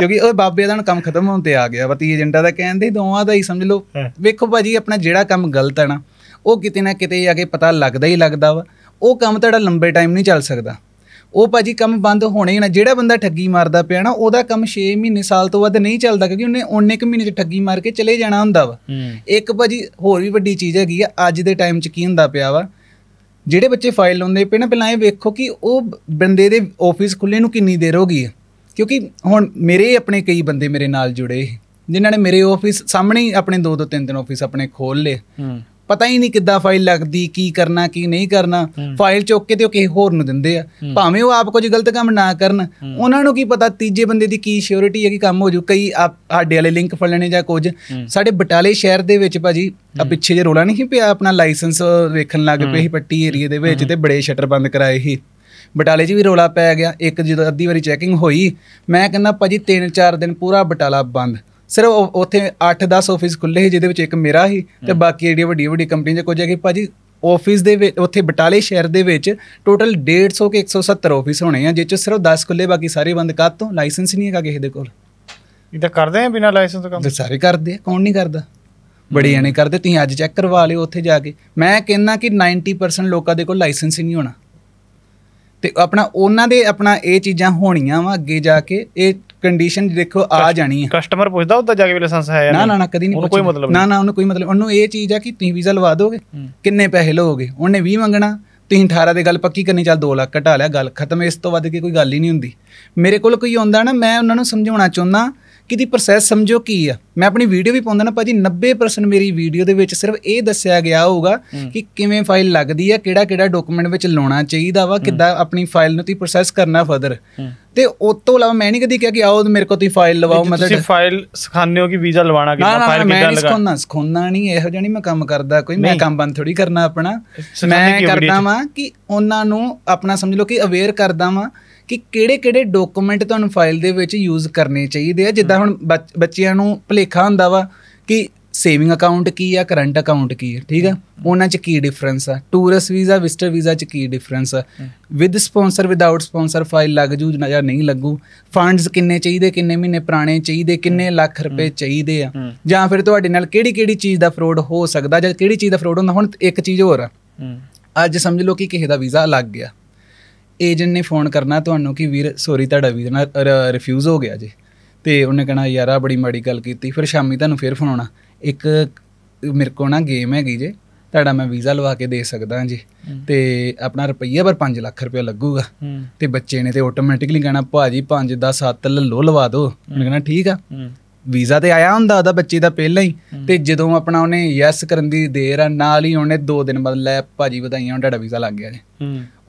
[SPEAKER 1] ਕਿਉਂਕਿ ਉਹ ਬਾਬੇ ਦਾ ਹੁਣ ਕੰਮ ਖਤਮ ਹੋਣ ਤੇ ਆ ਗਿਆ ਵਤੀ ਏਜੰਡਾ ਦਾ ਕਹਿੰਦੇ ਦੋਵਾਂ ਦਾ ਹੀ ਸਮਝ ਲਓ ਵੇਖੋ ਭਾਜੀ ਆਪਣਾ ਜਿਹੜਾ ਕੰਮ ਗਲਤ ਹੈ ਨਾ ਉਹ ਕਿਤੇ ਨਾ ਕਿਤੇ ਜਾ ਕੇ ਪਤਾ ਲੱਗਦਾ ਹੀ ਲੱਗਦਾ ਵਾ ਉਹ ਕੰਮ ਤੁਹਾਡਾ ਲੰਬੇ ਟਾਈਮ ਨਹੀਂ ਚੱਲ ਸਕਦਾ ਉਹ ਭਾਜੀ ਕੰਮ ਬੰਦ ਹੋਣੇ ਹੀ ਨਾ ਜਿਹੜਾ ਬੰਦਾ ਠੱਗੀ ਮਾਰਦਾ ਪਿਆ ਨਾ ਉਹਦਾ ਕੰਮ 6 ਮਹੀਨੇ ਸਾਲ ਤੋਂ ਵੱਧ ਨਹੀਂ ਚੱਲਦਾ ਕਿਉਂਕਿ ਉਹਨੇ ਉਹਨੇ ਇੱਕ ਮਹੀਨੇ ਚ ਠੱਗੀ ਮਾਰ ਕੇ ਚਲੇ ਜਾਣਾ ਹੁੰਦਾ ਵਾ ਇੱਕ ਭਾਜੀ ਹੋਰ ਵੀ ਵੱਡੀ ਚੀਜ਼ ਹੈਗੀ ਆ ਅੱਜ ਦੇ ਟਾਈਮ ਚ ਕੀ ਹੁੰਦਾ ਪਿਆ ਵਾ ਜਿਹੜੇ ਬੱਚੇ ਫਾਈਲ ਲਾਉਂਦੇ ਪਏ ਨਾ ਪਹਿਲਾਂ ਇਹ ਵੇਖੋ ਕਿ ਉਹ ਬੰਦੇ ਦੇ ਆਫਿਸ ਖੁੱਲੇ ਨੂੰ ਕਿੰਨੀ ਦੇਰ ਹੋ ਗਈ ਹੈ ਕਿਉਂਕਿ ਹੁਣ ਮੇਰੇ ਆਪਣੇ ਕਈ ਬੰਦੇ ਮੇਰੇ ਨਾਲ ਜੁੜੇ ਜਿਨ੍ਹਾਂ ਨੇ ਮੇਰੇ ਆਫਿਸ ਸਾਹਮਣੇ ਹੀ ਆਪਣੇ ਦੋ ਦੋ ਤਿੰਨ ਦਿਨ ਆਫਿਸ ਆਪਣੇ ਖੋਲ ਲਏ ਪਤਾ ਹੀ ਨਹੀਂ ਕਿੱਦਾਂ ਫਾਈਲ ਲੱਗਦੀ ਕੀ ਕਰਨਾ ਕੀ ਨਹੀਂ ਕਰਨਾ ਫਾਈਲ ਚੁੱਕ ਕੇ ਤੇ ਉਹ ਕਿਸੇ ਹੋਰ ਨੂੰ ਦਿੰਦੇ ਆ ਭਾਵੇਂ ਉਹ ਆਪ ਕੁਝ ਗਲਤ ਕੰਮ ਨਾ ਕਰਨ ਉਹਨਾਂ ਨੂੰ ਕੀ ਪਤਾ ਤੀਜੇ ਬੰਦੇ ਦੀ ਕੀ ਸ਼ਿਓਰਿਟੀ ਹੈ ਕਿ ਕੰਮ ਹੋ ਜੂ ਕਈ ਸਾਡੇ ਵਾਲੇ ਲਿੰਕ ਫੜ ਲੈਣੇ ਜਾਂ ਕੁਝ ਸਾਡੇ ਬਟਾਲੇ ਸ਼ਹਿਰ ਦੇ ਵਿੱਚ ਭਾਜੀ ਆ ਪਿੱਛੇ ਜੇ ਰੋਲਾ ਨਹੀਂ ਪਿਆ ਆਪਣਾ ਲਾਇਸੈਂਸ ਵੇਖਣ ਲੱਗ ਪਏ ਸੀ ਪੱਟੀ ਏਰੀਆ ਦੇ ਵਿੱਚ ਤੇ ਬੜੇ ਸ਼ਟਰ ਬੰਦ ਕਰਾਏ ਸੀ ਬਟਾਲੇ 'ਚ ਵੀ ਰੋਲਾ ਪੈ ਗਿਆ ਇੱਕ ਜਦੋਂ ਅੱਧੀ ਵਾਰੀ ਚੈਕਿੰਗ ਹੋਈ ਮੈਂ ਕਹਿੰਦਾ ਭਾਜੀ 3-4 ਦਿਨ ਪੂਰਾ ਬਟਾਲਾ ਬੰਦ ਸਿਰਫ ਉੱਥੇ 8-10 ਆਫਿਸ ਖੁੱਲੇ ਸੀ ਜਿਹਦੇ ਵਿੱਚ ਇੱਕ ਮੇਰਾ ਸੀ ਤੇ ਬਾਕੀ ਜਿਹੜੀ ਵੱਡੀ ਵੱਡੀ ਕੰਪਨੀ 'ਚ ਕੁਝ ਹੈ ਕਿ ਭਾਜੀ ਆਫਿਸ ਦੇ ਵਿੱਚ ਉੱਥੇ ਬਟਾਲੇ ਸ਼ਹਿਰ ਦੇ ਵਿੱਚ ਟੋਟਲ 150 ਕੇ 170 ਆਫਿਸ ਹੋਣੇ ਆ ਜਿੱਚ ਸਿਰਫ 10 ਖੁੱਲੇ ਬਾਕੀ ਸਾਰੇ ਬੰਦ ਕਰ ਤੋਂ ਲਾਇਸੈਂਸ ਨਹੀਂ ਹੈਗਾ ਕਿਸੇ ਦੇ ਕੋਲ ਇਹ ਤਾਂ ਕਰਦੇ ਆ ਬਿਨਾ ਲਾਇਸੈਂਸ ਤੋਂ ਕੰਮ ਤੇ ਸਾਰੇ ਕਰਦੇ ਆ ਕੌਣ ਨਹੀਂ ਕਰਦਾ ਬੜੀ ਜਾਣੇ ਕਰਦੇ ਤੁਸੀਂ ਅੱਜ ਚੈੱਕ ਕਰਵਾ ਲਿਓ ਉੱਥੇ ਜਾ ਕੇ ਮੈਂ ਕਹਿੰਦਾ ਕਿ 90% ਲੋਕਾਂ ਦੇ ਕੋਲ ਲਾਇਸੈਂਸ ਹੀ ਨਹੀਂ ਹੋਣਾ ਤੇ ਆਪਣਾ ਉਹਨਾਂ ਦੇ ਆਪਣਾ ਇਹ ਚੀਜ਼ਾਂ ਹੋਣੀਆਂ ਵਾ ਅੱਗੇ ਜਾ ਕੇ ਇਹ ਕੰਡੀਸ਼ਨ ਦੇਖੋ ਆ ਜਾਣੀ ਹੈ ਕਸਟਮਰ ਪੁੱਛਦਾ ਉਹਦਾ ਜਾ ਕੇ ਵੀ ਲਾਇਸੈਂਸ ਹੈ ਨਾ ਨਾ ਨਾ ਕਦੀ ਨਹੀਂ ਕੋਈ ਮਤਲਬ ਨਾ ਨਾ ਉਹਨੂੰ ਕੋਈ ਮਤਲਬ ਉਹਨੂੰ ਇਹ ਚੀਜ਼ ਆ ਕਿ ਤੁਸੀਂ ਵੀਜ਼ਾ ਲਵਾ ਦੋਗੇ ਕਿੰਨੇ ਪੈਸੇ ਲਓਗੇ ਉਹਨੇ 20 ਮੰਗਣਾ ਤੁਸੀਂ 18 ਦੇ ਗੱਲ ਪੱਕੀ ਕਰਨੀ ਚੱਲ 2 ਲੱਖ ਘਟਾ ਲਿਆ ਗੱਲ ਖਤਮ ਇਸ ਤੋਂ ਵੱਧ ਕੇ ਕੋਈ ਗੱਲ ਹੀ ਨਹੀਂ ਹੁੰਦੀ ਮੇਰੇ ਕੋਲ ਕੋਈ ਆਉਂਦਾ ਨਾ ਮੈਂ ਉਹਨਾਂ ਨੂੰ ਸਮਝਾਉਣਾ ਚਾਹੁੰਦਾ ਕਿ ਦੀ ਪ੍ਰੋਸੈਸ ਸਮਝੋ ਕੀ ਆ ਮੈਂ ਆਪਣੀ ਵੀਡੀਓ ਵੀ ਪਾਉਂਦਾ ਨਾ ਭਾਜੀ 90% ਮੇਰੀ ਵੀਡੀਓ ਦੇ ਵਿੱਚ ਸਿਰਫ ਇਹ ਦੱਸਿਆ ਗਿਆ ਹੋਊਗਾ ਕਿ ਕਿਵੇਂ ਫਾਈਲ ਲੱਗਦੀ ਆ ਕਿਹੜਾ ਕਿਹੜਾ ਡਾਕੂਮੈਂਟ ਵਿੱਚ ਲਾਉਣਾ ਚਾਹੀਦਾ ਵਾ ਕਿੱਦਾਂ ਆਪਣੀ ਫਾਈਲ ਨੂੰ ਤੁਸੀਂ ਪ੍ਰੋਸੈਸ ਕਰਨਾ ਫਰਦਰ ਤੇ ਉਸ ਤੋਂ ਇਲਾਵਾ ਮੈਂ ਨਹੀਂ ਕਦੀ ਕਿਹਾ ਕਿ ਆਓ ਮੇਰੇ ਕੋਲ ਤੁਸੀਂ ਫਾਈਲ ਲਵਾਓ ਮਤਲਬ ਤੁਸੀਂ ਫਾਈਲ ਸਿਖਾਉਂਦੇ
[SPEAKER 2] ਹੋ ਕਿ ਵੀਜ਼ਾ ਲਵਾਣਾ
[SPEAKER 1] ਕਿ ਫਾਈਲ ਕਿੱਦਾਂ ਲਗਾ ਮੈਂ ਸਿਖਾਉਣਾ ਸਿਖਾਉਣਾ ਨਹੀਂ ਇਹੋ ਜਿਹਾ ਨਹੀਂ ਮੈਂ ਕੰਮ ਕਰਦਾ ਕੋਈ ਮੈਂ ਕੰਮ ਬੰਦ ਥੋੜੀ ਕਰਨਾ ਆਪਣਾ ਮੈਂ ਕਰਦਾ ਵਾਂ ਕਿ ਉਹਨਾਂ ਨੂੰ ਆਪਣਾ ਸਮਝ ਲਓ ਕਿ ਅਵੇਅਰ ਕਰਦਾ ਵਾਂ ਕਿ ਕਿਹੜੇ-ਕਿਹੜੇ ਡਾਕੂਮੈਂਟ ਤੁਹਾਨੂੰ ਫਾਈਲ ਦੇ ਵਿੱਚ ਯੂਜ਼ ਕਰਨੇ ਚਾਹੀਦੇ ਆ ਜਿੱਦਾਂ ਹੁਣ ਬੱਚਿਆਂ ਨੂੰ ਭਲੇਖਾ ਹੁੰਦਾ ਵਾ ਕਿ ਸੇਵਿੰਗ ਅਕਾਊਂਟ ਕੀ ਆ ਕਰੰਟ ਅਕਾਊਂਟ ਕੀ ਆ ਠੀਕ ਆ ਉਹਨਾਂ ਚ ਕੀ ਡਿਫਰੈਂਸ ਆ ਟੂਰਿਸਟ ਵੀਜ਼ਾ ਵਿਜ਼ਟਰ ਵੀਜ਼ਾ ਚ ਕੀ ਡਿਫਰੈਂਸ ਆ with sponsor without sponsor file ਲੱਗ ਜੂ ਜਾਂ ਨਹੀਂ ਲੱਗੂ ਫੰਡਸ ਕਿੰਨੇ ਚਾਹੀਦੇ ਕਿੰਨੇ ਮਹੀਨੇ ਪੁਰਾਣੇ ਚਾਹੀਦੇ ਕਿੰਨੇ ਲੱਖ ਰੁਪਏ ਚਾਹੀਦੇ ਆ ਜਾਂ ਫਿਰ ਤੁਹਾਡੇ ਨਾਲ ਕਿਹੜੀ ਕਿਹੜੀ ਚੀਜ਼ ਦਾ ਫਰੋਡ ਹੋ ਸਕਦਾ ਜਾਂ ਕਿਹੜੀ ਚੀਜ਼ ਦਾ ਫਰੋਡ ਹੁੰਦਾ ਹੁਣ ਇੱਕ ਚੀਜ਼ ਹੋਰ ਆ ਅੱਜ ਸਮਝ ਲਓ ਕਿ ਕਿਸੇ ਦਾ ਵੀਜ਼ਾ ਲੱਗ ਗਿਆ ਏਜੰਟ ਨੇ ਫੋਨ ਕਰਨਾ ਤੁਹਾਨੂੰ ਕਿ ਵੀਰ ਸੌਰੀ ਤੁਹਾਡਾ ਵੀਜ਼ਾ ਰਿਫਿਊਜ਼ ਹੋ ਗਿਆ ਜੀ ਤੇ ਉਹਨੇ ਕਹਣਾ ਯਾਰ ਆ ਬੜੀ ਮਾੜੀ ਗੱਲ ਕੀਤੀ ਫਿਰ ਸ਼ਾਮੀ ਤੁਹਾਨੂੰ ਫੇਰ ਫੋਨ ਆਉਣਾ ਇੱਕ ਮੇਰੇ ਕੋ ਨਾ ਗੇਮ ਹੈਗੀ ਜੇ ਤੁਹਾਡਾ ਮੈਂ ਵੀਜ਼ਾ ਲਵਾ ਕੇ ਦੇ ਸਕਦਾ ਜੀ ਤੇ ਆਪਣਾ ਰੁਪਈਆ ਪਰ 5 ਲੱਖ ਰੁਪਏ ਲੱਗੂਗਾ ਤੇ ਬੱਚੇ ਨੇ ਤੇ ਆਟੋਮੈਟਿਕਲੀ ਕਹਿਣਾ ਭਾਜੀ 5 10 7 ਲੱਲੋ ਲਵਾ ਦਿਓ ਉਹਨੇ ਕਹਣਾ ਠੀਕ ਆ ਵੀਜ਼ਾ ਤੇ ਆਇਆ ਹੁੰਦਾ ਉਹਦਾ ਬੱਚੇ ਦਾ ਪਹਿਲਾਂ ਹੀ ਤੇ ਜਦੋਂ ਆਪਣਾ ਉਹਨੇ ਯੈਸ ਕਰਨ ਦੀ ਦੇਰ ਆ ਨਾਲ ਹੀ ਉਹਨੇ 2 ਦਿਨ ਬਾਅਦ ਲੈ ਭਾਜੀ ਵਧਾਈਆਂ ਹੁਣ ਤੁਹਾਡਾ ਵੀਜ਼ਾ ਲੱਗ ਗਿਆ ਜੀ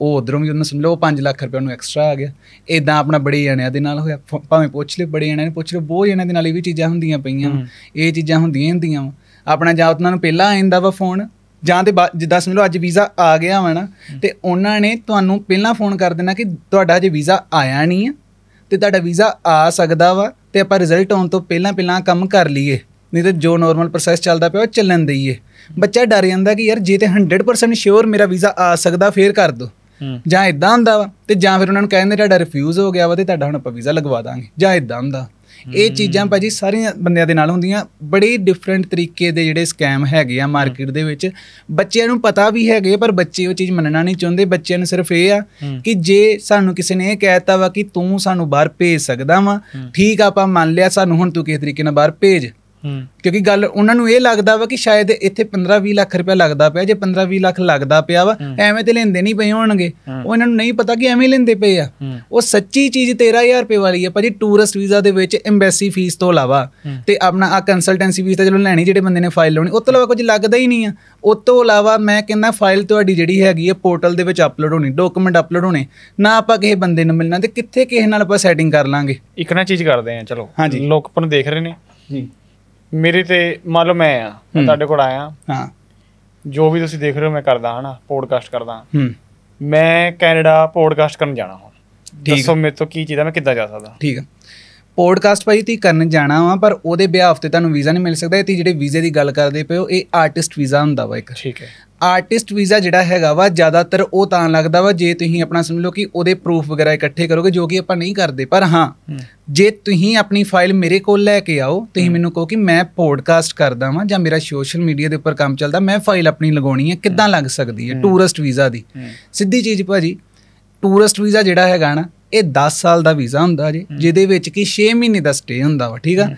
[SPEAKER 1] ਉਹ ਉਧਰੋਂ ਵੀ ਉਹਨੂੰ ਸਮਝ ਲਓ 5 ਲੱਖ ਰੁਪਏ ਉਹਨੂੰ ਐਕਸਟਰਾ ਆ ਗਿਆ ਇਦਾਂ ਆਪਣਾ ਬੜੇ ਜਣਿਆਂ ਦੇ ਨਾਲ ਹੋਇਆ ਭਾਵੇਂ ਪੁੱਛ ਲੈ ਬੜੇ ਜਣਿਆਂ ਨੇ ਪੁੱਛ ਲਓ ਬਹੁਤ ਜਣਿਆਂ ਦੇ ਨਾਲ ਇਹ ਵੀ ਚੀਜ਼ਾਂ ਹੁੰਦੀਆਂ ਪਈਆਂ ਇਹ ਚੀਜ਼ਾਂ ਹੁੰਦੀਆਂ ਹੁੰਦੀਆਂ ਆਪਣਾ ਜਾਂ ਉਹਨਾਂ ਨੂੰ ਪਹਿਲਾਂ ਆ ਜਾਂਦਾ ਵਾ ਫੋਨ ਜਾਂ ਤੇ ਜਿੱਦਾਂ ਸਮਝ ਲਓ ਅੱਜ ਵੀਜ਼ਾ ਆ ਗਿਆ ਵਾ ਨਾ ਤੇ ਉਹਨਾਂ ਨੇ ਤੁਹਾਨੂੰ ਪਹਿਲਾਂ ਫੋਨ ਕਰ ਦੇਣਾ ਕਿ ਤੁਹਾਡਾ ਜੇ ਵੀਜ਼ਾ ਆਇਆ ਨਹੀਂ ਆ ਤੇ ਤੁਹਾਡਾ ਵੀਜ਼ਾ ਆ ਸਕਦਾ ਵਾ ਤੇ ਆਪਾਂ ਰਿਜ਼ਲਟ ਆਉਣ ਤੋਂ ਪਹਿਲਾਂ ਪਹਿਲਾਂ ਕੰਮ ਕਰ ਲਈਏ ਨਹੀਂ ਤੇ ਜੋ ਨਾਰਮਲ ਪ੍ਰੋਸੈਸ ਚੱਲਦਾ ਪਿਆ ਉਹ ਚੱਲਣ ਦਈਏ ਬੱਚਾ ਡਰ ਜਾਂਦਾ ਕਿ ਯਾਰ ਜੇ ਤੇ 100% ਸ਼ੋਰ ਮੇਰਾ ਵੀਜ਼ਾ ਆ ਸਕਦਾ ਫੇਰ ਕਰ ਦੋ ਜਾਂ ਇਦਾਂ ਹੁੰਦਾ ਵਾ ਤੇ ਜਾਂ ਫਿਰ ਉਹਨਾਂ ਨੂੰ ਕਹਿੰਦੇ ਤੁਹਾਡਾ ਰਿਫਿਊਜ਼ ਹੋ ਗਿਆ ਵਾ ਤੇ ਤੁਹਾਡਾ ਹੁਣ ਆਪਾਂ ਵੀਜ਼ਾ ਲਗਵਾ ਦਾਂਗੇ ਜਾਂ ਇਦਾਂ ਹੁੰਦਾ ਇਹ ਚੀਜ਼ਾਂ ਭਾਜੀ ਸਾਰੀਆਂ ਬੰਦਿਆਂ ਦੇ ਨਾਲ ਹੁੰਦੀਆਂ ਬੜੇ ਡਿਫਰੈਂਟ ਤਰੀਕੇ ਦੇ ਜਿਹੜੇ ਸਕੈਮ ਹੈਗੇ ਆ ਮਾਰਕੀਟ ਦੇ ਵਿੱਚ ਬੱਚਿਆਂ ਨੂੰ ਪਤਾ ਵੀ ਹੈਗੇ ਪਰ ਬੱਚੇ ਉਹ ਚੀਜ਼ ਮੰਨਣਾ ਨਹੀਂ ਚਾਹੁੰਦੇ ਬੱਚਿਆਂ ਨੂੰ ਸਿਰਫ ਇਹ ਆ ਕਿ ਜੇ ਸਾਨੂੰ ਕਿਸੇ ਨੇ ਇਹ ਕਹਿਤਾ ਵਾ ਕਿ ਤੂੰ ਸਾਨੂੰ ਬਾਹਰ ਭੇਜ ਸਕਦਾ ਵਾ ਠੀਕ ਆਪਾਂ ਮੰਨ ਲਿਆ ਸਾਨੂੰ ਹੁਣ ਤੂੰ ਕਿਸੇ ਤਰੀਕੇ ਨਾਲ ਬਾਹਰ ਭੇਜ ਕਿਉਂਕਿ ਗੱਲ ਉਹਨਾਂ ਨੂੰ ਇਹ ਲੱਗਦਾ ਵਾ ਕਿ ਸ਼ਾਇਦ ਇੱਥੇ 15-20 ਲੱਖ ਰੁਪਏ ਲੱਗਦਾ ਪਿਆ ਜੇ 15-20 ਲੱਖ ਲੱਗਦਾ ਪਿਆ ਵਾ ਐਵੇਂ ਤੇ ਲੈਂਦੇ ਨਹੀਂ ਪਏ ਹੋਣਗੇ ਉਹ ਇਹਨਾਂ ਨੂੰ ਨਹੀਂ ਪਤਾ ਕਿ ਐਵੇਂ ਲੈਂਦੇ ਪਏ ਆ ਉਹ ਸੱਚੀ ਚੀਜ਼ 13000 ਰੁਪਏ ਵਾਲੀ ਆ ਭਾਜੀ ਟੂਰਿਸਟ ਵੀਜ਼ਾ ਦੇ ਵਿੱਚ ਐਮਬੈਸੀ ਫੀਸ ਤੋਂ ਇਲਾਵਾ ਤੇ ਆਪਣਾ ਆ ਕੰਸਲਟੈਂਸੀ ਵੀਜ਼ਾ ਜਦੋਂ ਚਲੋ ਲੈਣੀ ਜਿਹੜੇ ਬੰਦੇ ਨੇ ਫਾਈਲ ਲਾਉਣੀ ਉਸ ਤੋਂ ਇਲਾਵਾ ਕੁਝ ਲੱਗਦਾ ਹੀ ਨਹੀਂ ਆ ਉਸ ਤੋਂ ਇਲਾਵਾ ਮੈਂ ਕਹਿੰਦਾ ਫਾਈਲ ਤੁਹਾਡੀ ਜਿਹੜੀ ਹੈਗੀ ਆ ਪੋਰਟਲ ਦੇ ਵਿੱਚ ਅਪਲੋਡ ਹੋਣੀ ਡਾਕੂਮੈਂਟ ਅਪਲੋਡ ਹੋਣੇ ਨਾ ਆਪਾਂ ਕਿਸੇ ਬੰਦੇ ਨੂੰ ਮਿਲਣਾ ਤੇ ਕਿੱਥੇ ਕਿਸੇ ਨਾਲ ਆਪਾਂ ਸੈਟਿੰਗ ਕਰ ਲਾਂਗੇ
[SPEAKER 2] ਇੱਕ ਨਾ ਚੀਜ਼ ਕਰਦੇ ਆ ਚਲੋ ਲੋਕ ਆਪਾਂ ਨੂੰ ਦੇਖ ਰਹੇ ਨੇ ਜੀ
[SPEAKER 1] ਮੇਰੇ ਤੇ ਮੰਨ ਲਓ ਮੈਂ ਆ ਤੁਹਾਡੇ ਕੋਲ ਆਇਆ ਹਾਂ
[SPEAKER 2] ਜੋ ਵੀ ਤੁਸੀਂ ਦੇਖ ਰਹੇ ਹੋ ਮੈਂ ਕਰਦਾ ਨਾ ਪੋਡਕਾਸਟ ਕਰਦਾ ਹਾਂ ਮੈਂ ਕੈਨੇਡਾ ਪੋਡਕਾਸਟ ਕਰਨ ਜਾਣਾ ਹੁਣ ਦੱਸੋ ਮੇਰੇ ਤੋਂ ਕੀ ਚੀਜ਼ ਹੈ ਮੈਂ ਕਿੱਦਾਂ ਜਾ ਸਕਦਾ
[SPEAKER 1] ਠੀਕ ਹੈ ਪੋਡਕਾਸਟ ਭਾਈ ਤੁਸੀਂ ਕਰਨ ਜਾਣਾ ਵਾ ਪਰ ਉਹਦੇ ਬਿਹਾਫ ਤੇ ਤੁਹਾਨੂੰ ਵੀਜ਼ਾ ਨਹੀਂ ਮਿਲ ਸਕਦਾ ਇਹ ਤੇ ਜਿਹੜੇ ਵੀਜ਼ੇ ਦੀ ਗੱਲ ਕਰਦੇ ਪਏ ਹੋ ਇਹ ਆਰਟਿਸਟ ਵੀਜ਼ਾ ਹੁੰਦਾ ਵਾ ਇੱਕ ਠੀਕ ਹੈ ਆਰਟਿਸਟ ਵੀਜ਼ਾ ਜਿਹੜਾ ਹੈਗਾ ਵਾ ਜ਼ਿਆਦਾਤਰ ਉਹ ਤਾਂ ਲੱਗਦਾ ਵਾ ਜੇ ਤੁਸੀਂ ਆਪਣਾ ਸਮਝ ਲਓ ਕਿ ਉਹਦੇ ਪ੍ਰੂਫ ਵਗੈਰਾ ਇਕੱਠੇ ਕਰੋਗੇ ਜੋ ਕਿ ਆਪਾਂ ਨਹੀਂ ਕਰਦੇ ਪਰ ਹਾਂ ਜੇ ਤੁਸੀਂ ਆਪਣੀ ਫਾਈਲ ਮੇਰੇ ਕੋਲ ਲੈ ਕੇ ਆਓ ਤੁਸੀਂ ਮੈਨੂੰ ਕਹੋ ਕਿ ਮੈਂ ਪੋਡਕਾਸਟ ਕਰਦਾ ਵਾਂ ਜਾਂ ਮੇਰਾ ਸੋਸ਼ਲ ਮੀਡੀਆ ਦੇ ਉੱਪਰ ਕੰਮ ਚੱਲਦਾ ਮੈਂ ਫਾਈਲ ਆਪਣੀ ਲਗਾਉਣੀ ਹੈ ਕਿੱਦਾਂ ਲੱਗ ਸਕਦੀ ਹੈ ਟੂਰਿਸਟ ਵੀਜ਼ਾ ਦੀ ਸਿੱਧੀ ਚੀਜ਼ ਭਾਜੀ ਟੂਰਿਸਟ ਵੀਜ਼ਾ ਜਿਹੜਾ ਹੈਗਾ ਨਾ ਇਹ 10 ਸਾਲ ਦਾ ਵੀਜ਼ਾ ਹੁੰਦਾ ਜੀ ਜਿਹਦੇ ਵਿੱਚ ਕਿ 6 ਮਹੀਨੇ ਦਾ ਸਟੇ ਹੁੰਦਾ ਵਾ ਠੀਕ ਆ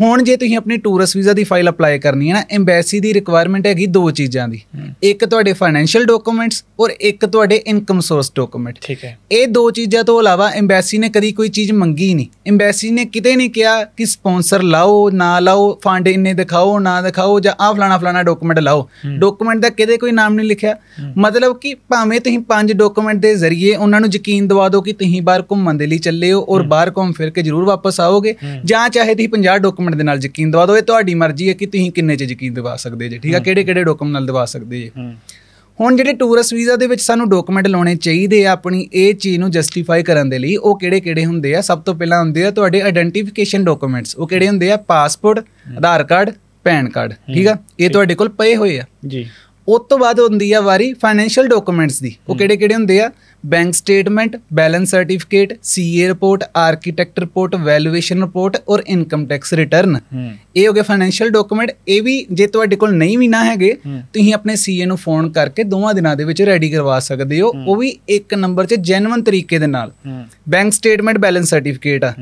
[SPEAKER 1] ਹੁਣ ਜੇ ਤੁਸੀਂ ਆਪਣੀ ਟੂਰਿਸਟ ਵੀਜ਼ਾ ਦੀ ਫਾਈਲ ਅਪਲਾਈ ਕਰਨੀ ਹੈ ਨਾ ਐਮਬੈਸੀ ਦੀ ਰਿਕੁਆਇਰਮੈਂਟ ਹੈਗੀ ਦੋ ਚੀਜ਼ਾਂ ਦੀ ਇੱਕ ਤੁਹਾਡੇ ਫਾਈਨੈਂਸ਼ੀਅਲ ਡਾਕੂਮੈਂਟਸ ਔਰ ਇੱਕ ਤੁਹਾਡੇ ਇਨਕਮ ਸੋਰਸ ਡਾਕੂਮੈਂਟ ਠੀਕ ਹੈ ਇਹ ਦੋ ਚੀਜ਼ਾਂ ਤੋਂ ਇਲਾਵਾ ਐਮਬੈਸੀ ਨੇ ਕਦੀ ਕੋਈ ਚੀਜ਼ ਮੰਗੀ ਨਹੀਂ ਐਮਬੈਸੀ ਨੇ ਕਿਤੇ ਨਹੀਂ ਕਿਹਾ ਕਿ ਸਪான்ਸਰ ਲਾਓ ਨਾ ਲਾਓ ਫੰਡ ਇੰਨੇ ਦਿਖਾਓ ਨਾ ਦਿਖਾਓ ਜਾਂ ਆ ਫਲਾਣਾ ਫਲਾਣਾ ਡਾਕੂਮੈਂਟ ਲਾਓ ਡਾਕੂਮੈਂਟ ਦਾ ਕਿਤੇ ਕੋਈ ਨਾਮ ਨਹੀਂ ਲਿਖਿਆ ਮਤਲਬ ਕਿ ਭਾਵੇਂ ਤੁਸੀਂ ਪੰਜ ਡਾਕੂਮੈਂਟ ਦੇ ਜ਼ਰੀਏ ਉਹਨਾਂ ਨੂੰ ਯਕੀਨ ਦਿਵਾ ਦਿਓ ਕਿ ਤੁਸੀਂ ਬਾਹਰ ਘੁੰਮਣ ਦੇ ਲਈ ਚੱਲੇ ਹੋ ਔਰ ਬਾਹਰ ਘੁੰਮ ਫਿਰ ਕੇ ਜ਼ਰੂਰ ਵਾਪਸ ਆਓਗੇ ਜਾਂ ਚਾਹੇ ਤੁਸੀਂ 50 ਡਾਕੂਮੈਂਟ ਦੇ ਨਾਲ ਯਕੀਨ ਦਿਵਾ ਦਿਓ ਇਹ ਤੁਹਾਡੀ ਮਰਜ਼ੀ ਹੈ ਕਿ ਤੁਸੀਂ ਕਿੰਨੇ 'ਚ ਯਕੀਨ ਦਿਵਾ ਸਕਦੇ ਜੇ ਠੀਕ ਆ ਕਿਹੜੇ ਕਿਹੜੇ ਡਾਕੂਮੈਂਟ ਨਾਲ ਦਿਵਾ ਸਕਦੇ ਜੇ ਹੁਣ ਜਿਹੜੇ ਟੂਰਿਸਟ ਵੀਜ਼ਾ ਦੇ ਵਿੱਚ ਸਾਨੂੰ ਡਾਕੂਮੈਂਟ ਲਾਉਣੇ ਚਾਹੀਦੇ ਆ ਆਪਣੀ ਇਹ ਚੀਜ਼ ਨੂੰ ਜਸਟੀਫਾਈ ਕਰਨ ਦੇ ਲਈ ਉਹ ਕਿਹੜੇ-ਕਿਹੜੇ ਹੁੰਦੇ ਆ ਸਭ ਤੋਂ ਪਹਿਲਾਂ ਹੁੰਦੇ ਆ ਤੁਹਾਡੇ ਆਇਡੈਂਟੀਫਿਕੇਸ਼ਨ ਡਾਕੂਮੈਂਟਸ ਉਹ ਕਿਹੜੇ ਹੁੰਦੇ ਆ passport Aadhaar card PAN card ਠੀਕ ਆ ਇਹ ਤੁਹਾਡੇ ਕੋਲ ਪਏ ਹੋਏ ਆ ਜੀ ਉਸ ਤੋਂ ਬਾਅਦ ਹੁੰਦੀ ਆ ਵਾਰੀ ਫਾਈਨੈਂਸ਼ੀਅਲ ਡਾਕੂਮੈਂਟਸ ਦੀ ਉਹ ਕਿਹੜੇ-ਕਿਹੜੇ ਹੁੰਦੇ ਆ bank statement balance certificate CA report architect report valuation report ਔਰ ਇਨਕਮ ਟੈਕਸ ਰਿਟਰਨ ਇਹ ਹੋ ਗਏ ਫਾਈਨੈਂਸ਼ੀਅਲ ਡਾਕੂਮੈਂਟ ਇਹ ਵੀ ਜੇ ਤੁਹਾਡੇ ਕੋਲ ਨਹੀਂ ਵੀ ਨਾ ਹੈਗੇ ਤੁਸੀਂ ਆਪਣੇ ਸੀਏ ਨੂੰ ਫੋਨ ਕਰਕੇ ਦੋਵਾਂ ਦਿਨਾਂ ਦੇ ਵਿੱਚ ਰੈਡੀ ਕਰਵਾ ਸਕਦੇ ਹੋ ਉਹ ਵੀ ਇੱਕ ਨੰਬਰ 'ਚ ਜੈਨੂਇਨ ਤਰੀਕੇ ਦੇ ਨਾਲ ਬੈਂਕ ਸਟੇਟਮੈਂਟ ਬੈਲੈਂਸ ਸਰਟੀਫਿਕੇਟ ਆ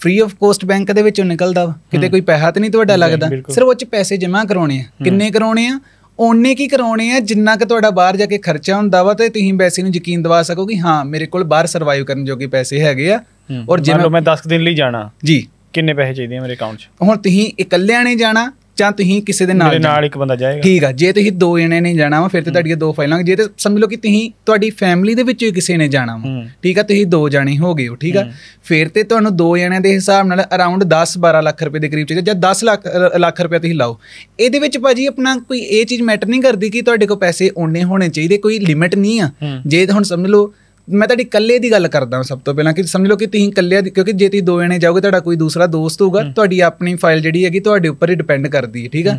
[SPEAKER 1] ਫ੍ਰੀ ਆਫ ਕੋਸਟ ਬੈਂਕ ਦੇ ਵਿੱਚੋਂ ਨਿਕਲਦਾ ਕਿਤੇ ਕੋਈ ਪੈਸਾ ਤੇ ਨਹੀਂ ਤੁਹਾਡਾ ਲੱਗਦਾ ਸਿਰਫ ਉਹ ਚ ਪੈਸੇ ਜਮ੍ਹਾਂ ਕਰਾਉਣੇ ਆ ਕਿੰਨੇ ਕਰਾਉਣੇ ਆ ਓਨੇ ਕੀ ਕਰਾਉਣੇ ਆ ਜਿੰਨਾ ਕਿ ਤੁਹਾਡਾ ਬਾਹਰ ਜਾ ਕੇ ਖਰਚਾ ਹੁੰਦਾ ਵਾ ਤੇ ਤੁਸੀਂ ਵੈਸੇ ਨੂੰ ਯਕੀਨ ਦਿਵਾ ਸਕੋ ਕਿ ਹਾਂ ਮੇਰੇ ਕੋਲ ਬਾਹਰ ਸਰਵਾਈਵ ਕਰਨ ਜੋਗੇ ਪੈਸੇ ਹੈਗੇ ਆ ਔਰ ਜੇ ਮੈਂ 10 ਦਿਨ ਲਈ ਜਾਣਾ ਜੀ ਕਿੰਨੇ ਪੈਸੇ ਚਾਹੀਦੇ ਆ ਮੇਰੇ ਅਕਾਊਂਟ 'ਚ ਹੁਣ ਤੁਸੀਂ ਇਕੱਲਿਆਂ ਨੇ ਜਾਣਾ ਜਾਂ ਤੁਸੀਂ ਕਿਸੇ ਦੇ ਨਾਲ ਮੇਰੇ ਨਾਲ ਇੱਕ
[SPEAKER 2] ਬੰਦਾ ਜਾਏਗਾ ਠੀਕ
[SPEAKER 1] ਆ ਜੇ ਤੁਸੀਂ ਦੋ ਜਣੇ ਨੇ ਜਾਣਾ ਵਾ ਫਿਰ ਤੇ ਤੁਹਾਡੀਆਂ ਦੋ ਫਾਈਲਾਂ ਜੇ ਤੇ ਸਮਝ ਲਓ ਕਿ ਤੁਸੀਂ ਤੁਹਾਡੀ ਫੈਮਿਲੀ ਦੇ ਵਿੱਚ ਕਿਸੇ ਨੇ ਜਾਣਾ ਵਾ ਠੀਕ ਆ ਤੁਸੀਂ ਦੋ ਜਣੇ ਹੋ ਗਏ ਹੋ ਠੀਕ ਆ ਫਿਰ ਤੇ ਤੁਹਾਨੂੰ ਦੋ ਜਣਿਆਂ ਦੇ ਹਿਸਾਬ ਨਾਲ ਅਰਾਊਂਡ 10 12 ਲੱਖ ਰੁਪਏ ਦੇ ਕਰੀਬ ਚਾਹੀਦਾ ਜਾਂ 10 ਲੱਖ ਲੱਖ ਰੁਪਏ ਤੁਸੀਂ ਲਾਓ ਇਹਦੇ ਵਿੱਚ ਭਾਜੀ ਆਪਣਾ ਕੋਈ ਇਹ ਚੀਜ਼ ਮੈਟਰ ਨਹੀਂ ਕਰਦੀ ਕਿ ਤੁਹਾਡੇ ਕੋਲ ਪੈਸੇ ਓਨੇ ਹੋਣੇ ਚਾਹੀਦੇ ਕੋਈ ਲਿਮਿਟ ਨਹੀਂ ਆ ਜੇ ਹੁਣ ਸਮਝ ਲਓ ਮੈਂ ਤੁਹਾਡੀ ਇਕੱਲੇ ਦੀ ਗੱਲ ਕਰਦਾ ਸਭ ਤੋਂ ਪਹਿਲਾਂ ਕਿ ਸਮਝ ਲਓ ਕਿ ਤੁਸੀਂ ਇਕੱਲੇ ਕਿਉਂਕਿ ਜੇ ਤੁਸੀਂ ਦੋ ਜਣੇ ਜਾਓਗੇ ਤੁਹਾਡਾ ਕੋਈ ਦੂਸਰਾ ਦੋਸਤ ਹੋਊਗਾ ਤੁਹਾਡੀ ਆਪਣੀ ਫਾਈਲ ਜਿਹੜੀ ਹੈਗੀ ਤੁਹਾਡੇ ਉੱਪਰ ਹੀ ਡਿਪੈਂਡ ਕਰਦੀ ਹੈ ਠੀਕ ਆ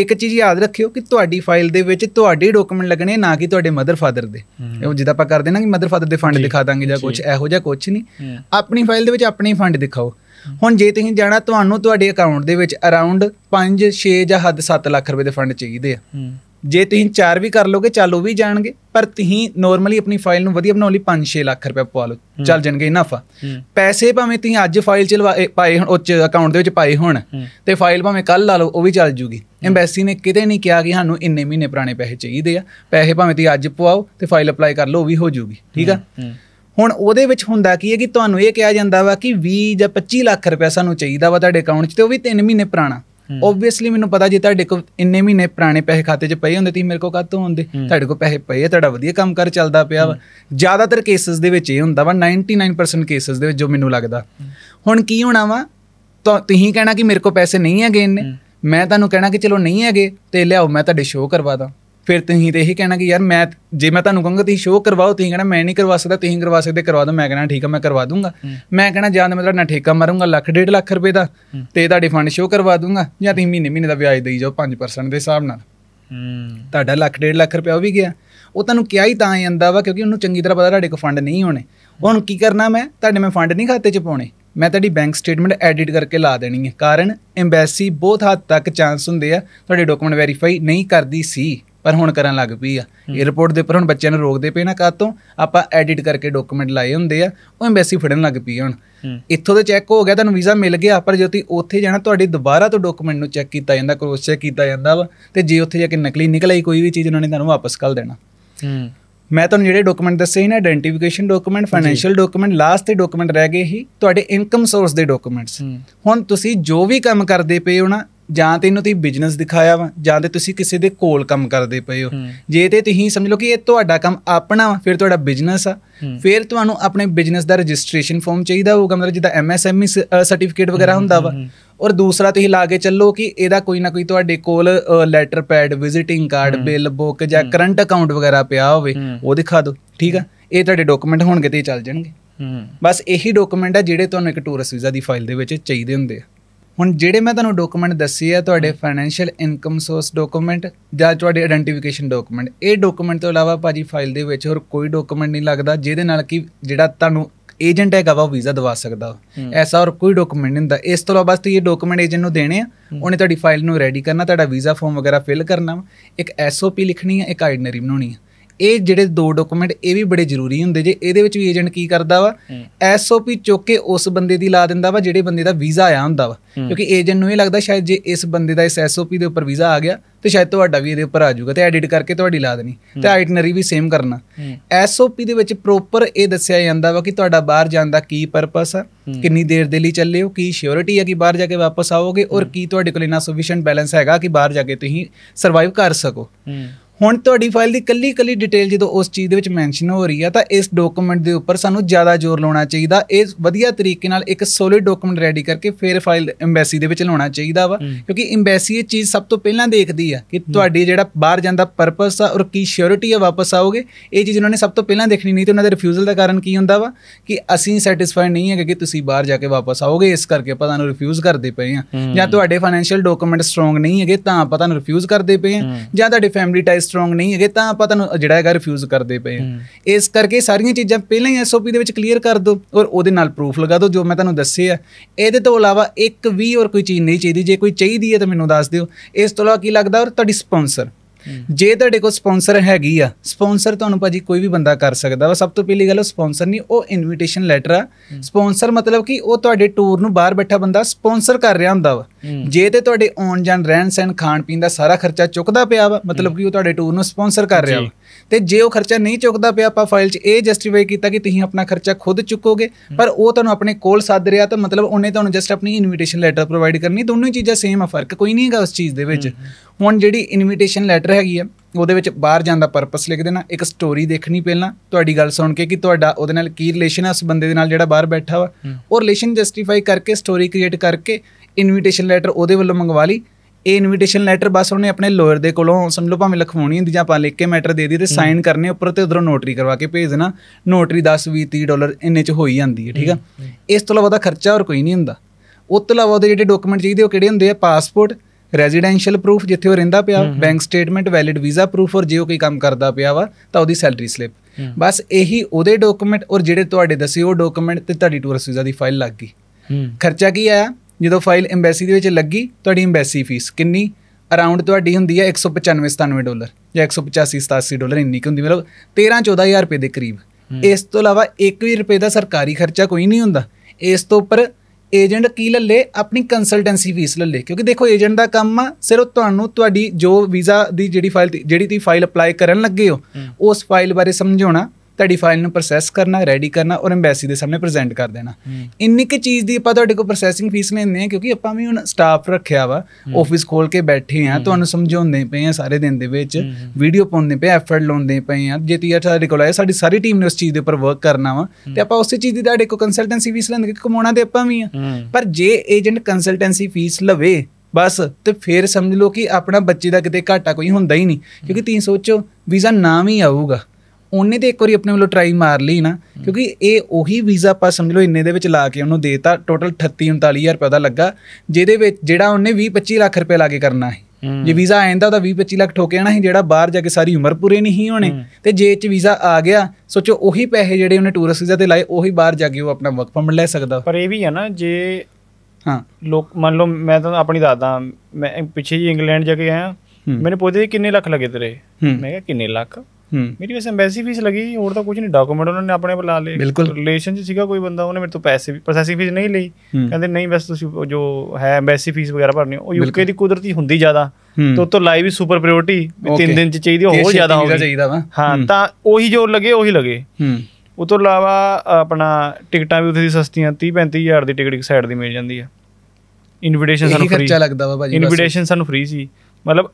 [SPEAKER 1] ਇੱਕ ਚੀਜ਼ ਯਾਦ ਰੱਖਿਓ ਕਿ ਤੁਹਾਡੀ ਫਾਈਲ ਦੇ ਵਿੱਚ ਤੁਹਾਡੇ ਡਾਕੂਮੈਂਟ ਲੱਗਣੇ ਨਾ ਕਿ ਤੁਹਾਡੇ ਮਦਰ ਫਾਦਰ ਦੇ ਉਹ ਜਿੱਦਾਂ ਆਪਾਂ ਕਰਦੇ ਨਾ ਕਿ ਮਦਰ ਫਾਦਰ ਦੇ ਫੰਡ ਦਿਖਾ ਦਾਂਗੇ ਜਾਂ ਕੁਝ ਇਹੋ ਜਿਹਾ ਕੁਝ ਨਹੀਂ ਆਪਣੀ ਫਾਈਲ ਦੇ ਵਿੱਚ ਆਪਣੇ ਫੰਡ ਦਿਖਾਓ ਹੁਣ ਜੇ ਤੁਸੀਂ ਜਾਣਾ ਤੁਹਾਨੂੰ ਤੁਹਾਡੇ ਅਕਾਊਂਟ ਦੇ ਵਿੱਚ ਅਰਾਊਂਡ 5 6 ਜਾਂ ਹੱਦ 7 ਲੱਖ ਰੁਪਏ ਦੇ ਫੰਡ ਚਾਹੀਦੇ ਆ ਜੇ ਤੁਸੀਂ 4 ਵੀ ਕਰ ਲੋਗੇ ਚੱਲ ਉਹ ਵੀ ਜਾਣਗੇ ਪਰ ਤੁਸੀਂ ਨਾਰਮਲੀ ਆਪਣੀ ਫਾਈਲ ਨੂੰ ਵਧੀਆ ਬਣਾਉਣ ਲਈ 5-6 ਲੱਖ ਰੁਪਏ ਪਵਾ ਲਓ ਚੱਲ ਜਾਣਗੇ ਇਨਾਫਾ ਪੈਸੇ ਭਾਵੇਂ ਤੁਸੀਂ ਅੱਜ ਫਾਈਲ ਚ ਪਾਏ ਹੁਣ ਉੱਚ ਅਕਾਊਂਟ ਦੇ ਵਿੱਚ ਪਾਏ ਹੁਣ ਤੇ ਫਾਈਲ ਭਾਵੇਂ ਕੱਲ ਲਾ ਲਓ ਉਹ ਵੀ ਚੱਲ ਜੂਗੀ ਐਮਬੈਸੀ ਨੇ ਕਿਤੇ ਨਹੀਂ ਕਿਹਾ ਕਿ ਸਾਨੂੰ ਇੰਨੇ ਮਹੀਨੇ ਪੁਰਾਣੇ ਪੈਸੇ ਚਾਹੀਦੇ ਆ ਪੈਸੇ ਭਾਵੇਂ ਤੁਸੀਂ ਅੱਜ ਪਵਾਓ ਤੇ ਫਾਈਲ ਅਪਲਾਈ ਕਰ ਲਓ ਉਹ ਵੀ ਹੋ ਜੂਗੀ ਠੀਕ ਆ ਹੁਣ ਉਹਦੇ ਵਿੱਚ ਹੁੰਦਾ ਕੀ ਹੈ ਕਿ ਤੁਹਾਨੂੰ ਇਹ ਕਿਹਾ ਜਾਂਦਾ ਵਾ ਕਿ 20 ਜਾਂ 25 ਲੱਖ ਰੁਪਏ ਸਾਨੂੰ ਚਾਹੀਦਾ ਵਾ ਤੁਹਾਡੇ ਅਕਾਊਂਟ 'ਚ ਤੇ ਉਹ ਵੀ 3 ਮਹੀਨੇ ਪੁਰਾਣਾ ਆਬਵੀਅਸਲੀ ਮੈਨੂੰ ਪਤਾ ਜੀ ਤੁਹਾਡੇ ਕੋਲ ਇੰਨੇ ਮਹੀਨੇ ਪੁਰਾਣੇ ਪੈਸੇ ਖਾਤੇ 'ਚ ਪਏ ਹੁੰਦੇ ਤੁਸੀਂ ਮੇਰੇ ਕੋਲ ਤੋਂ ਹੁੰਦੇ ਤੁਹਾਡੇ ਕੋਲ ਪੈਸੇ ਪਏ ਆ ਤੁਹਾਡਾ ਵਧੀਆ ਕੰਮ ਕਰ ਚੱਲਦਾ ਪਿਆ ਵਾ ਜ਼ਿਆਦਾਤਰ ਕੇਸਸ ਦੇ ਵਿੱਚ ਇਹ ਹੁੰਦਾ ਵਾ 99% ਕੇਸਸ ਦੇ ਵਿੱਚ ਜੋ ਮੈਨੂੰ ਲੱਗਦਾ ਹੁਣ ਕੀ ਹੋਣਾ ਵਾ ਤੁਸੀਂ ਕਹਿਣਾ ਕਿ ਮੇਰੇ ਕੋਲ ਪੈਸੇ ਨਹੀਂ ਹੈਗੇ ਇੰਨੇ ਮੈਂ ਤੁਹਾਨੂੰ ਕਹਿਣਾ ਕਿ ਚਲੋ ਨਹੀਂ ਹੈਗੇ ਤੇ ਲਿਆਓ ਮੈਂ ਤੁਹਾਡੇ ਸ਼ੋਅ ਕਰਵਾਦਾ ਫਿਰ ਤੁਸੀਂ ਤੇ ਇਹ ਕਹਿਣਾ ਕਿ ਯਾਰ ਮੈਂ ਜੇ ਮੈਂ ਤੁਹਾਨੂੰ ਕਹਾਂਗਾ ਤੁਸੀਂ ਸ਼ੋਅ ਕਰਵਾਓ ਤੁਸੀਂ ਕਹਿਣਾ ਮੈਂ ਨਹੀਂ ਕਰਵਾ ਸਕਦਾ ਤੁਸੀਂ ਕਰਵਾ ਸਕਦੇ ਕਰਵਾ ਦਿਓ ਮੈਂ ਕਹਿਣਾ ਠੀਕ ਆ ਮੈਂ ਕਰਵਾ ਦੂੰਗਾ ਮੈਂ ਕਹਿਣਾ ਜਾਂ ਮੈਂ ਤੁਹਾਡਾ ਠੇਕਾ ਮਾਰੂੰਗਾ ਲੱਖ ਡੇਢ ਲੱਖ ਰੁਪਏ ਦਾ ਤੇ ਤੁਹਾਡੇ ਫੰਡ ਸ਼ੋਅ ਕਰਵਾ ਦੂੰਗਾ ਜਾਂ ਤੁਸੀਂ ਮਹੀਨੇ ਮਹੀਨੇ ਦਾ ਵਿਆਜ ਦੇਈ ਜਾਓ 5% ਦੇ ਹਿਸਾਬ ਨਾਲ ਤੁਹਾਡਾ ਲੱਖ ਡੇਢ ਲੱਖ ਰੁਪਏ ਉਹ ਵੀ ਗਿਆ ਉਹ ਤੁਹਾਨੂੰ ਕਿਹਾ ਹੀ ਤਾਂ ਜਾਂਦਾ ਵਾ ਕਿਉਂਕਿ ਉਹਨੂੰ ਚੰਗੀ ਤਰ੍ਹਾਂ ਪਤਾ ਤੁਹਾਡੇ ਕੋਲ ਫੰਡ ਨਹੀਂ ਹੋਣੇ ਹੁਣ ਕੀ ਕਰਨਾ ਮੈਂ ਤੁਹਾਡੇ ਮੈਂ ਫੰਡ ਨਹੀਂ ਖਾਤੇ 'ਚ ਪਾਉਣੇ ਮੈਂ ਤੁਹਾਡੀ ਬੈਂਕ ਸਟੇਟਮੈਂਟ ਐਡਿਟ ਕਰਕੇ ਲਾ ਦੇਣੀ ਹੈ ਕਾਰਨ ਐਮਬੈਸੀ ਬਹੁਤ ਹੱਦ ਤੱਕ ਚਾਂਸ ਹੁੰਦੇ ਆ ਤੁਹਾਡੇ ਡਾਕੂਮੈਂਟ ਵੈਰੀਫਾਈ ਨਹੀਂ ਕਰਦੀ ਸੀ ਪਰ ਹੁਣ ਕਰਨ ਲੱਗ ਪਈ ਆ 에어ਪੋਰਟ ਦੇ ਉੱਪਰ ਹੁਣ ਬੱਚਿਆਂ ਨੂੰ ਰੋਕਦੇ ਪਏ ਨਾ ਤੋਂ ਆਪਾਂ ਐਡਿਟ ਕਰਕੇ ਡਾਕੂਮੈਂਟ ਲਾਏ ਹੁੰਦੇ ਆ ਉਹ ਐਮਬੈਸੀ ਫੜਨ ਲੱਗ ਪਈ ਹੁਣ ਇੱਥੋਂ ਤੇ ਚੈੱਕ ਹੋ ਗਿਆ ਤੁਹਾਨੂੰ ਵੀਜ਼ਾ ਮਿਲ ਗਿਆ ਪਰ ਜੇ ਤੁਸੀਂ ਉੱਥੇ ਜਾਣਾ ਤੁਹਾਡੀ ਦੁਬਾਰਾ ਤੋਂ ਡਾਕੂਮੈਂਟ ਨੂੰ ਚੈੱਕ ਕੀਤਾ ਜਾਂਦਾ ਕ੍ਰੋਸ ਚੈੱਕ ਕੀਤਾ ਜਾਂਦਾ ਵਾ ਤੇ ਜੇ ਉੱਥੇ ਜਾ ਕੇ ਨਕਲੀ ਨਿਕਲ ਆਈ ਕੋਈ ਵੀ ਚੀਜ਼ ਉਹਨਾਂ ਨੇ ਤੁਹਾਨੂੰ ਵਾਪਸ ਕਰ ਦੇਣਾ ਮੈਂ ਤੁਹਾਨੂੰ ਜਿਹੜੇ ਡਾਕੂਮੈਂਟ ਦੱਸੇ ਸੀ ਨਾ identification document financial document last ਤੇ ਡਾਕੂਮੈਂਟ ਰਹਿ ਗਏ ਹੀ ਤੁਹਾਡੇ ਇਨਕਮ ਸੋਰਸ ਦੇ ਡਾਕੂਮੈਂਟਸ ਹੁਣ ਤੁਸੀਂ ਜੋ ਵੀ ਕੰਮ ਕਰਦੇ ਪਏ ਹੋ ਨਾ ਜਾਂ ਤੇ ਇਹਨੂੰ ਤੁਸੀਂ ਬਿਜ਼ਨਸ ਦਿਖਾਇਆ ਵਾ ਜਾਂ ਤੇ ਤੁਸੀਂ ਕਿਸੇ ਦੇ ਕੋਲ ਕੰਮ ਕਰਦੇ ਪਏ ਹੋ ਜੇ ਤੇ ਤੁਸੀਂ ਸਮਝ ਲਓ ਕਿ ਇਹ ਤੁਹਾਡਾ ਕੰਮ ਆਪਣਾ ਵਾ ਫਿਰ ਤੁਹਾਡਾ ਬਿਜ਼ਨਸ ਆ ਫਿਰ ਤੁਹਾਨੂੰ ਆਪਣੇ ਬਿਜ਼ਨਸ ਦਾ ਰਜਿਸਟ੍ਰੇਸ਼ਨ ਫਾਰਮ ਚਾਹੀਦਾ ਹੋਊਗਾ ਮਤਲਬ ਜਿੱਦਾਂ ਐਮਐਸਐਮਈ e ਸਰਟੀਫਿਕੇਟ ਵਗੈਰਾ ਹੁੰਦਾ ਵਾ ਔਰ ਦੂਸਰਾ ਤੁਸੀਂ ਲਾ ਕੇ ਚੱਲੋ ਕਿ ਇਹਦਾ ਕੋਈ ਨਾ ਕੋਈ ਤੁਹਾਡੇ ਕੋਲ letter pad visiting card bill book ਜਾਂ ਕਰੰਟ ਅਕਾਊਂਟ ਵਗੈਰਾ ਪਿਆ ਹੋਵੇ ਉਹ ਦਿਖਾ ਦਿਓ ਠੀਕ ਆ ਇਹ ਤੁਹਾਡੇ ਡਾਕੂਮੈਂਟ ਹੋਣਗੇ ਤੇ ਚੱਲ ਜਾਣਗੇ ਬਸ ਇਹੀ ਡਾਕੂਮੈਂਟ ਆ ਜਿਹੜੇ ਤੁਹਾਨੂੰ ਇੱਕ ਟੂਰਿਸਟ ਵੀਜ਼ਾ ਦੀ ਫਾਈਲ ਦੇ ਵਿੱਚ ਚਾਹੀਦੇ ਹੁੰਦੇ ਆ ਹੁਣ ਜਿਹੜੇ ਮੈਂ ਤੁਹਾਨੂੰ ਡਾਕੂਮੈਂਟ ਦੱਸੀ ਹੈ ਤੁਹਾਡੇ ਫਾਈਨੈਂਸ਼ੀਅਲ ਇਨਕਮ ਸੋਰਸ ਡਾਕੂਮੈਂਟ ਜਾਂ ਤੁਹਾਡੇ ਆਇਡੈਂਟੀਫਿਕੇਸ਼ਨ ਡਾਕੂਮੈਂਟ ਇਹ ਡਾਕੂਮੈਂਟ ਤੋਂ ਇਲਾਵਾ ਭਾਜੀ ਫਾਈਲ ਦੇ ਵਿੱਚ ਹੋਰ ਕੋਈ ਡਾਕੂਮੈਂਟ ਨਹੀਂ ਲੱਗਦਾ ਜਿਹਦੇ ਨਾਲ ਕਿ ਜਿਹੜਾ ਤੁਹਾਨੂੰ ਏਜੰਟ ਹੈਗਾ ਵਾ ਵੀਜ਼ਾ ਦਵਾ ਸਕਦਾ ਐਸਾ ਹੋਰ ਕੋਈ ਡਾਕੂਮੈਂਟ ਨਹੀਂ ਹੁੰਦਾ ਇਸ ਤੋਂ ਇਲਾਵਾ ਬਸ ਤੁਸੀਂ ਇਹ ਡਾਕੂਮੈਂਟ ਏਜੰਟ ਨੂੰ ਦੇਣੇ ਆ ਉਹਨੇ ਤੁਹਾਡੀ ਫਾਈਲ ਨੂੰ ਰੈਡੀ ਕਰਨਾ ਤੁਹਾਡਾ ਵੀਜ਼ਾ ਫਾਰਮ ਵਗੈਰਾ ਫਿਲ ਕਰਨਾ ਇੱਕ ਐਸਓਪੀ ਲਿਖਣੀ ਆ ਇੱਕ ਆਈਡਨਰੀ ਬਣਾਉਣੀ ਆ ਇਹ ਜਿਹੜੇ ਦੋ ਡਾਕੂਮੈਂਟ ਇਹ ਵੀ ਬੜੇ ਜ਼ਰੂਰੀ ਹੁੰਦੇ ਜੇ ਇਹਦੇ ਵਿੱਚ ਵੀ ਏਜੰਟ ਕੀ ਕਰਦਾ ਵਾ ਐਸਓਪੀ ਚੁੱਕ ਕੇ ਉਸ ਬੰਦੇ ਦੀ ਲਾ ਦਿੰਦਾ ਵਾ ਜਿਹੜੇ ਬੰਦੇ ਦਾ ਵੀਜ਼ਾ ਆਇਆ ਹੁੰਦਾ ਵਾ ਕਿਉਂਕਿ ਏਜੰਟ ਨੂੰ ਇਹ ਲੱਗਦਾ ਸ਼ਾਇਦ ਜੇ ਇਸ ਬੰਦੇ ਦਾ ਇਸ ਐਸਓਪੀ ਦੇ ਉੱਪਰ ਵੀਜ਼ਾ ਆ ਗਿਆ ਤੇ ਸ਼ਾਇਦ ਤੁਹਾਡਾ ਵੀ ਇਹਦੇ ਉੱਪਰ ਆ ਜਾਊਗਾ ਤੇ ਐਡਿਟ ਕਰਕੇ ਤੁਹਾਡੀ ਲਾ ਦੇਣੀ ਤੇ ਆਈਟਨਰੀ ਵੀ ਸੇਮ ਕਰਨਾ ਐਸਓਪੀ ਦੇ ਵਿੱਚ ਪ੍ਰੋਪਰ ਇਹ ਦੱਸਿਆ ਜਾਂਦਾ ਵਾ ਕਿ ਤੁਹਾਡਾ ਬਾਹਰ ਜਾਣ ਦਾ ਕੀ ਪਰਪਸ ਆ ਕਿੰਨੀ ਦੇਰ ਦੇ ਲਈ ਚੱਲੇ ਹੋ ਕੀ ਸ਼ਿਓਰਿਟੀ ਆ ਕਿ ਬਾਹਰ ਜਾ ਕੇ ਵਾਪਸ ਆਓਗੇ ਔਰ ਕੀ ਤੁਹਾਡੇ ਕੋਲ ਇਨਾ ਸਫੀਸ਼ੀਐਂਟ ਬੈਲੈਂਸ ਹੈਗਾ ਕਿ ਬਾਹਰ ਜਾ ਕੇ ਤੁਸੀਂ ਸਰਵਾਈਵ ਕਰ ਸਕੋ ਹੁਣ ਤੁਹਾਡੀ ਫਾਈਲ ਦੀ ਕੱਲੀ ਕੱਲੀ ਡਿਟੇਲ ਜਦੋਂ ਉਸ ਚੀਜ਼ ਦੇ ਵਿੱਚ ਮੈਂਸ਼ਨ ਹੋ ਰਹੀ ਆ ਤਾਂ ਇਸ ਡਾਕੂਮੈਂਟ ਦੇ ਉੱਪਰ ਸਾਨੂੰ ਜ਼ਿਆਦਾ ਜ਼ੋਰ ਲਾਉਣਾ ਚਾਹੀਦਾ ਇਹ ਵਧੀਆ ਤਰੀਕੇ ਨਾਲ ਇੱਕ ਸੋਲਿਡ ਡਾਕੂਮੈਂਟ ਰੈਡੀ ਕਰਕੇ ਫਿਰ ਫਾਈਲ ਐਮਬੈਸੀ ਦੇ ਵਿੱਚ ਲਾਉਣਾ ਚਾਹੀਦਾ ਵਾ ਕਿਉਂਕਿ ਐਮਬੈਸੀ ਇਹ ਚੀਜ਼ ਸਭ ਤੋਂ ਪਹਿਲਾਂ ਦੇਖਦੀ ਆ ਕਿ ਤੁਹਾਡੀ ਜਿਹੜਾ ਬਾਹਰ ਜਾਂਦਾ ਪਰਪਸ ਆ ਔਰ ਕੀ ਸ਼ਿਓਰਿਟੀ ਆ ਵਾਪਸ ਆਓਗੇ ਇਹ ਚੀਜ਼ ਉਹਨਾਂ ਨੇ ਸਭ ਤੋਂ ਪਹਿਲਾਂ ਦੇਖਣੀ ਨਹੀਂ ਤੇ ਉਹਨਾਂ ਦੇ ਰਿਫਿਊਜ਼ਲ ਦਾ ਕਾਰਨ ਕੀ ਹੁੰਦਾ ਵਾ ਕਿ ਅਸੀਂ ਸੈਟੀਸਫਾਈਡ ਨਹੀਂ ਹੈਗੇ ਕਿ ਤੁਸੀਂ ਬਾਹਰ ਜਾ ਕੇ ਵਾਪਸ ਆਓਗੇ ਇਸ ਕਰਕੇ ਆਪਾਂ ਤੁਹਾਨੂੰ ਰਿਫਿਊਜ਼ ਕਰਦੇ ਪਏ ਆ ਜਾਂ ਤੁਹਾਡੇ ਫਾਈਨੈਂਸ਼ੀਅਲ ਡਾਕੂਮੈਂਟ ਸਟਰੋਂਗ ਨਹੀਂ ਹੈਗੇ ਤਾਂ ਆਪਾਂ ਤੁਹਾਨੂੰ ਰਿਫਿਊਜ਼ ਕਰਦੇ ਪਏ ਆ ਜਾਂ ਤੁਹਾਡੇ ਫੈਮਿਲੀ ਟਾਈਸ ਸਟਰੋਂਗ ਨਹੀਂ ਹੈਗੇ ਤਾਂ ਆਪਾਂ ਤੁਹਾਨੂੰ ਜਿਹੜਾ ਹੈਗਾ ਰਿਫਿਊਜ਼ ਕਰਦੇ ਪਏ ਆ ਇਸ ਕਰਕੇ ਸਾਰੀਆਂ ਚੀਜ਼ਾਂ ਪਹਿਲਾਂ ਹੀ ਐਸਓਪੀ ਦੇ ਵਿੱਚ ਕਲੀਅਰ ਕਰ ਦਿਓ ਔਰ ਉਹਦੇ ਨਾਲ ਪ੍ਰੂਫ ਲਗਾ ਦਿਓ ਜੋ ਮੈਂ ਤੁਹਾਨੂੰ ਦੱਸੇ ਆ ਇਹਦੇ ਤੋਂ ਇਲਾਵਾ ਇੱਕ ਵੀ ਔਰ ਕੋਈ ਚੀਜ਼ ਨਹੀਂ ਚਾਹੀਦੀ ਜੇ ਕੋਈ ਚਾਹੀਦੀ ਹੈ ਤਾਂ ਮੈਨੂੰ ਦੱਸ ਦਿਓ ਇਸ ਤੋਂ ਇਲਾਵਾ ਕੀ ਲੱਗਦਾ ਔਰ ਤੁਹਾਡੀ ਸਪਾਂਸਰ ਜੇ ਤੁਹਾਡੇ ਕੋਲ ਸਪான்ਸਰ ਹੈਗੀ ਆ ਸਪான்ਸਰ ਤੁਹਾਨੂੰ ਭਾਜੀ ਕੋਈ ਵੀ ਬੰਦਾ ਕਰ ਸਕਦਾ ਵਾ ਸਭ ਤੋਂ ਪਹਿਲੀ ਗੱਲ ਉਹ ਸਪான்ਸਰ ਨਹੀਂ ਉਹ ਇਨਵੀਟੇਸ਼ਨ ਲੈਟਰ ਆ ਸਪான்ਸਰ ਮਤਲਬ ਕਿ ਉਹ ਤੁਹਾਡੇ ਟੂਰ ਨੂੰ ਬਾਹਰ ਬੈਠਾ ਬੰਦਾ ਸਪான்ਸਰ ਕਰ ਰਿਹਾ ਹੁੰਦਾ ਵਾ ਜੇ ਤੇ ਤੁਹਾਡੇ ਆਉਣ ਜਾਣ ਰਹਿਣ ਸਹਿਣ ਖਾਣ ਪੀਣ ਦਾ ਸਾਰਾ ਖਰਚਾ ਚੁੱਕਦਾ ਪਿਆ ਵਾ ਮਤਲਬ ਕਿ ਉਹ ਤੁਹਾਡੇ ਟੂਰ ਨੂੰ ਸਪான்ਸਰ ਕਰ ਰਿਹਾ ਵਾ ਤੇ ਜੇ ਉਹ ਖਰਚਾ ਨਹੀਂ ਚੁੱਕਦਾ ਪਿਆ ਆਪਾਂ ਫਾਈਲ 'ਚ ਇਹ ਜਸਟੀਫਾਈ ਕੀਤਾ ਕਿ ਤੁਸੀਂ ਆਪਣਾ ਖਰਚਾ ਖੁਦ ਚੁੱਕੋਗੇ ਪਰ ਉਹ ਤੁਹਾਨੂੰ ਆਪਣੇ ਕੋਲ ਸੱਦ ਰਿਹਾ ਤਾਂ ਮਤਲਬ ਉਹਨੇ ਤੁਹਾਨੂੰ ਜਸਟ ਆਪਣੀ ਇਨਵੀਟੇਸ਼ਨ ਲੈਟਰ ਪ੍ਰੋਵਾਈਡ ਕਰਨੀ ਦੋਨੋਂ ਹੀ ਚੀਜ਼ਾਂ ਸੇਮ ਆ ਫਰਕ ਕੋਈ ਨਹੀਂ ਹੈਗਾ ਉਸ ਚੀਜ਼ ਦੇ ਵਿੱਚ ਹੁਣ ਜਿਹੜੀ ਇਨਵੀਟੇਸ਼ਨ ਲੈਟਰ ਹੈਗੀ ਆ ਉਹਦੇ ਵਿੱਚ ਬਾਹਰ ਜਾਣ ਦਾ ਪਰਪਸ ਲਿਖ ਦੇਣਾ ਇੱਕ ਸਟੋਰੀ ਦੇਖਣੀ ਪਹਿਲਾਂ ਤੁਹਾਡੀ ਗੱਲ ਸੁਣ ਕੇ ਕਿ ਤੁਹਾਡਾ ਉਹਦੇ ਨਾਲ ਕੀ ਰਿਲੇਸ਼ਨ ਹੈ ਉਸ ਬੰਦੇ ਦੇ ਨਾਲ ਜਿਹੜਾ ਬਾਹਰ ਬੈਠਾ ਵਾ ਉਹ ਰਿਲੇਸ਼ਨ ਜਸਟੀਫਾਈ ਕਰਕੇ ਸਟੋਰੀ ਕ੍ਰੀਏਟ ਕਰਕੇ ਇਨਵੀਟੇਸ਼ਨ ਲੈਟਰ ਉਹਦੇ ਵੱਲੋਂ ਮੰਗਵਾ ਲਈ ਇਹ ਇਨਵੀਟੇਸ਼ਨ ਲੈਟਰ ਬਸ ਉਹਨੇ ਆਪਣੇ ਲਾਇਰ ਦੇ ਕੋਲੋਂ ਸਮਝ ਲਓ ਭਾਵੇਂ ਲਿਖਵਾਉਣੀ ਹੁੰਦੀ ਜਾਂ ਆਪਾਂ ਲਿਖ ਕੇ ਮੈਟਰ ਦੇ ਦੀ ਤੇ ਸਾਈਨ ਕਰਨੇ ਉੱਪਰ ਤੇ ਉਧਰੋਂ ਨੋਟਰੀ ਕਰਵਾ ਕੇ ਭੇਜ ਦੇਣਾ ਨੋਟਰੀ 10 20 30 ਡਾਲਰ ਇੰਨੇ ਚ ਹੋ ਹੀ ਜਾਂਦੀ ਹੈ ਠੀਕ ਆ ਇਸ ਤੋਂ ਇਲਾਵਾ ਦਾ ਖਰਚਾ ਹੋਰ ਕੋਈ ਨਹੀਂ ਹੁੰਦਾ ਉਸ ਤੋਂ ਇਲਾਵਾ ਉਹਦੇ ਜਿਹੜੇ ਡਾਕੂਮੈਂਟ ਚਾਹੀਦੇ ਉਹ ਕਿਹੜੇ ਹੁੰਦੇ ਆ ਪਾਸਪੋਰਟ ਰੈਜ਼ੀਡੈਂਸ਼ੀਅਲ ਪ੍ਰੂਫ ਜਿੱਥੇ ਉਹ ਰਹਿੰਦਾ ਪਿਆ bank statement valid visa proof ਔਰ ਜੇ ਉਹ ਕੋਈ ਕੰਮ ਕਰਦਾ ਪਿਆ ਵਾ ਤਾਂ ਉਹਦੀ ਸੈਲਰੀ ਸਲਿੱਪ ਬਸ ਇਹੀ ਉਹਦੇ ਡਾਕੂਮੈਂਟ ਔਰ ਜਿਹੜੇ ਤੁਹਾਡੇ ਦੱਸੇ ਉਹ ਡਾਕੂਮੈਂਟ ਤੇ ਤੁਹਾਡੀ ਟੂਰਿਸਟ ਵੀਜ਼ਾ ਦੀ ਫਾਈਲ ਲੱਗ ਗਈ ਖਰਚਾ ਕੀ ਆਇਆ ਜਦੋਂ ਫਾਈਲ ਐਮਬੈਸੀ ਦੇ ਵਿੱਚ ਲੱਗੀ ਤੁਹਾਡੀ ਐਮਬੈਸੀ ਫੀਸ ਕਿੰਨੀ ਅਰਾਊਂਡ ਤੁਹਾਡੀ ਹੁੰਦੀ ਹੈ 195 97 ਡਾਲਰ ਜਾਂ 185 87 ਡਾਲਰ ਇੰਨੀ ਕਿ ਹੁੰਦੀ ਮਤਲਬ 13 14000 ਰੁਪਏ ਦੇ ਕਰੀਬ ਇਸ ਤੋਂ ਇਲਾਵਾ 1 ਵੀ ਰੁਪਏ ਦਾ ਸਰਕਾਰੀ ਖਰਚਾ ਕੋਈ ਨਹੀਂ ਹੁੰਦਾ ਇਸ ਤੋਂ ਉੱਪਰ ਏਜੰਟ ਕੀ ਲੱਲੇ ਆਪਣੀ ਕੰਸਲਟੈਂਸੀ ਫੀਸ ਲੱਲੇ ਕਿਉਂਕਿ ਦੇਖੋ ਏਜੰਟ ਦਾ ਕੰਮ ਆ ਸਿਰਫ ਤੁਹਾਨੂੰ ਤੁਹਾਡੀ ਜੋ ਵੀਜ਼ਾ ਦੀ ਜਿਹੜੀ ਫਾਈਲ ਜਿਹੜੀ ਤੁਸੀਂ ਫਾਈਲ ਅਪਲਾਈ ਕਰਨ ਲੱਗੇ ਹੋ ਉਸ ਫਾਈਲ ਬਾਰੇ ਸਮਝਾਉਣਾ ਤੁਹਾਡੀ ਫਾਈਲ ਨੂੰ ਪ੍ਰੋਸੈਸ ਕਰਨਾ ਰੈਡੀ ਕਰਨਾ ਔਰ ਐਮਬੈਸੀ ਦੇ ਸਾਹਮਣੇ ਪ੍ਰੈਜ਼ੈਂਟ ਕਰ ਦੇਣਾ ਇੰਨੀ ਕਿ ਚੀਜ਼ ਦੀ ਆਪਾਂ ਤੁਹਾਡੇ ਕੋਲ ਪ੍ਰੋਸੈਸਿੰਗ ਫੀਸ ਲੈਂਦੇ ਆ ਕਿਉਂਕਿ ਆਪਾਂ ਵੀ ਹੁਣ ਸਟਾਫ ਰੱਖਿਆ ਵਾ ਆਫਿਸ ਖੋਲ ਕੇ ਬੈਠੇ ਆ ਤੁਹਾਨੂੰ ਸਮਝਾਉਂਦੇ ਪਏ ਆ ਸਾਰੇ ਦਿਨ ਦੇ ਵਿੱਚ ਵੀਡੀਓ ਪਾਉਂਦੇ ਪਏ ਐਫਰਟ ਲਾਉਂਦੇ ਪਏ ਆ ਜੇ ਤੀ ਤੁਹਾਡੇ ਕੋਲ ਆਇਆ ਸਾਡੀ ਸਾਰੀ ਟੀਮ ਨੇ ਉਸ ਚੀਜ਼ ਦੇ ਉੱਪਰ ਵਰਕ ਕਰਨਾ ਵਾ ਤੇ ਆਪਾਂ ਉਸੇ ਚੀਜ਼ ਦੀ ਤੁਹਾਡੇ ਕੋਲ ਕੰਸਲਟੈਂਸੀ ਫੀਸ ਲੈਂਦੇ ਕਿ ਕਮਾਉਣਾ ਤੇ ਆਪਾਂ ਵੀ ਆ ਪਰ ਜੇ ਏਜੰਟ ਕੰਸਲਟੈਂਸੀ ਫੀਸ ਲਵੇ ਬਸ ਤੇ ਫੇਰ ਸਮਝ ਲਓ ਕਿ ਆਪਣਾ ਬੱਚੇ ਦਾ ਕਿਤੇ ਘਾਟਾ ਕੋਈ ਹੁੰਦਾ ਹੀ ਨਹੀਂ ਕਿਉਂਕਿ ਤੁਸੀਂ ਸੋਚੋ ਵੀਜ਼ਾ ਨਾ ਵੀ ਆਊਗਾ ਉਹਨੇ ਤੇ ਇੱਕ ਵਾਰੀ ਆਪਣੇ ਵੱਲੋਂ ਟਰਾਈ ਮਾਰ ਲਈ ਨਾ ਕਿਉਂਕਿ ਇਹ ਉਹੀ ਵੀਜ਼ਾ ਆਪਾਂ ਸਮਝ ਲਓ ਇੰਨੇ ਦੇ ਵਿੱਚ ਲਾ ਕੇ ਉਹਨੂੰ ਦੇਤਾ ਟੋਟਲ 38 39000 ਰੁਪਏ ਦਾ ਲੱਗਾ ਜਿਹਦੇ ਵਿੱਚ ਜਿਹੜਾ ਉਹਨੇ 20 25 ਲੱਖ ਰੁਪਏ ਲਾ ਕੇ ਕਰਨਾ ਹੈ ਜੇ ਵੀਜ਼ਾ ਆ ਤਾਂ ਉਹਦਾ 20 25 ਲੱਖ ਠੋਕੇ ਆਣਾ ਸੀ ਜਿਹੜਾ ਬਾਹਰ ਜਾ ਕੇ ਸਾਰੀ ਉਮਰ ਪੂਰੇ ਨਹੀਂ ਹੋਣੇ ਤੇ ਜੇ ਚ ਵੀਜ਼ਾ ਆ ਗਿਆ ਸੋਚੋ ਉਹੀ ਪੈਸੇ ਜਿਹੜੇ ਉਹਨੇ ਟੂਰਿਸਟ ਵੀਜ਼ਾ ਤੇ ਲਾਏ ਉਹੀ ਬਾਹਰ ਜਾ ਕੇ ਉਹ ਆਪਣਾ ਵਰਕ ਪਰਮਿਟ ਲੈ ਸਕਦਾ ਪਰ ਇਹ ਵੀ ਹੈ ਨਾ ਜੇ ਹਾਂ ਲੋਕ
[SPEAKER 2] ਮੰਨ ਲਓ ਮੈਂ ਤਾਂ ਆਪਣੀ ਦਾਦਾ ਮੈਂ ਪਿੱਛੇ ਜੀ ਇੰਗਲੈਂਡ ਜਾ ਕੇ ਆਇਆ ਮੈਨੂੰ ਪੁੱਛਦੇ ਕਿੰਨੇ ਲੱਖ ਲੱਗੇ ਤੇਰੇ ਮੈਂ ਕਿਹਾ ਕਿੰਨੇ ਲੱਖ ਮੇਰੀ ਵੈਸੇ ਐਮਬੈਸੀ ਫੀਸ ਲੱਗੀ ਹੋਰ ਤਾਂ ਕੁਝ ਨਹੀਂ ਡਾਕੂਮੈਂਟ ਉਹਨਾਂ ਨੇ ਆਪਣੇ ਲਾ ਲਏ ਰਿਲੇਸ਼ਨ ਚ ਸੀਗਾ ਕੋਈ ਬੰਦਾ ਉਹਨੇ ਮੇਰੇ ਤੋਂ ਪੈਸੇ ਵੀ ਪ੍ਰੋਸੈਸਿੰਗ ਫੀਸ ਨਹੀਂ ਲਈ ਕਹਿੰਦੇ ਨਹੀਂ ਬਸ ਤੁਸੀਂ ਜੋ ਹੈ ਐਮਬੈਸੀ ਫੀਸ ਵਗੈਰਾ ਭਰਨੀ ਉਹ ਯੂਕੇ ਦੀ ਕੁਦਰਤੀ ਹੁੰਦੀ ਜ਼ਿਆਦਾ ਤੋ ਤੋਂ ਲਾਈ ਵੀ ਸੁਪਰ ਪ੍ਰਾਇੋਰਟੀ ਵੀ 3 ਦਿਨ ਚ ਚਾਹੀਦੀ ਹੋਰ ਜ਼ਿਆਦਾ ਹੋਵੇ ਹਾਂ ਤਾਂ ਉਹੀ ਜੋ ਲੱਗੇ ਉਹੀ ਲੱਗੇ ਉਹ ਤੋਂ ਇਲਾਵਾ ਆਪਣਾ ਟਿਕਟਾਂ ਵੀ ਉਥੇ ਦੀ ਸਸਤੀਆਂ 30 35000 ਦੀ ਟਿਕਟ ਇੱਕ ਸਾਈਡ ਦੀ ਮਿਲ ਜਾਂਦੀ ਆ ਇਨਵੀਟੇਸ਼ਨ ਸਾਨੂੰ ਫ੍ਰੀ ਖਰਚਾ ਲੱਗਦਾ ਵਾ ਭਾਜੀ ਇਨਵੀਟੇਸ਼ਨ ਸਾਨੂੰ ਫ੍ਰੀ ਸੀ ਮਤਲਬ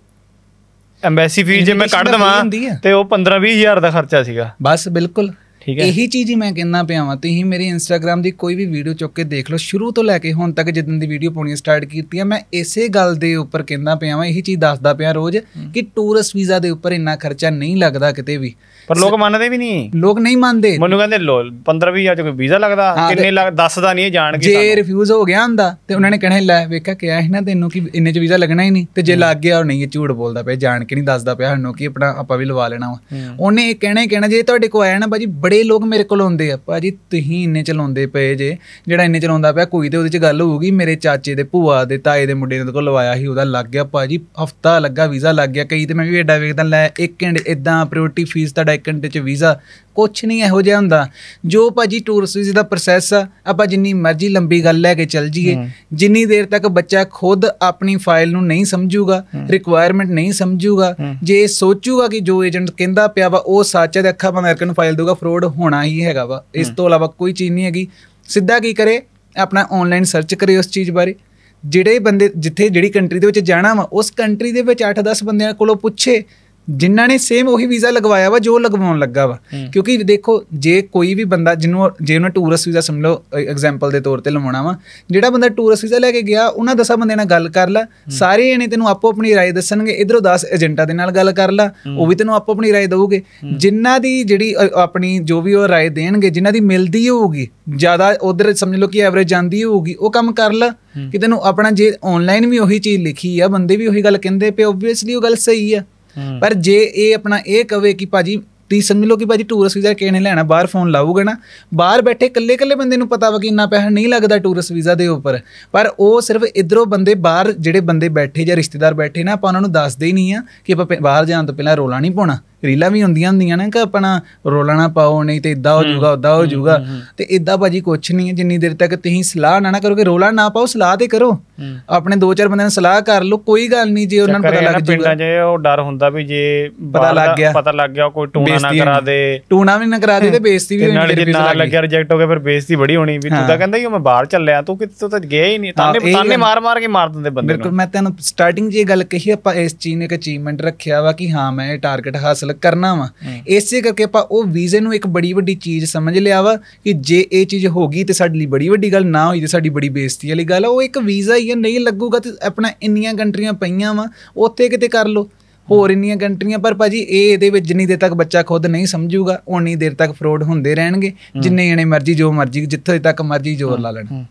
[SPEAKER 2] ਐਮਬੈਸੀ ਫੀਸ ਜੇ ਮੈਂ ਕੱਢ ਦਵਾਂ
[SPEAKER 1] ਤੇ ਉਹ 15 20 ਹਜ਼ਾਰ ਦਾ ਖਰਚਾ ਸੀਗਾ ਬਸ ਬਿਲਕੁਲ ਠੀਕ ਹੈ ਇਹੀ ਚੀਜ਼ ਹੀ ਮੈਂ ਕਹਿਣਾ ਪਿਆ ਵਾਂ ਤੁਸੀਂ ਮੇਰੀ ਇੰਸਟਾਗ੍ਰam ਦੀ ਕੋਈ ਵੀ ਵੀਡੀਓ ਚੁੱਕ ਕੇ ਦੇਖ ਲਓ ਸ਼ੁਰੂ ਤੋਂ ਲੈ ਕੇ ਹੁਣ ਤੱਕ ਜਿੱਦਨ ਦੀ ਵੀਡੀਓ ਪਾਉਣੀ ਸਟਾਰਟ ਕੀਤੀ ਆ ਮੈਂ ਇਸੇ ਗੱਲ ਦੇ ਉੱਪਰ ਕਹਿੰਦਾ ਪਿਆ ਵਾਂ ਇਹੀ ਚੀਜ਼ ਦੱਸਦਾ ਪਿਆ ਰੋਜ਼ ਕਿ ਟੂਰਿਸਟ ਵੀਜ਼ਾ ਦੇ ਉੱਪਰ ਇੰਨਾ ਖਰਚਾ ਨਹੀਂ ਲੱਗਦਾ ਕਿਤੇ ਵੀ ਪਰ ਲੋਕ ਮੰਨਦੇ ਵੀ ਨਹੀਂ ਲੋਕ ਨਹੀਂ ਮੰਨਦੇ ਮੈਨੂੰ ਕਹਿੰਦੇ ਲੋ 15 20 ਹਜ਼ਾਰ ਕੋਈ ਵੀਜ਼ਾ ਲੱਗਦਾ ਕਿੰਨੇ ਲੱਗ ਦੱਸਦਾ ਨਹੀਂ ਇਹ ਜਾਣ ਕੇ ਜੇ ਰਿਫਿਊਜ਼ ਹੋ ਗਿਆ ਹੁੰਦਾ ਤੇ ਉਹਨਾਂ ਨੇ ਕਹਿਣਾ ਲੈ ਵੇਖਿਆ ਕਿਹਾ ਸੀ ਨਾ ਤੈਨੂੰ ਕਿ ਇੰਨੇ ਚ ਵੀਜ਼ਾ ਲੱਗਣਾ ਹੀ ਨਹੀਂ ਤੇ ਜੇ ਲੱਗ ਗਿਆ ਉਹ ਨਹੀਂ ਇਹ ਝੂਠ ਬੋਲਦਾ ਪਿਆ ਜਾਣ ਕੇ ਨਹੀਂ ਦੱਸਦਾ ਪਿਆ ਸਾਨੂੰ ਕਿ ਆਪਣਾ ਆਪਾਂ ਵੀ ਲਵਾ ਲੈਣਾ ਵਾ ਉਹਨੇ ਇਹ ਕਹਿਣਾ ਹੀ ਕਹਿਣਾ ਜੇ ਤੁਹਾਡੇ ਕੋ ਆਇਆ ਨਾ ਭਾਜੀ ਬੜੇ ਲੋਕ ਮੇਰੇ ਕੋਲ ਆਉਂਦੇ ਆ ਭਾਜੀ ਤੁਸੀਂ ਇੰਨੇ ਚਲਾਉਂਦੇ ਪਏ ਜੇ ਜਿਹੜਾ ਇੰਨੇ ਚਲਾਉਂਦਾ ਪਿਆ ਕੋਈ ਤੇ ਉਹਦੇ ਚ ਗੱਲ ਹੋਊਗੀ ਮੇਰੇ ਚਾਚੇ ਦੇ ਭੂਆ ਦੇ ਤਾਏ ਦੇ ਮੁੰਡੇ ਨੇ ਉਹਦੇ ਕੋਲ ਲਵਾਇਆ ਸੀ ਉਹਦਾ ਲੱਗ ਗਿਆ ਭਾਜੀ ਹਫਤਾ ਲੱਗਾ ਵੀਜ਼ਾ ਲੱਗ ਗਿਆ ਕਈ ਤੇ ਮੈਂ ਵੀ ਐਡਾ ਵੇਖਦਾ ਲੈ ਇੱਕ ਇਦਾਂ ਪ੍ਰਾਇੋਰਟੀ ਫੀਸ ਤੁਹਾਡਾ ਸੈਕਿੰਡ ਘੰਟੇ 'ਚ ਵੀਜ਼ਾ ਕੁਛ ਨਹੀਂ ਇਹੋ ਜਿਹਾ ਹੁੰਦਾ ਜੋ ਭਾਜੀ ਟੂਰਿਸਟ ਵੀਜ਼ੇ ਦਾ ਪ੍ਰੋਸੈਸ ਆ ਆਪਾਂ ਜਿੰਨੀ ਮਰਜ਼ੀ ਲੰਬੀ ਗੱਲ ਲੈ ਕੇ ਚੱਲ ਜਾਈਏ ਜਿੰਨੀ ਦੇਰ ਤੱਕ ਬੱਚਾ ਖੁਦ ਆਪਣੀ ਫਾਈਲ ਨੂੰ ਨਹੀਂ ਸਮਝੂਗਾ ਰਿਕੁਆਇਰਮੈਂਟ ਨਹੀਂ ਸਮਝੂਗਾ ਜੇ ਸੋਚੂਗਾ ਕਿ ਜੋ ਏਜੰਟ ਕਹਿੰਦਾ ਪਿਆ ਵਾ ਉਹ ਸੱਚ ਹੈ ਤੇ ਅੱਖਾਂ ਬੰਦ ਕਰਕੇ ਨੂੰ ਫਾਈਲ ਦੇਊਗਾ ਫਰੋਡ ਹੋਣਾ ਹੀ ਹੈਗਾ ਵਾ ਇਸ ਤੋਂ ਇਲਾਵਾ ਕੋਈ ਚੀਜ਼ ਨਹੀਂ ਹੈਗੀ ਸਿੱਧਾ ਕੀ ਕਰੇ ਆਪਣਾ ਆਨਲਾਈਨ ਸਰਚ ਕਰੇ ਉਸ ਚੀਜ਼ ਬਾਰੇ ਜਿਹੜੇ ਬੰਦੇ ਜਿੱਥੇ ਜਿਹੜੀ ਕੰਟਰੀ ਦੇ ਵਿੱਚ ਜਾਣਾ ਵਾ ਉਸ ਕੰਟਰੀ ਦੇ ਵਿੱਚ 8-10 ਬੰਦਿਆਂ ਕੋਲੋਂ ਪੁੱਛੇ ਜਿਨ੍ਹਾਂ ਨੇ ਸੇਮ ਉਹੀ ਵੀਜ਼ਾ ਲਗਵਾਇਆ ਵਾ ਜੋ ਲਗਵਾਉਣ ਲੱਗਾ ਵਾ ਕਿਉਂਕਿ ਦੇਖੋ ਜੇ ਕੋਈ ਵੀ ਬੰਦਾ ਜਿਹਨੂੰ ਜੇ ਉਹਨੇ ਟੂਰਿਸਟ ਵੀਜ਼ਾ ਸਮਝ ਲਓ ਐਗਜ਼ਾਮਪਲ ਦੇ ਤੌਰ ਤੇ ਲਵਾਉਣਾ ਵਾ ਜਿਹੜਾ ਬੰਦਾ ਟੂਰਿਸਟ ਵੀਜ਼ਾ ਲੈ ਕੇ ਗਿਆ ਉਹਨਾਂ ਦਸਾਂ ਬੰਦੇ ਨਾਲ ਗੱਲ ਕਰ ਲੈ ਸਾਰੇ ਇਹਨੇ ਤੈਨੂੰ ਆਪੋ ਆਪਣੀ رائے ਦੱਸਣਗੇ ਇਧਰੋਂ 10 ਏਜੰਟਾਂ ਦੇ ਨਾਲ ਗੱਲ ਕਰ ਲੈ ਉਹ ਵੀ ਤੈਨੂੰ ਆਪੋ ਆਪਣੀ رائے ਦੇਵੋਗੇ ਜਿਨ੍ਹਾਂ ਦੀ ਜਿਹੜੀ ਆਪਣੀ ਜੋ ਵੀ ਉਹ رائے ਦੇਣਗੇ ਜਿਨ੍ਹਾਂ ਦੀ ਮਿਲਦੀ ਹੋਊਗੀ ਜ਼ਿਆਦਾ ਉਧਰ ਸਮਝ ਲਓ ਕਿ ਐਵਰੇਜ ਜਾਂਦੀ ਹੋਊਗੀ ਉਹ ਕੰਮ ਕਰ ਲੈ ਕਿ ਤੈਨੂੰ ਆਪਣਾ ਜੇ ਆਨਲਾਈਨ ਵੀ ਉਹੀ ਚੀਜ਼ ਲਿਖੀ ਆ ਬੰਦੇ ਵੀ ਉਹੀ ਗੱਲ ਕਹਿੰਦੇ ਪਏ ਆਬਵੀਅਸਲੀ ਉਹ ਗੱਲ ਸਹੀ ਆ ਪਰ ਜੇ ਇਹ ਆਪਣਾ ਇਹ ਕਵੇ ਕਿ ਭਾਜੀ ਤੁਸੀਂ ਸਮਝ ਲੋ ਕਿ ਭਾਜੀ ਟੂਰਿਸਟ ਵੀਜ਼ਾ ਕਿਹਨੇ ਲੈਣਾ ਬਾਹਰ ਫੋਨ ਲਾਊਗਾ ਨਾ ਬਾਹਰ ਬੈਠੇ ਕੱਲੇ ਕੱਲੇ ਬੰਦੇ ਨੂੰ ਪਤਾ ਵਾ ਕਿ ਇੰਨਾ ਪੈਸਾ ਨਹੀਂ ਲੱਗਦਾ ਟੂਰਿਸਟ ਵੀਜ਼ਾ ਦੇ ਉੱਪਰ ਪਰ ਉਹ ਸਿਰਫ ਇਧਰੋਂ ਬੰਦੇ ਬਾਹਰ ਜਿਹੜੇ ਬੰਦੇ ਬੈਠੇ ਜਾਂ ਰਿਸ਼ਤੇਦਾਰ ਬੈਠੇ ਨਾ ਆਪਾਂ ਉਹਨਾਂ ਨੂੰ ਦੱਸਦੇ ਹੀ ਨਹੀਂ ਆ ਕਿ ਆਪਾਂ ਬਾਹਰ ਜਾਣ ਤੋਂ ਪਹਿਲਾਂ ਰੋਲਾ ਨਹੀਂ ਪਾਉਣਾ ਰੀਲਾਂ ਵੀ ਹੁੰਦੀਆਂ ਹੁੰਦੀਆਂ ਨੇ ਕਿ ਆਪਣਾ ਰੋਲਣਾ ਪਾਓ ਨਹੀਂ ਤੇ ਇਦਾਂ ਹੋ ਜਾਊਗਾ ਉਦਾਂ ਹੋ ਜਾਊਗਾ ਤੇ ਇਦਾਂ ਭਾਜੀ ਕੁਛ ਨਹੀਂ ਹੈ ਜਿੰਨੀ ਦੇਰ ਤੱਕ ਤੁਸੀਂ ਸਲਾਹ ਨਾ ਨਾ ਕਿ ਰੋਲਾ ਨਾ ਪਾਓ ਸਲਾਹ ਤੇ ਕਰੋ ਆਪਣੇ ਦੋ ਚਾਰ ਬੰਦਿਆਂ ਨਾਲ ਸਲਾਹ ਕਰ ਲਓ ਕੋਈ ਗੱਲ ਨਹੀਂ ਜੇ ਉਹਨਾਂ ਨੂੰ ਪਤਾ ਲੱਗ ਜਾਊਗਾ ਪਿੰਡਾਂ
[SPEAKER 2] 'ਚ ਉਹ ਡਰ ਹੁੰਦਾ ਵੀ ਜੇ ਪਤਾ ਲੱਗ ਗਿਆ ਪਤਾ ਲੱਗ ਗਿਆ ਕੋਈ ਟੂਣਾ ਨਾ ਕਰਾ ਦੇ ਟੂਣਾ ਵੀ ਨਾ ਕਰਾ ਦੇ ਤੇ ਬੇਇੱਜ਼ਤੀ ਵੀ ਹੋਣੀ ਜੇ ਨਾ ਲੱਗਿਆ ਰਿਜੈਕਟ ਹੋ ਗਿਆ ਫਿਰ ਬੇਇੱਜ਼ਤੀ ਬੜੀ ਹੋਣੀ ਵੀ ਤੂੰ ਤਾਂ ਕਹਿੰਦਾ ਹੀ ਮੈਂ ਬਾਹਰ ਚੱਲਿਆ ਤੂੰ ਕਿੱਥੋਂ ਤਾਂ ਗਿਆ ਹੀ ਨਹੀਂ ਤਾਨੇ ਤਾਨੇ ਮਾਰ ਮਾਰ
[SPEAKER 1] ਕੇ ਮਾਰ ਦਿੰਦੇ ਬੰਦੇ ਬਿਲਕੁਲ ਮੈਂ ਤੈਨੂੰ ਸਟਾਰਟਿੰਗ 'ਚ ਇਹ ਗੱਲ ਕਹੀ ਆਪਾਂ ਇਸ ਚੀਜ਼ ਨੇ ਇੱਕ ਅਚੀਵਮੈਂਟ ਰੱਖਿਆ ਵਾ ਕਿ ਹਾਂ ਮੈਂ ਇਹ ਟਾਰਗੇਟ ਹਾਸਲ ਕਰਨਾ ਵਾ ਇਸੇ ਕਰਕੇ ਆਪਾਂ ਉਹ ਵੀਜ਼ੇ ਨੂੰ ਇੱਕ ਬੜੀ ਵੱਡੀ ਚੀਜ਼ ਸਮਝ ਲਿਆ ਵਾ ਕਿ ਜੇ ਇਹ ਚੀਜ਼ ਹੋ ਗਈ ਤੇ ਸਾਡੇ ਲਈ ਬੜੀ ਵੱਡੀ ਗੱਲ ਨਾ ਹੋਈ ਤੇ ਸਾਡੀ ਬੜੀ ਬੇਇੱਜ਼ਤੀ ਵਾਲੀ ਗੱਲ ਆ ਉਹ ਇੱਕ ਵੀਜ਼ਾ ਹੀ ਨਹੀਂ ਲੱਗੂਗਾ ਤੇ ਆਪਣਾ ਇੰਨੀਆਂ ਕੰਟਰੀਆਂ ਪਈਆਂ ਵਾ ਉੱਥੇ ਕਿਤੇ ਕਰ ਲੋ ਹੋਰ ਇੰਨੀਆਂ ਕੰਟਰੀਆਂ ਪਰ ਭਾਜੀ ਇਹ ਇਹਦੇ ਵਿੱਚ ਜਿੰਨੀ ਦੇਰ ਤੱਕ ਬੱਚਾ ਖੁਦ ਨਹੀਂ ਸਮਝੂਗਾ ਉਨੀ ਦੇਰ ਤੱਕ ਫਰੋਡ ਹੁੰਦੇ ਰਹਿਣਗੇ ਜਿੰਨੇ ਜਣੇ ਮਰਜੀ ਜੋ ਮਰਜੀ ਜਿੱਥੇ ਤੱਕ ਮਰਜੀ ਜ਼ੋਰ ਲਾ ਲੈਣ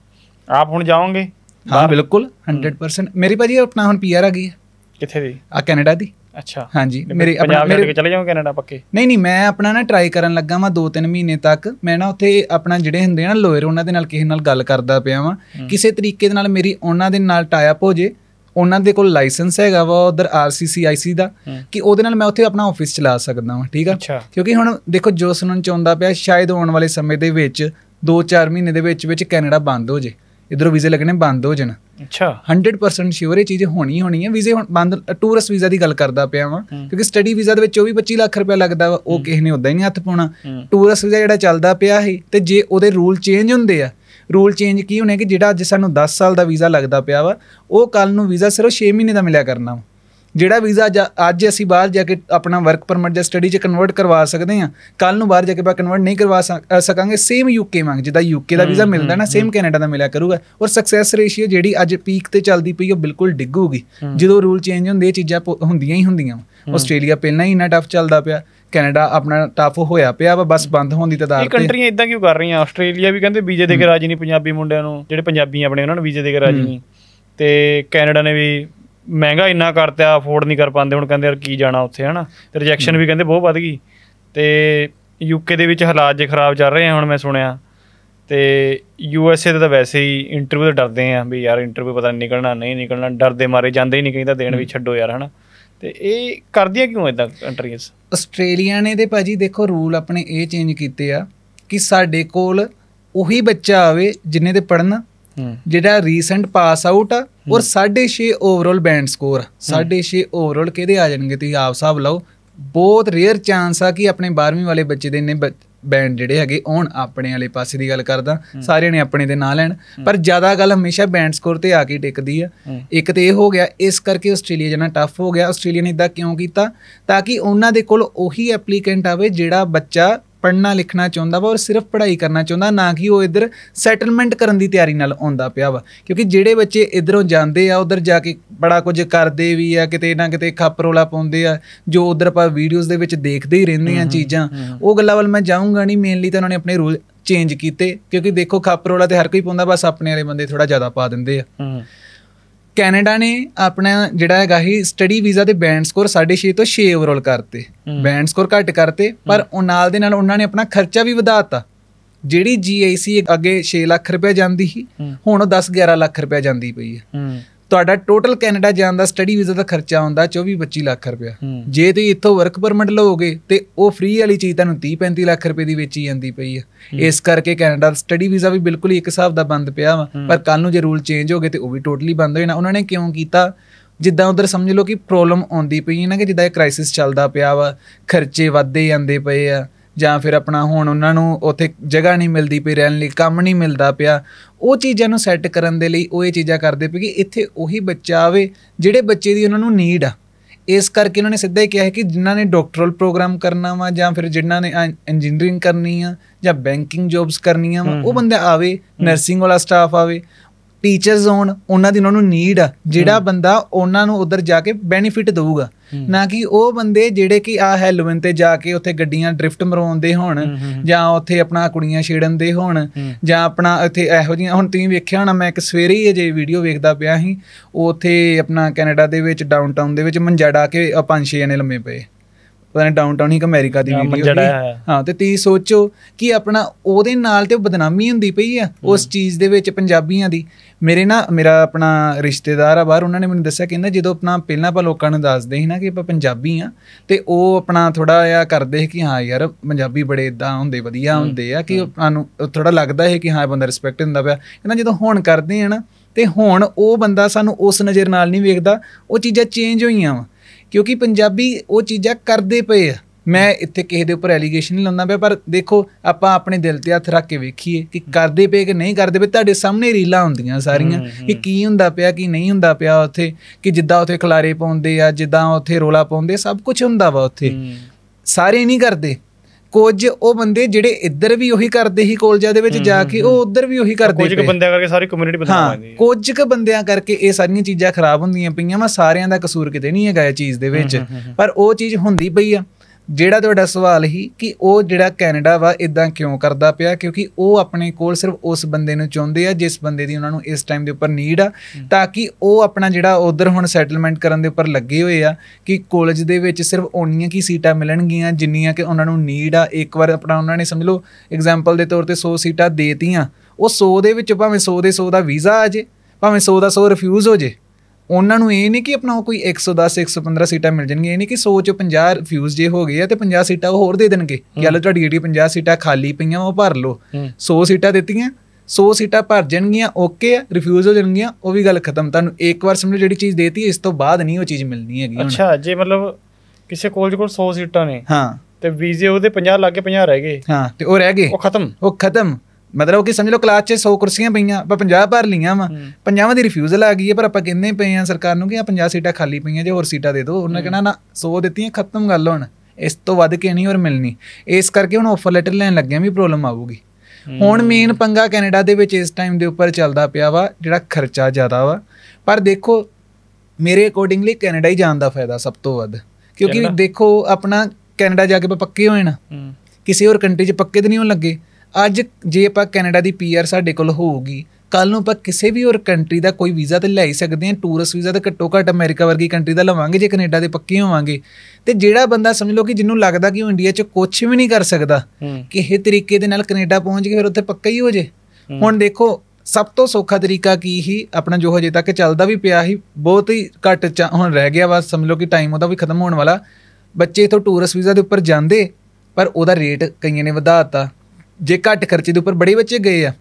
[SPEAKER 1] ਆਪ ਹੁਣ ਜਾਓਗੇ ਹਾਂ ਬਿਲਕੁਲ 100% ਮੇਰੀ ਭਾਜੀ ਆਪਣਾ ਹੁਣ ਪੀਆਰ ਆ ਗਈ ਹੈ ਕਿੱਥੇ ਦੀ ਆ ਕੈਨੇਡਾ ਦੀ ਅੱਛਾ ਹਾਂਜੀ ਮੇਰੇ ਪੰਜਾਬ ਛੱਡ ਕੇ ਚਲੇ
[SPEAKER 2] ਜਾਓ ਕੈਨੇਡਾ ਪੱਕੇ
[SPEAKER 1] ਨਹੀਂ ਨਹੀਂ ਮੈਂ ਆਪਣਾ ਨਾ ਟਰਾਈ ਕਰਨ ਲੱਗਾ ਮੈਂ 2-3 ਮਹੀਨੇ ਤੱਕ ਮੈਂ ਨਾ ਉੱਥੇ ਆਪਣਾ ਜਿਹੜੇ ਹੁੰਦੇ ਨਾ ਲੋਇਰ ਉਹਨਾਂ ਦੇ ਨਾਲ ਕਿਸੇ ਨਾਲ ਗੱਲ ਕਰਦਾ ਪਿਆ ਵਾਂ ਕਿਸੇ ਤਰੀਕੇ ਦੇ ਨਾਲ ਮੇਰੀ ਉਹਨਾਂ ਦੇ ਨਾਲ ਟਾਈ ਅਪ ਹੋ ਜੇ ਉਹਨਾਂ ਦੇ ਕੋਲ ਲਾਇਸੈਂਸ ਹੈਗਾ ਵਾ ਉਧਰ ਆਰਸੀਸੀਆਈਸੀ ਦਾ ਕਿ ਉਹਦੇ ਨਾਲ ਮੈਂ ਉੱਥੇ ਆਪਣਾ ਆਫਿਸ ਚਲਾ ਸਕਦਾ ਹਾਂ ਠੀਕ ਆ ਕਿਉਂਕਿ ਹੁਣ ਦੇਖੋ ਜੋ ਸੁਣਨ ਚ ਆਉਂਦਾ ਪਿਆ ਸ਼ਾਇਦ ਆਉਣ ਵਾਲੇ ਸਮੇਂ ਦੇ ਵਿੱਚ 2-4 ਮਹੀਨੇ ਦੇ ਵਿੱਚ ਵਿੱਚ ਕੈਨੇਡਾ ਬੰਦ ਹੋ ਜੇ ਇਧਰੋਂ ਵੀਜ਼ੇ ਲੱਗਣੇ ਬੰਦ ਹੋ ਜਾਣ ਅੱਛਾ 100% ਸ਼ਿਓਰ ਇਹ ਚੀਜ਼ ਹੋਣੀ ਹੋਣੀ ਹੈ ਵੀਜ਼ੇ ਹੁਣ ਬੰਦ ਟੂਰਿਸਟ ਵੀਜ਼ਾ ਦੀ ਗੱਲ ਕਰਦਾ ਪਿਆ ਵਾਂ ਕਿਉਂਕਿ ਸਟੱਡੀ ਵੀਜ਼ਾ ਦੇ ਵਿੱਚ 24 25 ਲੱਖ ਰੁਪਏ ਲੱਗਦਾ ਵਾ ਉਹ ਕਿਸੇ ਨੇ ਉਦਾਂ ਹੀ ਨਹੀਂ ਹੱਥ ਪਾਉਣਾ ਟੂਰਿਸਟ ਵੀਜ਼ਾ ਜਿਹੜਾ ਚੱਲਦਾ ਪਿਆ ਸੀ ਤੇ ਜੇ ਉਹਦੇ ਰੂਲ ਚੇਂਜ ਹੁੰਦੇ ਆ ਰੂਲ ਚੇਂਜ ਕੀ ਹੋਣੇ ਕਿ ਜਿਹੜਾ ਅੱਜ ਸਾਨੂੰ 10 ਸਾਲ ਦਾ ਵੀਜ਼ਾ ਲੱਗਦਾ ਪਿਆ ਵਾ ਉਹ ਕੱਲ ਨੂੰ ਵੀਜ਼ਾ ਸਿਰਫ 6 ਮਹੀਨੇ ਦਾ ਮਿਲਿਆ ਕਰਨਾ ਵਾ ਜਿਹੜਾ ਵੀਜ਼ਾ ਅੱਜ ਅਸੀਂ ਬਾਹਰ ਜਾ ਕੇ ਆਪਣਾ ਵਰਕ ਪਰਮਿਟ ਜਾਂ ਸਟੱਡੀ 'ਚ ਕਨਵਰਟ ਕਰਵਾ ਸਕਦੇ ਆ ਕੱਲ ਨੂੰ ਬਾਹਰ ਜਾ ਕੇ ਬਾ ਕਨਵਰਟ ਨਹੀਂ ਕਰਵਾ ਸਕਾਂਗੇ ਸੇਮ ਯੂਕੇ ਵਾਂਗ ਜਿੱਦਾਂ ਯੂਕੇ ਦਾ ਵੀਜ਼ਾ ਮਿਲਦਾ ਨਾ ਸੇਮ ਕੈਨੇਡਾ ਦਾ ਮਿਲਿਆ ਕਰੂਗਾ ਔਰ ਸਕਸੈਸ ਰੇਸ਼ੀਓ ਜਿਹੜੀ ਅੱਜ ਪੀਕ ਤੇ ਚੱਲਦੀ ਪਈ ਉਹ ਬਿਲਕੁਲ ਡਿੱਗੂਗੀ ਜਦੋਂ ਰੂਲ ਚੇਂਜ ਹੁੰਦੇ ਇਹ ਚੀਜ਼ਾਂ ਹੁੰਦੀਆਂ ਹੀ ਹੁੰਦੀਆਂ ਆਸਟ੍ਰੇਲੀਆ ਪਹਿਲਾਂ ਹੀ ਇੰਨਾ ਟਫ ਚੱਲਦਾ ਪਿਆ ਕੈਨੇਡਾ ਆਪਣਾ ਟਫ ਹੋਇਆ ਪਿਆ ਬਸ ਬੰਦ ਹੋਣ ਦੀ ਤਦਾਰ ਤੇ ਇਹ ਕੰਟਰੀਆਂ
[SPEAKER 2] ਇਦਾਂ ਕਿਉਂ ਕਰ ਰਹੀਆਂ ਆਸਟ੍ਰੇਲੀਆ ਵੀ ਕਹਿੰਦੇ ਵੀਜ਼ੇ ਦੇ ਕੇ ਰਾਜੀ ਨਹੀਂ ਪੰਜਾਬੀ ਮੁੰਡਿਆਂ ਨੂੰ ਜਿਹੜੇ ਪੰਜਾਬੀ ਆਪਣੇ ਉਹਨਾਂ ਨੂੰ ਵੀਜ਼ੇ ਦੇ ਕੇ ਰਾਜੀ ਨਹੀਂ ਤੇ ਕੈਨੇਡਾ ਨੇ ਵੀ ਮਹਿੰਗਾ ਇੰਨਾ ਕਰਤਿਆ ਅਫੋਰਡ ਨਹੀਂ ਕਰ ਪਾਉਂਦੇ ਹੁਣ ਕਹਿੰਦੇ ਯਾਰ ਕੀ ਜਾਣਾ ਉੱਥੇ ਹਨਾ ਤੇ ਰਿਜੈਕਸ਼ਨ ਵੀ ਕਹਿੰਦੇ ਬਹੁਤ ਵੱਧ ਗਈ ਤੇ ਯੂਕੇ ਦੇ ਵਿੱਚ ਹਾਲਾਤ ਜੇ ਖਰਾਬ ਚੱਲ ਰਹੇ ਆ ਹੁਣ ਮੈਂ ਸੁਣਿਆ ਤੇ ਯੂਐਸਏ ਤੇ ਤਾਂ ਵੈਸੇ ਹੀ ਇੰਟਰਵਿਊ ਤੇ ਡਰਦੇ ਆ ਵੀ ਯਾਰ ਇੰਟਰਵਿਊ ਪਤਾ ਨਹੀਂ ਨਿਕਲਣਾ ਨਹੀਂ ਨਿਕਲਣਾ ਡਰਦੇ ਮਾਰੇ ਜਾਂਦੇ ਹੀ ਨਹੀਂ ਕਹਿੰਦਾ ਦੇਣ ਵੀ ਛੱਡੋ ਯਾਰ ਹਨਾ ਤੇ ਇਹ ਕਰਦੀਆਂ ਕਿਉਂ ਇਦਾਂ
[SPEAKER 1] ਕੰਟਰੀਜ਼ ਆਸਟ੍ਰੇਲੀਆ ਨੇ ਤੇ ਭਾਜੀ ਦੇਖੋ ਰੂਲ ਆਪਣੇ ਇਹ ਚੇਂਜ ਕੀਤੇ ਆ ਕਿ ਸਾਡੇ ਕੋਲ ਉਹੀ ਬੱਚਾ ਆਵੇ ਜਿੰਨੇ ਤੇ ਪੜਨਾ ਜਿਹੜਾ ਰੀਸੈਂਟ ਪਾਸ ਆਊਟ ਆ ਔਰ 6.5 ਓਵਰਆਲ ਬੈਂਡ ਸਕੋਰ 6.5 ਓਵਰਆਲ ਕਿਹਦੇ ਆ ਜਾਣਗੇ ਤੁਸੀਂ ਆਪ ਸਾਬ ਲਓ ਬਹੁਤ ਰੇਅਰ ਚਾਂਸ ਆ ਕਿ ਆਪਣੇ 12ਵੀਂ ਵਾਲੇ ਬੱਚੇ ਦੇ ਨੇ ਬੈਂਡ ਜਿਹੜੇ ਹੈਗੇ ਹੁਣ ਆਪਣੇ ਵਾਲੇ ਪਾਸੇ ਦੀ ਗੱਲ ਕਰਦਾ ਸਾਰਿਆਂ ਨੇ ਆਪਣੇ ਦੇ ਨਾਂ ਲੈਣ ਪਰ ਜ਼ਿਆਦਾ ਗੱਲ ਹਮੇਸ਼ਾ ਬੈਂਡ ਸਕੋਰ ਤੇ ਆ ਕੇ ਟਿਕਦੀ ਆ ਇੱਕ ਤੇ ਇਹ ਹੋ ਗਿਆ ਇਸ ਕਰਕੇ ਆਸਟ੍ਰੇਲੀਆ ਜਨਾ ਟਫ ਹੋ ਗਿਆ ਆਸਟ੍ਰੇਲੀਆ ਨੇ ਇਦਾਂ ਕਿਉਂ ਕੀਤਾ ਤਾਂ ਕਿ ਉਹਨਾਂ ਦੇ ਕੋਲ ਉਹੀ ਐਪਲੀਕੈਂਟ ਆਵੇ ਜਿਹੜਾ ਬੱਚਾ ਪੜ੍ਹਨਾ ਲਿਖਣਾ ਚਾਹੁੰਦਾ ਵਾ ਔਰ ਸਿਰਫ ਪੜ੍ਹਾਈ ਕਰਨਾ ਚਾਹੁੰਦਾ ਨਾ ਕਿ ਉਹ ਇਧਰ ਸੈਟਲਮੈਂਟ ਕਰਨ ਦੀ ਤਿਆਰੀ ਨਾਲ ਆਉਂਦਾ ਪਿਆ ਵਾ ਕਿਉਂਕਿ ਜਿਹੜੇ ਬੱਚੇ ਇਧਰੋਂ ਜਾਂਦੇ ਆ ਉਧਰ ਜਾ ਕੇ ਬੜਾ ਕੁਝ ਕਰਦੇ ਵੀ ਆ ਕਿਤੇ ਨਾ ਕਿਤੇ ਖਾਪਰੋਲਾ ਪਾਉਂਦੇ ਆ ਜੋ ਉਧਰ ਆਪਾਂ ਵੀਡੀਓਜ਼ ਦੇ ਵਿੱਚ ਦੇਖਦੇ ਹੀ ਰਹਿੰਦੇ ਆ ਚੀਜ਼ਾਂ ਉਹ ਗੱਲਾਂ ਵੱਲ ਮੈਂ ਜਾਊਂਗਾ ਨਹੀਂ ਮੇਨਲੀ ਤਾਂ ਉਹਨਾਂ ਨੇ ਆਪਣੇ ਰੂਲ ਚੇਂਜ ਕੀਤੇ ਕਿਉਂਕਿ ਦੇਖੋ ਖਾਪਰੋਲਾ ਤੇ ਹਰ ਕੋਈ ਪਾਉਂਦਾ ਬਸ ਆਪਣੇ ਵਾਲੇ ਬੰਦੇ ਥੋੜਾ ਜ਼ਿਆਦਾ ਪਾ ਦਿੰਦੇ ਆ ਕੈਨੇਡਾ ਨੇ ਆਪਣਾ ਜਿਹੜਾ ਹੈਗਾ ਹੀ ਸਟੱਡੀ ਵੀਜ਼ਾ ਦੇ ਬੈਂਡ ਸਕੋਰ 6.5 ਤੋਂ 6 ਓਵਰਆਲ ਕਰਤੇ ਬੈਂਡ ਸਕੋਰ ਘੱਟ ਕਰਤੇ ਪਰ ਉਹ ਨਾਲ ਦੇ ਨਾਲ ਉਹਨਾਂ ਨੇ ਆਪਣਾ ਖਰਚਾ ਵੀ ਵਧਾਤਾ ਜਿਹੜੀ ਜੀਆਈਸੀ ਅੱਗੇ 6 ਲੱਖ ਰੁਪਏ ਜਾਂਦੀ ਸੀ ਹੁਣ 10 11 ਲੱਖ ਰੁਪਏ ਜਾਂਦੀ ਪਈ ਹੈ ਤੁਹਾਡਾ ਟੋਟਲ ਕੈਨੇਡਾ ਜਾਣ ਦਾ ਸਟੱਡੀ ਵੀਜ਼ਾ ਦਾ ਖਰਚਾ ਹੁੰਦਾ 24-25 ਲੱਖ ਰੁਪਏ ਜੇ ਤੁਸੀਂ ਇੱਥੋਂ ਵਰਕ ਪਰਮਿਟ ਲਓਗੇ ਤੇ ਉਹ ਫ੍ਰੀ ਵਾਲੀ ਚੀਜ਼ ਤੁਹਾਨੂੰ 30-35 ਲੱਖ ਰੁਪਏ ਦੀ ਵੇਚੀ ਜਾਂਦੀ ਪਈ ਆ ਇਸ ਕਰਕੇ ਕੈਨੇਡਾ ਦਾ ਸਟੱਡੀ ਵੀਜ਼ਾ ਵੀ ਬਿਲਕੁਲ ਹੀ ਇੱਕ ਹਿਸਾਬ ਦਾ ਬੰਦ ਪਿਆ ਵਾ ਪਰ ਕੱਲ ਨੂੰ ਜੇ ਰੂਲ ਚੇਂਜ ਹੋ ਗਏ ਤੇ ਉਹ ਵੀ ਟੋਟਲੀ ਬੰਦ ਹੋ ਜਾਣਾ ਉਹਨਾਂ ਨੇ ਕਿਉਂ ਕੀਤਾ ਜਿੱਦਾਂ ਉਧਰ ਸਮਝ ਲਓ ਕਿ ਪ੍ਰੋਬਲਮ ਆਉਂਦੀ ਪਈ ਹੈ ਨਾ ਕਿ ਜਿੱਦਾਂ ਇਹ ਕ੍ਰਾਈਸਿਸ ਚੱਲਦਾ ਪਿਆ ਵਾ ਖਰਚੇ ਵੱਧਦੇ ਜਾਂਦੇ ਪਏ ਆ ਜਾਂ ਫਿਰ ਆਪਣਾ ਹੁਣ ਉਹਨਾਂ ਨੂੰ ਉੱਥੇ ਜਗ੍ਹਾ ਨਹੀਂ ਮਿਲਦੀ ਪਈ ਰਹਿਣ ਲਈ ਕੰਮ ਨਹੀਂ ਮਿਲਦਾ ਪਿਆ ਉਹ ਚੀਜ਼ਾਂ ਨੂੰ ਸੈੱਟ ਕਰਨ ਦੇ ਲਈ ਉਹ ਇਹ ਚੀਜ਼ਾਂ ਕਰਦੇ ਪਏ ਕਿ ਇੱਥੇ ਉਹੀ ਬੱਚਾ ਆਵੇ ਜਿਹੜੇ ਬੱਚੇ ਦੀ ਉਹਨਾਂ ਨੂੰ ਨੀਡ ਆ ਇਸ ਕਰਕੇ ਉਹਨਾਂ ਨੇ ਸਿੱਧਾ ਹੀ ਕਿਹਾ ਹੈ ਕਿ ਜਿਨ੍ਹਾਂ ਨੇ ਡਾਕਟਰਲ ਪ੍ਰੋਗਰਾਮ ਕਰਨਾ ਵਾ ਜਾਂ ਫਿਰ ਜਿਨ੍ਹਾਂ ਨੇ ਇੰਜੀਨੀਅਰਿੰਗ ਕਰਨੀ ਆ ਜਾਂ ਬੈਂਕਿੰਗ ਜੌਬਸ ਕਰਨੀਆਂ ਵਾ ਉਹ ਬੰਦੇ ਆਵੇ ਨਰਸਿੰਗ ਵਾਲਾ ਸਟਾਫ ਆਵੇ ਟੀਚਰ ਜ਼ੋਨ ਉਹਨਾਂ ਦੀ ਉਹਨਾਂ ਨੂੰ ਨੀਡ ਆ ਜਿਹੜਾ ਬੰਦਾ ਉਹਨਾਂ ਨੂੰ ਉਧਰ ਜਾ ਕੇ ਬੈਨੀਫਿਟ ਦੇਊਗਾ ਨਾ ਕਿ ਉਹ ਬੰਦੇ ਜਿਹੜੇ ਕਿ ਆ ਹੈਲੋਵਿਨ ਤੇ ਜਾ ਕੇ ਉੱਥੇ ਗੱਡੀਆਂ ਡ੍ਰਿਫਟ ਮਰਾਉਂਦੇ ਹੋਣ ਜਾਂ ਉੱਥੇ ਆਪਣਾ ਕੁੜੀਆਂ ਛੇੜਨ ਦੇ ਹੋਣ ਜਾਂ ਆਪਣਾ ਇੱਥੇ ਇਹੋ ਜਿਹੀਆਂ ਹੁਣ ਤੁਸੀਂ ਵੇਖਿਆ ਹੋਣਾ ਮੈਂ ਇੱਕ ਸਵੇਰੇ ਹੀ ਅਜੇ ਵੀਡੀਓ ਵੇਖਦਾ ਪਿਆ ਸੀ ਉੱਥੇ ਆਪਣਾ ਕੈਨੇਡਾ ਦੇ ਵਿੱਚ ਡਾਊਨਟਾਊਨ ਦੇ ਵਿੱਚ ਮੰਜੜਾ ਕੇ ਪੰਜ ਛੇ ਜਣੇ ਲੰਮੇ ਪਏ ਪਰ ਡਾਊਨਟਾਊਨ ਹੀ ਅਮਰੀਕਾ ਦੀ ਵੀਡੀਓ ਹੈ ਹਾਂ ਤੇ ਤੁਸੀਂ ਸੋਚੋ ਕਿ ਆਪਣਾ ਉਹਦੇ ਨਾਲ ਤੇ ਬਦਨਾਮੀ ਹੁੰਦੀ ਪਈ ਆ ਉਸ ਚੀਜ਼ ਦੇ ਵਿੱਚ ਪੰਜਾਬੀਆਂ ਦੀ ਮੇਰੇ ਨਾ ਮੇਰਾ ਆਪਣਾ ਰਿਸ਼ਤੇਦਾਰ ਆ ਬਾਹਰ ਉਹਨਾਂ ਨੇ ਮੈਨੂੰ ਦੱਸਿਆ ਕਹਿੰਦਾ ਜਦੋਂ ਆਪਣਾ ਪਹਿਲਾਂ ਆਪਾਂ ਲੋਕਾਂ ਨੂੰ ਦੱਸਦੇ ਸੀ ਨਾ ਕਿ ਆਪਾਂ ਪੰਜਾਬੀ ਆ ਤੇ ਉਹ ਆਪਣਾ ਥੋੜਾ ਜਿਹਾ ਕਰਦੇ ਸੀ ਕਿ ਹਾਂ ਯਾਰ ਪੰਜਾਬੀ ਬੜੇ ਇਦਾਂ ਹੁੰਦੇ ਵਧੀਆ ਹੁੰਦੇ ਆ ਕਿ ਉਹਨਾਂ ਨੂੰ ਥੋੜਾ ਲੱਗਦਾ ਹੈ ਕਿ ਹਾਂ ਬੰਦਾ ਰਿਸਪੈਕਟ ਹੁੰਦਾ ਪਿਆ ਕਹਿੰਦਾ ਜਦੋਂ ਹੁਣ ਕਰਦੇ ਆ ਨਾ ਤੇ ਹੁਣ ਉਹ ਬੰਦਾ ਸਾਨੂੰ ਉਸ ਨਜ਼ਰ ਨਾਲ ਨਹੀਂ ਵੇਖਦਾ ਉਹ ਚੀਜ਼ਾਂ ਚੇਂਜ ਹੋਈਆਂ ਵਾ ਕਿਉਂਕਿ ਪੰਜਾਬੀ ਉਹ ਚੀਜ਼ਾਂ ਕਰਦੇ ਪਏ ਆ ਮੈਂ ਇੱਥੇ ਕਿਸੇ ਦੇ ਉੱਪਰ ਐਲੀਗੇਸ਼ਨ ਨਹੀਂ ਲਾਉਂਦਾ ਪਿਆ ਪਰ ਦੇਖੋ ਆਪਾਂ ਆਪਣੇ ਦਿਲ ਤੇ ਹੱਥ ਰੱਖ ਕੇ ਵੇਖੀਏ ਕਿ ਕਰਦੇ ਪਏ ਕਿ ਨਹੀਂ ਕਰਦੇ ਪਏ ਤੁਹਾਡੇ ਸਾਹਮਣੇ ਰੀਲਾਂ ਹੁੰਦੀਆਂ ਸਾਰੀਆਂ ਕਿ ਕੀ ਹੁੰਦਾ ਪਿਆ ਕੀ ਨਹੀਂ ਹੁੰਦਾ ਪਿਆ ਉੱਥੇ ਕਿ ਜਿੱਦਾਂ ਉੱਥੇ ਖਲਾਰੇ ਪਾਉਂਦੇ ਆ ਜਿੱਦਾਂ ਉੱਥੇ ਰੋਲਾ ਪਾਉਂਦੇ ਸਭ ਕੁਝ ਹੁੰਦਾ ਵਾ ਉੱਥੇ ਸਾਰੇ ਨਹੀਂ ਕਰਦੇ ਕੁਝ ਉਹ ਬੰਦੇ ਜਿਹੜੇ ਇੱਧਰ ਵੀ ਉਹੀ ਕਰਦੇ ਹੀ ਕਾਲਜਾਂ ਦੇ ਵਿੱਚ ਜਾ ਕੇ ਉਹ ਉੱਧਰ ਵੀ ਉਹੀ ਕਰਦੇ ਕੁਝ ਕੁ ਬੰਦਿਆਂ
[SPEAKER 2] ਕਰਕੇ ਸਾਰੀ ਕਮਿਊਨਿਟੀ ਬਦਨਾਮ
[SPEAKER 1] ਜਾਂਦੀ ਹੈ ਕੁਝ ਕੁ ਬੰਦਿਆਂ ਕਰਕੇ ਇਹ ਸਾਰੀਆਂ ਚੀਜ਼ਾਂ ਖਰਾਬ ਹੁੰਦੀਆਂ ਪਈਆਂ ਮੈਂ ਸਾਰਿਆਂ ਦਾ ਕਸੂਰ ਕਿਤੇ ਨਹੀਂ ਹੈਗਾ ਇਹ ਚੀਜ਼ ਦੇ ਵਿੱਚ ਪਰ ਉਹ ਚੀਜ਼ ਹੁੰਦੀ ਪਈ ਆ ਜਿਹੜਾ ਤੁਹਾਡਾ ਸਵਾਲ ਹੀ ਕਿ ਉਹ ਜਿਹੜਾ ਕੈਨੇਡਾ ਵਾ ਇਦਾਂ ਕਿਉਂ ਕਰਦਾ ਪਿਆ ਕਿਉਂਕਿ ਉਹ ਆਪਣੇ ਕੋਲ ਸਿਰਫ ਉਸ ਬੰਦੇ ਨੂੰ ਚਾਹੁੰਦੇ ਆ ਜਿਸ ਬੰਦੇ ਦੀ ਉਹਨਾਂ ਨੂੰ ਇਸ ਟਾਈਮ ਦੇ ਉੱਪਰ ਨੀਡ ਆ ਤਾਂ ਕਿ ਉਹ ਆਪਣਾ ਜਿਹੜਾ ਉਧਰ ਹੁਣ ਸੈਟਲਮੈਂਟ ਕਰਨ ਦੇ ਉੱਪਰ ਲੱਗੇ ਹੋਏ ਆ ਕਿ ਕਾਲਜ ਦੇ ਵਿੱਚ ਸਿਰਫ ਓਨੀਆਂ ਕੀ ਸੀਟਾਂ ਮਿਲਣਗੀਆਂ ਜਿੰਨੀਆਂ ਕਿ ਉਹਨਾਂ ਨੂੰ ਨੀਡ ਆ ਇੱਕ ਵਾਰ ਆਪਣਾ ਉਹਨਾਂ ਨੇ ਸਮਝ ਲਓ ਐਗਜ਼ਾਮਪਲ ਦੇ ਤੌਰ ਤੇ 100 ਸੀਟਾਂ ਦੇਤੀਆਂ ਉਹ 100 ਦੇ ਵਿੱਚ ਭਾਵੇਂ 100 ਦੇ 100 ਦਾ ਵੀਜ਼ਾ ਆ ਜੇ ਭਾਵੇਂ 100 ਦਾ 100 ਰਿਫਿਊਜ਼ ਹੋ ਜੇ ਉਹਨਾਂ ਨੂੰ ਇਹ ਨਹੀਂ ਕਿ ਆਪਣਾ ਕੋਈ 110 115 ਸੀਟਾਂ ਮਿਲ ਜਾਣਗੀਆਂ ਇਹ ਨਹੀਂ ਕਿ 100 ਚ 50 ਰਿਫਿਊਜ਼ ਜੇ ਹੋ ਗਏ ਆ ਤੇ 50 ਸੀਟਾਂ ਉਹ ਹੋਰ ਦੇ ਦੇਣਗੇ ਕਿ ਹਲੋ ਤੁਹਾਡੀ ਜਿਹੜੀ 50 ਸੀਟਾਂ ਖਾਲੀ ਪਈਆਂ ਉਹ ਭਰ ਲਓ 100 ਸੀਟਾਂ ਦਿੱਤੀਆਂ 100 ਸੀਟਾਂ ਭਰ ਜਾਣਗੀਆਂ ਓਕੇ ਆ ਰਿਫਿਊਜ਼ ਹੋ ਜਾਣਗੀਆਂ ਉਹ ਵੀ ਗੱਲ ਖਤਮ ਤੁਹਾਨੂੰ ਇੱਕ ਵਾਰ ਸਮਝ ਜਿਹੜੀ ਚੀਜ਼ ਦੇਤੀ ਇਸ ਤੋਂ ਬਾਅਦ ਨਹੀਂ ਉਹ ਚੀਜ਼ ਮਿਲਣੀ ਹੈਗੀ ਹੁਣ ਅੱਛਾ ਜੇ ਮਤਲਬ ਕਿਸੇ ਕੋਲਜ ਕੋਲ 100 ਸੀਟਾਂ ਨੇ ਹਾਂ ਤੇ ਵੀਜ਼ੇ ਉਹਦੇ 50 ਲੱਗੇ 50 ਰਹਿ ਗਏ ਹਾਂ ਤੇ ਉਹ ਰਹਿ ਗਏ ਉਹ ਖਤਮ ਉਹ ਖਤਮ ਮਤਲਬ ਕਿ ਸਮਝ ਲਓ ਕਲਾਸ 'ਚ 100 ਕੁਰਸੀਆਂ ਪਈਆਂ ਪਰ 50 ਭਰ ਲੀਆਂ ਵਾ 50 ਦੀ ਰਿਫਿਊਜ਼ਲ ਆ ਗਈ ਹੈ ਪਰ ਆਪਾਂ ਕਹਿੰਦੇ ਪਏ ਆ ਸਰਕਾਰ ਨੂੰ ਕਿ ਆ 50 ਸੀਟਾਂ ਖਾਲੀ ਪਈਆਂ ਜੇ ਹੋਰ ਸੀਟਾਂ ਦੇ ਦਿਓ ਉਹਨਾਂ ਕਹਿੰਦਾ ਨਾ 100 ਦਿੱਤੀਆਂ ਖਤਮ ਗੱਲ ਹੁਣ ਇਸ ਤੋਂ ਵੱਧ ਕੇ ਨਹੀਂ ਹੋਰ ਮਿਲਣੀ ਇਸ ਕਰਕੇ ਹੁਣ ਆਫਰ ਲੈਟਰ ਲੈਣ ਆ ਵੀ ਪ੍ਰੋਬਲਮ ਆਊਗੀ ਹੁਣ ਮੇਨ ਪੰਗਾ ਕੈਨੇਡਾ ਦੇ ਵਿੱਚ ਇਸ ਟਾਈਮ ਦੇ ਉੱਪਰ ਚੱਲਦਾ ਪਿਆ ਵਾ ਜਿਹੜਾ ਖਰਚਾ ਜ਼ਿਆਦਾ ਵਾ ਪਰ ਦੇਖੋ ਮੇਰੇ ਅਕੋਰਡਿੰਗਲੀ ਕੈਨੇਡਾ ਹੀ ਜਾਣ ਦਾ ਫਾਇਦਾ ਸਭ ਤੋਂ ਵੱਧ ਕਿਉਂਕਿ ਦੇਖੋ ਆਪਣਾ ਕੈਨੇਡਾ ਜਾ ਕੇ ਪੱਕੇ ਹੋਏ ਨਾ ਕਿਸੇ ਹੋਰ ਕੰਟਰੀ 'ਚ ਪੱਕੇ ਤੇ ਨਹੀਂ ਹੋਣ ਲੱਗੇ ਅੱਜ ਜੇ ਆਪਾਂ ਕੈਨੇਡਾ ਦੀ ਪੀਆਰ ਸਾਡੇ ਕੋਲ ਹੋਊਗੀ ਕੱਲ ਨੂੰ ਆਪਾਂ ਕਿਸੇ ਵੀ ਹੋਰ ਕੰਟਰੀ ਦਾ ਕੋਈ ਵੀਜ਼ਾ ਤੇ ਲੈ ਸਕਦੇ ਹਾਂ ਟੂਰਿਸਟ ਵੀਜ਼ਾ ਤੇ ਘੱਟੋ ਘੱਟ ਅਮਰੀਕਾ ਵਰਗੀ ਕੰਟਰੀ ਦਾ ਲਵਾਂਗੇ ਜੇ ਕੈਨੇਡਾ ਦੇ ਪੱਕੇ ਹੋਵਾਂਗੇ ਤੇ ਜਿਹੜਾ ਬੰਦਾ ਸਮਝ ਲਓ ਕਿ ਜਿਹਨੂੰ ਲੱਗਦਾ ਕਿ ਉਹ ਇੰਡੀਆ 'ਚ ਕੁਝ ਵੀ ਨਹੀਂ ਕਰ ਸਕਦਾ ਕਿਸੇ ਤਰੀਕੇ ਦੇ ਨਾਲ ਕੈਨੇਡਾ ਪਹੁੰਚ ਕੇ ਫਿਰ ਉੱਥੇ ਪੱਕਾ ਹੀ ਹੋ ਜੇ ਹੁਣ ਦੇਖੋ ਸਭ ਤੋਂ ਸੌਖਾ ਤਰੀਕਾ ਕੀ ਹੀ ਆਪਣਾ ਜੋ ਹਜੇ ਤੱਕ ਚੱਲਦਾ ਵੀ ਪਿਆ ਹੀ ਬਹੁਤ ਹੀ ਘੱਟ ਹੁਣ ਰਹਿ ਗਿਆ ਵਾ ਸਮਝ ਲਓ ਕਿ ਟਾਈਮ ਉਹਦਾ ਵੀ ਖਤਮ ਹੋਣ ਵਾਲਾ ਬੱਚੇ ਇਥੋਂ ਟੂਰਿਸਟ ਵੀਜ਼ਾ ਦੇ ਉੱਪਰ ਜਾਂਦੇ ਪਰ ਉਹਦਾ ਰੇਟ ਕਈਆਂ ਨੇ ਵਧਾਤਾ ਜੇ ਘੱਟ ਖਰਚੇ ਦੇ ਉੱਪਰ ਬੜੇ ਬੱਚੇ ਗਏ ਆ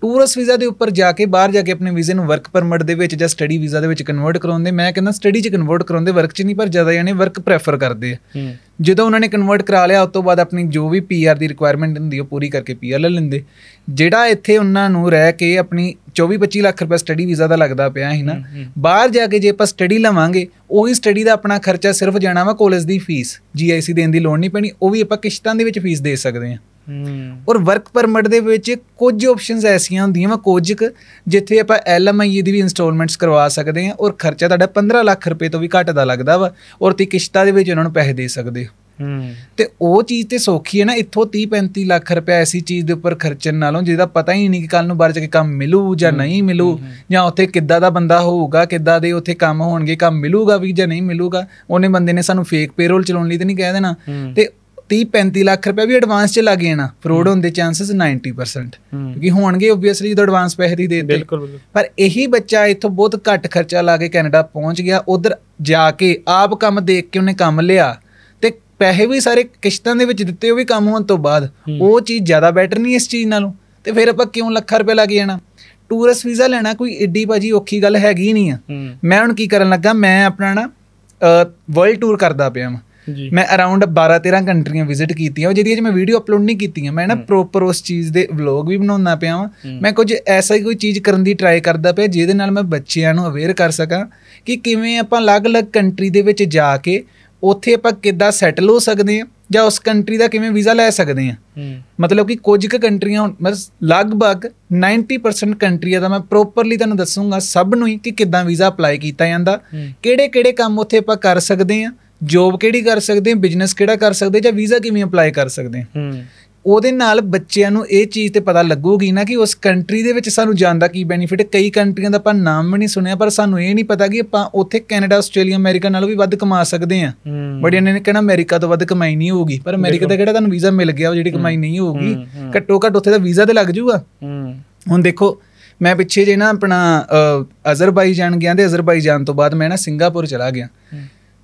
[SPEAKER 1] ਟੂਰਿਸਟ ਵੀਜ਼ਾ ਦੇ ਉੱਪਰ ਜਾ ਕੇ ਬਾਹਰ ਜਾ ਕੇ ਆਪਣੇ ਵੀਜ਼ੇ ਨੂੰ ਵਰਕ ਪਰਮਿਟ ਦੇ ਵਿੱਚ ਜਾਂ ਸਟੱਡੀ ਵੀਜ਼ਾ ਦੇ ਵਿੱਚ ਕਨਵਰਟ ਕਰਾਉਂਦੇ ਮੈਂ ਕਹਿੰਦਾ ਸਟੱਡੀ 'ਚ ਕਨਵਰਟ ਕਰਾਉਂਦੇ ਵਰਕ 'ਚ ਨਹੀਂ ਪਰ ਜ਼ਿਆਦਾ ਯਾਨੀ ਵਰਕ ਪ੍ਰੈਫਰ ਕਰਦੇ ਆ ਜਦੋਂ ਉਹਨਾਂ ਨੇ ਕਨਵਰਟ ਕਰਾ ਲਿਆ ਉਸ ਤੋਂ ਬਾਅਦ ਆਪਣੀ ਜੋ ਵੀ ਪੀਆਰ ਦੀ ਰਿਕੁਆਇਰਮੈਂਟ ਹੁੰਦੀ ਉਹ ਪੂਰੀ ਕਰਕੇ ਪੀਆਰ ਲੈ ਲੈਂਦੇ ਜਿਹੜਾ ਇੱਥੇ ਉਹਨਾਂ ਨੂੰ ਰਹਿ ਕੇ ਆਪਣੀ 24-25 ਲੱਖ ਰੁਪਏ ਸਟੱਡੀ ਵੀਜ਼ਾ ਦਾ ਲੱਗਦਾ ਪਿਆ ਹੈ ਨਾ ਬਾਹਰ ਜਾ ਕੇ ਜੇ ਆਪਾਂ ਸਟੱਡੀ ਲਵਾਂਗੇ ਉਹੀ ਸਟੱਡੀ ਦਾ ਆਪਣਾ ਖਰਚਾ ਸਿਰਫ ਜਾਣਾ ਵਾ ਕਾਲਜ ਦੀ ਫੀਸ ਜੀਆਈਸੀ ਦੇਣ ਦੀ ਲੋੜ ਨਹੀਂ ਪੈਣੀ ਉਹ ਵੀ ਆਪਾਂ ਕਿਸ਼ਤਾਂ ਦੇ ਵਿੱਚ ਫੀਸ ਦੇ ਸਕਦੇ ਹਾਂ ਔਰ ਵਰਕ ਪਰਮਿਟ ਦੇ ਵਿੱਚ ਕੁਝ ਆਪਸ਼ਨਸ ਐਸੀਆਂ ਹੁੰਦੀਆਂ ਵਾ ਕੁਝ ਜਿੱਥੇ ਆਪਾਂ ਐਲਐਮਆਈ ਦੀ ਵੀ ਇਨਸਟਾਲਮੈਂਟਸ ਕਰਵਾ ਸਕਦੇ ਆ ਔਰ ਖਰਚਾ ਤੁਹਾਡਾ 15 ਲੱਖ ਰੁਪਏ ਤੋਂ ਵੀ ਘੱਟ ਦਾ ਲੱਗਦਾ ਵਾ ਔਰ ਤੇ ਕਿਸ਼ਤਾਂ ਦੇ ਵਿੱਚ ਉਹਨਾਂ ਨੂੰ ਪੈਸੇ ਦੇ ਸਕਦੇ ਹੋ ਤੇ ਉਹ ਚੀਜ਼ ਤੇ ਸੌਖੀ ਹੈ ਨਾ ਇੱਥੋਂ 30 35 ਲੱਖ ਰੁਪਏ ਐਸੀ ਚੀਜ਼ ਦੇ ਉੱਪਰ ਖਰਚਣ ਨਾਲੋਂ ਜਿਹਦਾ ਪਤਾ ਹੀ ਨਹੀਂ ਕਿ ਕੱਲ ਨੂੰ ਬਰਜ ਕੇ ਕੰਮ ਮਿਲੂ ਜਾਂ ਨਹੀਂ ਮਿਲੂ ਜਾਂ ਉੱਥੇ ਕਿੱਦਾਂ ਦਾ ਬੰਦਾ ਹੋਊਗਾ ਕਿੱਦਾਂ ਦੇ ਉੱਥੇ ਕੰਮ ਹੋਣਗੇ ਕੰਮ ਮਿਲੂਗਾ ਵੀ ਜਾਂ ਨਹੀਂ ਮਿਲੂਗਾ ਉਹਨੇ ਬੰਦੇ ਨੇ ਸਾਨੂੰ ਫੇਕ ਪੇਰੋਲ ਚਲਾਉਣ ਲਈ ਤੇ ਨਹੀਂ ਕਹਿ ਦੇਣਾ ਤੇ 30 35 ਲੱਖ ਰੁਪਏ ਵੀ ਐਡਵਾਂਸ 'ਚ ਲੱਗ ਜਾਣਾ ਫਰੋਡ ਹੋਣ ਦੇ ਚਾਂਸਸ 90% ਕਿਉਂਕਿ ਹੋਣਗੇ ਓਬਵੀਅਸਲੀ ਜਦੋਂ ਐਡਵਾਂਸ ਪੈਸੇ ਦੀ ਦੇ ਦਿੱਤੇ ਪਰ ਇਹੀ ਬੱਚਾ ਇੱਥੋਂ ਬਹੁਤ ਘੱਟ ਖਰਚਾ ਲਾ ਕੇ ਕੈਨੇਡਾ ਪਹੁੰਚ ਗਿਆ ਉਧਰ ਜਾ ਕੇ ਆਪ ਕੰਮ ਦੇਖ ਕੇ ਉਹਨੇ ਕੰਮ ਲਿਆ ਤੇ ਪੈਸੇ ਵੀ ਸਾਰੇ ਕਿਸ਼ਤਾਂ ਦੇ ਵਿੱਚ ਦਿੱਤੇ ਉਹ ਵੀ ਕੰਮ ਹੋਣ ਤੋਂ ਬਾਅਦ ਉਹ ਚੀਜ਼ ਜ਼ਿਆਦਾ ਬੈਟਰ ਨਹੀਂ ਇਸ ਚੀਜ਼ ਨਾਲੋਂ ਤੇ ਫਿਰ ਆਪਾਂ ਕਿਉਂ ਲੱਖਾਂ ਰੁਪਏ ਲਾ ਕੇ ਜਾਣਾ ਟੂਰਿਸਟ ਵੀਜ਼ਾ ਲੈਣਾ ਕੋਈ ਏਡੀ ਭਾਜੀ ਔਖੀ ਗੱਲ ਹੈਗੀ ਨਹੀਂ ਆ ਮੈਂ ਹੁਣ ਕੀ ਕਰਨ ਲੱਗਾ ਮੈਂ ਆਪਣਾ ਨਾ ਵਰਲਡ ਟੂਰ ਕਰਦਾ ਪਿਆ ਮੈਂ ਮੈਂ ਅਰਾਊਂਡ 12 13 ਕੰਟਰੀਆਂ ਵਿਜ਼ਿਟ ਕੀਤੀਆਂ ਜਿਹਦੀਆਂ ਮੈਂ ਵੀਡੀਓ ਅਪਲੋਡ ਨਹੀਂ ਕੀਤੀਆਂ ਮੈਂ ਨਾ ਪ੍ਰੋਪਰ ਉਸ ਚੀਜ਼ ਦੇ ਵਲੌਗ ਵੀ ਬਣਾਉਣਾ ਪਿਆ ਵਾਂ ਮੈਂ ਕੁਝ ਐਸਾ ਹੀ ਕੋਈ ਚੀਜ਼ ਕਰਨ ਦੀ ਟਰਾਈ ਕਰਦਾ ਪਿਆ ਜਿਹਦੇ ਨਾਲ ਮੈਂ ਬੱਚਿਆਂ ਨੂੰ ਅਵੇਅਰ ਕਰ ਸਕਾਂ ਕਿ ਕਿਵੇਂ ਆਪਾਂ ਅਲੱਗ-ਅਲੱਗ ਕੰਟਰੀ ਦੇ ਵਿੱਚ ਜਾ ਕੇ ਉੱਥੇ ਆਪਾਂ ਕਿੱਦਾਂ ਸੈਟਲ ਹੋ ਸਕਦੇ ਆ ਜਾਂ ਉਸ ਕੰਟਰੀ ਦਾ ਕਿਵੇਂ ਵੀਜ਼ਾ ਲੈ ਸਕਦੇ ਆ ਮਤਲਬ ਕਿ ਕੁਝ ਕੁ ਕੰਟਰੀਆਂ ਮਤਲਬ ਲਗਭਗ 90% ਕੰਟਰੀਆਂ ਦਾ ਮੈਂ ਪ੍ਰੋਪਰਲੀ ਤੁਹਾਨੂੰ ਦੱਸੂਗਾ ਸਭ ਨੂੰ ਹੀ ਕਿ ਕਿੱਦਾਂ ਵੀਜ਼ਾ ਅਪਲਾਈ ਕੀਤਾ ਜਾਂਦਾ ਕਿਹੜੇ-ਕਿਹੜੇ ਕੰਮ ਉੱਥੇ ਆਪਾਂ ਕਰ ਸਕਦੇ ਆ ਜੋਬ ਕਿਹੜੀ ਕਰ ਸਕਦੇ ਬਿਜ਼ਨਸ ਕਿਹੜਾ ਕਰ ਸਕਦੇ ਜਾਂ ਵੀਜ਼ਾ ਕਿਵੇਂ ਅਪਲਾਈ ਕਰ ਸਕਦੇ ਹੂੰ ਉਹਦੇ ਨਾਲ ਬੱਚਿਆਂ ਨੂੰ ਇਹ ਚੀਜ਼ ਤੇ ਪਤਾ ਲੱਗੂਗੀ ਨਾ ਕਿ ਉਸ ਕੰਟਰੀ ਦੇ ਵਿੱਚ ਸਾਨੂੰ ਜਾਣ ਦਾ ਕੀ ਬੈਨੀਫਿਟ ਹੈ ਕਈ ਕੰਟਰੀਆਂ ਦਾ ਆਪਾਂ ਨਾਮ ਵੀ ਨਹੀਂ ਸੁਣਿਆ ਪਰ ਸਾਨੂੰ ਇਹ ਨਹੀਂ ਪਤਾ ਕਿ ਆਪਾਂ ਉੱਥੇ ਕੈਨੇਡਾ ਆਸਟ੍ਰੇਲੀਆ ਅਮਰੀਕਾ ਨਾਲੋਂ ਵੀ ਵੱਧ ਕਮਾ ਸਕਦੇ ਆ ਬਟ ਇਹਨਾਂ ਨੇ ਕਹਿਣਾ ਅਮਰੀਕਾ ਤੋਂ ਵੱਧ ਕਮਾਈ ਨਹੀਂ ਹੋਊਗੀ ਪਰ ਅਮਰੀਕਾ ਦਾ ਕਿਹੜਾ ਤੁਹਾਨੂੰ ਵੀਜ਼ਾ ਮਿਲ ਗਿਆ ਉਹ ਜਿਹੜੀ ਕਮਾਈ ਨਹੀਂ ਹੋਊਗੀ ਘੱਟੋ ਘੱਟ ਉੱਥੇ ਦਾ ਵੀਜ਼ਾ ਤੇ ਲੱਗ ਜਾਊਗਾ ਹੁਣ ਦੇਖੋ ਮੈਂ ਪਿੱਛੇ ਜੇ ਨਾ ਆਪਣਾ ਅਜ਼ਰਬਾਈਜਾਨ ਗਿਆ ਤੇ ਅਜ਼ਰਬਾਈਜਾਨ ਤੋਂ ਬਾਅਦ ਮੈਂ ਨਾ ਸਿੰਗਾਪੁਰ ਚਲਾ ਗਿਆ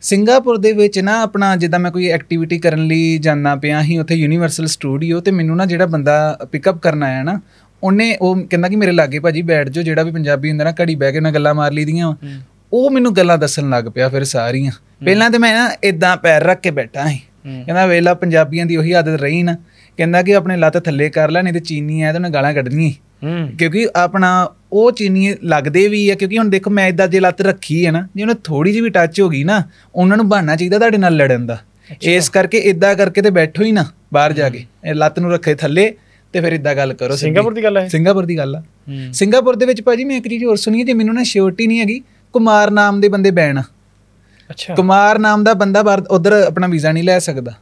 [SPEAKER 1] ਸਿੰਗਾਪੁਰ ਦੇ ਵਿੱਚ ਨਾ ਆਪਣਾ ਜਿੱਦਾਂ ਮੈਂ ਕੋਈ ਐਕਟੀਵਿਟੀ ਕਰਨ ਲਈ ਜਾਣਾ ਪਿਆ ਸੀ ਉੱਥੇ ਯੂਨੀਵਰਸਲ ਸਟੂਡੀਓ ਤੇ ਮੈਨੂੰ ਨਾ ਜਿਹੜਾ ਬੰਦਾ ਪਿਕਅਪ ਕਰਨ ਆਇਆ ਨਾ ਉਹਨੇ ਉਹ ਕਹਿੰਦਾ ਕਿ ਮੇਰੇ ਲਾਗੇ ਭਾਜੀ ਬੈਠ ਜਾਓ ਜਿਹੜਾ ਵੀ ਪੰਜਾਬੀ ਹੁੰਦਾ ਨਾ ਘੜੀ ਬਹਿ ਕੇ ਉਹਨਾਂ ਗੱਲਾਂ ਮਾਰ ਲਈਦੀਆਂ ਉਹ ਮੈਨੂੰ ਗੱਲਾਂ ਦੱਸਣ ਲੱਗ ਪਿਆ ਫਿਰ ਸਾਰੀਆਂ ਪਹਿਲਾਂ ਤੇ ਮੈਂ ਨਾ ਇਦਾਂ ਪੈਰ ਰੱਖ ਕੇ ਬੈਠਾ ਸੀ ਕਹਿੰਦਾ ਵੇਲਾ ਪੰਜਾਬੀਆਂ ਦੀ ਉਹੀ ਆਦਤ ਰਹੀ ਨਾ ਕਹਿੰਦਾ ਕਿ ਆਪਣੇ ਲੱਤ ਥੱਲੇ ਕਰ ਲੈ ਨਹੀਂ ਤੇ ਚੀਨੀ ਆ ਤੇ ਉਹਨੇ ਗਾਲਾਂ ਕੱਢਣੀਆਂ ਕਿਉਂਕਿ ਆਪਣਾ ਉਹ ਚੀਨੀ ਲੱਗਦੇ ਵੀ ਆ ਕਿਉਂਕਿ ਹੁਣ ਦੇਖੋ ਮੈਂ ਇਦਾਂ ਜੇ ਲੱਤ ਰੱਖੀ ਹੈ ਨਾ ਜੇ ਉਹਨੇ ਥੋੜੀ ਜਿਹੀ ਵੀ ਟੱਚ ਹੋ ਗਈ ਨਾ ਉਹਨਾਂ ਨੂੰ ਬਹਾਨਾ ਚਾਹੀਦਾ ਤੁਹਾਡੇ ਨਾਲ ਲੜਨ ਦਾ ਇਸ ਕਰਕੇ ਇਦਾਂ ਕਰਕੇ ਤੇ ਬੈਠੋ ਹੀ ਨਾ ਬਾਹਰ ਜਾ ਕੇ ਲੱਤ ਨੂੰ ਰੱਖੇ ਥੱਲੇ ਤੇ ਫਿਰ ਇਦਾਂ ਗੱਲ ਕਰੋ ਸਿੰਗਾਪੁਰ ਦੀ ਗੱਲ ਹੈ ਸਿੰਗਾਪੁਰ ਦੀ ਗੱਲ ਆ ਸਿੰਗਾਪੁਰ ਦੇ ਵਿੱਚ ਭਾਜੀ ਮੈਂ ਇੱਕ ਚੀਜ਼ ਹੋਰ ਸੁਣੀ ਜੇ ਮੈਨੂੰ ਨਾ ਸ਼ਿਓਰਟੀ ਨਹੀਂ ਹੈਗੀ ਕੁਮਾਰ ਨਾਮ ਦੇ ਬੰਦੇ ਬੈਣ ਅੱਛਾ ਕੁਮਾਰ ਨਾਮ ਦਾ ਬੰਦਾ ਉਧਰ ਆਪਣਾ ਵੀਜ਼ਾ ਨਹੀਂ ਲੈ ਸਕਦਾ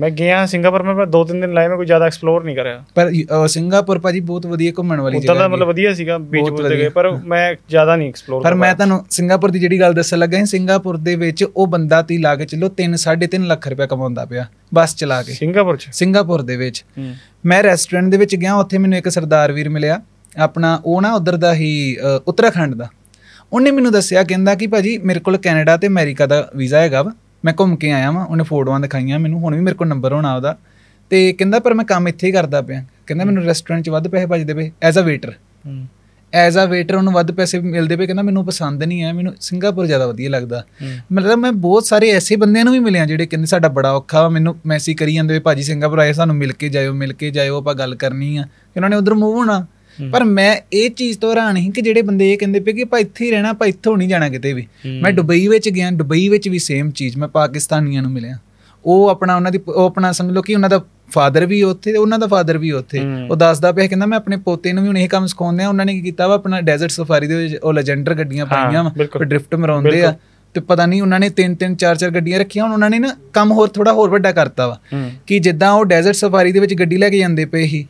[SPEAKER 2] ਮੈਂ ਗਿਆ ਸਿੰਗਾਪੁਰ ਮੈਂ ਦੋ ਤਿੰਨ ਦਿਨ ਲਾਏ ਮੈਂ ਕੋਈ ਜ਼ਿਆਦਾ ਐਕਸਪਲੋਰ ਨਹੀਂ ਕਰਿਆ
[SPEAKER 1] ਪਰ ਸਿੰਗਾਪੁਰ ਭਾਜੀ ਬਹੁਤ ਵਧੀਆ ਘੁੰਮਣ ਵਾਲੀ ਜਗ੍ਹਾ ਹੈ ਮਤਲਬ
[SPEAKER 2] ਵਧੀਆ ਸੀਗਾ ਬੀਚ ਬੂਚ ਤੇ ਗਏ ਪਰ ਮੈਂ ਜ਼ਿਆਦਾ ਨਹੀਂ ਐਕਸਪਲੋਰ ਪਰ ਮੈਂ
[SPEAKER 1] ਤੁਹਾਨੂੰ ਸਿੰਗਾਪੁਰ ਦੀ ਜਿਹੜੀ ਗੱਲ ਦੱਸਣ ਲੱਗਾ ਹਾਂ ਸਿੰਗਾਪੁਰ ਦੇ ਵਿੱਚ ਉਹ ਬੰਦਾ ਤੀ ਲਾ ਕੇ ਚੱਲੋ 3 3.5 ਲੱਖ ਰੁਪਏ ਕਮਾਉਂਦਾ ਪਿਆ ਬਸ ਚਲਾ ਕੇ ਸਿੰਗਾਪੁਰ ਚ ਸਿੰਗਾਪੁਰ ਦੇ ਵਿੱਚ ਮੈਂ ਰੈਸਟੋਰੈਂਟ ਦੇ ਵਿੱਚ ਗਿਆ ਉੱਥੇ ਮੈਨੂੰ ਇੱਕ ਸਰਦਾਰ ਵੀਰ ਮਿਲਿਆ ਆਪਣਾ ਉਹ ਨਾ ਉਧਰ ਦਾ ਹੀ ਉੱਤਰਾਖੰਡ ਦਾ ਉਹਨੇ ਮੈਨੂੰ ਦੱਸਿਆ ਕਹਿੰਦਾ ਕਿ ਭਾਜੀ ਮੇਰੇ ਕੋਲ ਕੈਨੇਡਾ ਤੇ ਅਮਰੀਕਾ ਦਾ ਵੀਜ਼ਾ ਹੈਗਾ ਵਾ ਮੈਂ ਘੁੰਮ ਕੇ ਆਇਆ ਵਾਂ ਉਹਨੇ ਫੋਟੋਆਂ ਦਿਖਾਈਆਂ ਮੈਨੂੰ ਹੁਣ ਵੀ ਮੇਰੇ ਕੋਲ ਨੰਬਰ ਹੋਣਾ ਉਹਦਾ ਤੇ ਕਹਿੰਦਾ ਪਰ ਮੈਂ ਕੰਮ ਇੱਥੇ ਹੀ ਕਰਦਾ ਪਿਆ ਕਹਿੰਦਾ ਮੈਨੂੰ ਰੈਸਟੋਰੈਂਟ 'ਚ ਵੱਧ ਪੈਸੇ ਭਜਦੇ ਪਏ as a waiter as a waiter ਉਹਨੂੰ ਵੱਧ ਪੈਸੇ ਮਿਲਦੇ ਪਏ ਕਹਿੰਦਾ ਮੈਨੂੰ ਪਸੰਦ ਨਹੀਂ ਆ ਮੈਨੂੰ ਸਿੰਗਾਪੁਰ ਜ਼ਿਆਦਾ ਵਧੀਆ ਲੱਗਦਾ ਮਤਲਬ ਮੈਂ ਬਹੁਤ ਸਾਰੇ ਐਸੇ ਬੰਦਿਆਂ ਨੂੰ ਵੀ ਮਿਲਿਆ ਜਿਹੜੇ ਕਹਿੰਦੇ ਸਾਡਾ ਬੜਾ ਔਖਾ ਵਾ ਮੈਨੂੰ ਮੈਸੇਜ ਕਰੀ ਜਾਂਦੇ ਭਾਜੀ ਸਿੰਗਾਪੁਰ ਆਏ ਸਾਨੂੰ ਮਿਲ ਕੇ ਜਾਇਓ ਮਿਲ ਕੇ ਜਾਇਓ ਆਪਾਂ ਗੱਲ ਕਰਨੀ ਆ ਉਹਨਾਂ ਨੇ ਉਧਰ ਮੂਵ ਹੋਣਾ ਪਰ ਮੈਂ ਇਹ ਚੀਜ਼ ਤੋਂ ਹੈਰਾਨ ਹਾਂ ਕਿ ਜਿਹੜੇ ਬੰਦੇ ਇਹ ਕਹਿੰਦੇ ਪਏ ਕਿ ਆਪਾਂ ਇੱਥੇ ਹੀ ਰਹਿਣਾ ਆਪਾਂ ਇੱਥੋਂ ਨਹੀਂ ਜਾਣਾ ਕਿਤੇ ਵੀ ਮੈਂ ਦੁਬਈ ਵਿੱਚ ਗਿਆ ਦੁਬਈ ਵਿੱਚ ਵੀ ਸੇਮ ਚੀਜ਼ ਮੈਂ ਪਾਕਿਸਤਾਨੀਆਂ ਨੂੰ ਮਿਲਿਆ ਉਹ ਆਪਣਾ ਉਹਨਾਂ ਦੀ ਉਹ ਆਪਣਾ ਸਮਝ ਲਓ ਕਿ ਉਹਨਾਂ ਦਾ ਫਾਦਰ ਵੀ ਉੱਥੇ ਉਹਨਾਂ ਦਾ ਫਾਦਰ ਵੀ ਉੱਥੇ ਉਹ ਦੱਸਦਾ ਪਿਆ ਕਹਿੰਦਾ ਮੈਂ ਆਪਣੇ ਪੋਤੇ ਨੂੰ ਵੀ ਹੁਣ ਇਹ ਕੰਮ ਸਿਖਾਉਂਦੇ ਆ ਉਹਨਾਂ ਨੇ ਕੀ ਕੀਤਾ ਵਾ ਆਪਣਾ ਡੈਜ਼ਰਟ ਸਫਾਰੀ ਦੇ ਵਿੱਚ ਉਹ ਲੈਜੈਂਡਰ ਗੱਡੀਆਂ ਪਾਈਆਂ ਵਾ ਡ੍ਰਿਫਟ ਮਰਾਉਂਦੇ ਆ ਤੇ ਪਤਾ ਨਹੀਂ ਉਹਨਾਂ ਨੇ ਤਿੰਨ ਤਿੰਨ ਚਾਰ ਚਾਰ ਗੱਡੀਆਂ ਰੱਖੀਆਂ ਹੁਣ ਉਹਨਾਂ ਨੇ ਨਾ ਕੰਮ ਹੋਰ ਥੋੜਾ ਹੋਰ ਵੱਡਾ ਕਰਤਾ ਵਾ ਕਿ ਜਿੱਦਾਂ ਉਹ ਡੈਜ਼ਰਟ ਸਫਾਰੀ ਦੇ ਵਿੱਚ ਗੱਡੀ ਲੈ ਕੇ ਜਾਂਦੇ ਪਏ ਸੀ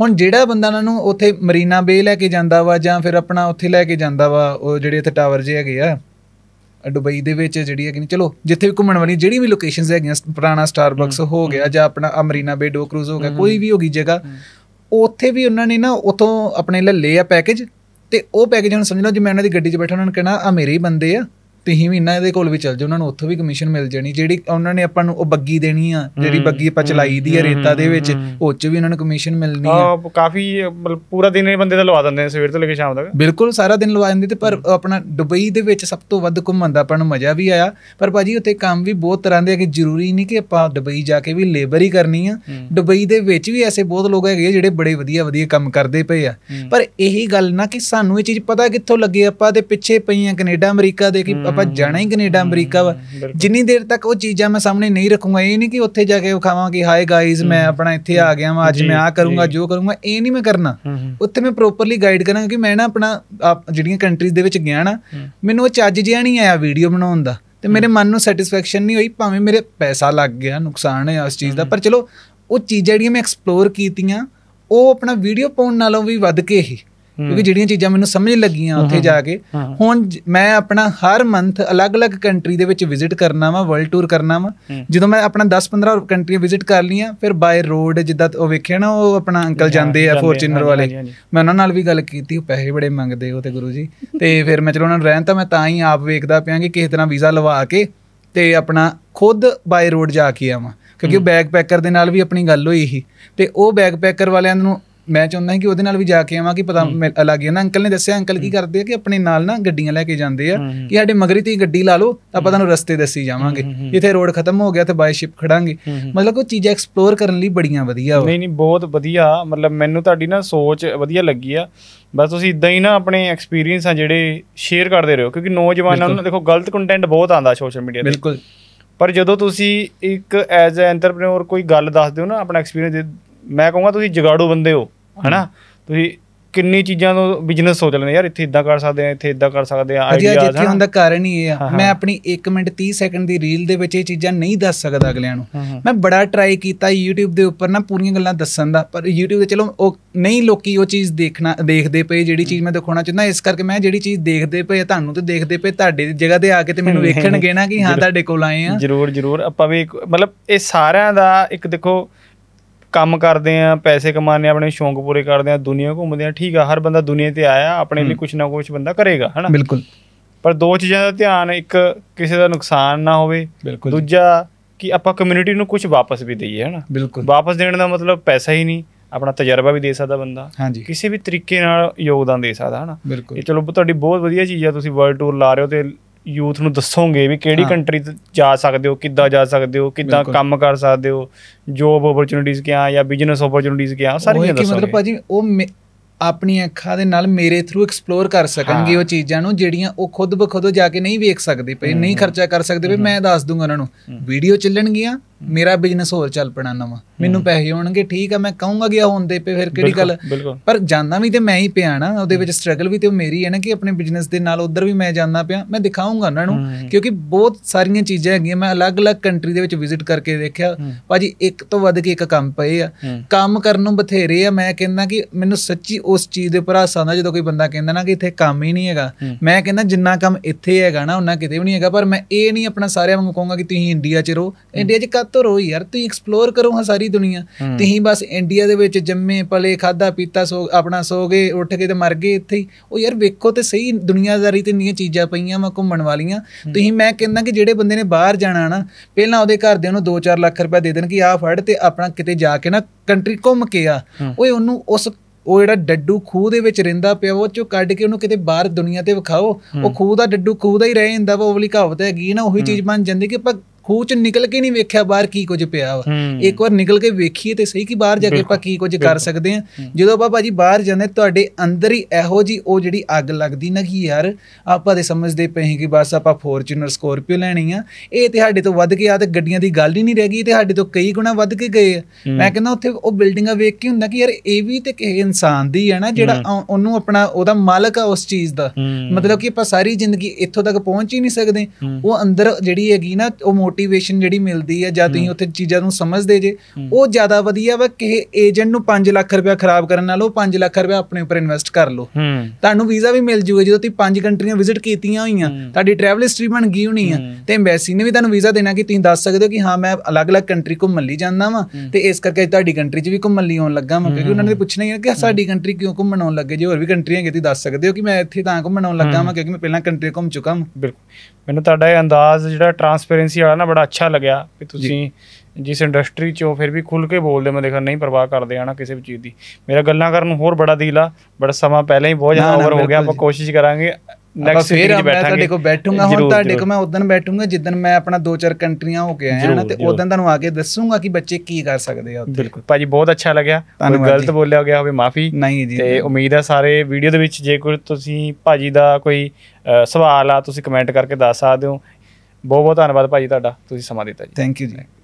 [SPEAKER 1] ਹੁਣ ਜਿਹੜਾ ਬੰਦਾ ਉਹਨਾਂ ਨੂੰ ਉੱਥੇ ਮਰੀਨਾ ਬੇ ਲੈ ਕੇ ਜਾਂਦਾ ਵਾ ਜਾਂ ਫਿਰ ਆਪਣਾ ਉੱਥੇ ਲੈ ਕੇ ਜਾਂਦਾ ਵਾ ਉਹ ਜਿਹੜੇ ਇੱਥੇ ਟਾਵਰ ਜੇ ਹੈਗੇ ਆ ਦੁਬਈ ਦੇ ਵਿੱਚ ਜਿਹੜੀ ਹੈਗੀ ਚਲੋ ਜਿੱਥੇ ਵੀ ਘੁੰਮਣ ਵਾਲੀ ਜਿਹੜੀ ਵੀ ਲੋਕੇਸ਼ਨਸ ਹੈਗੀਆਂ ਪੁਰਾਣਾ ਸਟਾਰਬਕਸ ਹੋ ਗਿਆ ਜਾਂ ਆਪਣਾ ਅਮਰੀਨਾ ਬੇ ਡੋ ਕਰੂਜ਼ ਹੋ ਗਿਆ ਕੋਈ ਵੀ ਹੋਗੀ ਜਗ੍ਹਾ ਉੱਥੇ ਵੀ ਉਹਨਾਂ ਨੇ ਨਾ ਉਥੋਂ ਆਪਣੇ ਲੈ ਲਿਆ ਪੈਕੇਜ ਤੇ ਉਹ ਪੈਕੇਜ ਨੂੰ ਸਮਝ ਲਓ ਜਿਵੇਂ ਮੈਂ ਉਹਨਾਂ ਦੀ ਗੱਡੀ 'ਚ ਬੈਠਾ ਉਹਨਾਂ ਨੇ ਕਹਿਣਾ ਆ ਮੇਰੇ ਹੀ ਬੰਦੇ ਆ ਤੁਸੀਂ ਵੀ ਇਹਨਾਂ ਦੇ ਕੋਲ ਵੀ ਚੱਲ ਜਾਓ ਉਹਨਾਂ ਨੂੰ ਉੱਥੋਂ ਵੀ ਕਮਿਸ਼ਨ ਮਿਲ ਜਾਣੀ ਜਿਹੜੀ ਉਹਨਾਂ ਨੇ ਆਪਾਂ ਨੂੰ ਉਹ ਬੱਗੀ ਦੇਣੀ ਆ ਜਿਹੜੀ ਬੱਗੀ ਆਪਾਂ ਚਲਾਈ ਦੀ ਆ ਰੇਤਾ ਦੇ ਵਿੱਚ ਉਹ ਚ ਵੀ ਉਹਨਾਂ ਨੂੰ ਕਮਿਸ਼ਨ ਮਿਲਣੀ ਆ
[SPEAKER 2] ਕਾਫੀ ਮਤਲਬ ਪੂਰਾ ਦਿਨ ਇਹ ਬੰਦੇ ਦਾ ਲਵਾ ਦਿੰਦੇ ਨੇ ਸਵੇਰ ਤੋਂ ਲੈ ਕੇ ਸ਼ਾਮ ਤੱਕ
[SPEAKER 1] ਬਿਲਕੁਲ ਸਾਰਾ ਦਿਨ ਲਵਾ ਦਿੰਦੇ ਤੇ ਪਰ ਆਪਣਾ ਦੁਬਈ ਦੇ ਵਿੱਚ ਸਭ ਤੋਂ ਵੱਧ ਘੁੰਮਣ ਦਾ ਆਪਾਂ ਨੂੰ ਮਜ਼ਾ ਵੀ ਆਇਆ ਪਰ ਭਾਜੀ ਉੱਥੇ ਕੰਮ ਵੀ ਬਹੁਤ ਤਰ੍ਹਾਂ ਦੇ ਆ ਕਿ ਜ਼ਰੂਰੀ ਨਹੀਂ ਕਿ ਆਪਾਂ ਦੁਬਈ ਜਾ ਕੇ ਵੀ ਲੇਬਰ ਹੀ ਕਰਨੀ ਆ ਦੁਬਈ ਦੇ ਵਿੱਚ ਵੀ ਐਸੇ ਬਹੁਤ ਲੋਕ ਹੈਗੇ ਜਿਹੜੇ ਬੜੇ ਵਧੀਆ ਵਧੀਆ ਕੰਮ ਕਰਦੇ ਪਏ ਆ ਪਰ ਇਹੀ ਗੱਲ ਨਾ ਕਿ ਸਾਨੂੰ ਇਹ ਚੀਜ਼ ਪਤਾ ਕਿੱਥੋਂ ਲੱਗੇ ਆਪਾਂ ਤੇ ਪਿੱਛੇ ਪਈਆਂ ਕੈਨੇਡਾ ਅਮਰੀਕਾ ਦੇ ਕਿ ਆਪਾਂ ਜਾਣਾ ਹੀ ਕੈਨੇਡਾ ਅਮਰੀਕਾ ਵਾ ਜਿੰਨੀ ਦੇਰ ਤੱਕ ਉਹ ਚੀਜ਼ਾਂ ਮੈਂ ਸਾਹਮਣੇ ਨਹੀਂ ਰੱਖੂੰਗਾ ਇਹ ਨਹੀਂ ਕਿ ਉੱਥੇ ਜਾ ਕੇ ਖਾਵਾਂ ਕਿ ਹਾਈ ਗਾਇਜ਼ ਮੈਂ ਆਪਣਾ ਇੱਥੇ ਆ ਗਿਆ ਵਾਂ ਅੱਜ ਮੈਂ ਆ ਕਰੂੰਗਾ ਜੋ ਕਰੂੰਗਾ ਇਹ ਨਹੀਂ ਮੈਂ ਕਰਨਾ ਉੱਥੇ ਮੈਂ ਪ੍ਰੋਪਰਲੀ ਗਾਈਡ ਕਰਾਂਗਾ ਕਿ ਮੈਂ ਨਾ ਆਪਣਾ ਜਿਹੜੀਆਂ ਕੰਟਰੀਜ਼ ਦੇ ਵਿੱਚ ਗਿਆ ਨਾ ਮੈਨੂੰ ਉਹ ਚੱਜ ਜਿਹਾ ਨਹੀਂ ਆਇਆ ਵੀਡੀਓ ਬਣਾਉਣ ਦਾ ਤੇ ਮੇਰੇ ਮਨ ਨੂੰ ਸੈਟੀਸਫੈਕਸ਼ਨ ਨਹੀਂ ਹੋਈ ਭਾਵੇਂ ਮੇਰੇ ਪੈਸਾ ਲੱਗ ਗਿਆ ਨੁਕਸਾਨ ਹੈ ਉਸ ਚੀਜ਼ ਦਾ ਪਰ ਚਲੋ ਉਹ ਚੀਜ਼ਾਂ ਜਿਹੜੀਆਂ ਮੈਂ ਐਕਸਪਲੋਰ ਕੀਤੀਆਂ ਉਹ ਆਪਣਾ ਵੀਡੀਓ ਪਾਉਣ ਨਾਲੋਂ ਵੀ ਵੱਧ ਕੇ ਹੀ ਕਿਉਂਕਿ ਜਿਹੜੀਆਂ ਚੀਜ਼ਾਂ ਮੈਨੂੰ ਸਮਝ ਲੱਗੀਆਂ ਉੱਥੇ ਜਾ ਕੇ ਹੁਣ ਮੈਂ ਆਪਣਾ ਹਰ ਮੰਥ ਅਲੱਗ-ਅਲੱਗ ਕੰਟਰੀ ਦੇ ਵਿੱਚ ਵਿਜ਼ਿਟ ਕਰਨਾ ਵਾ ਵਰਲਡ ਟੂਰ ਕਰਨਾ ਵਾ ਜਦੋਂ ਮੈਂ ਆਪਣਾ 10-15 ਕੰਟਰੀ ਵਿਜ਼ਿਟ ਕਰ ਲਈਆਂ ਫਿਰ ਬਾਈ ਰੋਡ ਜਿੱਦਾਂ ਉਹ ਵੇਖਿਆ ਨਾ ਉਹ ਆਪਣਾ ਅੰਕਲ ਜਾਂਦੇ ਆ ਫੋਰਚਨਰ ਵਾਲੇ ਮੈਂ ਉਹਨਾਂ ਨਾਲ ਵੀ ਗੱਲ ਕੀਤੀ ਉਹ ਪੈਸੇ ਬੜੇ ਮੰਗਦੇ ਉਹ ਤੇ ਗੁਰੂ ਜੀ ਤੇ ਫਿਰ ਮੈਂ ਚਲੋ ਉਹਨਾਂ ਨੂੰ ਰਹਿਣ ਤਾਂ ਮੈਂ ਤਾਂ ਹੀ ਆਪ ਵੇਖਦਾ ਪਿਆ ਕਿ ਕਿਸੇ ਤਰ੍ਹਾਂ ਵੀਜ਼ਾ ਲਵਾ ਕੇ ਤੇ ਆਪਣਾ ਖੁਦ ਬਾਈ ਰੋਡ ਜਾ ਕੇ ਆਵਾਂ ਕਿਉਂਕਿ ਬੈਕਪੈਕਰ ਦੇ ਨਾਲ ਵੀ ਆਪਣੀ ਗੱਲ ਹੋਈ ਸੀ ਤੇ ਉਹ ਬੈਕਪੈਕਰ ਵਾਲਿਆਂ ਨੂੰ ਮੈਂ ਚਾਹੁੰਦਾ ਹਾਂ ਕਿ ਉਹਦੇ ਨਾਲ ਵੀ ਜਾ ਕੇ ਆਵਾਂ ਕਿ ਪਤਾ ਲੱਗ ਗਿਆ ਨਾ ਅੰਕਲ ਨੇ ਦੱਸਿਆ ਅੰਕਲ ਕੀ ਕਰਦੇ ਆ ਕਿ ਆਪਣੇ ਨਾਲ ਨਾ ਗੱਡੀਆਂ ਲੈ ਕੇ ਜਾਂਦੇ ਆ ਕਿ ਸਾਡੇ ਮਗਰੀ ਤੇ ਗੱਡੀ ਲਾ ਲਓ ਤਾਂ ਆਪਾਂ ਤੁਹਾਨੂੰ ਰਸਤੇ ਦੱਸੀ ਜਾਵਾਂਗੇ ਜਿੱਥੇ ਰੋਡ ਖਤਮ ਹੋ ਗਿਆ ਤੇ ਬਾਈ ਸ਼ਿਪ ਖੜਾਂਗੇ ਮਤਲਬ ਉਹ ਚੀਜ਼ਾਂ ਐਕਸਪਲੋਰ ਕਰਨ ਲਈ ਬੜੀਆਂ ਵਧੀਆ ਨਹੀਂ ਨਹੀਂ ਬਹੁਤ ਵਧੀਆ ਮਤਲਬ ਮੈਨੂੰ ਤੁਹਾਡੀ ਨਾ
[SPEAKER 2] ਸੋਚ ਵਧੀਆ ਲੱਗੀ ਆ ਬਸ ਤੁਸੀਂ ਇਦਾਂ ਹੀ ਨਾ ਆਪਣੇ ਐਕਸਪੀਰੀਅੰਸ ਆ ਜਿਹੜੇ ਸ਼ੇਅਰ ਕਰਦੇ ਰਹੋ ਕਿਉਂਕਿ ਨੌਜਵਾਨਾਂ ਨੂੰ ਦੇਖੋ ਗਲਤ ਕੰਟੈਂਟ ਬਹੁਤ ਆਂਦਾ ਸੋਸ਼ਲ ਮੀਡੀਆ ਤੇ ਬਿਲਕੁਲ ਪਰ ਜਦੋਂ ਤੁਸੀਂ ਇੱਕ ਐਜ਼ ਅ ਐਂਟਰਪ੍ਰੀਨਰ ਕੋਈ ਗੱਲ ਦੱਸਦੇ ਹੋ ਨਾ ਆਪਣਾ ਐਕਸਪੀਰੀਅੰਸ ਮੈਂ ਕਹੂੰਗਾ ਤੁਸੀਂ ਜਗਾੜੂ ਬੰਦੇ ਹੋ ਹਨਾ ਤੁਸੀਂ ਕਿੰਨੀ ਚੀਜ਼ਾਂ ਤੋਂ ਬਿਜ਼ਨਸ ਸੋਚ ਲੈਂਦੇ ਯਾਰ ਇੱਥੇ ਇਦਾਂ ਕਰ ਸਕਦੇ ਆ ਇੱਥੇ ਇਦਾਂ ਕਰ ਸਕਦੇ ਆ ਆਈਡੀਆ ਹਨਾ ਜਿੱਥੇ
[SPEAKER 1] ਹੁੰਦਾ ਕਾਰਨ ਹੀ ਇਹ ਆ ਮੈਂ ਆਪਣੀ 1 ਮਿੰਟ 30 ਸੈਕਿੰਡ ਦੀ ਰੀਲ ਦੇ ਵਿੱਚ ਇਹ ਚੀਜ਼ਾਂ ਨਹੀਂ ਦੱਸ ਸਕਦਾ ਅਗਲਿਆਂ ਨੂੰ ਮੈਂ ਬੜਾ ਟਰਾਈ ਕੀਤਾ YouTube ਦੇ ਉੱਪਰ ਨਾ ਪੂਰੀਆਂ ਗੱਲਾਂ ਦੱਸਣ ਦਾ ਪਰ YouTube ਤੇ ਚਲੋ ਉਹ ਨਹੀਂ ਲੋਕੀ ਉਹ ਚੀਜ਼ ਦੇਖਣਾ ਦੇਖਦੇ ਪਏ ਜਿਹੜੀ ਚੀਜ਼ ਮੈਂ ਦਿਖਾਉਣਾ ਚਾਹੁੰਦਾ ਇਸ ਕਰਕੇ ਮੈਂ ਜਿਹੜੀ ਚੀਜ਼ ਦੇਖਦੇ ਪਏ ਤੁਹਾਨੂੰ ਤੇ ਦੇਖਦੇ ਪਏ ਤੁਹਾਡੇ ਦੀ ਜਗ੍ਹਾ ਤੇ ਆ ਕੇ ਤੇ ਮੈਨੂੰ ਵੇਖਣਗੇ ਨਾ ਕਿ ਹਾਂ ਤੁਹਾਡੇ
[SPEAKER 2] ਕੋਲ ਆਏ ਆ ਜਰੂਰ ਜਰੂਰ ਆਪਾਂ ਵੀ ਮਤਲਬ ਇਹ ਸਾਰਿਆਂ ਦਾ ਇੱਕ ਦੇਖੋ ਕੰਮ ਕਰਦੇ ਆ ਪੈਸੇ ਕਮਾਉਂਦੇ ਆ ਆਪਣੇ ਸ਼ੌਂਕ ਪੂਰੇ ਕਰਦੇ ਆ ਦੁਨੀਆ ਘੁੰਮਦੇ ਆ ਠੀਕ ਆ ਹਰ ਬੰਦਾ ਦੁਨੀਆ ਤੇ ਆਇਆ ਆਪਣੇ ਲਈ ਕੁਝ ਨਾ ਕੁਝ ਬੰਦਾ ਕਰੇਗਾ ਹਨਾ ਬਿਲਕੁਲ ਪਰ ਦੋ ਚੀਜ਼ਾਂ ਦਾ ਧਿਆਨ ਇੱਕ ਕਿਸੇ ਦਾ ਨੁਕਸਾਨ ਨਾ ਹੋਵੇ ਦੂਜਾ ਕਿ ਆਪਾਂ ਕਮਿਊਨਿਟੀ ਨੂੰ ਕੁਝ ਵਾਪਸ ਵੀ ਦਈਏ ਹਨਾ ਬਿਲਕੁਲ ਵਾਪਸ ਦੇਣ ਦਾ ਮਤਲਬ ਪੈਸਾ ਹੀ ਨਹੀਂ ਆਪਣਾ ਤਜਰਬਾ ਵੀ ਦੇ ਸਕਦਾ ਬੰਦਾ ਕਿਸੇ ਵੀ ਤਰੀਕੇ ਨਾਲ ਯੋਗਦਾਨ ਦੇ ਸਕਦਾ ਹਨਾ ਇਹ ਚਲੋ ਤੁਹਾਡੀ ਬਹੁਤ ਵਧੀਆ ਚੀਜ਼ ਆ ਤੁਸੀਂ ਵਰਲਡ ਟੂਰ ਲਾ ਰਹੇ ਹੋ ਤੇ ਯੂਥ ਨੂੰ ਦੱਸੋਗੇ ਵੀ ਕਿਹੜੀ ਕੰਟਰੀ ਤੇ ਜਾ ਸਕਦੇ ਹੋ ਕਿੱਦਾਂ ਜਾ ਸਕਦੇ ਹੋ ਕਿੱਦਾਂ ਕੰਮ ਕਰ ਸਕਦੇ ਹੋ ਜੋਬ ਓਪਰਚੁਨਿਟੀਆਂ ਕਿਆ ਜਾਂ ਬਿਜ਼ਨਸ ਓਪਰਚੁਨਿਟੀਆਂ ਕਿਆ ਸਾਰੀਆਂ ਦੱਸੋਗੇ ਮਤਲਬ
[SPEAKER 1] ਭਾਜੀ ਉਹ ਆਪਣੀ ਅੱਖਾਂ ਦੇ ਨਾਲ ਮੇਰੇ ਥਰੂ ਐਕਸਪਲੋਰ ਕਰ ਸਕਣਗੇ ਉਹ ਚੀਜ਼ਾਂ ਨੂੰ ਜਿਹੜੀਆਂ ਉਹ ਖੁਦ ਬਖੁਦ ਜਾ ਕੇ ਨਹੀਂ ਵੇਖ ਸਕਦੇ ਪਏ ਨਹੀਂ ਖਰਚਾ ਕਰ ਸਕਦੇ ਪਏ ਮੈਂ ਦੱਸ ਦੂੰਗਾ ਉਹਨਾਂ ਨੂੰ ਵੀਡੀਓ ਚੱਲਣਗੀਆਂ ਮੇਰਾ ਬਿਜ਼ਨਸ ਹੋਰ ਚੱਲ ਪਣਾ ਨਵਾਂ ਮੈਨੂੰ ਪੈਸੇ ਹੋਣਗੇ ਠੀਕ ਆ ਮੈਂ ਕਹੂੰਗਾ ਗਿਆ ਹੋਣ ਦੇ ਫਿਰ ਕਿਹੜੀ ਗੱਲ ਪਰ ਜਾਂਦਾ ਵੀ ਤੇ ਮੈਂ ਹੀ ਪਿਆ ਨਾ ਉਹਦੇ ਵਿੱਚ ਸਟਰਗਲ ਵੀ ਤੇ ਉਹ ਮੇਰੀ ਹੈ ਨਾ ਕਿ ਆਪਣੇ ਬਿਜ਼ਨਸ ਦੇ ਨਾਲ ਉਧਰ ਵੀ ਮੈਂ ਜਾਂਦਾ ਪਿਆ ਮੈਂ ਦਿਖਾਉਂਗਾ ਉਹਨਾਂ ਨੂੰ ਕਿਉਂਕਿ ਬਹੁਤ ਸਾਰੀਆਂ ਚੀਜ਼ਾਂ ਹੈਗੀਆਂ ਮੈਂ ਅਲੱਗ-ਅਲੱਗ ਕੰਟਰੀ ਦੇ ਵਿੱਚ ਵਿਜ਼ਿਟ ਕਰਕੇ ਦੇਖਿਆ ਭਾਜੀ ਇੱਕ ਤੋਂ ਵੱਧ ਕੇ ਇੱਕ ਕੰਮ ਪਏ ਆ ਕੰਮ ਕਰਨ ਨੂੰ ਬਥੇਰੇ ਆ ਮੈਂ ਕਹਿੰਦਾ ਕਿ ਮੈਨੂੰ ਸੱਚੀ ਉਸ ਚੀਜ਼ ਦੇ ਉੱਪਰ ਹਾਸਾ ਹੁੰਦਾ ਜਦੋਂ ਕੋਈ ਬੰਦਾ ਕਹਿੰਦਾ ਨਾ ਕਿ ਇੱਥੇ ਕੰਮ ਹੀ ਨਹੀਂ ਹੈਗਾ ਮੈਂ ਕਹਿੰਦਾ ਜਿੰਨਾ ਕੰਮ ਇੱਥੇ ਹੈਗਾ ਨਾ ਉਹਨਾਂ ਕਿਤੇ ਵੀ ਨਹੀਂ ਹੈਗਾ ਪਰ ਮੈਂ ਇਹ ਨਹੀਂ ਆਪਣਾ ਸਾਰਿਆਂ ਨੂੰ ਕਹੂੰਗਾ ਕਿ ਤੁਸੀਂ ਇੰਡੀਆ 'ਚ ਰਹੋ ਇੰਡੀਆ 'ਚ ਕੱਤੋਂ ਰਹੋ ਯਾਰ ਤੁਸੀਂ ਐਕਸਪਲੋਰ ਕਰੋ ਹਾਂ ਸਾਰੀ ਦੁਨੀਆ ਤੁਸੀਂ ਬਸ ਇੰਡੀਆ ਦੇ ਵਿੱਚ ਜੰਮੇ ਪਲੇ ਖਾਦਾ ਪੀਤਾ ਸੋ ਆਪਣਾ ਸੋ ਗਏ ਉੱਠ ਕੇ ਤੇ ਮਰ ਗਏ ਇੱਥੇ ਉਹ ਯਾਰ ਵੇਖੋ ਤੇ ਸਹੀ ਦੁਨੀਆਦਾਰੀ ਤੇ ਇੰਨੀਆਂ ਚੀਜ਼ਾਂ ਪਈਆਂ ਵਾ ਘੁੰਮਣ ਵਾਲੀਆਂ ਤੁਸੀਂ ਮੈਂ ਕਹਿੰਦਾ ਕਿ ਜਿਹੜੇ ਬੰਦੇ ਨੇ ਬਾਹਰ ਜਾਣਾ ਨਾ ਪਹਿਲਾਂ ਉਹਦੇ ਘਰ ਦੇ ਉਹਨੂੰ 2-4 ਲੱਖ ਰੁਪਏ ਦੇ ਦੇਣ ਕਿ ਆ ਫੜ ਤੇ ਆਪਣਾ ਕਿਤੇ ਜਾ ਕੇ ਨਾ ਕੰਟਰੀ ਘੁੰਮ ਕੇ ਆ ਓਏ ਉਹਨੂੰ ਉਸ ਉਹ ਜਿਹੜਾ ਡੱਡੂ ਖੂਹ ਦੇ ਵਿੱਚ ਰਹਿੰਦਾ ਪਿਆ ਉਹ ਚੋਂ ਕੱਢ ਕੇ ਉਹਨੂੰ ਕਿਤੇ ਬਾਹਰ ਦੁਨੀਆ ਤੇ ਵਿਖਾਓ ਉਹ ਖੂਹ ਦਾ ਡੱਡੂ ਖੂਹ ਦਾ ਹੀ ਰਹਿ ਜਾਂਦਾ ਵਾ ਉਹ ਵਾਲੀ ਕਹਾਵਤ ਹੈਗੀ ਨਾ ਉਹੀ ਚੀਜ਼ ਬਣ ਜਾਂਦੀ ਕਿ ਆਪਾਂ ਹੂ ਚ ਨਿਕਲ ਕੇ ਨਹੀਂ ਵੇਖਿਆ ਬਾਹਰ ਕੀ ਕੁਝ ਪਿਆ ਵਾ ਇੱਕ ਵਾਰ ਨਿਕਲ ਕੇ ਵੇਖੀਏ ਤੇ ਸਹੀ ਕਿ ਬਾਹਰ ਜਾ ਕੇ ਆਪਾਂ ਕੀ ਕੁਝ ਕਰ ਸਕਦੇ ਆ ਜਦੋਂ ਆਪਾਂ ਭਾਜੀ ਬਾਹਰ ਜਾਂਦੇ ਤੁਹਾਡੇ ਅੰਦਰ ਹੀ ਇਹੋ ਜੀ ਉਹ ਜਿਹੜੀ ਅੱਗ ਲੱਗਦੀ ਨਾ ਕਿ ਯਾਰ ਆਪਾਂ ਦੇ ਸਮਝਦੇ ਪਏ ਕਿ ਬਸ ਆਪਾਂ ਫੋਰਚੂਨਰ ਸਕੋਰਪੀਓ ਲੈਣੀ ਆ ਇਹ ਤੇ ਸਾਡੇ ਤੋਂ ਵੱਧ ਕੇ ਆ ਤੇ ਗੱਡੀਆਂ ਦੀ ਗੱਲ ਹੀ ਨਹੀਂ ਰਹਿ ਗਈ ਤੇ ਸਾਡੇ ਤੋਂ ਕਈ ਗੁਣਾ ਵੱਧ ਕੇ ਗਏ ਮੈਂ ਕਹਿੰਦਾ ਉੱਥੇ ਉਹ ਬਿਲਡਿੰਗਾਂ ਵੇਖ ਕੇ ਹੁੰਦਾ ਕਿ ਯਾਰ ਇਹ ਵੀ ਤੇ ਕਿਸੇ ਇਨਸਾਨ ਦੀ ਹੈ ਨਾ ਜਿਹੜਾ ਉਹਨੂੰ ਆਪਣਾ ਉਹਦਾ ਮਾਲਕ ਆ ਉਸ ਚੀਜ਼ ਦਾ ਮਤਲਬ ਕਿ ਆਪਾਂ ਸਾਰੀ ਜ਼ਿੰਦਗੀ ਇੱਥੋਂ ਤੱਕ ਪਹੁੰਚ ਹੀ ਨਹੀਂ ਸਕਦੇ ਉਹ ਅੰਦਰ ਜਿਹੜੀ ਹੈਗੀ ਨਾ ਉਹ ਮੋਟੀਵੇਸ਼ਨ ਜਿਹੜੀ ਮਿਲਦੀ ਹੈ ਜਾਂ ਤੁਸੀਂ ਉੱਥੇ ਚੀਜ਼ਾਂ ਨੂੰ ਸਮਝਦੇ ਜੇ ਉਹ ਜ਼ਿਆਦਾ ਵਧੀਆ ਵਾ ਕਿ ਏਜੰਟ ਨੂੰ 5 ਲੱਖ ਰੁਪਏ ਖਰਾਬ ਕਰਨ ਨਾਲੋਂ 5 ਲੱਖ ਰੁਪਏ ਆਪਣੇ ਉੱਪਰ ਇਨਵੈਸਟ ਕਰ ਲਓ ਤੁਹਾਨੂੰ ਵੀਜ਼ਾ ਵੀ ਮਿਲ ਜੂਗਾ ਜਦੋਂ ਤੁਸੀਂ 5 ਕੰਟਰੀਆਂ ਵਿਜ਼ਿਟ ਕੀਤੀਆਂ ਹੋਈਆਂ ਤੁਹਾਡੀ ਟਰੈਵਲ ਹਿਸਟਰੀ ਬਣ ਗਈ ਹੋਣੀ ਆ ਤੇ ਐਮਬੈਸੀ ਨੇ ਵੀ ਤੁਹਾਨੂੰ ਵੀਜ਼ਾ ਦੇਣਾ ਕਿ ਤੁਸੀਂ ਦੱਸ ਸਕਦੇ ਹੋ ਕਿ ਹਾਂ ਮੈਂ ਅਲੱਗ-ਅਲੱਗ ਕੰਟਰੀ ਘੁੰਮਣ ਲਈ ਜਾਂਦਾ ਵਾਂ ਤੇ ਇਸ ਕਰਕੇ ਤੁਹਾਡੀ ਕੰਟਰੀ 'ਚ ਵੀ ਘੁੰਮਣ ਲਈ ਆਉਣ ਲੱਗਾ ਵਾਂ ਕਿਉਂਕਿ ਉਹਨਾਂ ਨੇ ਪੁੱਛਣਾ ਹੀ ਹੈ ਕਿ ਸਾਡੀ ਕੰਟਰੀ ਕਿਉਂ ਘੁੰਮਣ ਆਉਣ ਲੱਗੇ ਜੇ ਹੋਰ ਵੀ ਕੰਟਰੀਆਂ ਕਿਤੇ ਦੱਸ ਸਕਦੇ ਹੋ ਕਿ ਮੈਂ ਇੱਥੇ ਤਾਂ ਘੁੰਮਣ ਆਉਣ ਲੱਗਾ ਵਾਂ ਕਿਉਂਕਿ ਮੈਂ ਪਹਿਲਾਂ ਕੰਟਰੀ ਘੁੰਮ ਚੁੱਕਾ ਹਾਂ ਬਿਲਕੁਲ ਮੈਨੂੰ ਤੁਹਾਡਾ ਇਹ ਅੰਦਾਜ਼ ਜਿਹੜਾ ਟਰਾਂਸਪੇਰੈਂਸੀ ਵਾਲਾ ਨਾ ਬੜਾ ਅੱਛਾ ਲੱਗਿਆ ਕਿ ਤੁਸੀਂ
[SPEAKER 2] ਜਿਸ ਇੰਡਸਟਰੀ ਚੋਂ ਫਿਰ ਵੀ ਖੁੱਲ ਕੇ ਬੋਲਦੇ ਮੈਂ ਦੇਖਾ ਨਹੀਂ ਪਰਵਾਹ ਕਰਦੇ ਆ ਨਾ ਕਿਸੇ ਵੀ ਚੀਜ਼ ਦੀ ਮੇਰਾ ਗੱਲਾਂ ਕਰਨ ਨੂੰ ਹੋਰ ਬੜਾ ਦਿਲ ਆ ਬੜਾ ਸਮਾਂ ਪਹਿਲਾਂ ਹੀ ਬਹੁਤ ਜ਼ਿਆਦਾ ਓਵਰ ਹੋ ਗਿਆ ਆਪਾਂ ਕੋਸ਼ਿਸ਼ ਕਰਾਂਗੇ ਨੈਕਸਟ ਫਿਰ ਮੈਂ ਤੁਹਾਡੇ ਕੋਲ ਬੈਠੂੰਗਾ ਹੁਣ ਤੁਹਾਡੇ ਕੋਲ ਮੈਂ
[SPEAKER 1] ਉਦੋਂ ਬੈਠੂੰਗਾ ਜਿੱਦਨ ਮੈਂ ਆਪਣਾ ਦੋ ਚਾਰ ਕੰਟਰੀਆਂ ਹੋ ਕੇ ਆਇਆ ਨਾ ਤੇ ਉਦੋਂ ਤੁਹਾਨੂੰ ਆ ਕੇ ਦੱਸੂਗਾ ਕਿ ਬੱਚੇ ਕੀ ਕਰ ਸਕਦੇ ਆ ਉੱਥੇ
[SPEAKER 2] ਬਿਲਕੁਲ ਭਾਜੀ ਬਹੁਤ ਅੱਛਾ ਲੱਗਿਆ ਕੋਈ ਗਲਤ ਬੋਲਿਆ ਗਿਆ ਹੋਵੇ ਮਾਫੀ ਤੇ ਉਮੀਦ ਆ ਸਾਰੇ ਵੀਡੀਓ ਦੇ ਵਿੱਚ ਜੇ ਕੋਈ ਤੁਸੀਂ ਭਾਜੀ ਦਾ ਕੋਈ ਸਵਾਲ ਆ ਤੁਸੀਂ ਕਮੈਂਟ ਕਰਕੇ ਦੱਸ ਸਕਦੇ ਹੋ ਬਹੁਤ ਬਹੁਤ ਧੰਨਵਾਦ ਭਾਜੀ ਤੁਹਾਡਾ ਤੁਸੀਂ ਸਮਾਂ ਦਿੱਤਾ ਜੀ ਥੈਂਕ ਯੂ ਜੀ